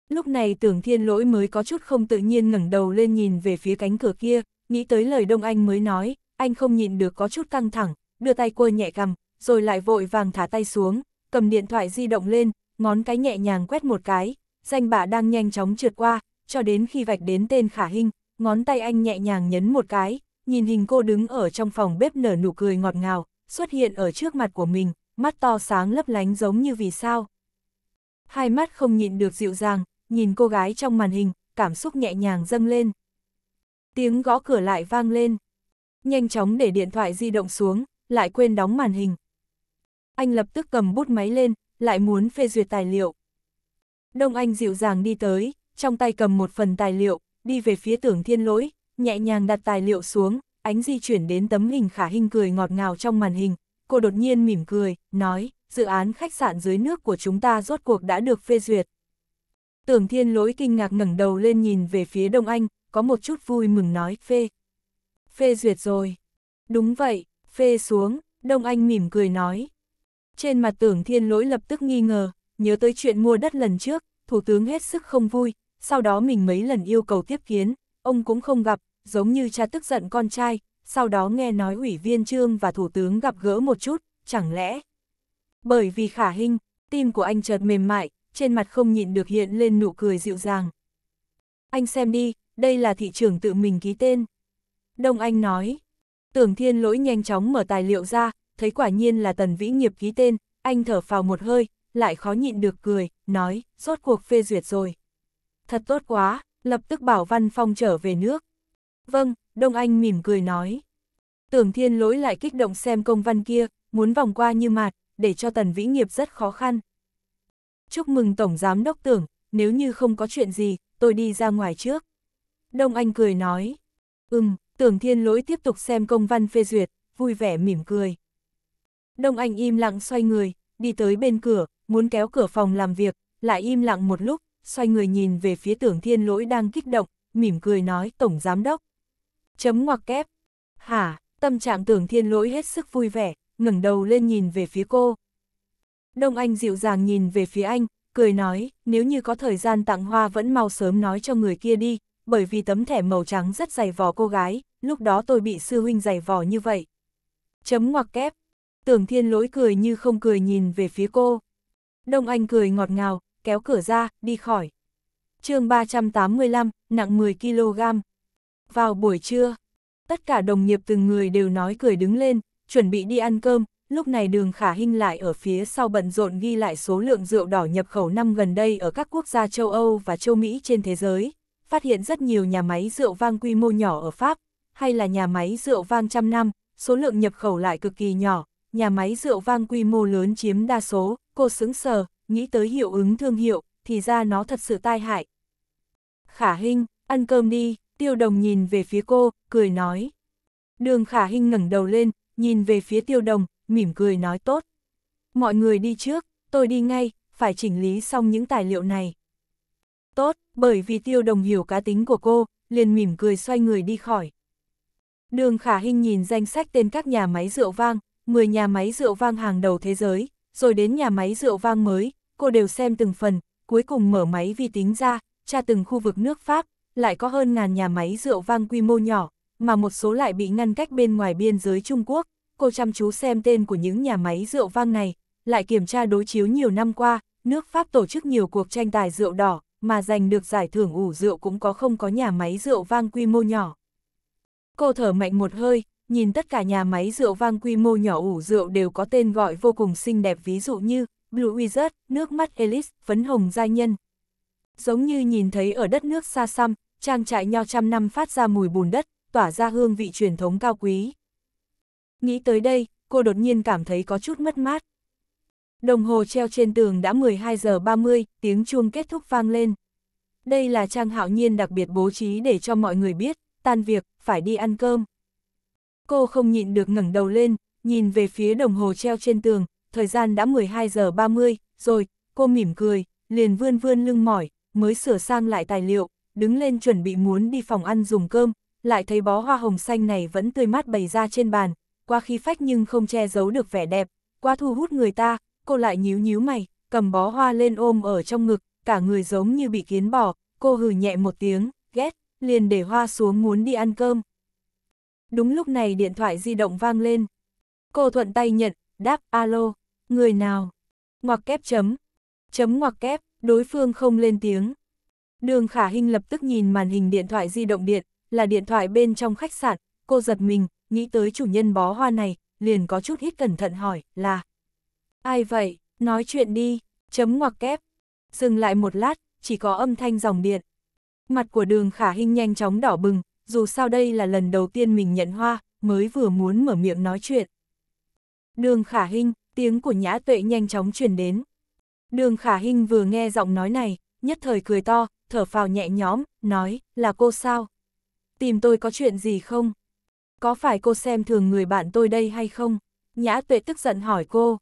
Lúc này tưởng thiên lỗi mới có chút không tự nhiên ngẩng đầu lên nhìn về phía cánh cửa kia, nghĩ tới lời Đông Anh mới nói, anh không nhịn được có chút căng thẳng, đưa tay quơ nhẹ cầm, rồi lại vội vàng thả tay xuống, cầm điện thoại di động lên, ngón cái nhẹ nhàng quét một cái, danh bạ đang nhanh chóng trượt qua, cho đến khi vạch đến tên khả Hinh, ngón tay anh nhẹ nhàng nhấn một cái, nhìn hình cô đứng ở trong phòng bếp nở nụ cười ngọt ngào, xuất hiện ở trước mặt của mình, mắt to sáng lấp lánh giống như vì sao. Hai mắt không nhịn được dịu dàng, nhìn cô gái trong màn hình, cảm xúc nhẹ nhàng dâng lên. Tiếng gõ cửa lại vang lên. Nhanh chóng để điện thoại di động xuống, lại quên đóng màn hình. Anh lập tức cầm bút máy lên, lại muốn phê duyệt tài liệu. Đông Anh dịu dàng đi tới, trong tay cầm một phần tài liệu, đi về phía tưởng thiên lỗi, nhẹ nhàng đặt tài liệu xuống, ánh di chuyển đến tấm hình khả hình cười ngọt ngào trong màn hình. Cô đột nhiên mỉm cười, nói, dự án khách sạn dưới nước của chúng ta rốt cuộc đã được phê duyệt. Tưởng thiên lỗi kinh ngạc ngẩng đầu lên nhìn về phía Đông Anh, có một chút vui mừng nói phê. Phê duyệt rồi. Đúng vậy, phê xuống, Đông Anh mỉm cười nói. Trên mặt tưởng thiên lỗi lập tức nghi ngờ, nhớ tới chuyện mua đất lần trước, thủ tướng hết sức không vui, sau đó mình mấy lần yêu cầu tiếp kiến, ông cũng không gặp, giống như cha tức giận con trai, sau đó nghe nói ủy viên trương và thủ tướng gặp gỡ một chút, chẳng lẽ. Bởi vì khả hình, tim của anh chợt mềm mại, trên mặt không nhịn được hiện lên nụ cười dịu dàng. Anh xem đi, đây là thị trường tự mình ký tên. Đông Anh nói, tưởng thiên lỗi nhanh chóng mở tài liệu ra, thấy quả nhiên là tần vĩ nghiệp ký tên, anh thở phào một hơi, lại khó nhịn được cười, nói, rốt cuộc phê duyệt rồi. Thật tốt quá, lập tức bảo Văn Phong trở về nước. Vâng, Đông Anh mỉm cười nói. Tưởng thiên lỗi lại kích động xem công văn kia, muốn vòng qua như mạt, để cho tần vĩ nghiệp rất khó khăn. Chúc mừng Tổng Giám Đốc Tưởng, nếu như không có chuyện gì, tôi đi ra ngoài trước. Đông Anh cười nói. Ừm, tưởng thiên lỗi tiếp tục xem công văn phê duyệt, vui vẻ mỉm cười. Đông Anh im lặng xoay người, đi tới bên cửa, muốn kéo cửa phòng làm việc, lại im lặng một lúc, xoay người nhìn về phía tưởng thiên lỗi đang kích động, mỉm cười nói Tổng Giám Đốc. Chấm ngoặc kép. Hả, tâm trạng tưởng thiên lỗi hết sức vui vẻ, ngẩng đầu lên nhìn về phía cô. Đông Anh dịu dàng nhìn về phía anh, cười nói, nếu như có thời gian tặng hoa vẫn mau sớm nói cho người kia đi, bởi vì tấm thẻ màu trắng rất dày vò cô gái, lúc đó tôi bị sư huynh dày vò như vậy. Chấm ngoặc kép, tưởng thiên lỗi cười như không cười nhìn về phía cô. Đông Anh cười ngọt ngào, kéo cửa ra, đi khỏi. chương 385, nặng 10kg. Vào buổi trưa, tất cả đồng nghiệp từng người đều nói cười đứng lên, chuẩn bị đi ăn cơm, lúc này đường khả hinh lại ở phía sau bận rộn ghi lại số lượng rượu đỏ nhập khẩu năm gần đây ở các quốc gia châu Âu và châu Mỹ trên thế giới phát hiện rất nhiều nhà máy rượu vang quy mô nhỏ ở Pháp, hay là nhà máy rượu vang trăm năm, số lượng nhập khẩu lại cực kỳ nhỏ, nhà máy rượu vang quy mô lớn chiếm đa số, cô xứng sờ, nghĩ tới hiệu ứng thương hiệu, thì ra nó thật sự tai hại. Khả Hinh, ăn cơm đi, tiêu đồng nhìn về phía cô, cười nói. Đường Khả Hinh ngẩng đầu lên, nhìn về phía tiêu đồng, mỉm cười nói tốt. Mọi người đi trước, tôi đi ngay, phải chỉnh lý xong những tài liệu này. Tốt, bởi vì tiêu đồng hiểu cá tính của cô, liền mỉm cười xoay người đi khỏi. Đường Khả Hinh nhìn danh sách tên các nhà máy rượu vang, 10 nhà máy rượu vang hàng đầu thế giới, rồi đến nhà máy rượu vang mới, cô đều xem từng phần, cuối cùng mở máy vi tính ra, tra từng khu vực nước Pháp, lại có hơn ngàn nhà máy rượu vang quy mô nhỏ, mà một số lại bị ngăn cách bên ngoài biên giới Trung Quốc. Cô chăm chú xem tên của những nhà máy rượu vang này, lại kiểm tra đối chiếu nhiều năm qua, nước Pháp tổ chức nhiều cuộc tranh tài rượu đỏ, mà giành được giải thưởng ủ rượu cũng có không có nhà máy rượu vang quy mô nhỏ. Cô thở mạnh một hơi, nhìn tất cả nhà máy rượu vang quy mô nhỏ ủ rượu đều có tên gọi vô cùng xinh đẹp ví dụ như Blue Wizard, nước mắt Elise, phấn hồng giai nhân. Giống như nhìn thấy ở đất nước xa xăm, trang trại nho trăm năm phát ra mùi bùn đất, tỏa ra hương vị truyền thống cao quý. Nghĩ tới đây, cô đột nhiên cảm thấy có chút mất mát. Đồng hồ treo trên tường đã 12 giờ 30, tiếng chuông kết thúc vang lên. Đây là Trang Hạo Nhiên đặc biệt bố trí để cho mọi người biết, tan việc, phải đi ăn cơm. Cô không nhịn được ngẩng đầu lên, nhìn về phía đồng hồ treo trên tường, thời gian đã 12 giờ 30, rồi, cô mỉm cười, liền vươn vươn lưng mỏi, mới sửa sang lại tài liệu, đứng lên chuẩn bị muốn đi phòng ăn dùng cơm, lại thấy bó hoa hồng xanh này vẫn tươi mát bày ra trên bàn, qua khi phách nhưng không che giấu được vẻ đẹp, quá thu hút người ta, cô lại nhíu nhíu mày, cầm bó hoa lên ôm ở trong ngực, cả người giống như bị kiến bỏ, cô hừ nhẹ một tiếng, ghét, liền để hoa xuống muốn đi ăn cơm. Đúng lúc này điện thoại di động vang lên. Cô thuận tay nhận, đáp alo, người nào? Ngoặc kép chấm, chấm ngoặc kép, đối phương không lên tiếng. Đường khả hình lập tức nhìn màn hình điện thoại di động điện, là điện thoại bên trong khách sạn, cô giật mình, nghĩ tới chủ nhân bó hoa này, liền có chút hít cẩn thận hỏi, là... Ai vậy? Nói chuyện đi, chấm ngoặc kép. Dừng lại một lát, chỉ có âm thanh dòng điện. Mặt của đường khả hình nhanh chóng đỏ bừng, dù sao đây là lần đầu tiên mình nhận hoa, mới vừa muốn mở miệng nói chuyện. Đường khả hình, tiếng của nhã tuệ nhanh chóng truyền đến. Đường khả hình vừa nghe giọng nói này, nhất thời cười to, thở phào nhẹ nhõm, nói, là cô sao? Tìm tôi có chuyện gì không? Có phải cô xem thường người bạn tôi đây hay không? Nhã tuệ tức giận hỏi cô,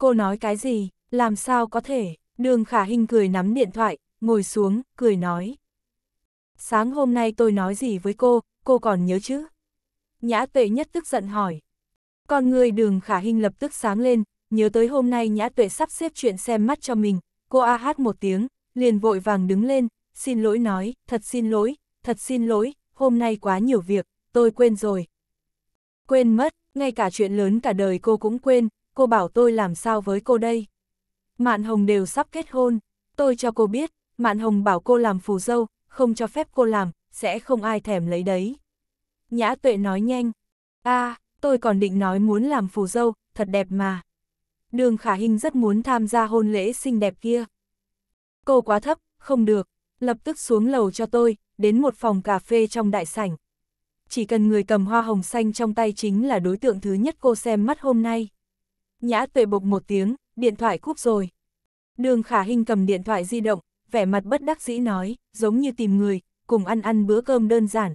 Cô nói cái gì, làm sao có thể, đường khả hình cười nắm điện thoại, ngồi xuống, cười nói. Sáng hôm nay tôi nói gì với cô, cô còn nhớ chứ? Nhã tuệ nhất tức giận hỏi. Con người đường khả hình lập tức sáng lên, nhớ tới hôm nay nhã tuệ sắp xếp chuyện xem mắt cho mình, cô a hát một tiếng, liền vội vàng đứng lên, xin lỗi nói, thật xin lỗi, thật xin lỗi, hôm nay quá nhiều việc, tôi quên rồi. Quên mất, ngay cả chuyện lớn cả đời cô cũng quên, cô bảo tôi làm sao với cô đây. Mạn Hồng đều sắp kết hôn, tôi cho cô biết, Mạn Hồng bảo cô làm phù dâu, không cho phép cô làm, sẽ không ai thèm lấy đấy. Nhã tuệ nói nhanh, a à, tôi còn định nói muốn làm phù dâu, thật đẹp mà. Đường khả Hinh rất muốn tham gia hôn lễ xinh đẹp kia. Cô quá thấp, không được, lập tức xuống lầu cho tôi, đến một phòng cà phê trong đại sảnh. Chỉ cần người cầm hoa hồng xanh trong tay chính là đối tượng thứ nhất cô xem mắt hôm nay. Nhã tuệ bộc một tiếng, điện thoại cúp rồi. Đường khả hình cầm điện thoại di động, vẻ mặt bất đắc dĩ nói, giống như tìm người, cùng ăn ăn bữa cơm đơn giản.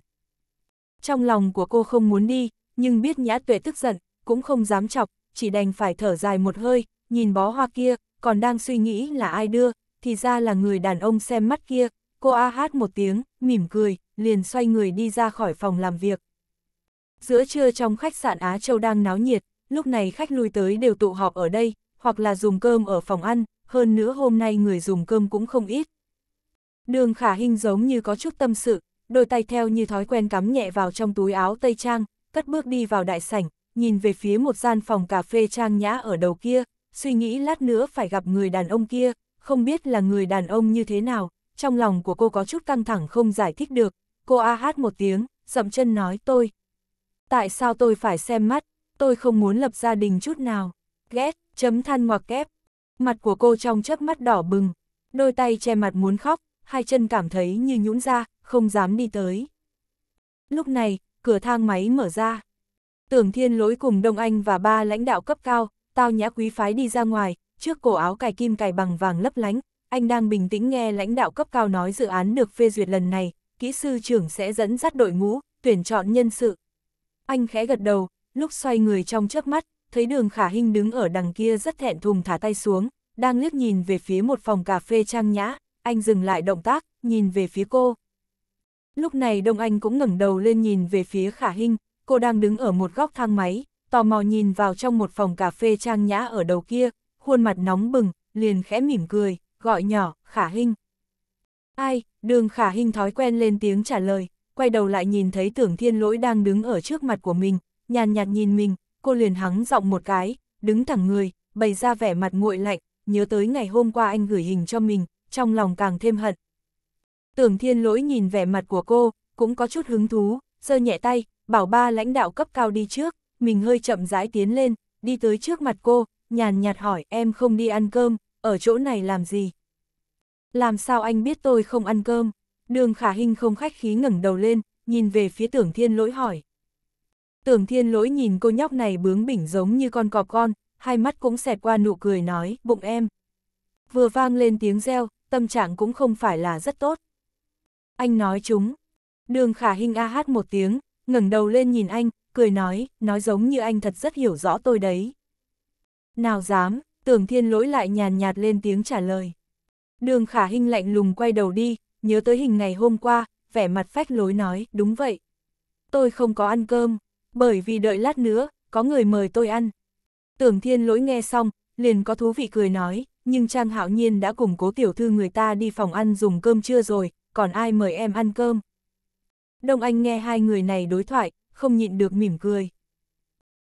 Trong lòng của cô không muốn đi, nhưng biết nhã tuệ tức giận, cũng không dám chọc, chỉ đành phải thở dài một hơi, nhìn bó hoa kia, còn đang suy nghĩ là ai đưa, thì ra là người đàn ông xem mắt kia, cô a hát một tiếng, mỉm cười, liền xoay người đi ra khỏi phòng làm việc. Giữa trưa trong khách sạn Á Châu đang náo nhiệt, lúc này khách lui tới đều tụ họp ở đây, hoặc là dùng cơm ở phòng ăn, hơn nữa hôm nay người dùng cơm cũng không ít. Đường khả hình giống như có chút tâm sự, đôi tay theo như thói quen cắm nhẹ vào trong túi áo tây trang, cất bước đi vào đại sảnh, nhìn về phía một gian phòng cà phê trang nhã ở đầu kia, suy nghĩ lát nữa phải gặp người đàn ông kia, không biết là người đàn ông như thế nào, trong lòng của cô có chút căng thẳng không giải thích được, cô a hát một tiếng, dậm chân nói tôi. Tại sao tôi phải xem mắt, tôi không muốn lập gia đình chút nào. Ghét, chấm than ngoặc kép. Mặt của cô trong chớp mắt đỏ bừng, đôi tay che mặt muốn khóc, hai chân cảm thấy như nhũn ra, không dám đi tới. Lúc này, cửa thang máy mở ra. Tưởng thiên lỗi cùng Đông Anh và ba lãnh đạo cấp cao, tao nhã quý phái đi ra ngoài, trước cổ áo cài kim cài bằng vàng lấp lánh, anh đang bình tĩnh nghe lãnh đạo cấp cao nói dự án được phê duyệt lần này, kỹ sư trưởng sẽ dẫn dắt đội ngũ, tuyển chọn nhân sự. Anh khẽ gật đầu, lúc xoay người trong chớp mắt, thấy đường khả hình đứng ở đằng kia rất thẹn thùng thả tay xuống, đang liếc nhìn về phía một phòng cà phê trang nhã, anh dừng lại động tác, nhìn về phía cô. Lúc này Đông Anh cũng ngẩng đầu lên nhìn về phía khả hình, cô đang đứng ở một góc thang máy, tò mò nhìn vào trong một phòng cà phê trang nhã ở đầu kia, khuôn mặt nóng bừng, liền khẽ mỉm cười, gọi nhỏ, khả hình. Ai, đường khả hình thói quen lên tiếng trả lời, quay đầu lại nhìn thấy tưởng thiên lỗi đang đứng ở trước mặt của mình, nhàn nhạt nhìn mình, cô liền hắng giọng một cái, đứng thẳng người, bày ra vẻ mặt nguội lạnh, nhớ tới ngày hôm qua anh gửi hình cho mình, trong lòng càng thêm hận. Tưởng thiên lỗi nhìn vẻ mặt của cô, cũng có chút hứng thú, giơ nhẹ tay, bảo ba lãnh đạo cấp cao đi trước, mình hơi chậm rãi tiến lên, đi tới trước mặt cô, nhàn nhạt hỏi em không đi ăn cơm, ở chỗ này làm gì? Làm sao anh biết tôi không ăn cơm? Đường khả hình không khách khí ngẩng đầu lên, nhìn về phía tưởng thiên lỗi hỏi. Tưởng thiên lỗi nhìn cô nhóc này bướng bỉnh giống như con cọp con, hai mắt cũng xẹt qua nụ cười nói, bụng em. Vừa vang lên tiếng reo, tâm trạng cũng không phải là rất tốt. Anh nói chúng. Đường khả hình a hát một tiếng, ngẩng đầu lên nhìn anh, cười nói, nói giống như anh thật rất hiểu rõ tôi đấy. Nào dám, tưởng thiên lỗi lại nhàn nhạt lên tiếng trả lời. Đường khả hình lạnh lùng quay đầu đi, nhớ tới hình ngày hôm qua, vẻ mặt phách lối nói, đúng vậy. Tôi không có ăn cơm bởi vì đợi lát nữa, có người mời tôi ăn. Tưởng thiên lỗi nghe xong, liền có thú vị cười nói, nhưng Trang Hạo Nhiên đã củng cố tiểu thư người ta đi phòng ăn dùng cơm trưa rồi, còn ai mời em ăn cơm. Đông Anh nghe hai người này đối thoại, không nhịn được mỉm cười.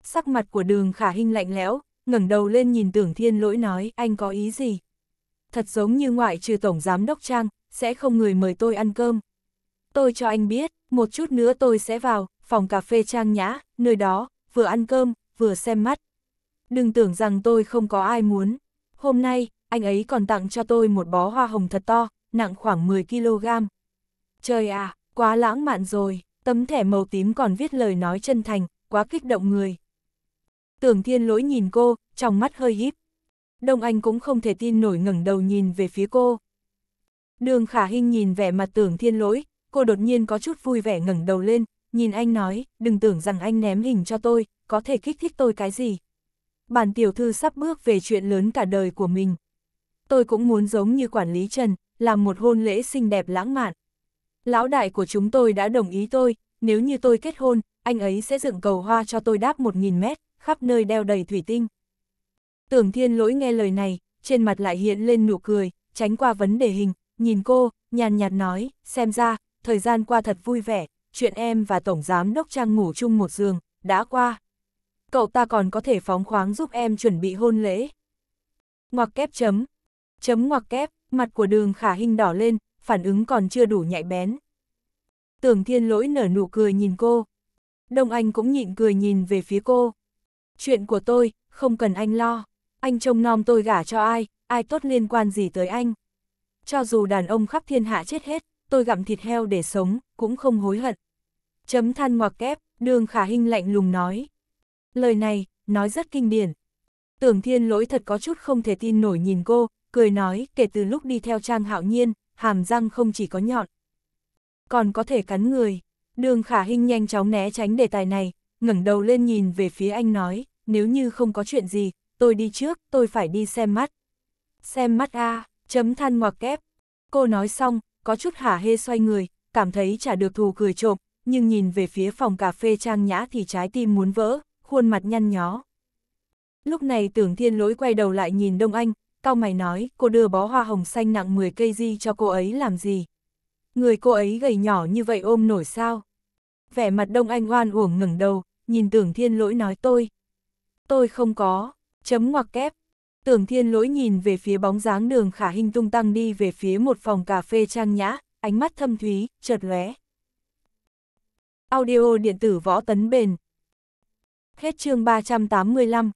Sắc mặt của đường khả hình lạnh lẽo, ngẩng đầu lên nhìn tưởng thiên lỗi nói anh có ý gì. Thật giống như ngoại trừ tổng giám đốc Trang, sẽ không người mời tôi ăn cơm. Tôi cho anh biết, một chút nữa tôi sẽ vào, phòng cà phê trang nhã, nơi đó, vừa ăn cơm, vừa xem mắt. Đừng tưởng rằng tôi không có ai muốn. Hôm nay, anh ấy còn tặng cho tôi một bó hoa hồng thật to, nặng khoảng 10kg. Trời à, quá lãng mạn rồi, tấm thẻ màu tím còn viết lời nói chân thành, quá kích động người. Tưởng thiên lỗi nhìn cô, trong mắt hơi híp. Đông Anh cũng không thể tin nổi ngẩng đầu nhìn về phía cô. Đường khả hình nhìn vẻ mặt tưởng thiên lỗi, cô đột nhiên có chút vui vẻ ngẩng đầu lên, nhìn anh nói, đừng tưởng rằng anh ném hình cho tôi, có thể kích thích tôi cái gì. Bản tiểu thư sắp bước về chuyện lớn cả đời của mình. Tôi cũng muốn giống như quản lý Trần, làm một hôn lễ xinh đẹp lãng mạn. Lão đại của chúng tôi đã đồng ý tôi, nếu như tôi kết hôn, anh ấy sẽ dựng cầu hoa cho tôi đáp 1.000 mét, khắp nơi đeo đầy thủy tinh. Tưởng thiên lỗi nghe lời này, trên mặt lại hiện lên nụ cười, tránh qua vấn đề hình, nhìn cô, nhàn nhạt nói, xem ra, thời gian qua thật vui vẻ, chuyện em và Tổng Giám Đốc Trang ngủ chung một giường, đã qua. Cậu ta còn có thể phóng khoáng giúp em chuẩn bị hôn lễ. Ngoặc kép chấm. Chấm ngoặc kép, mặt của đường khả hình đỏ lên, phản ứng còn chưa đủ nhạy bén. Tưởng thiên lỗi nở nụ cười nhìn cô. Đông Anh cũng nhịn cười nhìn về phía cô. Chuyện của tôi, không cần anh lo. Anh trông nom tôi gả cho ai, ai tốt liên quan gì tới anh. Cho dù đàn ông khắp thiên hạ chết hết, tôi gặm thịt heo để sống, cũng không hối hận. Chấm than ngoặc kép, đường khả hình lạnh lùng nói. Lời này, nói rất kinh điển. Tưởng thiên lỗi thật có chút không thể tin nổi nhìn cô, cười nói kể từ lúc đi theo trang hạo nhiên, hàm răng không chỉ có nhọn. Còn có thể cắn người. Đường khả hình nhanh chóng né tránh đề tài này, ngẩng đầu lên nhìn về phía anh nói, nếu như không có chuyện gì, tôi đi trước, tôi phải đi xem mắt. Xem mắt a à? chấm than ngoặc kép. Cô nói xong, có chút hả hê xoay người, cảm thấy chả được thù cười trộm, nhưng nhìn về phía phòng cà phê trang nhã thì trái tim muốn vỡ, khuôn mặt nhăn nhó. Lúc này tưởng thiên lỗi quay đầu lại nhìn Đông Anh, cao mày nói, cô đưa bó hoa hồng xanh nặng 10 cây di cho cô ấy làm gì? Người cô ấy gầy nhỏ như vậy ôm nổi sao? Vẻ mặt Đông Anh oan uổng ngẩng đầu, nhìn tưởng thiên lỗi nói tôi. Tôi không có, chấm ngoặc kép, Tưởng thiên lỗi nhìn về phía bóng dáng đường khả hình tung tăng đi về phía một phòng cà phê trang nhã, ánh mắt thâm thúy, chợt lóe. Audio điện tử võ tấn bền. Hết chương 385